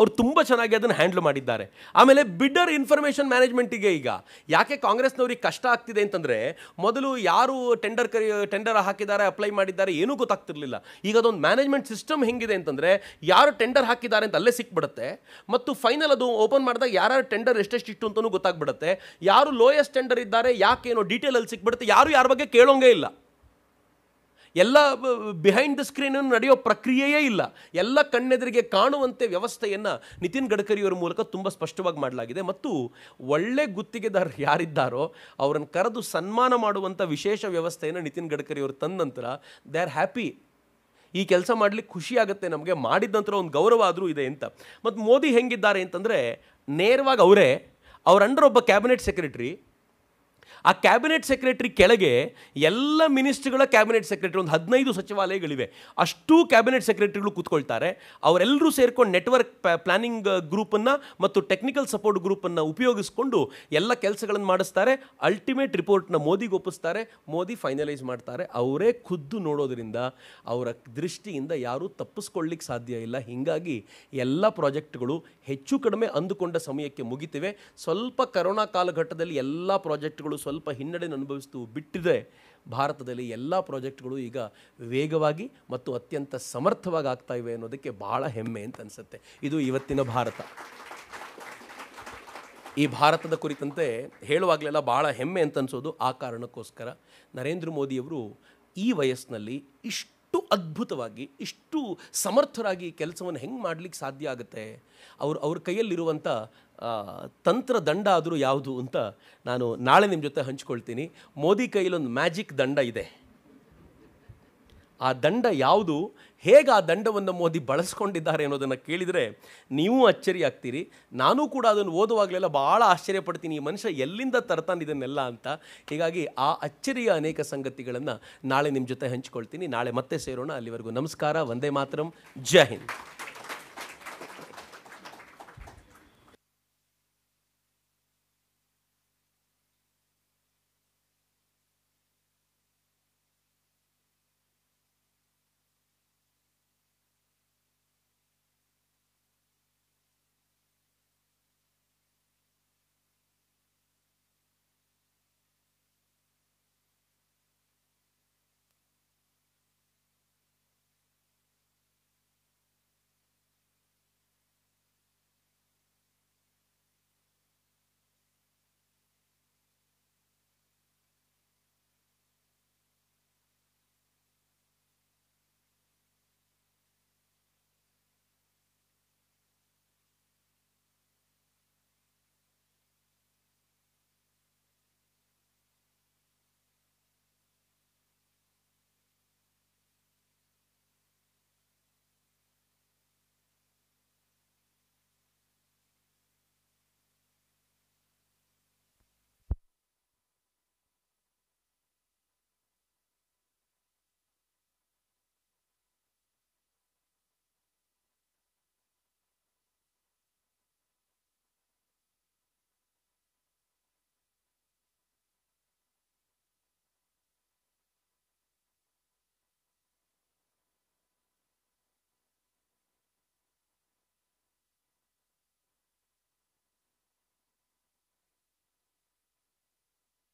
ಅವ್ರು ತುಂಬ ಚೆನ್ನಾಗಿ ಅದನ್ನು ಹ್ಯಾಂಡ್ಲ್ ಮಾಡಿದ್ದಾರೆ ಆಮೇಲೆ ಬಿಡ್ಡರ್ ಇನ್ಫಾರ್ಮೇಷನ್ ಮ್ಯಾನೇಜ್ಮೆಂಟಿಗೆ ಈಗ ಯಾಕೆ ಕಾಂಗ್ರೆಸ್ನವ್ರಿಗೆ ಕಷ್ಟ ಆಗ್ತಿದೆ ಅಂತಂದರೆ ಮೊದಲು ಯಾರು ಟೆಂಡರ್ ಕರಿ ಟೆಂಡರ್ ಹಾಕಿದ್ದಾರೆ ಅಪ್ಲೈ ಮಾಡಿದ್ದಾರೆ ಏನೂ ಗೊತ್ತಾಗ್ತಿರಲಿಲ್ಲ ಈಗ ಅದೊಂದು ಮ್ಯಾನೇಜ್ಮೆಂಟ್ ಸಿಸ್ಟಮ್ ಹೆಂಗಿದೆ ಅಂತಂದರೆ ಯಾರು ಟೆಂಡರ್ ಹಾಕಿದ್ದಾರೆ ಅಂತ ಅಲ್ಲೇ ಸಿಕ್ಬಿಡುತ್ತೆ ಮತ್ತು ಫೈನಲ್ ಅದು ಓಪನ್ ಮಾಡಿದಾಗ ಯಾರು ಟೆಂಡರ್ ಎಷ್ಟೆಷ್ಟಿಟ್ಟು ಅಂತಲೂ ಗೊತ್ತಾಗ್ಬಿಡುತ್ತೆ ಯಾರು ಲೋಯೆಸ್ಟ್ ಟೆಂಡರ್ ಇದ್ದಾರೆ ಯಾಕೇನೋ ಡೀಟೇಲಲ್ಲಿ ಸಿಕ್ಬಿಡುತ್ತೆ ಯಾರು ಯಾರ ಬಗ್ಗೆ ಕೇಳೋಂಗೇ ಇಲ್ಲ ಎಲ್ಲ ಬಿಹೈಂಡ್ ದ ಸ್ಕ್ರೀನ್ ನಡೆಯೋ ಪ್ರಕ್ರಿಯೆಯೇ ಇಲ್ಲ ಎಲ್ಲ ಕಣ್ಣೆದುರಿಗೆ ಕಾಣುವಂತೆ ವ್ಯವಸ್ಥೆಯನ್ನು ನಿತಿನ್ ಗಡ್ಕರಿಯವರ ಮೂಲಕ ತುಂಬ ಸ್ಪಷ್ಟವಾಗಿ ಮಾಡಲಾಗಿದೆ ಮತ್ತು ಒಳ್ಳೆ ಗುತ್ತಿಗೆದಾರರು ಯಾರಿದ್ದಾರೋ ಅವರನ್ನು ಕರೆದು ಸನ್ಮಾನ ಮಾಡುವಂಥ ವಿಶೇಷ ವ್ಯವಸ್ಥೆಯನ್ನು ನಿತಿನ್ ಗಡ್ಕರಿಯವರು ತಂದ ನಂತರ ದೇ ಆರ್ ಹ್ಯಾಪಿ ಈ ಕೆಲಸ ಮಾಡಲಿಕ್ಕೆ ಖುಷಿ ನಮಗೆ ಮಾಡಿದ ನಂತರ ಒಂದು ಗೌರವ ಆದರೂ ಇದೆ ಅಂತ ಮತ್ತು ಮೋದಿ ಹೆಂಗಿದ್ದಾರೆ ಅಂತಂದರೆ ನೇರವಾಗಿ ಅವರೇ ಅವರ ಅಂಡರ್ ಒಬ್ಬ ಕ್ಯಾಬಿನೆಟ್ ಸೆಕ್ರೆಟ್ರಿ ಆ ಕ್ಯಾಬಿನೆಟ್ ಸೆಕ್ರೆಟರಿ ಕೆಳಗೆ ಎಲ್ಲ ಮಿನಿಸ್ಟ್ರಿಗಳ ಕ್ಯಾಬಿನೆಟ್ ಸೆಕ್ರೆಟರಿ ಒಂದು ಹದಿನೈದು ಸಚಿವಾಲಯಗಳಿವೆ ಅಷ್ಟು ಕ್ಯಾಬಿನೆಟ್ ಸೆಕ್ರೆಟರಿಗಳು ಕೂತ್ಕೊಳ್ತಾರೆ ಅವರೆಲ್ಲರೂ ಸೇರ್ಕೊಂಡು ನೆಟ್ವರ್ಕ್ ಪ್ಲಾನಿಂಗ್ ಗ್ರೂಪನ್ನು ಮತ್ತು ಟೆಕ್ನಿಕಲ್ ಸಪೋರ್ಟ್ ಗ್ರೂಪನ್ನು ಉಪಯೋಗಿಸಿಕೊಂಡು ಎಲ್ಲ ಕೆಲಸಗಳನ್ನು ಮಾಡಿಸ್ತಾರೆ ಅಲ್ಟಿಮೇಟ್ ರಿಪೋರ್ಟ್ನ ಮೋದಿಗೆ ಒಪ್ಪಿಸ್ತಾರೆ ಮೋದಿ ಫೈನಲೈಸ್ ಮಾಡ್ತಾರೆ ಅವರೇ ಖುದ್ದು ನೋಡೋದ್ರಿಂದ ಅವರ ದೃಷ್ಟಿಯಿಂದ ಯಾರೂ ತಪ್ಪಿಸ್ಕೊಳ್ಳಿಕ್ಕೆ ಸಾಧ್ಯ ಇಲ್ಲ ಹೀಗಾಗಿ ಎಲ್ಲ ಪ್ರಾಜೆಕ್ಟ್ಗಳು ಹೆಚ್ಚು ಕಡಿಮೆ ಅಂದುಕೊಂಡ ಸಮಯಕ್ಕೆ ಮುಗಿತಿವೆ ಸ್ವಲ್ಪ ಕರೋನಾ ಕಾಲಘಟ್ಟದಲ್ಲಿ ಎಲ್ಲ ಪ್ರಾಜೆಕ್ಟ್ಗಳು ಸ್ವಲ್ಪ ಸ್ವಲ್ಪ ಹಿನ್ನಡೆಯನ್ನು ಅನುಭವಿಸ್ತು ಬಿಟ್ಟಿದೆ ಭಾರತದಲ್ಲಿ ಎಲ್ಲ ಪ್ರಾಜೆಕ್ಟ್ಗಳು ಈಗ ವೇಗವಾಗಿ ಮತ್ತು ಅತ್ಯಂತ ಸಮರ್ಥವಾಗಿ ಆಗ್ತಾ ಇವೆ ಅನ್ನೋದಕ್ಕೆ ಬಹಳ ಹೆಮ್ಮೆ ಅಂತ ಅನಿಸುತ್ತೆ ಇದು ಇವತ್ತಿನ ಭಾರತ ಈ ಭಾರತದ ಕುರಿತಂತೆ ಹೇಳುವಾಗಲೆಲ್ಲ ಭಾಳ ಹೆಮ್ಮೆ ಅಂತ ಅನಿಸೋದು ಆ ಕಾರಣಕ್ಕೋಸ್ಕರ ನರೇಂದ್ರ ಮೋದಿಯವರು ಈ ವಯಸ್ಸಿನಲ್ಲಿ ಇಷ್ಟು ಅದ್ಭುತವಾಗಿ ಇಷ್ಟು ಸಮರ್ಥರಾಗಿ ಕೆಲಸವನ್ನು ಹೆಂಗೆ ಮಾಡಲಿಕ್ಕೆ ಸಾಧ್ಯ ಆಗುತ್ತೆ ಅವ್ರ ಅವ್ರ ಕೈಯಲ್ಲಿರುವಂಥ ತಂತ್ರ ದಂಡ ಆದರೂ ಯಾವುದು ಅಂತ ನಾನು ನಾಳೆ ನಿಮ್ಮ ಜೊತೆ ಹಂಚ್ಕೊಳ್ತೀನಿ ಮೋದಿ ಕೈಲೊಂದು ಮ್ಯಾಜಿಕ್ ದಂಡ ಇದೆ ಆ ದಂಡ ಯಾವುದು ಹೇಗೆ ಆ ದಂಡವನ್ನು ಮೋದಿ ಬಳಸ್ಕೊಂಡಿದ್ದಾರೆ ಅನ್ನೋದನ್ನು ಕೇಳಿದರೆ ನೀವು ಅಚ್ಚರಿ ಆಗ್ತೀರಿ ನಾನು ಕೂಡ ಅದನ್ನು ಓದುವಾಗಲೆಲ್ಲ ಭಾಳ ಆಶ್ಚರ್ಯಪಡ್ತೀನಿ ಈ ಮನುಷ್ಯ ಎಲ್ಲಿಂದ ತರ್ತಾನೆ ಇದನ್ನೆಲ್ಲ ಅಂತ ಹೀಗಾಗಿ ಆ ಅಚ್ಚರಿಯ ಅನೇಕ ಸಂಗತಿಗಳನ್ನು ನಾಳೆ ನಿಮ್ಮ ಜೊತೆ ಹಂಚ್ಕೊಳ್ತೀನಿ ನಾಳೆ ಮತ್ತೆ ಸೇರೋಣ ಅಲ್ಲಿವರೆಗೂ ನಮಸ್ಕಾರ ವಂದೇ ಮಾತರಂ ಜೈ ಹಿಂದ್